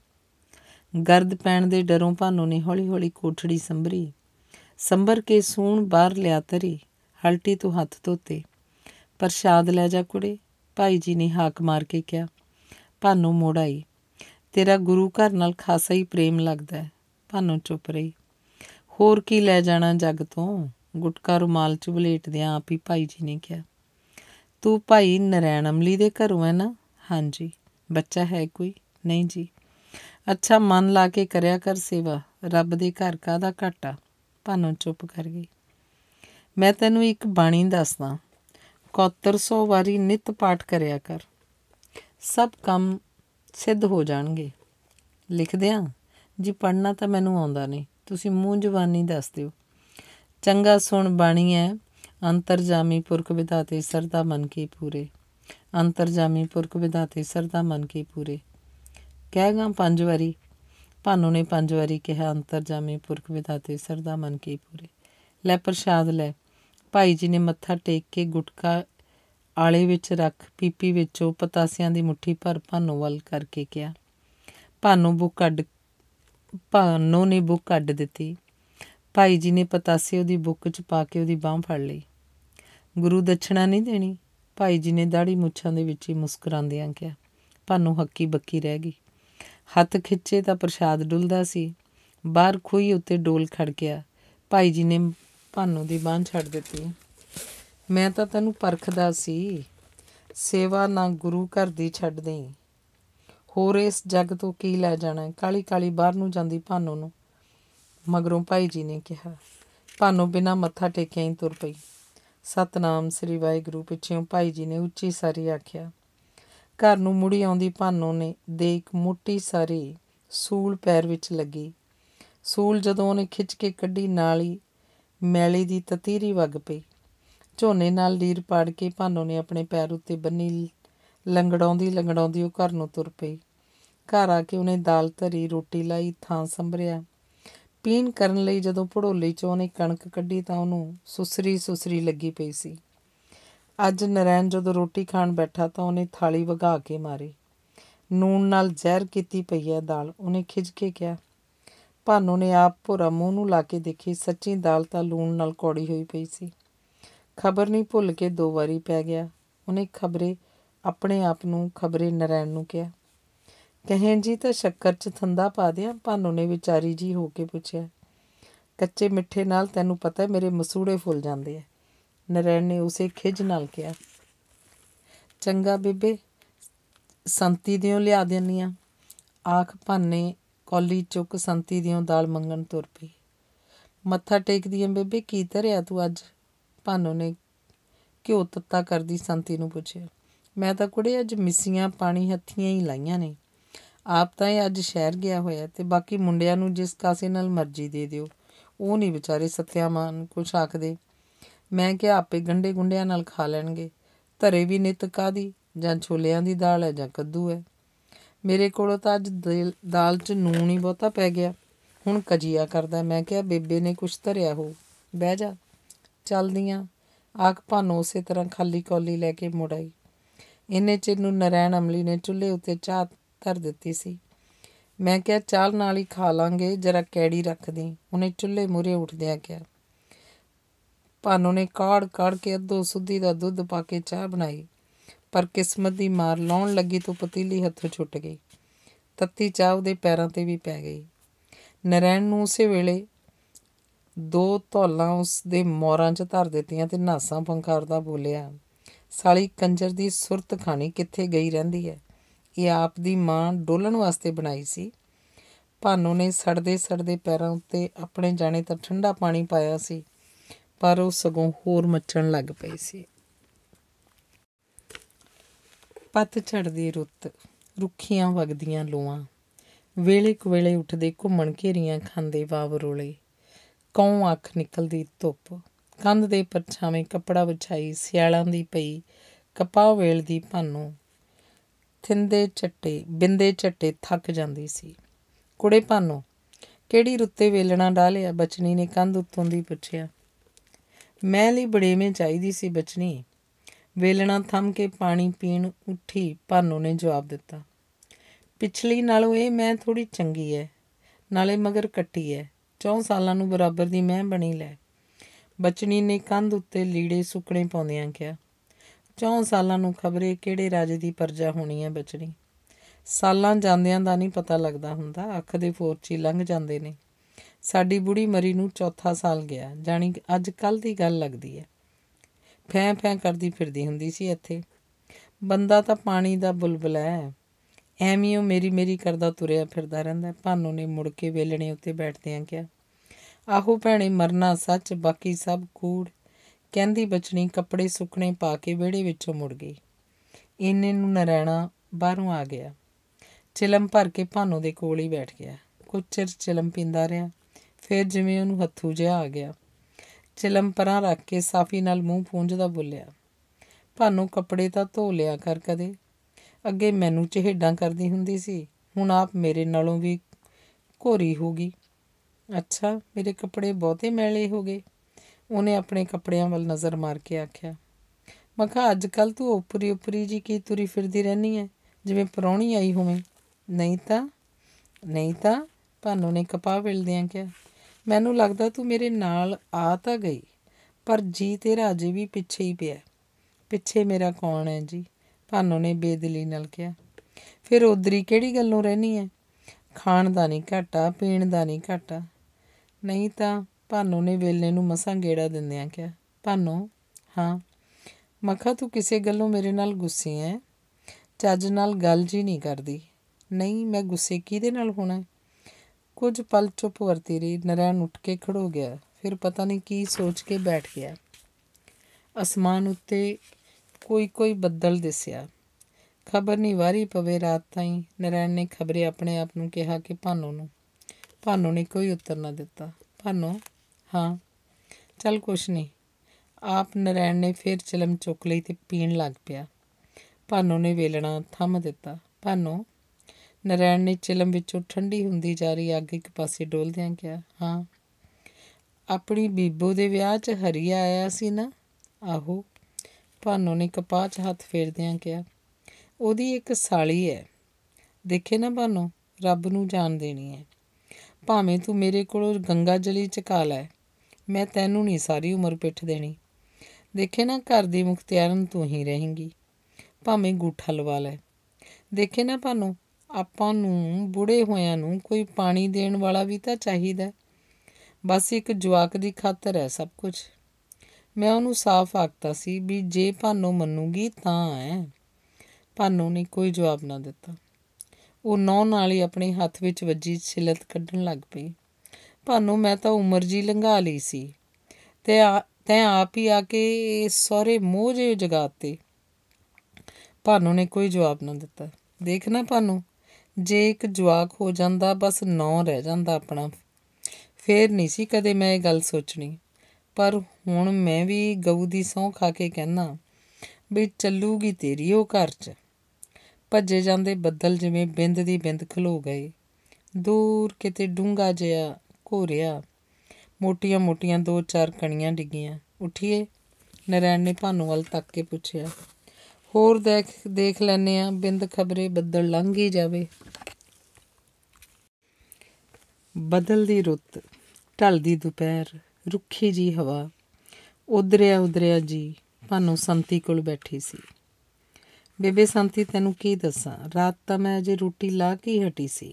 ਗਰਦ ਪੈਣ ਦੇ ਡਰੋਂ ਭਾਨੋ ਨੇ ਹੌਲੀ-ਹੌਲੀ ਕੋਠੜੀ ਸੰਭਰੀ ਸੰਭਰ ਕੇ ਸੂਣ ਬਾਹਰ ਲਿਆ ਤਰੀ ਹਲਟੀ ਤੋਂ ਹੱਥ ਧੋਤੇ ਪ੍ਰਸ਼ਾਦ ਲੈ ਜਾ ਕੁੜੇ ਭਾਈ ਜੀ ਨੇ ਹਾਕ ਮਾਰ ਕੇ ਕਿਹਾ ਭਾਨੋ ਮੋੜ ਆਈ ਤੇਰਾ ਗੁਰੂ ਘਰ ਨਾਲ ਖਾਸਾ ਹੀ ਪ੍ਰੇਮ ਲੱਗਦਾ ਹੈ ਭਾਨੋ ਚੁੱਪ ਰਹੀ ਹੋਰ ਕੀ ਲੈ ਜਾਣਾ ਜੱਗ ਤੋਂ ਗੁਟਕਾ ਰੁਮਾਲ ਚ ਬਲੇਟਦਿਆਂ ਆਪ ਹੀ ਭਾਈ ਜੀ ਨੇ ਕਿਹਾ ਤੂੰ ਭਾਈ ਨਰੈਣ ਅਮਲੀ ਦੇ ਘਰੋਂ ਹੈ ਨਾ ਹਾਂਜੀ ਬੱਚਾ ਹੈ ਕੋਈ ਨਹੀਂ ਜੀ ਅੱਛਾ ਮਨ ਲਾ ਕੇ ਕਰਿਆ ਕਰ ਸੇਵਾ ਰੱਬ ਦੇ ਘਰ ਕਾ ਦਾ ਘਟਾ ਭਾਨੋ ਚੁੱਪ ਕਰ ਗਈ ਮੈਂ ਤੈਨੂੰ ਇੱਕ ਬਾਣੀ ਦੱਸਦਾ 7400 ਵਾਰੀ ਨਿਤ ਪਾਠ ਕਰਿਆ ਕਰ ਸਭ ਕੰਮ ਸਿੱਧ ਹੋ ਜਾਣਗੇ ਲਿਖਦਿਆਂ ਜੀ ਪੜਨਾ ਤਾਂ ਮੈਨੂੰ ਆਉਂਦਾ ਨਹੀਂ ਤੁਸੀਂ ਮੂੰਹ ਜ਼ਬਾਨੀ ਦੱਸ ਦਿਓ ਚੰਗਾ ਸੁਣ ਬਾਣੀ ਹੈ ਅੰਤਰਜਾਮੀ ਪੁਰਖ ਵਿਦਾਤੇ ਸਰਦਾ ਮਨ ਕੀ ਪੂਰੇ ਅੰਤਰਜਾਮੀ ਪੁਰਖ ਵਿਦਾਤੇ ਸਰਦਾ ਮਨ ਕੀ ਪੂਰੇ ਕਹਿਗਾ ਪੰਜ ਵਾਰੀ ਭਾਨੂ ਨੇ ਪੰਜ ਵਾਰੀ ਕਿਹਾ ਅੰਤਰਜਾਮੀ ਪੁਰਖ ਵਿਦਾਤੇ ਸਰਦਾ ਮਨ ਕੀ ਪੂਰੇ ਲੈ ਪ੍ਰਸ਼ਾਦ ਲੈ ਭਾਈ ਜੀ ਨੇ ਮੱਥਾ ਟੇਕ ਕੇ ਗੁਟਕਾ ਆਲੇ ਵਿੱਚ ਰੱਖ ਪੀਪੀ ਵਿੱਚੋਂ ਪਤਾਸਿਆਂ ਦੀ ਮੁੱਠੀ ਭਰ ਭਾਨੋ ਵੱਲ ਕਰਕੇ ਕਿਹਾ ਭਾਨੋ ਬੁੱਕ ਕੱਢ ਭਾਨੋ ਨੇ ਬੁੱਕ ਕੱਢ ਦਿੱਤੀ ਭਾਈ ਜੀ ਨੇ ਪਤਾਸੇ ਉਹਦੀ ਬੁੱਕ 'ਚ ਪਾ ਕੇ ਉਹਦੀ ਬਾਹ ਫੜ ਲਈ ਗੁਰੂ ਦਛਣਾ ਨਹੀਂ ਦੇਣੀ ਭਾਈ ਜੀ ਨੇ ਦਾੜੀ ਮੁੱਛਾਂ ਦੇ ਵਿੱਚ ਹੀ ਮੁਸਕਰਾਉਂਦਿਆਂ ਕਿਹਾ ਭਾਨੋ ਹੱਕੀ ਬੱਕੀ ਰਹਿ ਗਈ ਹੱਥ ਖਿੱਚੇ ਤਾਂ ਪ੍ਰਸ਼ਾਦ ਡੁੱਲਦਾ ਸੀ ਬਾਹਰ ਖੂਹੀ ਉੱਤੇ ਡੋਲ ਖੜ ਗਿਆ ਭਾਈ ਜੀ ਨੇ ਭਾਨੂ ਦੀ ਬਾਹ ਛੱਡ ਦਿੱਤੀ ਮੈਂ ਤਾਂ ਤੈਨੂੰ ਪਰਖਦਾ ਸੀ ਸੇਵਾ ਨਾ ਗੁਰੂ ਘਰ ਦੀ ਛੱਡ ਦੇ ਹੋਰ ਇਸ ਜੱਗ ਤੋਂ ਕੀ ਲੈ ਜਾਣਾ ਕਾਲੀ ਕਾਲੀ ਬਾਹਰ ਨੂੰ ਜਾਂਦੀ ਭਾਨੂ ਨੂੰ ਮਗਰੋਂ ਭਾਈ ਜੀ ਨੇ ਕਿਹਾ ਭਾਨੂ ਬਿਨਾ ਮੱਥਾ ਟੇਕਿਆ ਹੀ ਤੁਰ ਪਈ ਸਤਨਾਮ ਸ੍ਰੀ ਵਾਹਿਗੁਰੂ ਪਿੱਛੇੋਂ ਭਾਈ ਜੀ ਨੇ ਉੱਚੀ ਸਾਰੀ ਆਖਿਆ ਘਰ ਨੂੰ ਮੁੜੀ ਆਉਂਦੀ ਭਾਨੂ ਨੇ ਦੇ ਇੱਕ ਮੋਟੀ ਸਾਰੀ ਸੂਲ ਪੈਰ ਵਿੱਚ ਲੱਗੀ ਸੂਲ ਜਦੋਂ ਉਹਨੇ ਖਿੱਚ ਕੇ ਕੱਢੀ ਨਾਲੀ ਮੈਲੇ ਦੀ ਤਤੀਰੀ ਵਗ ਪਈ ਝੋਨੇ ਨਾਲ ਲੀਰ ਪਾੜ ਕੇ ਭਾਨੋ ਨੇ ਆਪਣੇ ਪੈਰ ਉੱਤੇ ਬੰਨੀ ਲੰਗੜਾਉਂਦੀ ਲੰਗੜਾਉਂਦੀ ਉਹ ਘਰ ਨੂੰ ਤੁਰ ਪਈ ਘਰ ਆ ਕੇ ਉਹਨੇ ਦਾਲ ਧਰੀ ਰੋਟੀ ਲਾਈ ਥਾਂ ਸੰਭਰਿਆ ਪੀਣ ਕਰਨ ਲਈ ਜਦੋਂ ਭੜੋਲੀ ਚੋਂ ਨੇ ਕਣਕ ਕੱਢੀ ਤਾਂ ਉਹਨੂੰ ਸੁਸਰੀ ਸੁਸਰੀ ਲੱਗੀ ਪਈ ਸੀ ਅੱਜ ਨਰੈਣ ਜਦੋਂ ਰੋਟੀ ਖਾਣ ਬੈਠਾ ਤਾਂ ਉਹਨੇ ਥਾਲੀ ਵਗਾ ਕੇ ਮਾਰੀ ਨੂਨ ਨਾਲ ਜ਼ਹਿਰ ਕੀਤੀ ਪਈ ਹੈ ਦਾਲ ਉਹਨੇ ਖਿਜ ਕੇ ਕਿਹਾ ਭਾਨੂ ਨੇ ਆਪ ਭੁਰਾ ਮੂੰਹ ਨੂੰ ਲਾ ਕੇ ਦੇਖੀ ਸੱਚੀ ਦਾਲ ਤਾਂ ਲੂਣ ਨਾਲ ਕੌੜੀ ਹੋਈ ਪਈ ਸੀ ਖਬਰ ਨਹੀਂ ਭੁੱਲ ਕੇ ਦੋ ਵਾਰੀ ਪੈ ਗਿਆ ਉਹਨੇ ਖਬਰੇ ਆਪਣੇ ਆਪ ਨੂੰ ਖਬਰੇ ਨਰੈਣ ਨੂੰ ਕਿਹਾ ਕਹਿਣ ਜੀ ਤਾਂ ਸ਼ੱਕਰ 'ਚ ਥੰਦਾ ਪਾ ਦਿਆਂ ਭਾਨੂ ਨੇ ਵਿਚਾਰੀ ਜੀ ਹੋ ਕੇ ਪੁੱਛਿਆ ਕੱਚੇ ਮਿੱਠੇ ਨਾਲ ਤੈਨੂੰ ਪਤਾ ਹੈ ਮੇਰੇ ਮਸੂੜੇ ਫੁੱਲ ਜਾਂਦੇ ਆ ਨਰੈਣ ਨੇ ਉਸੇ ਖਿਜ ਨਾਲ ਕਿਹਾ ਚੰਗਾ ਬੇਬੇ ਸੰਤੀ ਦਿਓ ਲਿਆ ਦੇਣੀ ਆ ਆਖ ਭਾਨੇ ਕੌਲੀ ਚੁੱਕ ਸੰਤੀ ਦਿਓ ਦਾਲ ਮੰਗਣ ਤੁਰ ਪਈ ਮੱਥਾ ਟੇਕਦੀ ਐ ਬੇਬੇ ਕੀ ਧਰਿਆ ਤੂੰ ਅੱਜ ਭਾਨੋ ਨੇ ਘਿਓ ਤੱਤਾ ਕਰਦੀ ਸੰਤੀ ਨੂੰ ਪੁੱਛਿਆ ਮੈਂ ਤਾਂ ਕੁੜੇ ਅੱਜ ਮਿਸੀਆਂ ਪਾਣੀ ਹੱਥੀਆਂ ਹੀ ਲਾਈਆਂ ਨੇ ਆਪ ਤਾਂ ਇਹ ਅੱਜ ਸ਼ਹਿਰ ਗਿਆ ਹੋਇਆ ਤੇ ਬਾਕੀ ਮੁੰਡਿਆਂ ਨੂੰ ਜਿਸ ਕਾਸੇ ਨਾਲ ਮਰਜ਼ੀ ਦੇ ਦਿਓ ਉਹ ਨਹੀਂ ਵਿਚਾਰੇ ਸਤਿਆਮਾਨ ਕੁਛ ਆਖਦੇ ਮੈਂ ਕਿ ਆਪੇ ਗੰਡੇ ਗੁੰਡਿਆਂ ਨਾਲ ਖਾ ਲੈਣਗੇ ਧਰੇ ਵੀ ਨਿਤ ਕਾਦੀ ਜਾਂ ਛੋਲਿਆਂ ਦੀ ਦਾਲ ਹੈ ਜਾਂ ਕੱਦੂ ਹੈ ਮੇਰੇ ਕੋਲੋਂ ਤਾਂ ਅੱਜ ਦਾਲ 'ਚ ਨੂਣ ਹੀ ਬਹੁਤਾ ਪੈ ਗਿਆ ਹੁਣ ਕਜੀਆ ਕਰਦਾ ਮੈਂ ਕਿਹਾ ਬੇਬੇ ਨੇ ਕੁਛ ਧਰਿਆ ਹੋ ਬਹਿ ਜਾ ਚਲਦੀਆਂ ਆਖ ਭਾਨੋ ਉਸੇ ਤਰ੍ਹਾਂ ਖਾਲੀ ਕੌਲੀ ਲੈ ਕੇ ਮੁੜ ਆਈ ਇੰਨੇ ਚਿਰ ਨੂੰ ਨਰੈਣ ਅਮਲੀ ਨੇ ਚੁੱਲ੍ਹੇ ਉੱਤੇ ਚਾਹ ਧਰ ਦਿੱਤੀ ਸੀ ਮੈਂ ਕਿਹਾ ਚਾਹ ਨਾਲ ਹੀ ਖਾ ਲਾਂਗੇ ਜਰਾ ਕੈੜੀ ਰੱਖ ਦੇ ਉਹਨੇ ਚੁੱਲ੍ਹੇ ਮੂਰੇ ਉੱਠਦਿਆਂ ਕਿਹਾ ਭਾਨੋ ਨੇ ਕਾੜ ਕਾੜ ਕੇ ਅੱਧੋ ਸੁੱਧੀ ਦਾ ਦੁੱਧ ਪਾ ਕੇ ਚਾਹ ਬਣਾਈ ਪਰ ਕਿਸਮਤ ਦੀ ਮਾਰ ਲਾਉਣ ਲੱਗੀ ਤੋਂ ਪਤੀਲੀ ਹੱਥੋਂ ਛੁੱਟ ਗਈ ਤੱਤੀ ਚਾਹ ਉਹਦੇ ਪੈਰਾਂ ਤੇ ਵੀ ਪੈ ਗਈ ਨਰੈਣ ਨੂੰ ਉਸੇ ਵੇਲੇ ਦੋ ਧੌਲਾਂ ਉਸ ਦੇ ਮੋਰਾਂ 'ਚ ਧਰ ਦਿੱਤੀਆਂ ਤੇ ਨਾਸਾਂ ਦਾ ਬੋਲਿਆ ਸਾਲੀ ਕੰਜਰ ਦੀ ਸੁਰਤ ਖਾਣੀ ਕਿੱਥੇ ਗਈ ਰਹਿੰਦੀ ਹੈ ਇਹ ਆਪ ਦੀ ਮਾਂ ਡੋਲਣ ਵਾਸਤੇ ਬਣਾਈ ਸੀ ਭਾਨੋ ਨੇ ਸੜਦੇ ਸੜਦੇ ਪੈਰਾਂ ਉੱਤੇ ਆਪਣੇ ਜਾਣੇ ਤਾਂ ਠੰਡਾ ਪਾਣੀ ਪਾਇਆ ਸੀ ਪਰ ਉਹ ਸਗੋਂ ਹੋਰ ਮੱਚਣ ਲੱਗ ਪਈ ਸੀ ਪੱਤ ਛੜਦੀ ਰੁੱਤ ਰੁੱਖੀਆਂ ਵਗਦੀਆਂ ਲੋਆਂ ਵੇਲੇ ਵੇਲੇ ਉੱਠਦੇ ਘੁੰਮਣ ਘੇਰੀਆਂ ਖਾਂਦੇ ਰੋਲੇ ਕੌ ਅੱਖ ਨਿਕਲਦੀ ਧੁੱਪ ਕੰਧ ਦੇ ਪਰਛਾਵੇਂ ਕੱਪੜਾ ਵਿਛਾਈ ਸਿਆਲਾਂ ਦੀ ਪਈ ਕਪਾਹ ਵੇਲ ਦੀ ਭਾਨੋ ਥਿੰਦੇ ਛੱਟੇ ਬਿੰਦੇ ਛੱਟੇ ਥੱਕ ਜਾਂਦੀ ਸੀ ਕੁੜੇ ਭਾਨੋ ਕਿਹੜੀ ਰੁੱਤੇ ਵੇਲਣਾ ਡਾਲਿਆ ਬਚਨੀ ਨੇ ਕੰਧ ਉੱਤੋਂ ਦੀ ਪੁੱਛਿਆ ਮੈਂ ਲਈ ਬੜੇਵੇਂ ਚਾਹੀਦੀ ਸੀ ਬਚਨੀ ਵੇਲਣਾ ਥੰਮ ਕੇ ਪਾਣੀ ਪੀਣ ਉੱਠੀ ਭਾਨੋ ਨੇ ਜਵਾਬ ਦਿੱਤਾ ਪਿਛਲੀ ਨਾਲੋਂ ਇਹ ਮੈਂ ਥੋੜੀ ਚੰਗੀ ਐ ਨਾਲੇ ਮਗਰ ਕੱਟੀ ਐ 4 ਸਾਲਾਂ ਨੂੰ ਬਰਾਬਰ ਦੀ ਮੈਂ ਬਣੀ ਲੈ ਬਚਣੀ ਨੇ ਕੰਧ ਉੱਤੇ ਲੀੜੇ ਸੁੱਕਣੇ ਪਾਉਂਦਿਆਂ ਕਿਹਾ 4 ਸਾਲਾਂ ਨੂੰ ਖਬਰੇ ਕਿਹੜੇ ਰਾਜੇ ਦੀ ਪਰਜਾ ਹੋਣੀ ਐ ਬਚਣੀ ਸਾਲਾਂ ਜਾਂਦਿਆਂ ਦਾ ਨਹੀਂ ਪਤਾ ਲੱਗਦਾ ਹੁੰਦਾ ਅੱਖ ਦੇ ਫੋਰਚੀ ਲੰਘ ਜਾਂਦੇ ਨੇ ਸਾਡੀ ਬੁੜੀ ਮਰੀ ਨੂੰ ਚੌਥਾ ਸਾਲ ਗਿਆ ਜਾਨੀ ਅੱਜ ਕੱਲ ਦੀ ਗੱਲ ਲੱਗਦੀ ਐ ਫੈਂ ਫੈਂ ਕਰਦੀ ਫਿਰਦੀ ਹੁੰਦੀ ਸੀ ਇੱਥੇ ਬੰਦਾ ਤਾਂ ਪਾਣੀ ਦਾ ਬੁਲਬਲਾ ਹੈ ਐਵੇਂ ਉਹ ਮੇਰੀ ਮੇਰੀ ਕਰਦਾ ਤੁਰਿਆ ਫਿਰਦਾ ਰਹਿੰਦਾ ਭਾਨੂ ਨੇ ਮੁੜ ਕੇ ਵੇਲਣੇ ਉੱਤੇ ਬੈਠਦੇ ਆ ਕਿਹਾ ਆਹੋ ਭੈਣੇ ਮਰਨਾ ਸੱਚ ਬਾਕੀ ਸਭ ਕੂੜ ਕਹਿੰਦੀ ਬਚਣੀ ਕੱਪੜੇ ਸੁੱਕਣੇ ਪਾ ਕੇ ਵਿਹੜੇ ਵਿੱਚੋਂ ਮੁੜ ਗਈ ਇੰਨੇ ਨੂੰ ਨਰੈਣਾ ਬਾਹਰੋਂ ਆ ਗਿਆ ਚਿਲਮ ਭਰ ਕੇ ਭਾਨੂ ਦੇ ਕੋਲ ਹੀ ਬੈਠ ਗਿਆ ਕੁਛ ਚਿਰ ਚਿਲਮ ਪੀਂਦਾ ਰਿਹਾ ਫਿਰ ਜਿਵੇਂ ਉਹਨੂੰ ਹੱਥੂ ਜਿਹਾ ਆ ਗਿਆ ਚਿਲਮ ਪਰਾਂ ਰੱਖ ਕੇ ਸਾਫੀ ਨਾਲ ਮੂੰਹ ਪੂੰਝਦਾ ਬੋਲਿਆ ਭਾਨੂੰ ਕੱਪੜੇ ਤਾਂ ਧੋ ਲਿਆ ਕਰ ਕਦੇ ਅੱਗੇ ਮੈਨੂੰ ਚਿਹੜਾਂ ਕਰਦੀ ਹੁੰਦੀ ਸੀ ਹੁਣ ਆਪ ਮੇਰੇ ਨਾਲੋਂ ਵੀ ਘੋਰੀ ਹੋ ਗਈ ਅੱਛਾ ਮੇਰੇ ਕੱਪੜੇ ਬਹੁਤੇ ਮੈਲੇ ਹੋ ਗਏ ਉਹਨੇ ਆਪਣੇ ਕੱਪੜਿਆਂ ਵੱਲ ਨਜ਼ਰ ਮਾਰ ਕੇ ਆਖਿਆ ਮਖਾ ਅੱਜ ਕੱਲ ਤੂੰ ਉਪਰੀ ਉਪਰੀ ਜੀ ਕੀ ਤੁਰੀ ਫਿਰਦੀ ਰਹਿਨੀ ਐ ਜਿਵੇਂ ਪਰੌਣੀ ਆਈ ਹੋਵੇ ਨਹੀਂ ਤਾਂ ਨਹੀਂ ਤਾਂ ਭਾਨੂ ਨੇ ਕਪਾਹ ਵਿਲਦਿਆਂ ਕਿਹਾ ਮੈਨੂੰ ਲੱਗਦਾ ਤੂੰ ਮੇਰੇ ਨਾਲ ਆ ਤਾਂ ਗਈ ਪਰ ਜੀ ਤੇਰਾ ਅਜੇ ਵੀ ਪਿੱਛੇ ਹੀ ਪਿਆ ਪਿੱਛੇ ਮੇਰਾ ਕੌਣ ਹੈ ਜੀ ਭਾਨੋ ਨੇ ਬੇਦਲੀ ਨਾਲ ਕਿਹਾ ਫਿਰ ਉਦਰੀ ਕਿਹੜੀ ਗੱਲੋਂ ਰਹਿਣੀ ਹੈ ਖਾਣ ਦਾ ਨਹੀਂ ਘਾਟਾ ਪੀਣ ਦਾ ਨਹੀਂ ਘਾਟਾ ਨਹੀਂ ਤਾਂ ਭਾਨੋ ਨੇ ਵੇਲੇ ਨੂੰ ਮਸਾਂ ਗੇੜਾ ਦਿੰਦਿਆਂ ਕਿਹਾ ਭਾਨੋ ਹਾਂ ਮੱਖਾ ਤੂੰ ਕਿਸੇ ਗੱਲੋਂ ਮੇਰੇ ਨਾਲ ਗੁੱਸੇ ਐ ਚੱਜ ਨਾਲ ਗੱਲ ਜੀ ਨਹੀਂ ਕਰਦੀ ਨਹੀਂ ਮੈਂ ਗੁੱਸੇ ਕਿਹਦੇ ਨਾਲ ਹੋਣਾ ਕੁਝ ਪਲ ਚੁੱਪ ਵਰਤੀ ਰਹੀ ਨਰੈਣ ਉੱਠ ਕੇ ਖੜੋ ਗਿਆ ਫਿਰ ਪਤਾ ਨਹੀਂ ਕੀ ਸੋਚ ਕੇ ਬੈਠ ਗਿਆ ਅਸਮਾਨ ਉੱਤੇ ਕੋਈ ਕੋਈ ਬੱਦਲ ਦਿਸਿਆ ਖਬਰ ਨਹੀਂ ਵਾਰੀ ਪਵੇ ਰਾਤ ਤਾਈਂ ਨਰੈਣ ਨੇ ਖਬਰੇ ਆਪਣੇ ਆਪ ਨੂੰ ਕਿਹਾ ਕਿ ਭਾਨੋ ਨੂੰ ਭਾਨੋ ਨੇ ਕੋਈ ਉੱਤਰ ਨਾ ਦਿੱਤਾ ਭਾਨੋ ਹਾਂ ਚੱਲ ਕੁਛ ਨਹੀਂ ਆਪ ਨਰੈਣ ਨੇ ਫਿਰ ਚਲਮ ਚੁੱਕ ਲਈ ਤੇ ਪੀਣ ਲੱਗ ਪਿਆ ਭਾਨੋ ਨੇ ਵੇਲਣਾ ਥੰਮ ਦਿੱਤਾ ਭਾਨੋ ਨਰੈਣ ਨੇ ਚਿਲਮ ਵਿੱਚੋਂ ਠੰਡੀ ਹੁੰਦੀ ਜਾ ਰਹੀ ਅੱਗ ਇੱਕ ਪਾਸੇ ਡੋਲਦਿਆਂ ਕਿਹਾ ਹਾਂ ਆਪਣੀ ਬੀਬੋ ਦੇ ਵਿਆਹ 'ਚ ਹਰੀ ਆਇਆ ਸੀ ਨਾ ਆਹੋ ਭਾਨੋ ਨੇ ਕਪਾਹ 'ਚ ਹੱਥ ਫੇਰਦਿਆਂ ਕਿਹਾ ਉਹਦੀ ਇੱਕ ਸਾਲੀ ਹੈ ਦੇਖੇ ਨਾ ਭਾਨੋ ਰੱਬ ਨੂੰ ਜਾਣ ਦੇਣੀ ਹੈ ਭਾਵੇਂ ਤੂੰ ਮੇਰੇ ਕੋਲੋਂ ਗੰਗਾ ਜਲੀ ਚਕਾ ਲੈ ਮੈਂ ਤੈਨੂੰ ਨਹੀਂ ਸਾਰੀ ਉਮਰ ਪਿੱਠ ਦੇਣੀ ਦੇਖੇ ਨਾ ਘਰ ਦੀ ਮੁਖਤਿਆਰਨ ਤੂੰ ਹੀ ਰਹੇਂਗੀ ਭਾਵੇਂ ਗੂਠਾ ਲਵਾ ਲੈ ਦੇਖੇ ਨਾ ਭਾਨੋ ਆਪਾਂ ਨੂੰ ਬੁੜੇ ਹੋਇਆਂ ਨੂੰ ਕੋਈ ਪਾਣੀ ਦੇਣ ਵਾਲਾ ਵੀ ਤਾਂ ਚਾਹੀਦਾ ਬਸ ਇੱਕ ਜਵਾਕ ਦੀ ਖਾਤਰ ਹੈ ਸਭ ਕੁਝ ਮੈਂ ਉਹਨੂੰ ਸਾਫ਼ ਆਖਤਾ ਸੀ ਵੀ ਜੇ ਭਾਨੋ ਮੰਨੂਗੀ ਤਾਂ ਹੈ ਭਾਨੋ ਨੇ ਕੋਈ ਜਵਾਬ ਨਾ ਦਿੱਤਾ ਉਹ ਨੌ ਨਾਲ ਹੀ ਆਪਣੇ ਹੱਥ ਵਿੱਚ ਵੱਜੀ ਛਿਲਤ ਕੱਢਣ ਲੱਗ ਪਈ ਭਾਨੋ ਮੈਂ ਤਾਂ ਉਮਰ ਜੀ ਲੰਘਾ ਲਈ ਸੀ ਤੇ ਤੈ ਆਪ ਹੀ ਆ ਕੇ ਸਾਰੇ ਮੋਹ ਜੇ ਜਗਾਤੇ ਭਾਨੋ ਨੇ ਕੋਈ ਜਵਾਬ ਨਾ ਦਿੱਤਾ ਦੇਖਣਾ ਭਾਨੋ ਜੇ ਇੱਕ ਜਵਾਕ ਹੋ ਜਾਂਦਾ ਬਸ ਨੌ ਰਹਿ ਜਾਂਦਾ ਆਪਣਾ ਫੇਰ ਨਹੀਂ ਸੀ ਕਦੇ ਮੈਂ ਇਹ ਗੱਲ ਸੋਚਣੀ ਪਰ ਹੁਣ ਮੈਂ ਵੀ ਗਊ ਦੀ ਸੌਂ ਖਾ ਕੇ ਕਹਿਣਾ ਵੀ ਚੱਲੂਗੀ ਤੇਰੀ ਉਹ ਘਰ 'ਚ ਭੱਜੇ ਜਾਂਦੇ ਬੱਦਲ ਜਿਵੇਂ ਬਿੰਦ ਦੀ ਬਿੰਦ ਖਲੋ ਗਏ ਦੂਰ ਕਿਤੇ ਡੂੰਗਾ ਜਿਆ ਘੋਰਿਆ ਮੋਟੀਆਂ-ਮੋਟੀਆਂ ਦੋ ਚਾਰ ਕਣੀਆਂ ਡਿੱਗੀਆਂ ਉੱਠੀਏ ਨਰੈਣ ਨੇ ਭਾਨੂ ਵੱਲ ਤੱਕ ਕੇ ਪੁੱਛਿਆ ਹੋਰ ਦੇਖ ਦੇਖ ਲੈਨੇ ਆ ਬਿੰਦ ਖਬਰੇ ਬੱਦਲ ਲੰਘ ਹੀ ਜਾਵੇ ਬਦਲ ਦੀ ਰੁੱਤ ਢਲਦੀ ਦੁਪਹਿਰ ਰੁੱਖੀ ਜੀ ਹਵਾ ਉਧਰਿਆ ਉਧਰਿਆ ਜੀ ਭਾਨੋ ਸੰਤੀ ਕੋਲ ਬੈਠੀ ਸੀ ਬੇਬੇ ਸੰਤੀ ਤੈਨੂੰ ਕੀ ਦੱਸਾਂ ਰਾਤ ਤਾਂ ਮੈਂ ਅਜੇ ਰੋਟੀ ਲਾ ਕੇ ਹੀ ਹਟੀ ਸੀ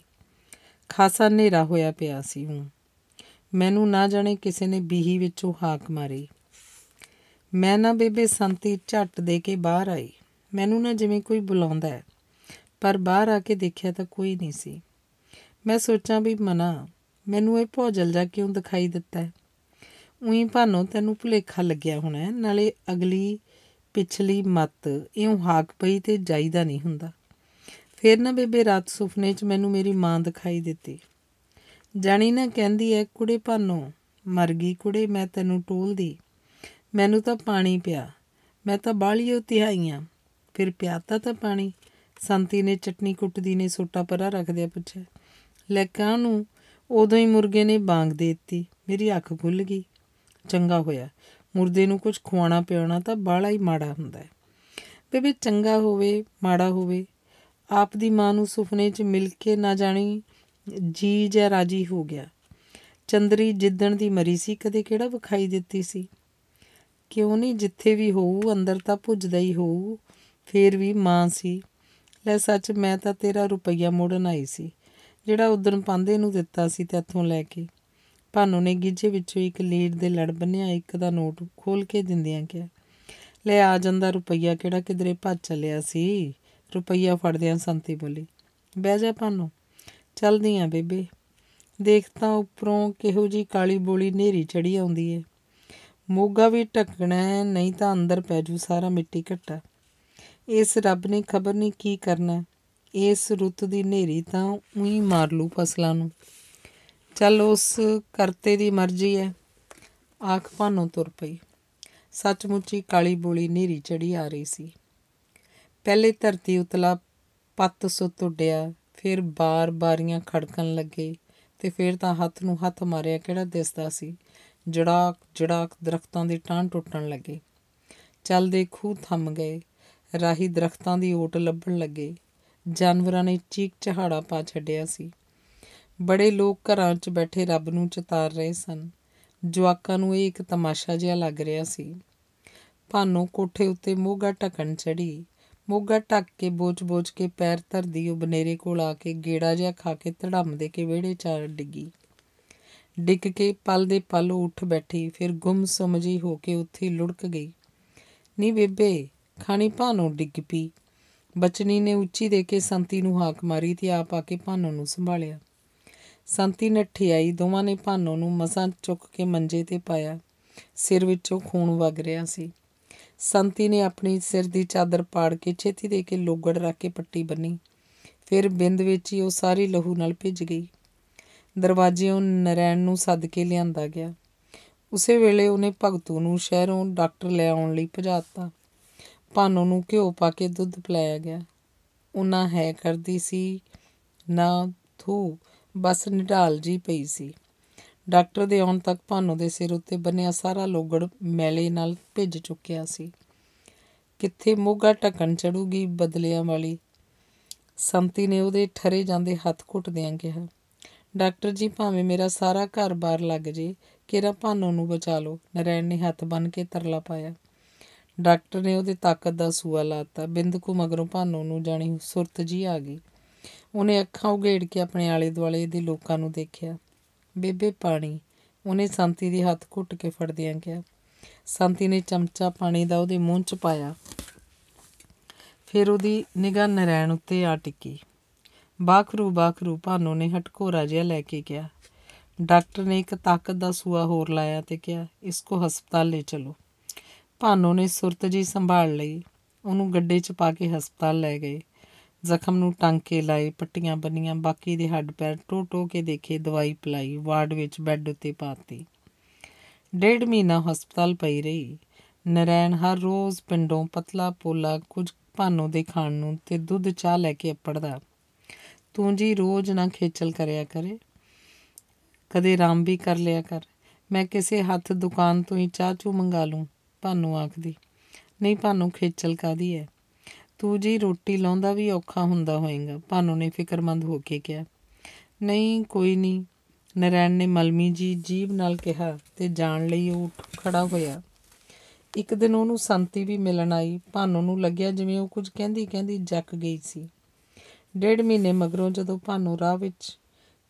ਖਾਸਾ ਹਨੇਰਾ ਹੋਇਆ ਪਿਆ ਸੀ ਹੂੰ ਮੈਨੂੰ ਨਾ ਜਾਣੇ ਕਿਸੇ ਨੇ ਬੀਹੀ ਵਿੱਚੋਂ ਹਾਕ ਮਾਰੀ ਮੈਂ ਨਾ ਬੇਬੇ ਸੰਤੀ ਝੱਟ ਦੇ ਕੇ ਬਾਹਰ ਆਈ ਮੈਨੂੰ ਨਾ ਜਿਵੇਂ ਕੋਈ ਬੁਲਾਉਂਦਾ ਹੈ ਪਰ ਬਾਹਰ ਆ ਕੇ ਦੇਖਿਆ ਤਾਂ ਕੋਈ ਨਹੀਂ ਸੀ ਮੈਂ ਸੋਚਾਂ ਵੀ ਮਨਾ ਮੈਨੂੰ ਇਹ ਭੋਜਲ ਜਾ ਕਿਉਂ ਦਿਖਾਈ ਦਿੱਤਾ ਉਹੀ ਭਾਨੋ ਤੈਨੂੰ ਭੁਲੇਖਾ ਲੱਗਿਆ ਹੋਣਾ ਨਾਲੇ ਅਗਲੀ ਪਿਛਲੀ ਮਤ ਇਉਂ ਹਾਕ ਪਈ ਤੇ ਜਾਈਦਾ ਨਹੀਂ ਹੁੰਦਾ ਫੇਰ ਨਾ ਬੇਬੇ ਰਾਤ ਸੁਪਨੇ 'ਚ ਮੈਨੂੰ ਮੇਰੀ ਮਾਂ ਦਿਖਾਈ ਦਿੱਤੀ ਜਾਣੀ ਨਾ ਕਹਿੰਦੀ ਐ ਕੁੜੇ ਭਾਨੋ ਮਰ ਗਈ ਕੁੜੇ ਮੈਂ ਤੈਨੂੰ ਟੋਲਦੀ ਮੈਨੂੰ ਤਾਂ ਪਾਣੀ ਪਿਆ ਮੈਂ ਤਾਂ ਬਾਲੀ ਤਿਹਾਈਆਂ ਫਿਰ ਪਿਆਤਾ ਤਾਂ ਪਾਣੀ ਸੰਤੀ ਨੇ ਚਟਨੀ ਕੁੱਟਦੀ ਨੇ ਸੋਟਾ ਪਰਾ ਰੱਖਦਿਆ ਪੁੱਛਿਆ ਲੈ ਨੂੰ ਉਦੋਂ ਹੀ ਮੁਰਗੇ ਨੇ ਬਾਂਗ ਦੇਤੀ ਮੇਰੀ ਅੱਖ ਖੁੱਲ ਗਈ ਚੰਗਾ ਹੋਇਆ ਮੁਰਦੇ ਨੂੰ ਕੁਝ ਖਵਾਉਣਾ ਪਿਆਉਣਾ ਤਾਂ ਬਾਲਾ ਹੀ ਮਾੜਾ ਹੁੰਦਾ ਹੈ ਬੇਬੇ ਚੰਗਾ ਹੋਵੇ ਮਾੜਾ ਹੋਵੇ ਆਪ ਦੀ ਮਾਂ ਨੂੰ ਸੁਪਨੇ 'ਚ ਮਿਲ ਕੇ ਨਾ ਜਾਣੀ ਜੀ ਜੈ ਰਾਜੀ ਹੋ ਗਿਆ ਚੰਦਰੀ ਜਿੱਦਣ ਦੀ ਮਰੀ ਸੀ ਕਦੇ ਕਿਹੜਾ ਵਿਖਾਈ ਦਿੱਤੀ ਸੀ ਕਿਉਂ ਨਹੀਂ ਜਿੱਥੇ ਵੀ ਹੋਊ ਅੰਦਰ ਤਾਂ ਭੁੱਜਦਾ ਹੀ ਹੋਊ ਫੇਰ ਵੀ ਮਾਂ ਸੀ ਲੈ ਸੱਚ ਮੈਂ ਤਾਂ ਤੇਰਾ ਰੁਪਈਆ ਮੋੜਨ ਆਈ ਸੀ ਜਿਹੜਾ ਉਦੋਂ ਪਾਂਦੇ ਨੂੰ ਦਿੱਤਾ ਸੀ ਤੇ ਇੱਥੋਂ ਲੈ ਕੇ ਭਾਨੂ ਨੇ ਗਿੱਜੇ ਵਿੱਚੋਂ ਇੱਕ ਲੀਡ ਦੇ ਲੜ ਬੰਨਿਆ ਇੱਕ ਦਾ ਨੋਟ ਖੋਲ ਕੇ ਦਿੰਦਿਆਂ ਕਿਹਾ ਲੈ ਆ ਜਾਂਦਾ ਰੁਪਈਆ ਕਿਹੜਾ ਕਿਧਰੇ ਭੱਜ ਚੱਲਿਆ ਸੀ ਰੁਪਈਆ ਫੜਦਿਆਂ ਸੰਤੀ ਬੋਲੀ ਬਹਿ ਜਾ ਭਾਨੂ ਚਲਦੀ ਆ ਬੇਬੇ ਦੇਖ ਤਾਂ ਉਪਰੋਂ ਕਿਹੋ ਜੀ ਕਾਲੀ ਬੋਲੀ ਨੇਰੀ ਚੜੀ ਆਉਂਦੀ ਏ ਮੋਗਾ ਵੀ ਟਕਣਾ ਨਹੀਂ ਤਾਂ ਅੰਦਰ ਪੈ ਜੂ ਸਾਰਾ ਮਿੱਟੀ ਘੱਟਾ ਇਸ ਰੱਬ ਨੇ ਖਬਰ ਨਹੀਂ ਕੀ ਕਰਨਾ ਇਸ ਰੁੱਤ ਦੀ ਨੇਰੀ ਤਾਂ ਉਹੀ ਮਾਰ ਲੂ ਫਸਲਾਂ ਨੂੰ ਚੱਲ ਉਸ ਕਰਤੇ ਦੀ ਮਰਜ਼ੀ ਐ ਆਖ ਭਾਨੋਂ ਤੁਰ ਪਈ ਸੱਚਮੁੱਚੀ ਕਾਲੀ ਬੋਲੀ ਨੇਰੀ ਚੜੀ ਆ ਰਹੀ ਸੀ ਪਹਿਲੇ ਧਰਤੀ ਉਤਲਾ ਪੱਤ ਸੁੱਤ ਉੱਡਿਆ ਫਿਰ ਬਾਰ-ਬਾਰੀਆਂ ਖੜਕਣ ਲੱਗੇ ਤੇ ਫਿਰ ਤਾਂ ਹੱਥ ਨੂੰ ਹੱਥ ਮਾਰਿਆ ਕਿਹੜਾ ਦਿਸਦਾ ਸੀ ਜੜਾਕ ਜੜਾਕ ਦਰਖਤਾਂ ਦੇ ਟਾਂ ਟੁੱਟਣ ਲੱਗੇ ਚੱਲਦੇ ਖੂਹ ਥੰਮ ਗਏ ਰਾਹੀ ਦਰਖਤਾਂ ਦੀ ਓਟ ਲੱਭਣ ਲੱਗੇ ਜਾਨਵਰਾਂ ਨੇ ਚੀਕ ਚਹਾੜਾ ਪਾ ਛੱਡਿਆ ਸੀ ਬੜੇ ਲੋਕ ਘਰਾਂ 'ਚ ਬੈਠੇ ਰੱਬ ਨੂੰ ਚਿਤਾਰ ਰਹੇ ਸਨ ਜਵਾਕਾਂ ਨੂੰ ਇਹ ਇੱਕ ਤਮਾਸ਼ਾ ਜਿਹਾ ਲੱਗ ਰਿਹਾ ਸੀ ਭਾਨੋ ਕੋਠੇ ਉੱਤੇ ਮੋਗਾ ਟਕਣ ਚੜੀ ਮੋਗਾ ਟੱਕ ਕੇ ਬੋਝ-ਬੋਝ ਕੇ ਪੈਰ ਧਰਦੀ ਉਹ ਬਨੇਰੇ ਕੋਲ ਆ ਕੇ ਗੇੜਾ ਜਿਹਾ ਖਾ ਕੇ ਧੜਮ ਦੇ ਕੇ ਵਿਹੜੇ 'ਚ ਡਿੱਗੀ ਡਿੱਗ ਕੇ ਪਲ ਦੇ ਪਲ ਉੱਠ ਬੈਠੀ ਫਿਰ ਗੁੰਮ ਸਮਝੀ ਹੋ ਕੇ ਉੱਥੇ ਲੁੜਕ ਗਈ ਨੀ ਬੇਬੇ ਖਾਣੀ ਭਾਨੋ ਡਿੱਗ ਪਈ ਬਚਨੀ ਨੇ ਉੱਚੀ ਦੇ ਕੇ ਸੰਤੀ ਨੂੰ ਹਾਕ ਮਾਰੀ ਤੇ ਆਪ ਆ ਕੇ ਭਾਨੋ ਨੂੰ ਸੰਭਾਲਿਆ ਸੰਤੀ ਨੱਠੀ ਆਈ ਦੋਵਾਂ ਨੇ ਭਾਨੋ ਨੂੰ ਮਸਾਂ ਚੁੱਕ ਕੇ ਮੰਜੇ ਤੇ ਪਾਇਆ ਸਿਰ ਵਿੱਚੋਂ ਖੂਨ ਵਗ ਰਿਹਾ ਸੀ ਸੰਤੀ ਨੇ ਆਪਣੀ ਸਿਰ ਦੀ ਚਾਦਰ ਪਾੜ ਕੇ ਛੇਤੀ ਦੇ ਕੇ ਲੋਗੜ ਰੱਖ ਕੇ ਪੱਟੀ ਬੰਨੀ ਫਿਰ ਬਿੰਦ ਵਿੱਚ ਹੀ ਉਹ ਸਾਰੀ ਲਹੂ ਨਾਲ ਭਿੱਜ ਗਈ ਦਰਵਾਜ਼ਿਓਂ ਨਰੈਣ ਨੂੰ ਸੱਦ ਕੇ ਲਿਆਂਦਾ ਗਿਆ ਉਸੇ ਵੇਲੇ ਉਹਨੇ ਭਗਤੂ ਨੂੰ ਸ਼ਹਿਰੋਂ ਡਾਕਟਰ ਲੈ ਆਉਣ ਲਈ ਭਜਾਤਾ ਭਾਨੋ ਨੂੰ ਘਿਓ ਪਾ ਕੇ ਦੁੱਧ ਪਿਲਾਇਆ ਗਿਆ ਉਹਨਾਂ ਹੈ ਕਰਦੀ ਸੀ ਨਾ ਥੂ ਬਸ ਨਿਡਾਲ ਜੀ ਪਈ ਸੀ ਡਾਕਟਰ ਦੇ ਆਉਣ ਤੱਕ ਭਾਨੋ ਦੇ ਸਿਰ ਉੱਤੇ ਬੰਨਿਆ ਸਾਰਾ ਲੋਗੜ ਮੈਲੇ ਨਾਲ ਭਿੱਜ ਚੁੱਕਿਆ ਸੀ ਕਿੱਥੇ ਮੋਗਾ ਟਕਣ ਚੜੂਗੀ ਬਦਲਿਆਂ ਵਾਲੀ ਸੰਤੀ ਨੇ ਉਹਦੇ ਠਰੇ ਜਾਂਦੇ ਹੱਥ ਘੁੱਟਦਿਆਂ ਕਿਹਾ ਡਾਕਟਰ ਜੀ ਭਾਵੇਂ ਮੇਰਾ ਸਾਰਾ ਘਰ-ਬਾਰ ਲੱਗ ਜੇ ਕਿਰਾ ਭਾਨੋ ਨੂੰ ਬਚਾ ਲਓ ਨਰੈਣ ਨੇ ਹੱਥ ਬੰਨ ਕੇ ਤਰਲਾ ਪਾਇਆ ਡਾਕਟਰ ਨੇ ਉਹਦੇ ਤਾਕਤ ਦਾ ਸੂਆ ਲਾਤਾ ਬਿੰਦ ਕੁ ਮਗਰੋਂ ਭਾਨੋ ਨੂੰ ਜਾਣੀ ਸੁਰਤ ਜੀ ਆ ਗਈ ਉਹਨੇ ਅੱਖਾਂ ਉਗੇੜ ਕੇ ਆਪਣੇ ਆਲੇ ਦੁਆਲੇ ਦੇ ਲੋਕਾਂ ਨੂੰ ਦੇਖਿਆ ਬੇਬੇ ਪਾਣੀ ਉਹਨੇ ਸੰਤੀ ਦੇ ਹੱਥ ਘੁੱਟ ਕੇ ਫੜਦਿਆਂ ਕਿਹਾ ਸੰਤੀ ਨੇ ਚਮਚਾ ਪਾਣੀ ਦਾ ਉਹਦੇ ਮੂੰਹ 'ਚ ਪਾਇਆ ਫਿਰ ਉਹਦੀ ਨਿਗਾਹ ਨਰੈਣ ਉੱਤੇ ਆ ਟਿੱਕੀ ਬਾਖਰੂ ਬਾਖਰੂ ਭਾਨੋ ਨੇ ਹਟਕੋਰਾ ਜਿਹਾ ਲੈ ਕੇ ਗਿਆ ਡਾਕਟਰ ਨੇ ਇੱਕ ਤਾਕਤ ਦਾ ਸੂਆ ਹੋਰ ਲਾਇਆ ਤੇ ਕਿਹਾ ਇਸ ਕੋ ਹਸਪਤਾਲ ਲੈ ਚਲੋ ਭਾਨੋ ਨੇ ਸੁਰਤ ਜੀ ਸੰਭਾਲ ਲਈ ਉਹਨੂੰ ਗੱਡੇ 'ਚ ਪਾ ਕੇ ਹਸਪਤਾਲ ਲੈ ਗਏ ਜ਼ਖਮ ਨੂੰ ਟਾਂਕੇ ਲਾਏ ਪੱਟੀਆਂ ਬੰਨੀਆਂ ਬਾਕੀ ਦੇ ਹੱਡ ਪੈਰ ਟੋ ਟੋ ਕੇ ਦੇਖੇ ਦਵਾਈ ਪਲਾਈ ਵਾਰਡ ਵਿੱਚ ਬੈੱਡ ਉੱਤੇ ਪਾਤੀ ਡੇਢ ਮਹੀਨਾ ਹਸਪਤਾਲ ਪਈ ਰਹੀ ਨਰੈਣ ਹਰ ਰੋਜ਼ ਪਿੰਡੋਂ ਪਤਲਾ ਪੋਲਾ ਕੁਝ ਭਾਨੋ ਦੇ ਖਾਣ ਨੂੰ ਤੇ ਦੁੱਧ ਚਾਹ ਲੈ ਕੇ ਅੱਪੜਦਾ ਤੂੰ ਜੀ ਰੋਜ਼ ਨਾ ਖੇਚਲ ਕਰਿਆ ਕਰੇ ਕਦੇ ਰਾਮ ਵੀ ਕਰ ਲਿਆ ਕਰ ਮੈਂ ਕਿਸੇ ਹੱਥ ਦੁਕਾਨ ਤੋਂ ਹੀ ਚਾਹ ਚੂ ਮੰਗਾ ਲੂੰ ਭਾਨੂ ਆਖਦੀ ਨਹੀਂ ਭਾਨੂ ਖੇਚਲ ਕਾਦੀ ਹੈ ਤੂੰ ਜੀ ਰੋਟੀ ਲਾਉਂਦਾ ਵੀ ਔਖਾ ਹੁੰਦਾ ਹੋਏਗਾ ਭਾਨੂ ਨੇ ਫਿਕਰਮੰਦ ਹੋ ਕੇ ਕਿਹਾ ਨਹੀਂ ਕੋਈ ਨਹੀਂ ਨਰੈਣ ਨੇ ਮਲਮੀ ਜੀ ਜੀਬ ਨਾਲ ਕਿਹਾ ਤੇ ਜਾਣ ਲਈ ਉਹ ਖੜਾ ਹੋਇਆ ਇੱਕ ਦਿਨ ਉਹਨੂੰ ਸੰਤੀ ਵੀ ਮਿਲਣ ਆਈ ਭਾਨੂ ਨੂੰ ਲੱਗਿਆ ਜਿਵੇਂ ਉਹ ਕੁਝ ਕਹਿੰਦੀ ਕਹਿੰਦੀ ਜੱਕ ਗਈ ਸੀ ਡੇਢ ਮਹੀਨੇ ਮਗਰੋਂ ਜਦੋਂ ਭਾਨੂ ਰਾਹ ਵਿੱਚ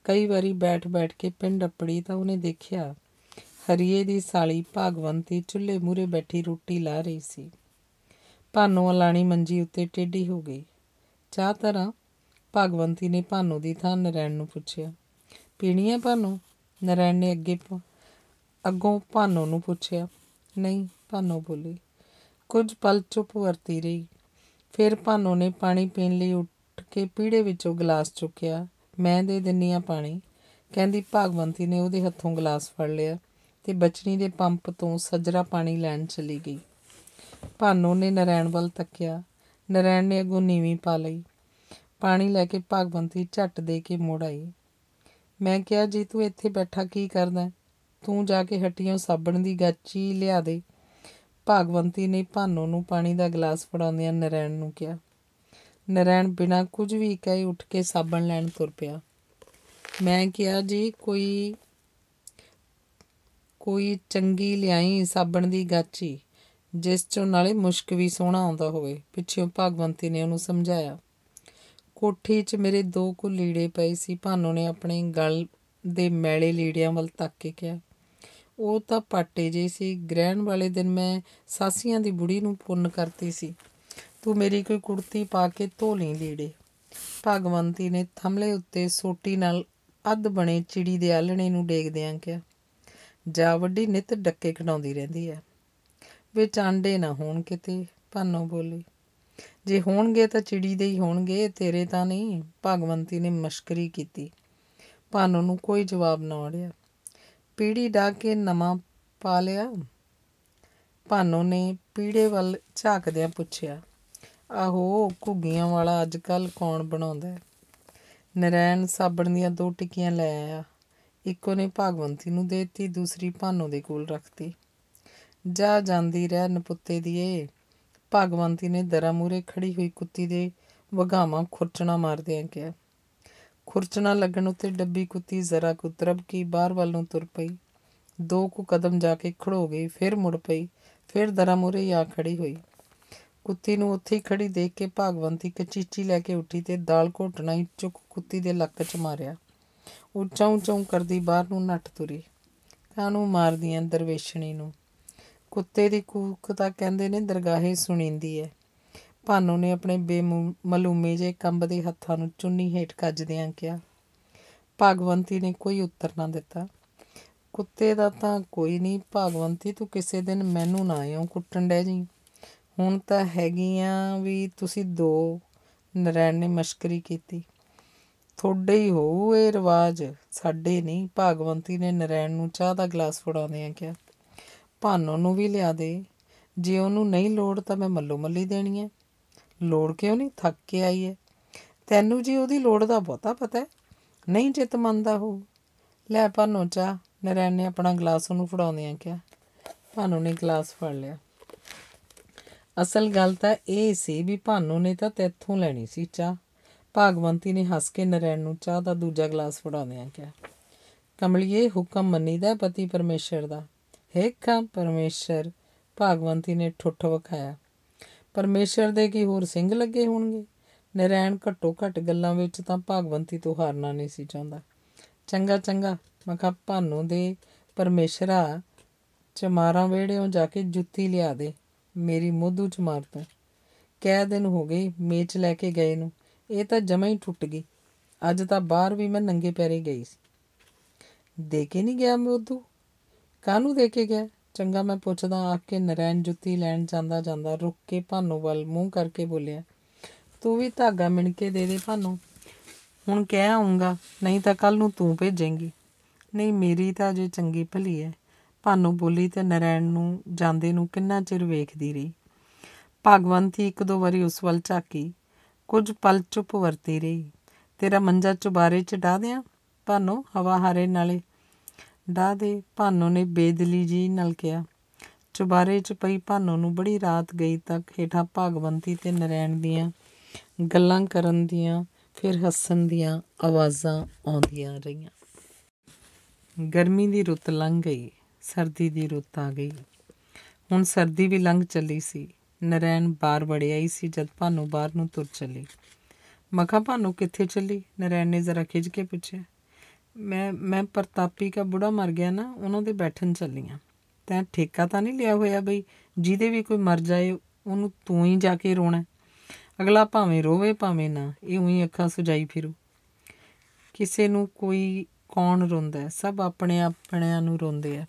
ਕਈ ਵਾਰੀ ਬੈਠ-ਬੈਠ ਕੇ ਪਿੰਡ ਅਪੜੀ ਤਾਂ ਉਹਨੇ ਦੇਖਿਆ ਹਰੀਏ ਦੀ ਸਾਲੀ ਭਗਵੰਤੀ ਚੁੱਲ੍ਹੇ ਮੂਰੇ ਬੈਠੀ ਰੋਟੀ ਲਾ ਰਹੀ ਸੀ ਭਾਨੋ ਅਲਾਣੀ ਮੰਜੀ ਉੱਤੇ ਟੇਢੀ ਹੋ ਗਈ ਚਾਹ ਤਰ੍ਹਾਂ ਭਗਵੰਤੀ ਨੇ ਭਾਨੋ ਦੀ ਥਾਂ ਨਰੈਣ ਨੂੰ ਪੁੱਛਿਆ ਪੀਣੀ ਹੈ ਭਾਨੋ ਨਰੈਣ ਨੇ ਅੱਗੇ ਅੱਗੋਂ ਭਾਨੋ ਨੂੰ ਪੁੱਛਿਆ ਨਹੀਂ ਭਾਨੋ ਬੋਲੀ ਕੁਝ ਪਲ ਚੁੱਪ ਵਰਤੀ ਰਹੀ ਫਿਰ ਭਾਨੋ ਨੇ ਪਾਣੀ ਪੀਣ ਲਈ ਉੱਠ ਕੇ ਪੀੜੇ ਵਿੱਚੋਂ ਗਲਾਸ ਚੁੱਕਿਆ ਮੈਂ ਦੇ ਦਿੰਨੀ ਆ ਪਾਣੀ ਕਹਿੰਦੀ ਭਗਵੰਤੀ ਨੇ ਉਹਦੇ ਹੱਥੋਂ ਗਲਾਸ ਫੜ ਲਿਆ ਤੇ ਬਚਣੀ ਦੇ ਪੰਪ ਤੋਂ ਸਜਰਾ ਪਾਣੀ ਲੈਣ ਚਲੀ ਗਈ ਭਾਨੋ ਨੇ ਨਰੈਣ ਵੱਲ ਤੱਕਿਆ ਨਰੈਣ ਨੇ ਅਗੋਂ ਨੀਵੀਂ ਪਾ ਲਈ ਪਾਣੀ ਲੈ ਕੇ ਭਗਵੰਤੀ ਝੱਟ ਦੇ ਕੇ ਮੋੜ ਆਈ ਮੈਂ ਕਿਹਾ ਜੀ ਤੂੰ ਇੱਥੇ ਬੈਠਾ ਕੀ ਕਰਦਾ ਤੂੰ ਜਾ ਕੇ ਹੱਟੀਆਂ ਸਾਬਣ ਦੀ ਗਾਚੀ ਲਿਆ ਦੇ ਭਗਵੰਤੀ ਨੇ ਭਾਨੋ ਨੂੰ ਪਾਣੀ ਦਾ ਗਲਾਸ ਫੜਾਉਂਦਿਆਂ ਨਰੈਣ ਨੂੰ ਕਿਹਾ ਨਰੈਣ ਬਿਨਾਂ ਕੁਝ ਵੀ ਕਹੇ ਉੱਠ ਕੇ ਸਾਬਣ ਲੈਣ ਤੁਰ ਪਿਆ ਮੈਂ ਕਿਹਾ ਜੀ ਕੋਈ ਕੋਈ ਚੰਗੀ ਲਿਆਈ ਸਾਬਣ ਦੀ ਗਾਚੀ ਜਿਸ ਚੋਂ ਨਾਲੇ ਮੁਸ਼ਕ ਵੀ ਸੋਹਣਾ ਆਉਂਦਾ ਹੋਵੇ ਪਿੱਛੇ ਭਗਵੰਤੀ ਨੇ ਉਹਨੂੰ ਸਮਝਾਇਆ ਕੋਠੀ 'ਚ ਮੇਰੇ ਦੋ ਕੁ ਲੀੜੇ ਪਏ ਸੀ ਭਾਨੋ ਨੇ ਆਪਣੇ ਗਲ ਦੇ ਮੈਲੇ ਲੀੜਿਆਂ ਵੱਲ ਤੱਕ ਕੇ ਕਿਹਾ ਉਹ ਤਾਂ ਪਾਟੇ ਜੇ ਸੀ ਗ੍ਰਹਿਣ ਵਾਲੇ ਦਿਨ ਮੈਂ ਸਾਸੀਆਂ ਦੀ ਬੁੜੀ ਨੂੰ ਪੁੰਨ ਕਰਤੀ ਸੀ ਤੂੰ ਮੇਰੀ ਕੋਈ ਕੁੜਤੀ ਪਾ ਕੇ ਧੋ ਲਈ ਲੀੜੇ ਭਗਵੰਤੀ ਨੇ ਥਮਲੇ ਉੱਤੇ ਸੋਟੀ ਨਾਲ ਅੱਧ ਬਣੇ ਚਿੜੀ ਦੇ ਆਲਣੇ ਨੂੰ ਡੇਗਦਿਆਂ ਕਿਹਾ ਵੱਡੀ ਨਿਤ ਡੱਕੇ ਖੜਾਉਂਦੀ ਰਹਿੰਦੀ ਹੈ ਵਿੱਚ ਆਂਡੇ ਨਾ ਹੋਣ ਕਿਤੇ ਭਾਨੋ ਬੋਲੀ ਜੇ ਹੋਣਗੇ ਤਾਂ ਚਿੜੀ ਦੇ ਹੀ ਹੋਣਗੇ ਤੇਰੇ ਤਾਂ ਨਹੀਂ ਭਗਵੰਤੀ ਨੇ ਮਸ਼ਕਰੀ ਕੀਤੀ ਭਾਨੋ ਨੂੰ ਕੋਈ ਜਵਾਬ ਨਾ ਆੜਿਆ ਪੀੜੀ ਡਾ ਕੇ ਨਵਾਂ ਪਾ ਲਿਆ ਭਾਨੋ ਨੇ ਪੀੜੇ ਵੱਲ ਝਾਕਦਿਆਂ ਪੁੱਛਿਆ ਆਹੋ ਘੁੱਗੀਆਂ ਵਾਲਾ ਅੱਜ ਕੱਲ ਕੌਣ ਬਣਾਉਂਦਾ ਨਰੈਣ ਸਾਬਣ ਦੀਆਂ ਦੋ ਟਿੱਕੀਆਂ ਲੈ ਆਇਆ ਇੱਕੋ ਨੇ ਭਗਵੰਤੀ ਨੂੰ ਦੇਤੀ ਦੂਸਰੀ ਭਾਨੋ ਦੇ ਕੋਲ ਰੱਖਤੀ ਜਾ ਜਾਂਦੀ ਰਹਿ ਨਪੁੱਤੇ ਦੀਏ ਭਗਵੰਤੀ ਨੇ ਦਰਮੂਰੇ ਮੂਰੇ ਖੜੀ ਹੋਈ ਕੁੱਤੀ ਦੇ ਵਗਾਵਾਂ ਖੁਰਚਣਾ ਮਾਰਦਿਆਂ ਕਿਹਾ ਖੁਰਚਣਾ ਲੱਗਣ ਉੱਤੇ ਡੱਬੀ ਕੁੱਤੀ ਜ਼ਰਾ ਕੁ ਕੀ ਬਾਹਰ ਵੱਲ ਨੂੰ ਤੁਰ ਪਈ ਦੋ ਕੁ ਕਦਮ ਜਾ ਕੇ ਖੜੋ ਗਈ ਫਿਰ ਮੁੜ ਪਈ ਫਿਰ ਦਰਮੂਰੇ ਮੂਰੇ ਆ ਖੜੀ ਹੋਈ ਕੁੱਤੀ ਨੂੰ ਉੱਥੇ ਹੀ ਖੜੀ ਦੇਖ ਕੇ ਭਗਵੰਤੀ ਕਚੀਚੀ ਲੈ ਕੇ ਉੱਠੀ ਤੇ ਦਾਲ ਘੋਟਣਾ ਹੀ ਚੁੱਕ ਕੁੱਤੀ ਦੇ ਲੱਕ 'ਚ ਮਾਰਿਆ ਉਹ ਚੌਂ ਚੌਂ ਕਰਦੀ ਬਾਹਰ ਨੂੰ ਨੱਟ ਤੁਰੀ ਤਾਂ ਉਹਨੂੰ ਮਾਰਦੀਆਂ ਦਰਵੇਸ਼ਣੀ ਨੂੰ ਕੁੱਤੇ ਦੀ ਕੂਕ ਤਾਂ ਕਹਿੰਦੇ ਨੇ ਦਰਗਾਹੇ ਸੁਣੀਂਦੀ ਐ ਭਾਨੋ ਨੇ ਆਪਣੇ ਬੇਮਲੂਮੇ ਜੇ ਕੰਬਦੇ ਹੱਥਾਂ ਨੂੰ ਚੁੰਨੀ ਹੇਠ ਕੱਜਦਿਆਂ ਕਿਹਾ ਭਗਵੰਤੀ ਨੇ ਕੋਈ ਉੱਤਰ ਨਾ ਦਿੱਤਾ ਕੁੱਤੇ ਦਾ ਤਾਂ ਕੋਈ ਨਹੀਂ ਭਗਵੰਤੀ ਤੂੰ ਕਿਸੇ ਦਿਨ ਮੈਨੂੰ ਨਾ ਆਇਓ ਕੁੱਟਣ ਡੈ ਜੀ ਹੁਣ ਤਾਂ ਹੈਗੀਆਂ ਵੀ ਤੁਸੀਂ ਦੋ ਨਰੈਣ ਨੇ ਮਸ਼ਕਰੀ ਕੀਤੀ ਤੁਹਾਡੇ ਹੀ ਹੋਊ ਇਹ ਰਿਵਾਜ ਸਾਡੇ ਨਹੀਂ ਭਾਗਵੰਤੀ ਨੇ ਨਰੈਣ ਨੂੰ ਚਾਹ ਦਾ ਗਲਾਸ ਫੜਾਉਂਦਿਆਂ ਕਿਹਾ ਭਾਨੋ ਨੂੰ ਵੀ ਲਿਆ ਦੇ ਜੇ ਉਹਨੂੰ ਨਹੀਂ ਲੋੜ ਤਾਂ ਮੈਂ ਮੱਲੋ ਮੱਲੀ ਦੇਣੀ ਹੈ ਲੋੜ ਕਿਉਂ ਨਹੀਂ ਥੱਕ ਕੇ ਆਈ ਹੈ ਤੈਨੂੰ ਜੀ ਉਹਦੀ ਲੋੜ ਦਾ ਬਹੁਤਾ ਪਤਾ ਹੈ ਨਹੀਂ ਜਿੱਤ ਮੰਨਦਾ ਹੋ ਲੈ ਭਾਨੋ ਚਾਹ ਨਰੈਣ ਨੇ ਆਪਣਾ ਗਲਾਸ ਉਹਨੂੰ ਫੜਾਉਂਦਿਆਂ ਕਿਹਾ ਭਾਨੋ ਨੇ ਗਲਾਸ ਫੜ ਲਿਆ ਅਸਲ ਗੱਲ ਤਾਂ ਇਹ ਸੀ ਵੀ ਭਾਨੋ ਨੇ ਤਾਂ ਤੇਥੋਂ ਲੈਣੀ ਸੀ ਚਾਹ ਭਾਗਵੰਤੀ ਨੇ ਹੱਸ ਕੇ ਨਰੈਣ ਨੂੰ ਚਾਹ ਦਾ ਦੂਜਾ ਗਲਾਸ ਫੜਾਉਂਦਿਆਂ ਕਿਹਾ ਕਮਲਿਏ ਹੁਕਮ ਮੰਨੀਦਾ ਪਤੀ ਪਰਮੇਸ਼ਰ ਦਾ ਹੇਖਾਂ ਪਰਮੇਸ਼ਰ ਭਾਗਵੰਤੀ ਨੇ ਠੁੱਠ ਵਖਾਇਆ ਪਰਮੇਸ਼ਰ ਦੇ ਕੀ ਹੋਰ ਸਿੰਘ ਲੱਗੇ ਹੋਣਗੇ ਨਰੈਣ ਘੱਟੋ ਘੱਟ ਗੱਲਾਂ ਵਿੱਚ ਤਾਂ ਭਾਗਵੰਤੀ ਤੋਂ ਹਾਰਨਾ ਨਹੀਂ ਸੀ ਚਾਹੁੰਦਾ ਚੰਗਾ ਚੰਗਾ ਮਖਾ ਕਿਹਾ ਦੇ ਪਰਮੇਸ਼ਰਾ ਚਮਾਰਾਂ ਵੇੜਿਓਂ ਜਾ ਕੇ ਜੁੱਤੀ ਲਿਆ ਦੇ ਮੇਰੀ ਮੋਧੂ ਚ ਮਾਰ ਤੂੰ ਕਹਿ ਦਿਨ ਹੋ ਗਈ ਮੇਚ ਲੈ ਕੇ ਗਏ ਨੂੰ ਇਹ ਤਾਂ ਜਮਾ ਹੀ ਟੁੱਟ ਗਈ ਅੱਜ ਤਾਂ ਬਾਹਰ ਵੀ ਮੈਂ ਨੰਗੇ ਪੈਰੇ ਗਈ ਸੀ ਦੇ ਕੇ ਨਹੀਂ ਗਿਆ ਮੋਦੂ ਕਾਹਨੂੰ ਦੇ ਕੇ ਗਿਆ ਚੰਗਾ ਮੈਂ ਪੁੱਛਦਾ ਆ ਕੇ ਨਰੈਣ ਜੁੱਤੀ ਲੈਣ ਜਾਂਦਾ ਜਾਂਦਾ ਰੁੱਕ ਕੇ ਭਾਨੋ ਵੱਲ ਮੂੰਹ ਕਰਕੇ ਬੋਲਿਆ ਤੂੰ ਵੀ ਧਾਗਾ ਮਿਣ ਕੇ ਦੇ ਦੇ ਭਾਨੋ ਹੁਣ ਕਹਿ ਆਉਂਗਾ ਨਹੀਂ ਤਾਂ ਕੱਲ ਨੂੰ ਤੂੰ ਭੇਜੇਂਗੀ ਨਹੀਂ ਮੇਰੀ ਤਾਂ ਜੇ ਚੰਗੀ ਭਲੀ ਹੈ ਭਾਨੋ ਬੋਲੀ ਤੇ ਨਰੈਣ ਨੂੰ ਜਾਂਦੇ ਨੂੰ ਕਿੰਨਾ ਚਿਰ ਵੇਖਦੀ ਰਹੀ ਭਗਵੰਤੀ ਇੱਕ ਦੋ ਵਾਰੀ ਉਸ ਵੱਲ ਝਾਕੀ ਕੁਝ ਪਲ ਚੁੱਪ ਵਰਤੀ ਰਹੀ ਤੇਰਾ ਮੰਜਾ ਚੁਬਾਰੇ 'ਚ ਡਾ ਦਿਆਂ ਭਾਨੋ ਹਵਾ ਹਾਰੇ ਨਾਲੇ ਡਾ ਦੇ ਭਾਨੋ ਨੇ ਬੇਦਲੀ ਜੀ ਨਾਲ ਕਿਹਾ ਚੁਬਾਰੇ 'ਚ ਪਈ ਭਾਨੋ ਨੂੰ ਬੜੀ ਰਾਤ ਗਈ ਤੱਕ ਹੇਠਾਂ ਭਗਵੰਤੀ ਤੇ ਨਰੈਣ ਦੀਆਂ ਗੱਲਾਂ ਕਰਨ ਦੀਆਂ ਫਿਰ ਹੱਸਣ ਦੀਆਂ ਆਵਾਜ਼ਾਂ ਆਉਂਦੀਆਂ ਰਹੀਆਂ ਗਰਮੀ ਦੀ ਰੁੱਤ ਲੰਘ ਗਈ ਸਰਦੀ ਦੀ ਰੁੱਤ ਆ ਗਈ ਹੁਣ ਸਰਦੀ ਵੀ ਲੰਘ ਚੱਲੀ ਸੀ ਨਰੈਣ ਬਾਹਰ ਵੜਿਆ ਹੀ ਸੀ ਜਦ ਭਾਨੂ ਬਾਹਰ ਨੂੰ ਤੁਰ ਚੱਲੀ ਮਖਾ ਭਾਨੂ ਕਿੱਥੇ ਚੱਲੀ ਨਰੈਣ ਨੇ ਜ਼ਰਾ ਖਿੱਚ ਕੇ ਪੁੱਛਿਆ ਮੈਂ ਮੈਂ ਪ੍ਰਤਾਪੀ ਦਾ ਬੁੜਾ ਮਰ ਗਿਆ ਨਾ ਉਹਨਾਂ ਦੇ ਬੈਠਣ ਚੱਲੀ ਆ ਤੈਂ ਠੇਕਾ ਤਾਂ ਨਹੀਂ ਲਿਆ ਹੋਇਆ ਬਈ ਜਿਹਦੇ ਵੀ ਕੋਈ ਮਰ ਜਾਏ ਉਹਨੂੰ ਤੂੰ ਹੀ ਜਾ ਕੇ ਰੋਣਾ ਅਗਲਾ ਭਾਵੇਂ ਰੋਵੇ ਭਾਵੇਂ ਨਾ ਇਹ ਉਹੀ ਅੱਖਾਂ ਸੁਜਾਈ ਫਿਰੂ ਕਿਸੇ ਨੂੰ ਕੋਈ ਕੌਣ ਰੋਂਦਾ ਸਭ ਆਪਣੇ ਆਪਣਿਆਂ ਨੂੰ ਰੋਂਦੇ ਆ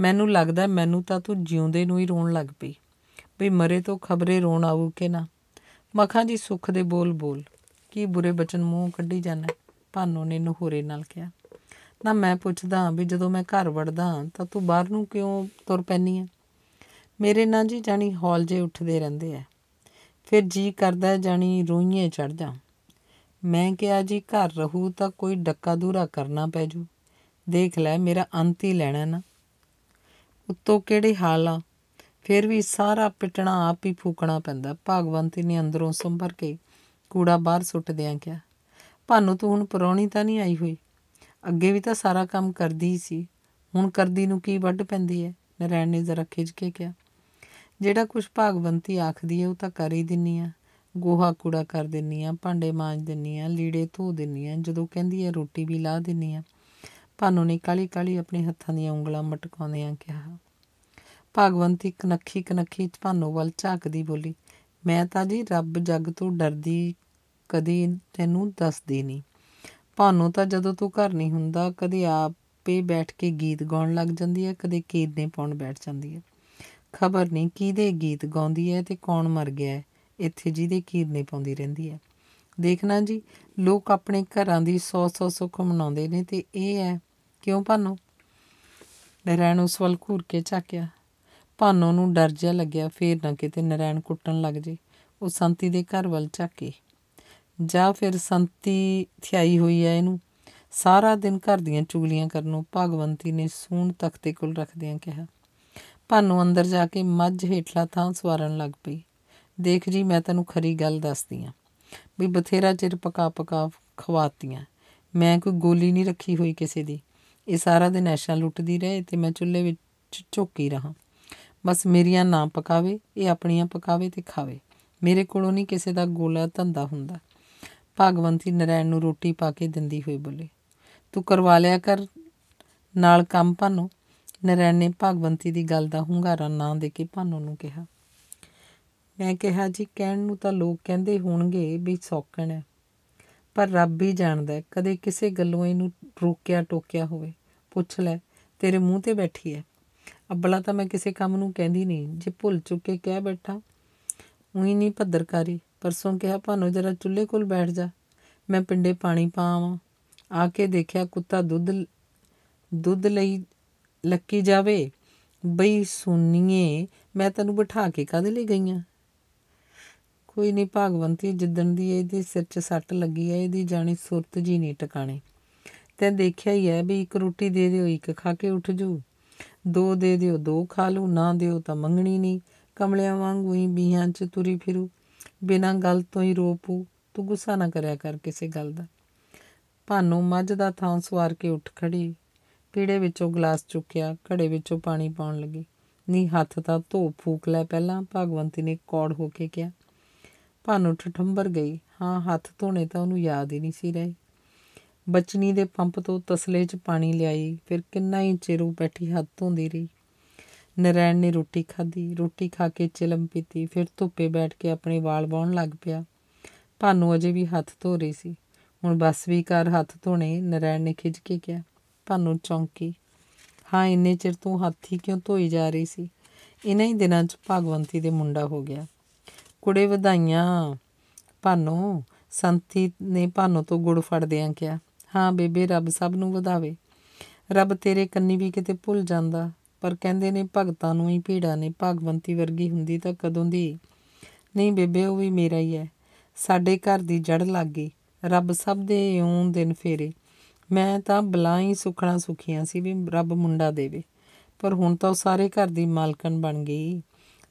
ਮੈਨੂੰ ਲੱਗਦਾ ਮੈਨੂੰ ਤਾਂ ਤੂੰ ਜਿਉਂਦੇ ਨੂੰ ਹੀ ਰੋਣ ਲੱਗ ਪਈ ਵੀ ਮਰੇ ਤੋਂ ਖਬਰੇ ਰੋਣ ਆਊ ਕਿ ਨਾ ਮਖਾਂ ਜੀ ਸੁੱਖ ਦੇ ਬੋਲ ਬੋਲ ਕੀ ਬੁਰੇ ਬਚਨ ਮੂੰਹ ਕੱਢੀ ਜਾਣਾ ਭਾਨੋ ਨੇ ਨਹੂਰੇ ਨਾਲ ਕਿਹਾ ਨਾ ਮੈਂ ਪੁੱਛਦਾ ਵੀ ਜਦੋਂ ਮੈਂ ਘਰ ਵੜਦਾ ਤਾਂ ਤੂੰ ਬਾਹਰ ਨੂੰ ਕਿਉਂ ਤੁਰ ਪੈਨੀ ਆ ਮੇਰੇ ਨਾਂ ਜੀ ਜਾਨੀ ਹਾਲ ਜੇ ਉੱਠਦੇ ਰਹਿੰਦੇ ਆ ਫਿਰ ਜੀ ਕਰਦਾ ਜਾਨੀ ਰੋਈਏ ਚੜ ਜਾ ਮੈਂ ਕਿਹਾ ਜੀ ਘਰ ਰਹੂ ਤਾਂ ਕੋਈ ਡੱਕਾ ਦੂਰਾ ਕਰਨਾ ਪੈ ਜੂ ਦੇਖ ਲੈ ਮੇਰਾ ਅੰਤ ਹੀ ਲੈਣਾ ਨਾ ਉੱਤੋਂ ਕਿਹੜੇ ਹਾਲ ਆ ਫਿਰ ਵੀ ਸਾਰਾ ਪਿਟਣਾ ਆਪ ਹੀ ਫੂਕਣਾ ਪੈਂਦਾ ਭਗਵੰਤੀ ਨੇ ਅੰਦਰੋਂ ਸੰਭਰ ਕੇ ਕੂੜਾ ਬਾਹਰ ਸੁੱਟ ਦਿਆਂ ਕਿਹਾ ਭਾਨੂ ਤੂੰ ਹੁਣ ਪਰੌਣੀ ਤਾਂ ਨਹੀਂ ਆਈ ਹੋਈ ਅੱਗੇ ਵੀ ਤਾਂ ਸਾਰਾ ਕੰਮ ਕਰਦੀ ਸੀ ਹੁਣ ਕਰਦੀ ਨੂੰ ਕੀ ਵੱਢ ਪੈਂਦੀ ਐ ਨਰੈਣ ਨੇ ਜ਼ਰਾ ਖਿਜ ਕੇ ਕਿਹਾ ਜਿਹੜਾ ਕੁਝ ਭਗਵੰਤੀ ਆਖਦੀ ਐ ਉਹ ਤਾਂ ਕਰ ਹੀ ਦਿੰਨੀ ਆ ਗੋਹਾ ਕੂੜਾ ਕਰ ਦਿੰਨੀ ਆ ਭਾਂਡੇ ਮਾਂਜ ਦਿੰਨੀ ਆ ਲੀੜੇ ਧੋ ਦਿੰਨੀ ਆ ਜਦੋਂ ਕਹਿੰਦੀ ਐ ਰੋਟੀ ਵੀ ਲਾ ਦਿੰਨੀ ਆ ਭਾਨੂ ਨੇ ਕਾਲੀ ਕਾਲੀ ਆਪਣੇ ਹੱਥਾਂ ਦੀਆਂ ਉਂਗਲਾਂ ਮਟਕਾਉਂਦਿਆਂ ਕਿਹਾ ਕਨਖੀ ਕਨੱਖੀ ਕਨੱਖੀ ਭਾਨੋ ਵੱਲ ਝਾਕਦੀ ਬੋਲੀ ਮੈਂ ਤਾਂ ਜੀ ਰੱਬ ਜੱਗ ਤੋਂ ਡਰਦੀ ਕਦੀ ਤੈਨੂੰ ਦੱਸਦੀ ਨਹੀਂ ਭਾਨੋ ਤਾਂ ਜਦੋਂ ਤੂੰ ਘਰ ਨਹੀਂ ਹੁੰਦਾ ਕਦੇ ਆਪੇ ਬੈਠ ਕੇ ਗੀਤ ਗਾਉਣ ਲੱਗ ਜਾਂਦੀ ਹੈ ਕਦੇ ਕੀਰਨੇ ਪਾਉਣ ਬੈਠ ਜਾਂਦੀ ਹੈ ਖਬਰ ਨਹੀਂ ਕਿਹਦੇ ਗੀਤ ਗਾਉਂਦੀ ਹੈ ਤੇ ਕੌਣ ਮਰ ਗਿਆ ਹੈ ਇੱਥੇ ਜਿਹਦੇ ਕੀਰਨੇ ਪਾਉਂਦੀ ਰਹਿੰਦੀ ਹੈ ਦੇਖਣਾ ਜੀ ਲੋਕ ਆਪਣੇ ਘਰਾਂ ਦੀ 100-100 ਸੁੱਖ ਮਨਾਉਂਦੇ ਨੇ ਤੇ ਇਹ ਹੈ ਕਿਉਂ ਭਾਨੋ ਨਰੈਣ ਉਸ ਵੱਲ ਘੂਰ ਕੇ ਝਾਕਿਆ ਭਾਨੋ ਨੂੰ ਡਰ ਜਿਆ ਲੱਗਿਆ ਫੇਰ ਨਾ ਕਿਤੇ ਨਰੈਣ ਕੁੱਟਣ ਲੱਗ ਜੇ ਉਹ ਸੰਤੀ ਦੇ ਘਰ ਵੱਲ ਝਾਕੇ ਜਾਂ ਫਿਰ ਸੰਤੀ ਥਿਆਈ ਹੋਈ ਐ ਇਹਨੂੰ ਸਾਰਾ ਦਿਨ ਘਰ ਦੀਆਂ ਚੁਗਲੀਆਂ ਕਰਨੋਂ ਭਗਵੰਤੀ ਨੇ ਸੂਣ ਤਖਤੇ ਕੋਲ ਰੱਖਦਿਆਂ ਕਿਹਾ ਭਾਨੋ ਅੰਦਰ ਜਾ ਕੇ ਮੱਝ ਹੇਠਲਾ ਥਾਂ ਸਵਾਰਨ ਲੱਗ ਪਈ ਦੇਖ ਜੀ ਮੈਂ ਤੈਨੂੰ ਖਰੀ ਗੱਲ ਦੱਸਦੀ ਆ ਵੀ ਬਥੇਰਾ ਚਿਰ ਪਕਾ ਪਕਾ ਖਵਾਤੀਆਂ ਮੈਂ ਕੋਈ ਗੋਲੀ ਨਹੀਂ ਰੱਖੀ ਹੋਈ ਕਿਸੇ ਦੀ ਇਹ ਸਾਰਾ ਦਿਨ ਐਸ਼ਾ ਲੁੱਟਦੀ ਰਹੇ ਤੇ ਮੈਂ ਚੁੱਲ੍ਹੇ ਵਿੱਚ ਝੋਕੀ ਰਹਾ ਬਸ ਮੇਰੀਆਂ ਨਾ ਪਕਾਵੇ ਇਹ ਆਪਣੀਆਂ ਪਕਾਵੇ ਤੇ ਖਾਵੇ ਮੇਰੇ ਕੋਲੋਂ ਨਹੀਂ ਕਿਸੇ ਦਾ ਗੋਲਾ ਧੰਦਾ ਹੁੰਦਾ ਭਗਵੰਤੀ ਨਰੈਣ ਨੂੰ ਰੋਟੀ ਪਾ ਕੇ ਦਿੰਦੀ ਹੋਈ ਬੋਲੇ ਤੂੰ ਕਰਵਾ ਲਿਆ ਕਰ ਨਾਲ ਕੰਮ ਭਾਨੋ ਨਰੈਣ ਨੇ ਭਗਵੰਤੀ ਦੀ ਗੱਲ ਦਾ ਹੁੰਗਾਰਾ ਨਾ ਦੇ ਕੇ ਭਾਨੋ ਨੂੰ ਕਿਹਾ ਮੈਂ ਕਿਹਾ ਜੀ ਕਹਿਣ ਨੂੰ ਤਾਂ ਲੋਕ ਕਹਿੰਦੇ ਹੋਣਗੇ ਵੀ ਸੌਕਣ ਹੈ ਪਰ ਰੱਬ ਹੀ ਜਾਣਦਾ ਹੈ ਕਦੇ ਕਿਸੇ ਗੱਲੋਂ ਇਹਨੂੰ ਰੋਕਿਆ ਟੋਕਿਆ ਹੋਵੇ ਪੁੱਛ ਲੈ ਤੇਰੇ ਮੂੰਹ ਤੇ ਬੈਠੀ ਹੈ ਅੱਬਲਾ ਤਾਂ ਮੈਂ ਕਿਸੇ ਕੰਮ ਨੂੰ ਕਹਿੰਦੀ ਨਹੀਂ ਜੇ ਭੁੱਲ ਚੁੱਕੇ ਕਹਿ ਬੈਠਾ ਉਹੀ ਨਹੀਂ ਭੱਦਰਕਾਰੀ ਪਰਸੋਂ ਕਿਹਾ ਭਾਨੋ ਜਰਾ ਚੁੱਲ੍ਹੇ ਕੋਲ ਬੈਠ ਜਾ ਮੈਂ ਪਿੰਡੇ ਪਾਣੀ ਪਾਵਾਂ ਆ ਕੇ ਦੇਖਿਆ ਕੁੱਤਾ ਦੁੱਧ ਦੁੱਧ ਲਈ ਲੱਕੀ ਜਾਵੇ ਬਈ ਸੁਣੀਏ ਮੈਂ ਤੈਨੂੰ ਬਿਠਾ ਕੇ ਕਾਦੇ ਲਈ ਗਈਆਂ ਕੋਈ ਨਹੀਂ ਭਗਵੰਤੀ ਜਿੱਦਣ ਦੀ ਇਹਦੇ ਸਿਰ 'ਚ ਸੱਟ ਲੱਗੀ ਹੈ ਇਹਦੀ ਜਾਣੀ ਸੁਰਤ ਜੀ ਨਹੀਂ ਟਿਕਾਣੀ ਤੇ ਦੇਖਿਆ ਹੀ ਹੈ ਵੀ ਇੱਕ ਰੋਟੀ ਦੇ ਦਿਓ ਇੱਕ ਖਾ ਕੇ ਉੱਠ ਜੂ ਦੋ ਦੇ ਦਿਓ ਦੋ ਖਾ ਲੂ ਨਾ ਦਿਓ ਤਾਂ ਮੰਗਣੀ ਨਹੀਂ ਕਮਲਿਆਂ ਵਾਂਗੂ ਹੀ ਬੀਹਾਂ 'ਚ ਤੁਰੀ ਫਿਰੂ ਬਿਨਾਂ ਗੱਲ ਤੋਂ ਹੀ ਰੋਪੂ ਤੂੰ ਗੁੱਸਾ ਨਾ ਕਰਿਆ ਕਰ ਕਿਸੇ ਗੱਲ ਦਾ ਭਾਨੋ ਮੱਝ ਦਾ ਥਾਂ ਸਵਾਰ ਕੇ ਉੱਠ ਖੜੀ ਪੀੜੇ ਵਿੱਚੋਂ ਗਲਾਸ ਚੁੱਕਿਆ ਘੜੇ ਵਿੱਚੋਂ ਪਾਣੀ ਪਾਉਣ ਲੱਗੀ ਨੀ ਹੱਥ ਤਾਂ ਧੋ ਫੂਕ ਲੈ ਪਹਿਲਾਂ ਭਗਵੰਤੀ ਨੇ ਕੌੜ ਹੋ ਕੇ ਕਿਹਾ ਭਾਨੋ ਠਠੰਬਰ ਗਈ ਹਾਂ ਹੱਥ ਧੋਣੇ ਤਾਂ ਉਹਨੂੰ ਯਾਦ ਹੀ ਨਹੀਂ ਸੀ ਰਹੇ ਬਚਨੀ ਦੇ ਪੰਪ ਤੋਂ ਤਸਲੇ 'ਚ ਪਾਣੀ ਲਿਆਈ ਫਿਰ ਕਿੰਨਾ ਹੀ ਚਿਰ ਉਹ ਬੈਠੀ ਹੱਥ ਧੋਂਦੀ ਰਹੀ ਨਰੈਣ ਨੇ ਰੋਟੀ ਖਾਧੀ ਰੋਟੀ ਖਾ ਕੇ ਚਿਲਮ ਪੀਤੀ ਫਿਰ ਧੁੱਪੇ ਬੈਠ ਕੇ ਆਪਣੇ ਵਾਲ ਵਾਉਣ ਲੱਗ ਪਿਆ ਭਾਨੂ ਅਜੇ ਵੀ ਹੱਥ ਧੋ ਰਹੀ ਸੀ ਹੁਣ ਬਸ ਵੀ ਕਰ ਹੱਥ ਧੋਣੇ ਨਰੈਣ ਨੇ ਖਿੱਚ ਕੇ ਕਿਹਾ ਭਾਨੂ ਚੌਂਕੀ ਹਾਂ ਇੰਨੇ ਚਿਰ ਤੂੰ ਹੱਥੀ ਕਿਉਂ ਧੋਈ ਜਾ ਰਹੀ ਸੀ ਇਨ੍ਹਾਂ ਹੀ ਦਿਨਾਂ 'ਚ ਭਗਵੰਤੀ ਦੇ ਮੁੰਡਾ ਹੋ ਗਿਆ ਕੁੜੇ ਵਧਾਈਆਂ ਭਾਨੂ ਸੰਤੀ ਨੇ ਭਾਨੂ ਤੋਂ ਗੁੜ ਫੜਦਿਆਂ ਕਿਹਾ ਹਾਂ ਬੇਬੇ ਰੱਬ ਸਭ ਨੂੰ ਵਧਾਵੇ ਰੱਬ ਤੇਰੇ ਕੰਨੀ ਵੀ ਕਿਤੇ ਭੁੱਲ ਜਾਂਦਾ ਪਰ ਕਹਿੰਦੇ ਨੇ ਭਗਤਾਂ ਨੂੰ ਹੀ ਭੀੜਾ ਨੇ ਭਗਵੰਤੀ ਵਰਗੀ ਹੁੰਦੀ ਤਾਂ ਕਦੋਂ ਦੀ ਨਹੀਂ ਬੇਬੇ ਉਹ ਵੀ ਮੇਰਾ ਹੀ ਹੈ ਸਾਡੇ ਘਰ ਦੀ ਜੜ ਲੱਗ ਗਈ ਰੱਬ ਸਭ ਦੇ ਇਉਂ ਦਿਨ ਫੇਰੇ ਮੈਂ ਤਾਂ ਬਲਾਈ ਸੁਖਣਾ ਸੁਖੀਆਂ ਸੀ ਵੀ ਰੱਬ ਮੁੰਡਾ ਦੇਵੇ ਪਰ ਹੁਣ ਤਾਂ ਉਹ ਸਾਰੇ ਘਰ ਦੀ ਮਾਲਕਣ ਬਣ ਗਈ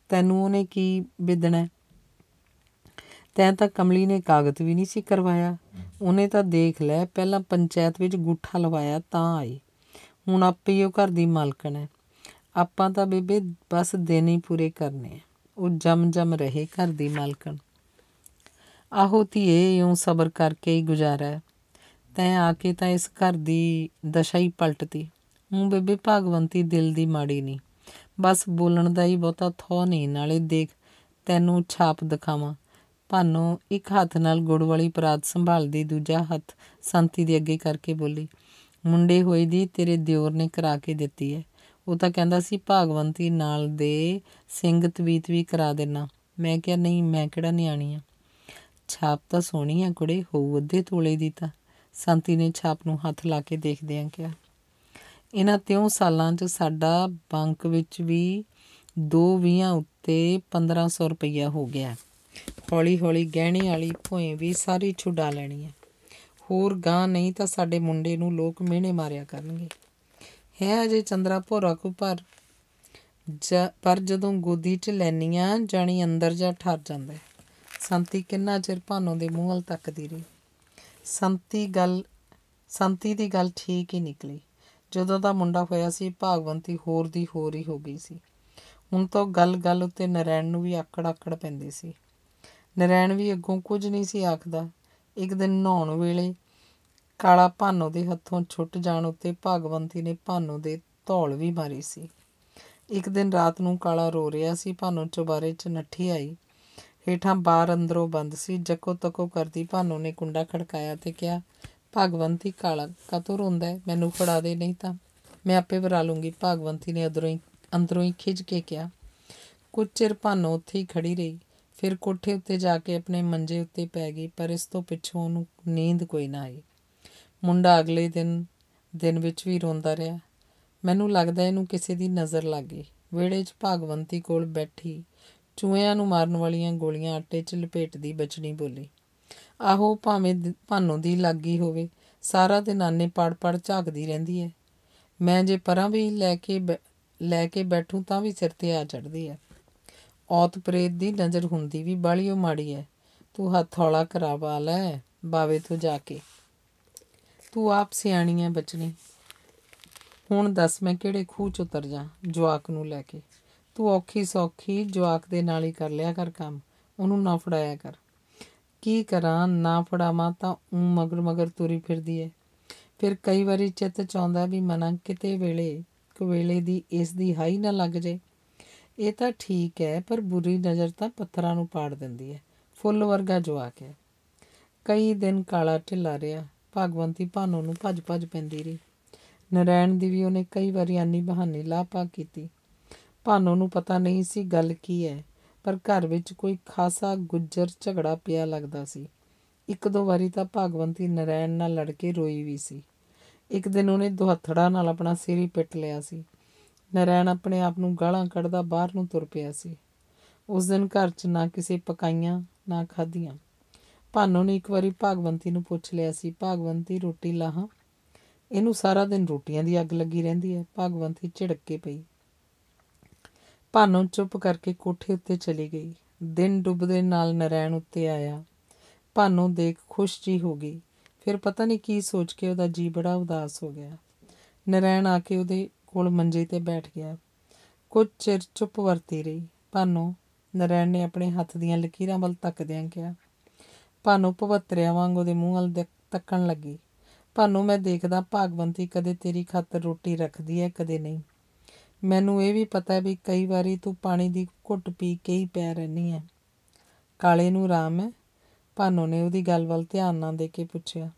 ਤੈਨੂੰ ਉਹਨੇ ਕੀ ਵਿਦਣਾ ਤੈਂ ਤਾਂ ਕਮਲੀ ਨੇ ਕਾਗਜ਼ ਵੀ ਨਹੀਂ ਸੀ ਕਰਵਾਇਆ ਉਹਨੇ ਤਾਂ ਦੇਖ ਲੈ ਪਹਿਲਾਂ ਪੰਚਾਇਤ ਵਿੱਚ ਗੁੱਠਾ ਲਵਾਇਆ ਤਾਂ ਆਈ ਹੁਣ ਆਪੇ ਹੀ ਉਹ ਘਰ ਦੀ ਮਾਲਕਣ ਹੈ ਆਪਾਂ ਤਾਂ ਬੇਬੇ ਬਸ ਦਿਨ ਹੀ ਪੂਰੇ ਕਰਨੇ ਆ ਉਹ ਜਮ ਜਮ ਰਹੇ ਘਰ ਦੀ ਮਾਲਕਣ ਆਹੋ ਧੀਏ ਯੂੰ ਸਬਰ ਕਰਕੇ ਹੀ ਗੁਜ਼ਾਰਾ ਤੈਂ ਆ ਕੇ ਤਾਂ ਇਸ ਘਰ ਦੀ ਦਸ਼ਾ ਹੀ ਪਲਟਤੀ ਹੂੰ ਬੇਬੇ ਭਗਵੰਤੀ ਦਿਲ ਦੀ ਮਾੜੀ ਨਹੀਂ ਬਸ ਬੋਲਣ ਦਾ ਹੀ ਬਹੁਤਾ ਥੋ ਨਹੀਂ ਨਾਲੇ ਦੇਖ ਤੈਨੂੰ ਛਾਪ ਦਿਖਾਵਾਂ ਭਾਨੋ ਇੱਕ ਹੱਥ ਨਾਲ ਗੁੜ ਵਾਲੀ ਪਰਾਤ ਸੰਭਾਲਦੀ ਦੂਜਾ ਹੱਥ ਸੰਤੀ ਦੇ ਅੱਗੇ ਕਰਕੇ ਬੋਲੀ ਮੁੰਡੇ ਹੋਈ ਦੀ ਤੇਰੇ ਦਿਓਰ ਨੇ ਕਰਾ ਕੇ ਦਿੱਤੀ ਹੈ ਉਹ ਤਾਂ ਕਹਿੰਦਾ ਸੀ ਭਾਗਵੰਤੀ ਨਾਲ ਦੇ ਸਿੰਘ ਤਵੀਤ ਵੀ ਕਰਾ ਦੇਣਾ ਮੈਂ ਕਿਹਾ ਨਹੀਂ ਮੈਂ ਕਿਹੜਾ ਨਿਆਣੀ ਆ ਛਾਪ ਤਾਂ ਸੋਹਣੀ ਆ ਕੁੜੇ ਹੋਊ ਅੱਧੇ ਤੋਲੇ ਦੀ ਤਾਂ ਸੰਤੀ ਨੇ ਛਾਪ ਨੂੰ ਹੱਥ ਲਾ ਕੇ ਦੇਖਦਿਆਂ ਕਿਹਾ ਇਹਨਾਂ ਤਿਉ ਸਾਲਾਂ 'ਚ ਸਾਡਾ ਬੈਂਕ ਵਿੱਚ ਵੀ 2 ਵੀਆਂ ਉੱਤੇ 1500 ਰੁਪਈਆ ਹੋ ਗਿਆ ਹੌਲੀ-ਹੌਲੀ ਗਹਿਣੇ ਵਾਲੀ ਭੋਏ ਵੀ ਸਾਰੀ ਛੁਡਾ ਲੈਣੀ ਹੈ ਹੋਰ ਗਾਂ ਨਹੀਂ ਤਾਂ ਸਾਡੇ ਮੁੰਡੇ ਨੂੰ ਲੋਕ ਮਿਹਣੇ ਮਾਰਿਆ ਕਰਨਗੇ ਹੈ ਅਜੇ ਚੰਦਰਾ ਭੋਰਾ ਕੋ ਪਰ ਪਰ ਜਦੋਂ ਗੋਦੀ 'ਚ ਲੈਨੀਆਂ ਜਾਣੀ ਅੰਦਰ ਜਾ ਠਰ ਜਾਂਦਾ ਹੈ ਸੰਤੀ ਕਿੰਨਾ ਚਿਰ ਭਾਨੋ ਦੇ ਮੂੰਹ ਵੱਲ ਤੱਕਦੀ ਰਹੀ ਸੰਤੀ ਗੱਲ ਸੰਤੀ ਦੀ ਗੱਲ ਠੀਕ ਹੀ ਨਿਕਲੀ ਜਦੋਂ ਦਾ ਮੁੰਡਾ ਹੋਇਆ ਸੀ ਭਾਗਵੰਤੀ ਹੋਰ ਦੀ ਹੋਰ ਹੀ ਹੋ ਗਈ ਸੀ ਹੁਣ ਤਾਂ ਗੱਲ-ਗੱਲ ਉੱਤੇ ਨਰੈਣ ਨੂੰ ਵੀ ਆਕੜ-ਆਕੜ ਪੈਂਦੀ ਸੀ ਨਰੈਣ ਵੀ ਅੱਗੋਂ ਕੁਝ ਨਹੀਂ ਸੀ ਆਖਦਾ ਇੱਕ ਦਿਨ ਨਹਾਉਣ ਵੇਲੇ ਕਾਲਾ ਭਾਨੋ ਦੇ ਹੱਥੋਂ ਛੁੱਟ ਜਾਣ ਉੱਤੇ ਭਗਵੰਤੀ ਨੇ ਭਾਨੋ ਦੇ ਧੌਲ ਵੀ ਮਾਰੀ ਸੀ ਇੱਕ ਦਿਨ ਰਾਤ ਨੂੰ ਕਾਲਾ ਰੋ ਰਿਹਾ ਸੀ ਭਾਨੋ ਚੁਬਾਰੇ 'ਚ ਨੱਠੀ ਆਈ ਹੇਠਾਂ ਬਾਰ ਅੰਦਰੋਂ ਬੰਦ ਸੀ ਜੱਕੋ ਤੱਕੋ ਕਰਦੀ ਭਾਨੋ ਨੇ ਕੁੰਡਾ ਖੜਕਾਇਆ ਤੇ ਕਿਹਾ ਭਗਵੰਤੀ ਕਾਲਾ ਕਾਤੋਂ ਰੋਂਦਾ ਹੈ ਮੈਨੂੰ ਫੜਾ ਦੇ ਨਹੀਂ ਤਾਂ ਮੈਂ ਆਪੇ ਵਰਾ ਲੂੰਗੀ ਭਗਵੰਤੀ ਨੇ ਅੰਦਰੋਂ ਹੀ ਅੰਦਰੋਂ ਹੀ ਖਿੱਚ ਕੇ ਕਿਹਾ ਕੁਝ ਚਿਰ ਭਾਨੋ ਉੱਥੇ ਹੀ ਖੜੀ ਰਹੀ ਫਿਰ ਕੋਠੇ ਉੱਤੇ ਜਾ ਕੇ ਆਪਣੇ ਮੰਜੇ ਉੱਤੇ ਪੈ ਗਈ ਪਰ ਇਸ ਤੋਂ ਪਿੱਛੋਂ ਉਹਨੂੰ ਨੀਂਦ ਕੋਈ ਨਾ ਆਈ ਮੁੰਡਾ ਅਗਲੇ ਦਿਨ ਦਿਨ ਵਿੱਚ ਵੀ ਰੋਂਦਾ ਰਿਹਾ ਮੈਨੂੰ ਲੱਗਦਾ ਇਹਨੂੰ ਕਿਸੇ ਦੀ ਨਜ਼ਰ ਲੱਗ ਗਈ ਵਿਹੜੇ 'ਚ ਭਗਵੰਤੀ ਕੋਲ ਬੈਠੀ ਚੂਹਿਆਂ ਨੂੰ ਮਾਰਨ ਵਾਲੀਆਂ ਗੋਲੀਆਂ ਆਟੇ 'ਚ ਲਪੇਟਦੀ ਬਚਣੀ ਬੋਲੀ ਆਹੋ ਭਾਵੇਂ ਭਾਨੋ ਦੀ ਲੱਗੀ ਹੋਵੇ ਸਾਰਾ ਦਿਨ ਆਨੇ ਪੜ ਪੜ ਝਾਕਦੀ ਰਹਿੰਦੀ ਹੈ ਮੈਂ ਜੇ ਪਰਾਂ ਵੀ ਲੈ ਕੇ ਲੈ ਕੇ ਬੈਠੂ ਤਾਂ ਵੀ ਸਿਰ ਤੇ ਆ ਚੜਦੀ ਹੈ ਔਤ ਪ੍ਰੇਤ ਦੀ ਨਜ਼ਰ ਹੁੰਦੀ ਵੀ ਬਾਲੀ ਉਹ ਮਾੜੀ ਐ ਤੂੰ ਹੱਥ ਹੌਲਾ ਕਰਾਵਾ ਲੈ ਬਾਵੇ ਤੋਂ ਜਾ ਕੇ ਤੂੰ ਆਪ ਸਿਆਣੀ ਐ ਬਚਣੀ ਹੁਣ ਦੱਸ ਮੈਂ ਕਿਹੜੇ ਖੂਚ ਉਤਰ ਜਾ ਜਵਾਕ ਨੂੰ ਲੈ ਕੇ ਤੂੰ ਔਖੀ ਸੌਖੀ ਜਵਾਕ ਦੇ ਨਾਲ ਹੀ ਕਰ ਲਿਆ ਕਰ ਕੰਮ ਉਹਨੂੰ ਨਾ ਫੜਾਇਆ ਕਰ ਕੀ ਕਰਾਂ ਨਾ ਫੜਾਵਾਂ ਤਾਂ ਉ ਮਗਰ ਮਗਰ ਤੁਰੀ ਫਿਰਦੀ ਐ ਫਿਰ ਕਈ ਵਾਰੀ ਚਿੱਤ ਚਾਹੁੰਦਾ ਵੀ ਮਨਾਂ ਕਿਤੇ ਵੇਲੇ ਕੋ ਵੇਲੇ ਦੀ ਇਸ ਦੀ ਹਾਈ ਨਾ ਲੱਗ ਜੇ ਇਹ ਤਾਂ ਠੀਕ ਹੈ ਪਰ ਬੁਰੀ ਨਜ਼ਰ ਤਾਂ ਪੱਥਰਾਂ ਨੂੰ ਪਾੜ ਦਿੰਦੀ ਹੈ ਫੁੱਲ ਵਰਗਾ ਜਵਾਕ ਹੈ ਕਈ ਦਿਨ ਕਾਲਾ ਢਿੱਲਾ ਰਿਹਾ ਭਗਵੰਤੀ ਭਾਨੋ ਨੂੰ ਭੱਜ-ਭੱਜ ਪੈਂਦੀ ਰਹੀ ਨਰੈਣ ਦੀ ਵੀ ਉਹਨੇ ਕਈ ਵਾਰੀ ਆਨੀ ਬਹਾਨੇ ਲਾਪਾ ਕੀਤੀ ਭਾਨੋ ਨੂੰ ਪਤਾ ਨਹੀਂ ਸੀ ਗੱਲ ਕੀ ਹੈ ਪਰ ਘਰ ਵਿੱਚ ਕੋਈ ਖਾਸਾ ਗੁੱਜਰ ਝਗੜਾ ਪਿਆ ਲੱਗਦਾ ਸੀ ਇੱਕ ਦੋ ਵਾਰੀ ਤਾਂ ਭਗਵੰਤੀ ਨਰੈਣ ਨਾਲ ਲੜ ਕੇ ਰੋਈ ਵੀ ਸੀ ਇੱਕ ਦਿਨ ਉਹਨੇ ਦੁਹਾਥੜਾ ਨਾਲ ਆਪਣਾ ਸਿਰ ਹੀ ਪਿੱਟ ਲਿਆ ਸੀ ਨਰੈਣ ਆਪਣੇ ਆਪ ਨੂੰ ਗਾਲਾਂ ਕੱਢਦਾ ਬਾਹਰ ਨੂੰ ਤੁਰ ਪਿਆ ਸੀ ਉਸ ਦਿਨ ਘਰ 'ਚ ਨਾ ਕਿਸੇ ਪਕਾਈਆਂ ਨਾ ਖਾਧੀਆਂ ਭਾਨੋ ਨੇ ਇੱਕ ਵਾਰੀ ਭਾਗਵੰਤੀ ਨੂੰ ਪੁੱਛ ਲਿਆ ਸੀ ਭਾਗਵੰਤੀ ਰੋਟੀ ਲਾਹਾਂ ਇਹਨੂੰ ਸਾਰਾ ਦਿਨ ਰੋਟੀਆਂ ਦੀ ਅੱਗ ਲੱਗੀ ਰਹਿੰਦੀ ਹੈ ਭਾਗਵੰਤੀ ਝਿੜਕ ਕੇ ਪਈ ਭਾਨੋ ਚੁੱਪ ਕਰਕੇ ਕੋਠੇ ਉੱਤੇ ਚਲੀ ਗਈ ਦਿਨ ਡੁੱਬਦੇ ਨਾਲ ਨਰੈਣ ਉੱਤੇ ਆਇਆ ਭਾਨੋ ਦੇਖ ਖੁਸ਼ ਜੀ ਹੋ ਗਈ ਫਿਰ ਪਤਾ ਨਹੀਂ ਕੀ ਸੋਚ ਕੇ ਉਹਦਾ ਜੀ ਬੜਾ ਉਦਾਸ ਹੋ ਗਿਆ ਨਰੈਣ ਆ ਕੇ ਉਹਦੇ ਕੋਲ ਮੰਜੇ ਤੇ ਬੈਠ ਗਿਆ ਕੁਝ ਚਿਰ ਚੁੱਪ ਵਰਤੀ ਰਹੀ ਭਾਨੋ ਨਰੈਣ ਨੇ ਆਪਣੇ ਹੱਥ ਦੀਆਂ ਲਕੀਰਾਂ ਵੱਲ ਤੱਕਦਿਆਂ ਕਿਹਾ ਭਾਨੋ ਭਵਤਰਿਆ ਵਾਂਗ ਉਹਦੇ ਮੂੰਹ ਵੱਲ ਤੱਕਣ ਲੱਗੀ ਭਾਨੋ ਮੈਂ ਦੇਖਦਾ ਭਾਗਵੰਤੀ ਕਦੇ ਤੇਰੀ ਖਾਤਰ ਰੋਟੀ ਰੱਖਦੀ ਹੈ ਕਦੇ ਨਹੀਂ ਮੈਨੂੰ ਇਹ ਵੀ ਪਤਾ ਹੈ ਵੀ ਕਈ ਵਾਰੀ ਤੂੰ ਪਾਣੀ ਦੀ ਘੁੱਟ ਪੀ ਕੇ ਹੀ ਪੈ ਰਹਿਣੀ ਹੈ ਕਾਲੇ ਨੂੰ ਰਾਮ ਹੈ ਭਾਨੋ ਨੇ ਉਹਦੀ ਗੱਲ ਵੱਲ ਧਿਆਨ ਨਾ ਦੇ ਕੇ ਪੁੱਛਿਆ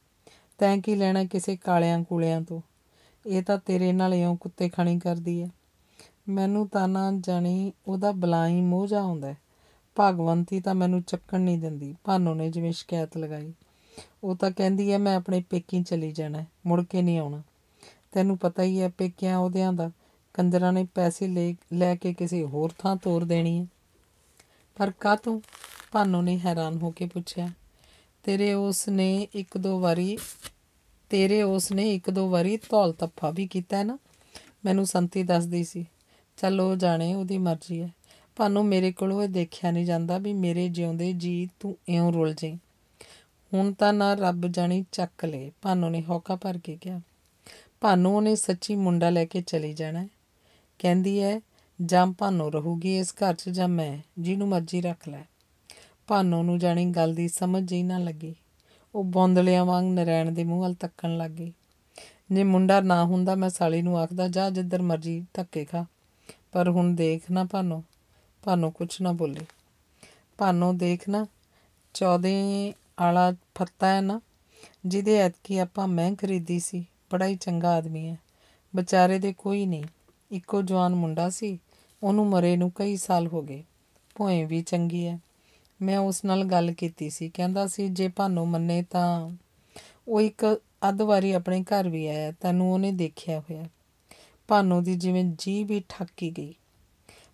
ਤੈਂ ਕੀ ਲੈਣਾ ਕਿਸੇ ਕਾਲਿਆਂ ਕੂਲਿਆਂ ਤੋਂ ਇਹ ਤਾਂ ਤੇਰੇ ਨਾਲ ਇਉਂ ਕੁੱਤੇ ਖਾਣੀ ਕਰਦੀ ਐ ਮੈਨੂੰ ਤਾਂ ਨਾ ਜਾਣੀ ਉਹਦਾ ਬਲਾਈ ਮੋਹ ਜਾ ਆਉਂਦਾ ਭਗਵੰਤੀ ਤਾਂ ਮੈਨੂੰ ਚੱਕਣ ਨਹੀਂ ਦਿੰਦੀ ਭਾਨੋ ਨੇ ਜਿਵੇਂ ਸ਼ਿਕਾਇਤ ਲਗਾਈ ਉਹ ਤਾਂ ਕਹਿੰਦੀ ਐ ਮੈਂ ਆਪਣੇ ਪੇਕੀ ਚਲੀ ਜਾਣਾ ਮੁੜ ਕੇ ਨਹੀਂ ਆਉਣਾ ਤੈਨੂੰ ਪਤਾ ਹੀ ਐ ਪੇਕਿਆਂ ਉਹਦਿਆਂ ਦਾ ਕੰਦਰਾ ਨੇ ਪੈਸੇ ਲੈ ਲੈ ਕੇ ਕਿਸੇ ਹੋਰ ਥਾਂ ਤੋਰ ਦੇਣੀ ਐ ਪਰ ਕਾ ਤੂੰ ਭਾਨੋ ਨੇ ਹੈਰਾਨ ਹੋ ਕੇ ਪੁੱਛਿਆ ਤੇਰੇ ਉਸ ਨੇ ਇੱਕ ਦੋ ਵਾਰੀ ਤੇਰੇ ਉਸ ਨੇ ਇੱਕ ਦੋ ਵਾਰੀ ਧੌਲ ਤੱਫਾ ਵੀ ਕੀਤਾ ਨਾ ਮੈਨੂੰ ਸੰਤੀ ਦੱਸਦੀ ਸੀ ਚੱਲ ਉਹ ਜਾਣੇ ਉਹਦੀ ਮਰਜ਼ੀ ਹੈ ਭਾਨੂੰ ਮੇਰੇ ਕੋਲੋਂ ਇਹ ਦੇਖਿਆ ਨਹੀਂ ਜਾਂਦਾ ਵੀ ਮੇਰੇ ਜਿਉਂਦੇ ਜੀ ਤੂੰ ਇਉਂ ਰੁੱਲ ਜਾਈਂ ਹੁਣ ਤਾਂ ਨਾ ਰੱਬ ਜਾਣੀ ਚੱਕ ਲੈ ਭਾਨੂ ਨੇ ਹੌਕਾ ਭਰ ਕੇ ਕਿਹਾ ਭਾਨੂ ਨੇ ਸੱਚੀ ਮੁੰਡਾ ਲੈ ਕੇ ਚਲੀ ਜਾਣਾ ਕਹਿੰਦੀ ਹੈ ਜਾਂ ਭਾਨੂ ਰਹੂਗੀ ਇਸ ਘਰ 'ਚ ਜਾਂ ਮੈਂ ਜਿਹਨੂੰ ਮਰਜ਼ੀ ਰੱਖ ਲੈ ਭਾਨੂ ਨੂੰ ਜਾਣੀ ਗੱਲ ਦੀ ਸਮਝ ਹੀ ਨਾ ਲੱਗੀ ਉਹ ਬੋਂਦਲੀਆਂ ਵਾਂਗ ਨਰੈਣ ਦੇ ਮੂੰਹ ਵੱਲ ਤੱਕਣ ਗਈ ਜੇ ਮੁੰਡਾ ਨਾ ਹੁੰਦਾ ਮੈਂ ਸਾਲੀ ਨੂੰ ਆਖਦਾ ਜਾ ਜਿੱਧਰ ਮਰਜੀ ਧੱਕੇ ਖਾ ਪਰ ਹੁਣ ਦੇਖ ਨਾ ਭਾਨੋ ਭਾਨੋ ਕੁਛ ਨਾ ਬੋਲੀ ਭਾਨੋ ਦੇਖ ਨਾ ਚੌਦੇ ਆਲਾ ਫੱਤਾ ਹੈ ਨਾ ਜਿਹਦੇ ਐਤਕੀ ਆਪਾਂ ਮੈਂ ਖਰੀਦੀ ਸੀ ਬੜਾ ਹੀ ਚੰਗਾ ਆਦਮੀ ਹੈ ਵਿਚਾਰੇ ਦੇ ਕੋਈ ਨਹੀਂ ਇੱਕੋ ਜਵਾਨ ਮੁੰਡਾ ਸੀ ਉਹਨੂੰ ਮਰੇ ਨੂੰ ਕਈ ਸਾਲ ਹੋ ਗਏ ਭੋਏ ਵੀ ਚੰਗੀ ਹੈ ਮੈਂ ਉਸ ਨਾਲ ਗੱਲ ਕੀਤੀ ਸੀ ਕਹਿੰਦਾ ਸੀ ਜੇ ਭਾਨੋ ਮੰਨੇ ਤਾਂ ਉਹ ਇੱਕ ਅੱਧ ਵਾਰੀ ਆਪਣੇ ਘਰ ਵੀ ਆਇਆ ਤੈਨੂੰ ਉਹਨੇ ਦੇਖਿਆ ਹੋਇਆ ਭਾਨੋ ਦੀ ਜਿਵੇਂ ਜੀ ਵੀ ਠੱਕੀ ਗਈ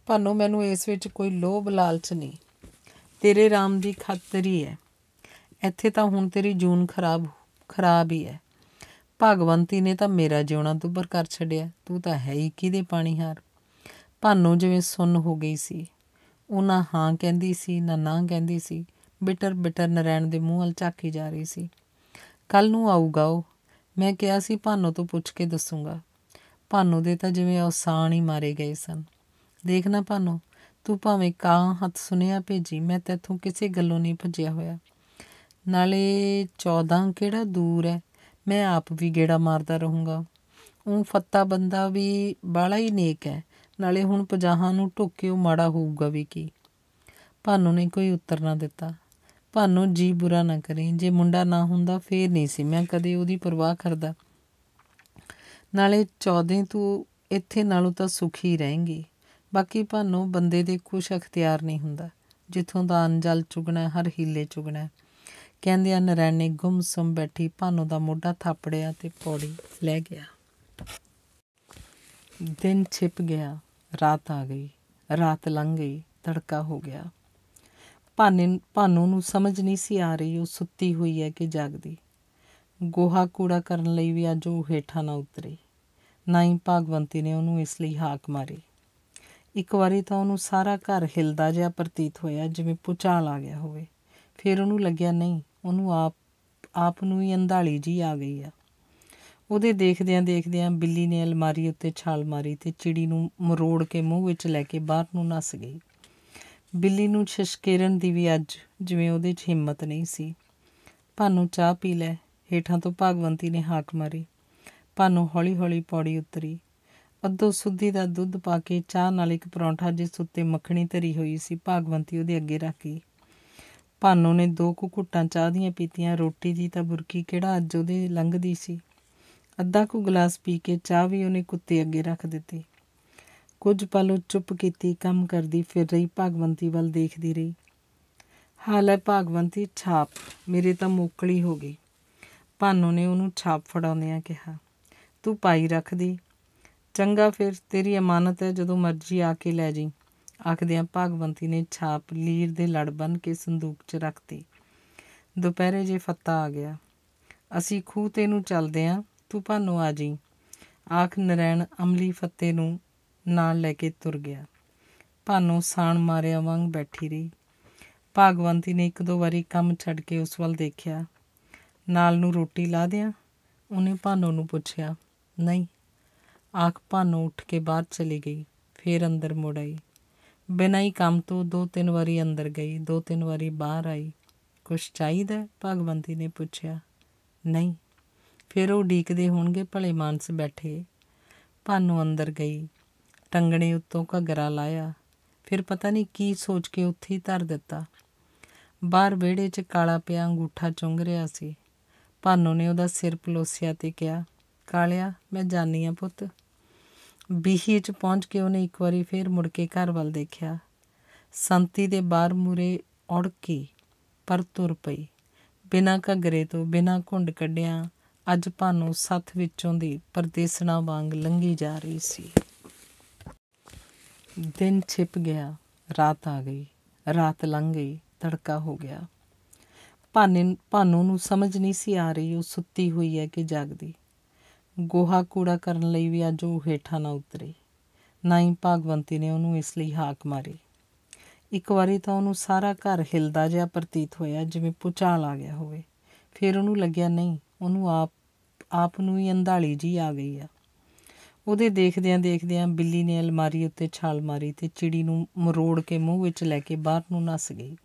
ਭਾਨੋ ਮੈਨੂੰ ਇਸ ਵਿੱਚ ਕੋਈ ਲੋਭ ਲਾਲਚ ਨਹੀਂ ਤੇਰੇ ਰਾਮ ਦੀ ਖਾਤਰ ਹੀ ਹੈ ਇੱਥੇ ਤਾਂ ਹੁਣ ਤੇਰੀ ਜੂਨ ਖਰਾਬ ਖਰਾਬ ਹੀ ਹੈ ਭਗਵੰਤੀ ਨੇ ਤਾਂ ਮੇਰਾ ਜਿਉਣਾ ਦੁੱਬਰ ਕਰ ਛੱਡਿਆ ਤੂੰ ਤਾਂ ਹੈ ਹੀ ਕਿਹਦੇ ਪਾਣੀ ਹਾਰ ਭਾਨੋ ਜਿਵੇਂ ਸੁੰਨ ਹੋ ਗਈ ਸੀ ਉਹ ਨਾ ਹਾਂ ਕਹਿੰਦੀ ਸੀ ਨਾ ਨਾ ਕਹਿੰਦੀ ਸੀ ਬਿਟਰ ਬਿਟਰ ਨਰੈਣ ਦੇ ਮੂੰਹ ਹਲ ਝਾਕੀ ਜਾ ਰਹੀ ਸੀ ਕੱਲ ਨੂੰ ਆਊਗਾ ਉਹ ਮੈਂ ਕਿਹਾ ਸੀ ਭਾਨੋ ਤੋਂ ਪੁੱਛ ਕੇ ਦੱਸੂਗਾ ਭਾਨੋ ਦੇ ਤਾਂ ਜਿਵੇਂ ਸਾਂ ਹੀ ਮਾਰੇ ਗਏ ਸਨ ਦੇਖਣਾ ਭਾਨੋ ਤੂੰ ਭਾਵੇਂ ਕਾਂ ਹੱਥ ਸੁਨੇਹਾ ਭੇਜੀ ਮੈਂ ਤੈਥੋਂ ਕਿਸੇ ਗੱਲੋਂ ਨਹੀਂ ਭੱਜਿਆ ਹੋਇਆ ਨਾਲੇ 14 ਕਿਹੜਾ ਦੂਰ ਹੈ ਮੈਂ ਆਪ ਵੀ ਗੇੜਾ ਮਾਰਦਾ ਰਹੂੰਗਾ ਉਹ ਫੱਤਾ ਬੰਦਾ ਵੀ ਬਾਲਾ ਹੀ ਨੇਕ ਹੈ ਨਾਲੇ ਹੁਣ ਪਜਾਹਾਂ ਨੂੰ ਢੋਕੇ ਉਹ ਮਾੜਾ ਹੋਊਗਾ ਵੀ ਕੀ ਭਾਨੂ ਨੇ ਕੋਈ ਉੱਤਰ ਨਾ ਦਿੱਤਾ ਭਾਨੂ ਜੀ ਬੁਰਾ ਨਾ ਕਰੇ ਜੇ ਮੁੰਡਾ ਨਾ ਹੁੰਦਾ ਫੇਰ ਨਹੀਂ ਸੀ ਮੈਂ ਕਦੇ ਉਹਦੀ ਪਰਵਾਹ ਕਰਦਾ ਨਾਲੇ 14 ਤੂੰ ਇੱਥੇ ਨਾਲੋਂ ਤਾਂ ਸੁਖੀ ਰਹੇਂਗੀ ਬਾਕੀ ਭਾਨੂ ਬੰਦੇ ਦੇ ਕੁਛ ਅਖਤਿਆਰ ਨਹੀਂ ਹੁੰਦਾ ਜਿੱਥੋਂ ਦਾ ਅੰਜਲ ਚੁਗਣਾ ਹਰ ਹੀਲੇ ਚੁਗਣਾ ਕਹਿੰਦੇ ਆ ਨਰੈਣੇ ਗੁੰਮਸਮ ਬੈਠੀ ਭਾਨੂ ਦਾ ਮੋਢਾ ਥਾਪੜਿਆ ਤੇ ਪੌੜੀ ਲੈ ਗਿਆ ਦਿਨ ਛਿਪ ਗਿਆ ਰਾਤ ਆ ਗਈ ਰਾਤ ਲੰਘ ਗਈ ਤੜਕਾ ਹੋ ਗਿਆ ਭਾਨੇ ਭਾਨੂ ਨੂੰ ਸਮਝ ਨਹੀਂ ਸੀ ਆ ਰਹੀ ਉਹ ਸੁੱਤੀ ਹੋਈ ਹੈ ਕਿ ਜਾਗਦੀ ਗੋਹਾ ਕੂੜਾ ਕਰਨ ਲਈ ਵੀ ਅੱਜ ਉਹ ਹੇਠਾਂ ਨਾ ਉਤਰੀ ਨਾ ਹੀ ਭਗਵੰਤੀ ਨੇ ਉਹਨੂੰ ਇਸ ਲਈ ਹਾਕ ਮਾਰੀ ਇੱਕ ਵਾਰੀ ਤਾਂ ਉਹਨੂੰ ਸਾਰਾ ਘਰ ਹਿਲਦਾ ਜਿਹਾ ਪ੍ਰਤੀਤ ਹੋਇਆ ਜਿਵੇਂ ਪੁਚਾਲ ਆ ਗਿਆ ਹੋਵੇ ਫਿਰ ਉਹਨੂੰ ਲੱਗਿਆ ਨਹੀਂ ਉਹਨੂੰ ਆਪ ਆਪ ਨੂੰ ਹੀ ਅੰਧਾਲੀ ਜੀ ਆ ਗਈ ਆ ਉਹਦੇ ਦੇਖਦਿਆਂ ਦੇਖਦਿਆਂ ਬਿੱਲੀ ਨੇ ਅਲਮਾਰੀ ਉੱਤੇ ਛਾਲ ਮਾਰੀ ਤੇ ਚਿੜੀ ਨੂੰ ਮਰੋੜ ਕੇ ਮੂੰਹ ਵਿੱਚ ਲੈ ਕੇ ਬਾਹਰ ਨੂੰ ਨੱਸ ਗਈ ਬਿੱਲੀ ਨੂੰ ਛਸ਼ਕੇਰਨ ਦੀ ਵੀ ਅੱਜ ਜਿਵੇਂ ਉਹਦੇ 'ਚ ਹਿੰਮਤ ਨਹੀਂ ਸੀ ਭਾਨੂ ਚਾਹ ਪੀ ਲੈ ਹੇਠਾਂ ਤੋਂ ਭਗਵੰਤੀ ਨੇ ਹਾਕ ਮਾਰੀ ਭਾਨੂ ਹੌਲੀ-ਹੌਲੀ ਪੌੜੀ ਉਤਰੀ ਅੱਧੋ ਸੁੱਧੀ ਦਾ ਦੁੱਧ ਪਾ ਕੇ ਚਾਹ ਨਾਲ ਇੱਕ ਪਰੌਂਠਾ ਜਿਸ ਉੱਤੇ ਮੱਖਣੀ ਧਰੀ ਹੋਈ ਸੀ ਭਗਵੰਤੀ ਉਹਦੇ ਅੱਗੇ ਰੱਖੀ ਭਾਨੋ ਨੇ ਦੋ ਕੁ ਘੁੱਟਾਂ ਚਾਹ ਦੀਆਂ ਪੀਤੀਆਂ ਰੋਟੀ ਦੀ ਤਾਂ ਬੁਰਕੀ ਕਿਹੜਾ ਅੱਜ ਉਹਦੇ ਲੰਘਦੀ ਸੀ ਅੱਧਾ ਕੁ ਗਲਾਸ ਪੀ ਕੇ ਚਾਹ ਵੀ ਉਹਨੇ ਕੁੱਤੇ ਅੱਗੇ ਰੱਖ ਦਿੱਤੀ ਕੁਝ ਪਲ ਉਹ ਚੁੱਪ ਕੀਤੀ ਕੰਮ ਕਰਦੀ ਫਿਰ ਰਹੀ ਭਗਵੰਤੀ ਵੱਲ ਦੇਖਦੀ ਰਹੀ ਹਾਲ ਹੈ ਭਗਵੰਤੀ ਛਾਪ ਮੇਰੇ ਤਾਂ ਮੋਕਲੀ ਹੋ ਗਈ ਭਾਨੋ ਨੇ ਉਹਨੂੰ ਛਾਪ ਫੜਾਉਂਦਿਆਂ ਕਿਹਾ ਤੂੰ ਪਾਈ ਰੱਖਦੀ ਚੰਗਾ ਫਿਰ ਤੇਰੀ ਅਮਾਨਤ ਹੈ ਜਦੋਂ ਮਰਜ਼ੀ ਆ ਕੇ ਲੈ ਜੀ ਆਖਦਿਆਂ ਭਗਵੰਤੀ ਨੇ ਛਾਪ ਲੀਰ ਦੇ ਲੜ ਬਨ ਕੇ ਸੰਦੂਕ 'ਚ ਰੱਖਤੀ ਦੁਪਹਿਰੇ ਜੇ ਫੱਤਾ ਆ ਗਿਆ ਅਸੀਂ ਖੂਹ ਤੇ ਨੂੰ ਚੱਲਦੇ ਆਂ ਤੂੰ ਭਾਨੋ ਆ ਜੀ ਆਖ ਨਰੈਣ ਅਮਲੀ ਫੱਤੇ ਨੂੰ ਨਾਲ ਲੈ ਕੇ ਤੁਰ ਗਿਆ ਭਾਨੋ ਸਾਣ ਮਾਰਿਆ ਵਾਂਗ ਬੈਠੀ ਰਹੀ ਭਾਗਵੰਤੀ ਨੇ ਇੱਕ ਦੋ ਵਾਰੀ ਕੰਮ ਛੱਡ ਕੇ ਉਸ ਵੱਲ ਦੇਖਿਆ ਨਾਲ ਨੂੰ ਰੋਟੀ ਲਾ ਦਿਆਂ ਉਹਨੇ ਭਾਨੋ ਨੂੰ ਪੁੱਛਿਆ ਨਹੀਂ ਆਖ ਭਾਨੋ ਉੱਠ ਕੇ ਬਾਹਰ ਚਲੀ ਗਈ ਫੇਰ ਅੰਦਰ ਮੁੜ ਆਈ ਬਿਨਾਂ ਹੀ ਕੰਮ ਤੋਂ ਦੋ ਤਿੰਨ ਵਾਰੀ ਅੰਦਰ ਗਈ ਦੋ ਤਿੰਨ ਵਾਰੀ ਬਾਹਰ ਆਈ ਕੁਛ ਚਾਹੀਦਾ ਭਗਵੰਤੀ ਨੇ ਪੁੱਛਿਆ ਨਹੀਂ ਫਿਰ ਉਹ ਡੀਕਦੇ ਹੋਣਗੇ ਭਲੇ ਮਾਨਸ ਬੈਠੇ ਭਾਨੋ ਅੰਦਰ ਗਈ ਟੰਗਣੇ ਉੱਤੋਂ ਘਗਰਾ ਲਾਇਆ ਫਿਰ ਪਤਾ ਨਹੀਂ ਕੀ ਸੋਚ ਕੇ ਉੱਥੇ ਹੀ ਧਰ ਦਿੱਤਾ ਬਾਹਰ ਵਿਹੜੇ 'ਚ ਕਾਲਾ ਪਿਆ ਅੰਗੂਠਾ ਚੁੰਗ ਰਿਹਾ ਸੀ ਭਾਨੋ ਨੇ ਉਹਦਾ ਸਿਰ ਪਲੋਸਿਆ ਤੇ ਕਿਹਾ ਕਾਲਿਆ ਮੈਂ ਜਾਣੀ ਆ ਪੁੱਤ ਬੀਹੀ 'ਚ ਪਹੁੰਚ ਕੇ ਉਹਨੇ ਇੱਕ ਵਾਰੀ ਫੇਰ ਮੁੜ ਕੇ ਘਰ ਵੱਲ ਦੇਖਿਆ ਸੰਤੀ ਦੇ ਬਾਹਰ ਮੂਰੇ ਕੇ ਪਰ ਤੁਰ ਪਈ ਬਿਨਾਂ ਘਗਰੇ ਤੋਂ ਬਿਨਾਂ ਘੁੰਡ ਕੱਢਿਆ ਅੱਜ ਭਾਨੂੰ ਸੱਥ ਵਿੱਚੋਂ ਦੀ ਪਰਦੇਸਣਾ ਵਾਂਗ ਲੰਘੀ ਜਾ ਰਹੀ ਸੀ ਦਿਨ ਛਿਪ ਗਿਆ ਰਾਤ ਆ ਗਈ ਰਾਤ ਲੰਘ ਗਈ ਤੜਕਾ ਹੋ ਗਿਆ ਭਾਨੇ ਭਾਨੋ ਨੂੰ ਸਮਝ ਨਹੀਂ ਸੀ ਆ ਰਹੀ ਉਹ ਸੁੱਤੀ ਹੋਈ ਹੈ ਕਿ ਜਾਗਦੀ ਗੋਹਾ ਕੂੜਾ ਕਰਨ ਲਈ ਵੀ ਅੱਜ ਉਹ ਹੇਠਾਂ ਨਾ ਉਤਰੀ ਨਾ ਹੀ ਭਗਵੰਤੀ ਨੇ ਉਹਨੂੰ ਇਸ ਲਈ ਹਾਕ ਮਾਰੀ ਇੱਕ ਵਾਰੀ ਤਾਂ ਉਹਨੂੰ ਸਾਰਾ ਘਰ ਹਿਲਦਾ ਜਿਹਾ ਪ੍ਰਤੀਤ ਹੋਇਆ ਜਿਵੇਂ ਪੁਚਾਲ ਆ ਗਿਆ ਹੋਵੇ ਫਿਰ ਉਹਨੂੰ ਲੱਗਿਆ ਨਹੀਂ ਉਹਨੂੰ ਆਪ ਆਪ ਨੂੰ ਹੀ ਅੰਧਾਲੀ ਜੀ ਆ ਗਈ ਆ ਉਹਦੇ ਦੇਖਦਿਆਂ ਦੇਖਦਿਆਂ ਬਿੱਲੀ ਨੇ ਅਲਮਾਰੀ ਉੱਤੇ ਛਾਲ ਮਾਰੀ ਤੇ ਚਿੜੀ ਨੂੰ ਮਰੋੜ ਕੇ ਮੂੰਹ ਵਿੱਚ ਲੈ ਕੇ ਬਾਹਰ ਨੂੰ ਨੱਸ ਗਈ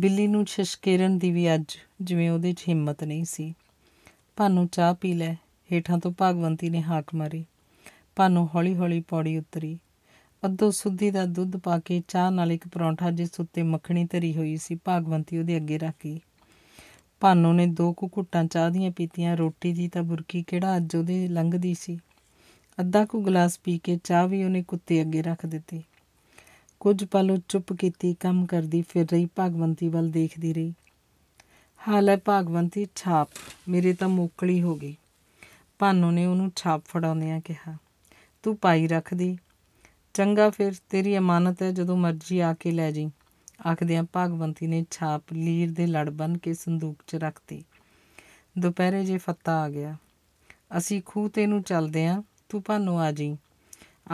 ਬਿੱਲੀ ਨੂੰ ਛਸ਼ਕੇਰਨ ਦੀ ਵੀ ਅੱਜ ਜਿਵੇਂ ਉਹਦੇ 'ਚ ਹਿੰਮਤ ਨਹੀਂ ਸੀ ਭਾਨੂ ਚਾਹ ਪੀ ਲੈ ਹੇਠਾਂ ਤੋਂ ਭਗਵੰਤੀ ਨੇ ਹਾਕ ਮਾਰੀ ਭਾਨੂ ਹੌਲੀ-ਹੌਲੀ ਪੌੜੀ ਉਤਰੀ ਅੱਧੋ ਸੁੱਧੀ ਦਾ ਦੁੱਧ ਪਾ ਕੇ ਚਾਹ ਨਾਲ ਇੱਕ ਪਰੌਂਠਾ ਜਿਸ ਉੱਤੇ ਮੱਖਣੀ ਧਰੀ ਹੋਈ ਸੀ ਭਗਵੰਤੀ ਉਹਦੇ ਅੱਗੇ ਰੱਖੀ ਭਾਨੋ ਨੇ ਦੋ ਕੁ ਘੁੱਟਾਂ ਚਾਹ ਦੀਆਂ ਪੀਤੀਆਂ ਰੋਟੀ ਦੀ ਤਾਂ ਬੁਰਕੀ ਕਿਹੜਾ ਅੱਜ ਉਹਦੇ ਲੰਘਦੀ ਸੀ ਅੱਧਾ ਕੁ ਗਲਾਸ ਪੀ ਕੇ ਚਾਹ ਵੀ ਉਹਨੇ ਕੁੱਤੇ ਅੱਗੇ ਰੱਖ ਦਿੱਤੀ ਕੁਝ ਪਲ ਉਹ ਚੁੱਪ ਕੀਤੀ ਕੰਮ ਕਰਦੀ ਫਿਰ ਰਹੀ ਭਗਵੰਤੀ ਵੱਲ ਦੇਖਦੀ ਰਹੀ ਹਾਲ ਹੈ ਭਗਵੰਤੀ ਛਾਪ ਮੇਰੇ ਤਾਂ ਮੋਕਲੀ ਹੋ ਗਈ ਭਾਨੋ ਨੇ ਉਹਨੂੰ ਛਾਪ ਫੜਾਉਂਦਿਆਂ ਕਿਹਾ ਤੂੰ ਪਾਈ ਰੱਖ ਚੰਗਾ ਫਿਰ ਤੇਰੀ ਅਮਾਨਤ ਹੈ ਜਦੋਂ ਮਰਜ਼ੀ ਆ ਕੇ ਲੈ ਜੀ ਆਖਦਿਆਂ ਭਗਵੰਤੀ ਨੇ ਛਾਪ ਲੀਰ ਦੇ ਲੜ ਬਨ ਕੇ ਸੰਦੂਕ 'ਚ ਰੱਖਤੀ ਦੁਪਹਿਰੇ ਜੇ ਫੱਤਾ ਆ ਗਿਆ ਅਸੀਂ ਖੂਹ ਤੇ ਨੂੰ ਚੱਲਦੇ ਆਂ ਤੂੰ ਭਾਨੋ ਆ ਜੀ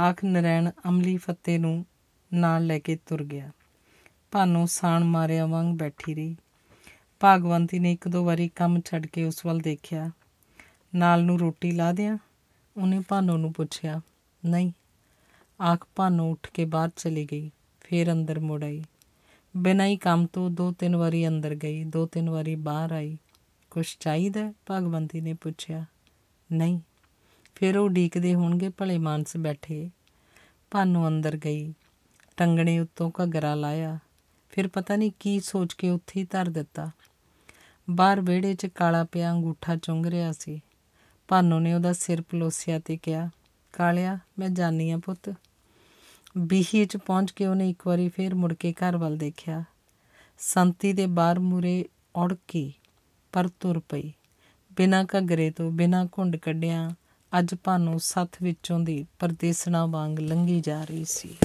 ਆਖ ਨਰੈਣ ਅਮਲੀ ਫੱਤੇ ਨੂੰ ਨਾਲ ਲੈ ਕੇ ਤੁਰ ਗਿਆ ਭਾਨੋ ਸਾਣ ਮਾਰਿਆ ਵਾਂਗ ਬੈਠੀ ਰਹੀ ਭਗਵੰਤੀ ਨੇ ਇੱਕ ਦੋ ਵਾਰੀ ਕੰਮ ਛੱਡ ਕੇ ਉਸ ਵੱਲ ਦੇਖਿਆ ਨਾਲ ਨੂੰ ਰੋਟੀ ਲਾ ਦਿਆਂ ਉਹਨੇ ਭਾਨੋ ਨੂੰ ਪੁੱਛਿਆ ਨਹੀਂ ਆਖ ਭਾਨੋ ਉੱਠ ਕੇ ਬਾਹਰ ਚਲੀ ਗਈ ਫੇਰ ਅੰਦਰ ਮੁੜ ਆਈ ਬਿਨਾਂ ਹੀ ਕੰਮ ਤੋਂ ਦੋ ਤਿੰਨ ਵਾਰੀ ਅੰਦਰ ਗਈ ਦੋ ਤਿੰਨ ਵਾਰੀ ਬਾਹਰ ਆਈ ਕੁਛ ਚਾਹੀਦਾ ਭਗਵੰਤੀ ਨੇ ਪੁੱਛਿਆ ਨਹੀਂ ਫਿਰ ਉਹ ਡੀਕਦੇ ਹੋਣਗੇ ਭਲੇ ਮਾਨਸ ਬੈਠੇ ਭਾਨੂ ਅੰਦਰ ਗਈ ਟੰਗਣੇ ਉੱਤੋਂ ਘਗਰਾ ਲਾਇਆ ਫਿਰ ਪਤਾ ਨਹੀਂ ਕੀ ਸੋਚ ਕੇ ਉੱਥੇ ਹੀ ਧਰ ਦਿੱਤਾ ਬਾਹਰ ਵਿਹੜੇ 'ਚ ਕਾਲਾ ਪਿਆ ਅੰਗੂਠਾ ਚੁੰਗ ਰਿਹਾ ਸੀ ਭਾਨੂ ਨੇ ਉਹਦਾ ਸਿਰ ਪਲੋਸਿਆ ਤੇ ਕਿਹਾ ਕਾਲਿਆ ਮੈਂ ਜਾਣੀ ਆ ਪੁੱਤ ਬੀਹੀ 'ਚ ਪਹੁੰਚ ਕੇ ਉਹਨੇ ਇੱਕ ਵਾਰੀ ਫੇਰ ਮੁੜ ਕੇ ਘਰ ਵੱਲ ਦੇਖਿਆ ਸੰਤੀ ਦੇ ਬਾਹਰ ਮੂਰੇ ਕੇ ਪਰ ਤੁਰ ਪਈ ਬਿਨਾ ਘਗਰੇ ਤੋਂ ਬਿਨਾ ਘੁੰਡ ਕੱਢਿਆ ਅੱਜ ਭਾਨੋ ਸੱਥ ਵਿੱਚੋਂ ਦੀ ਪਰਦੇਸਣਾ ਵਾਂਗ ਲੰਗੀ ਜਾ ਰਹੀ ਸੀ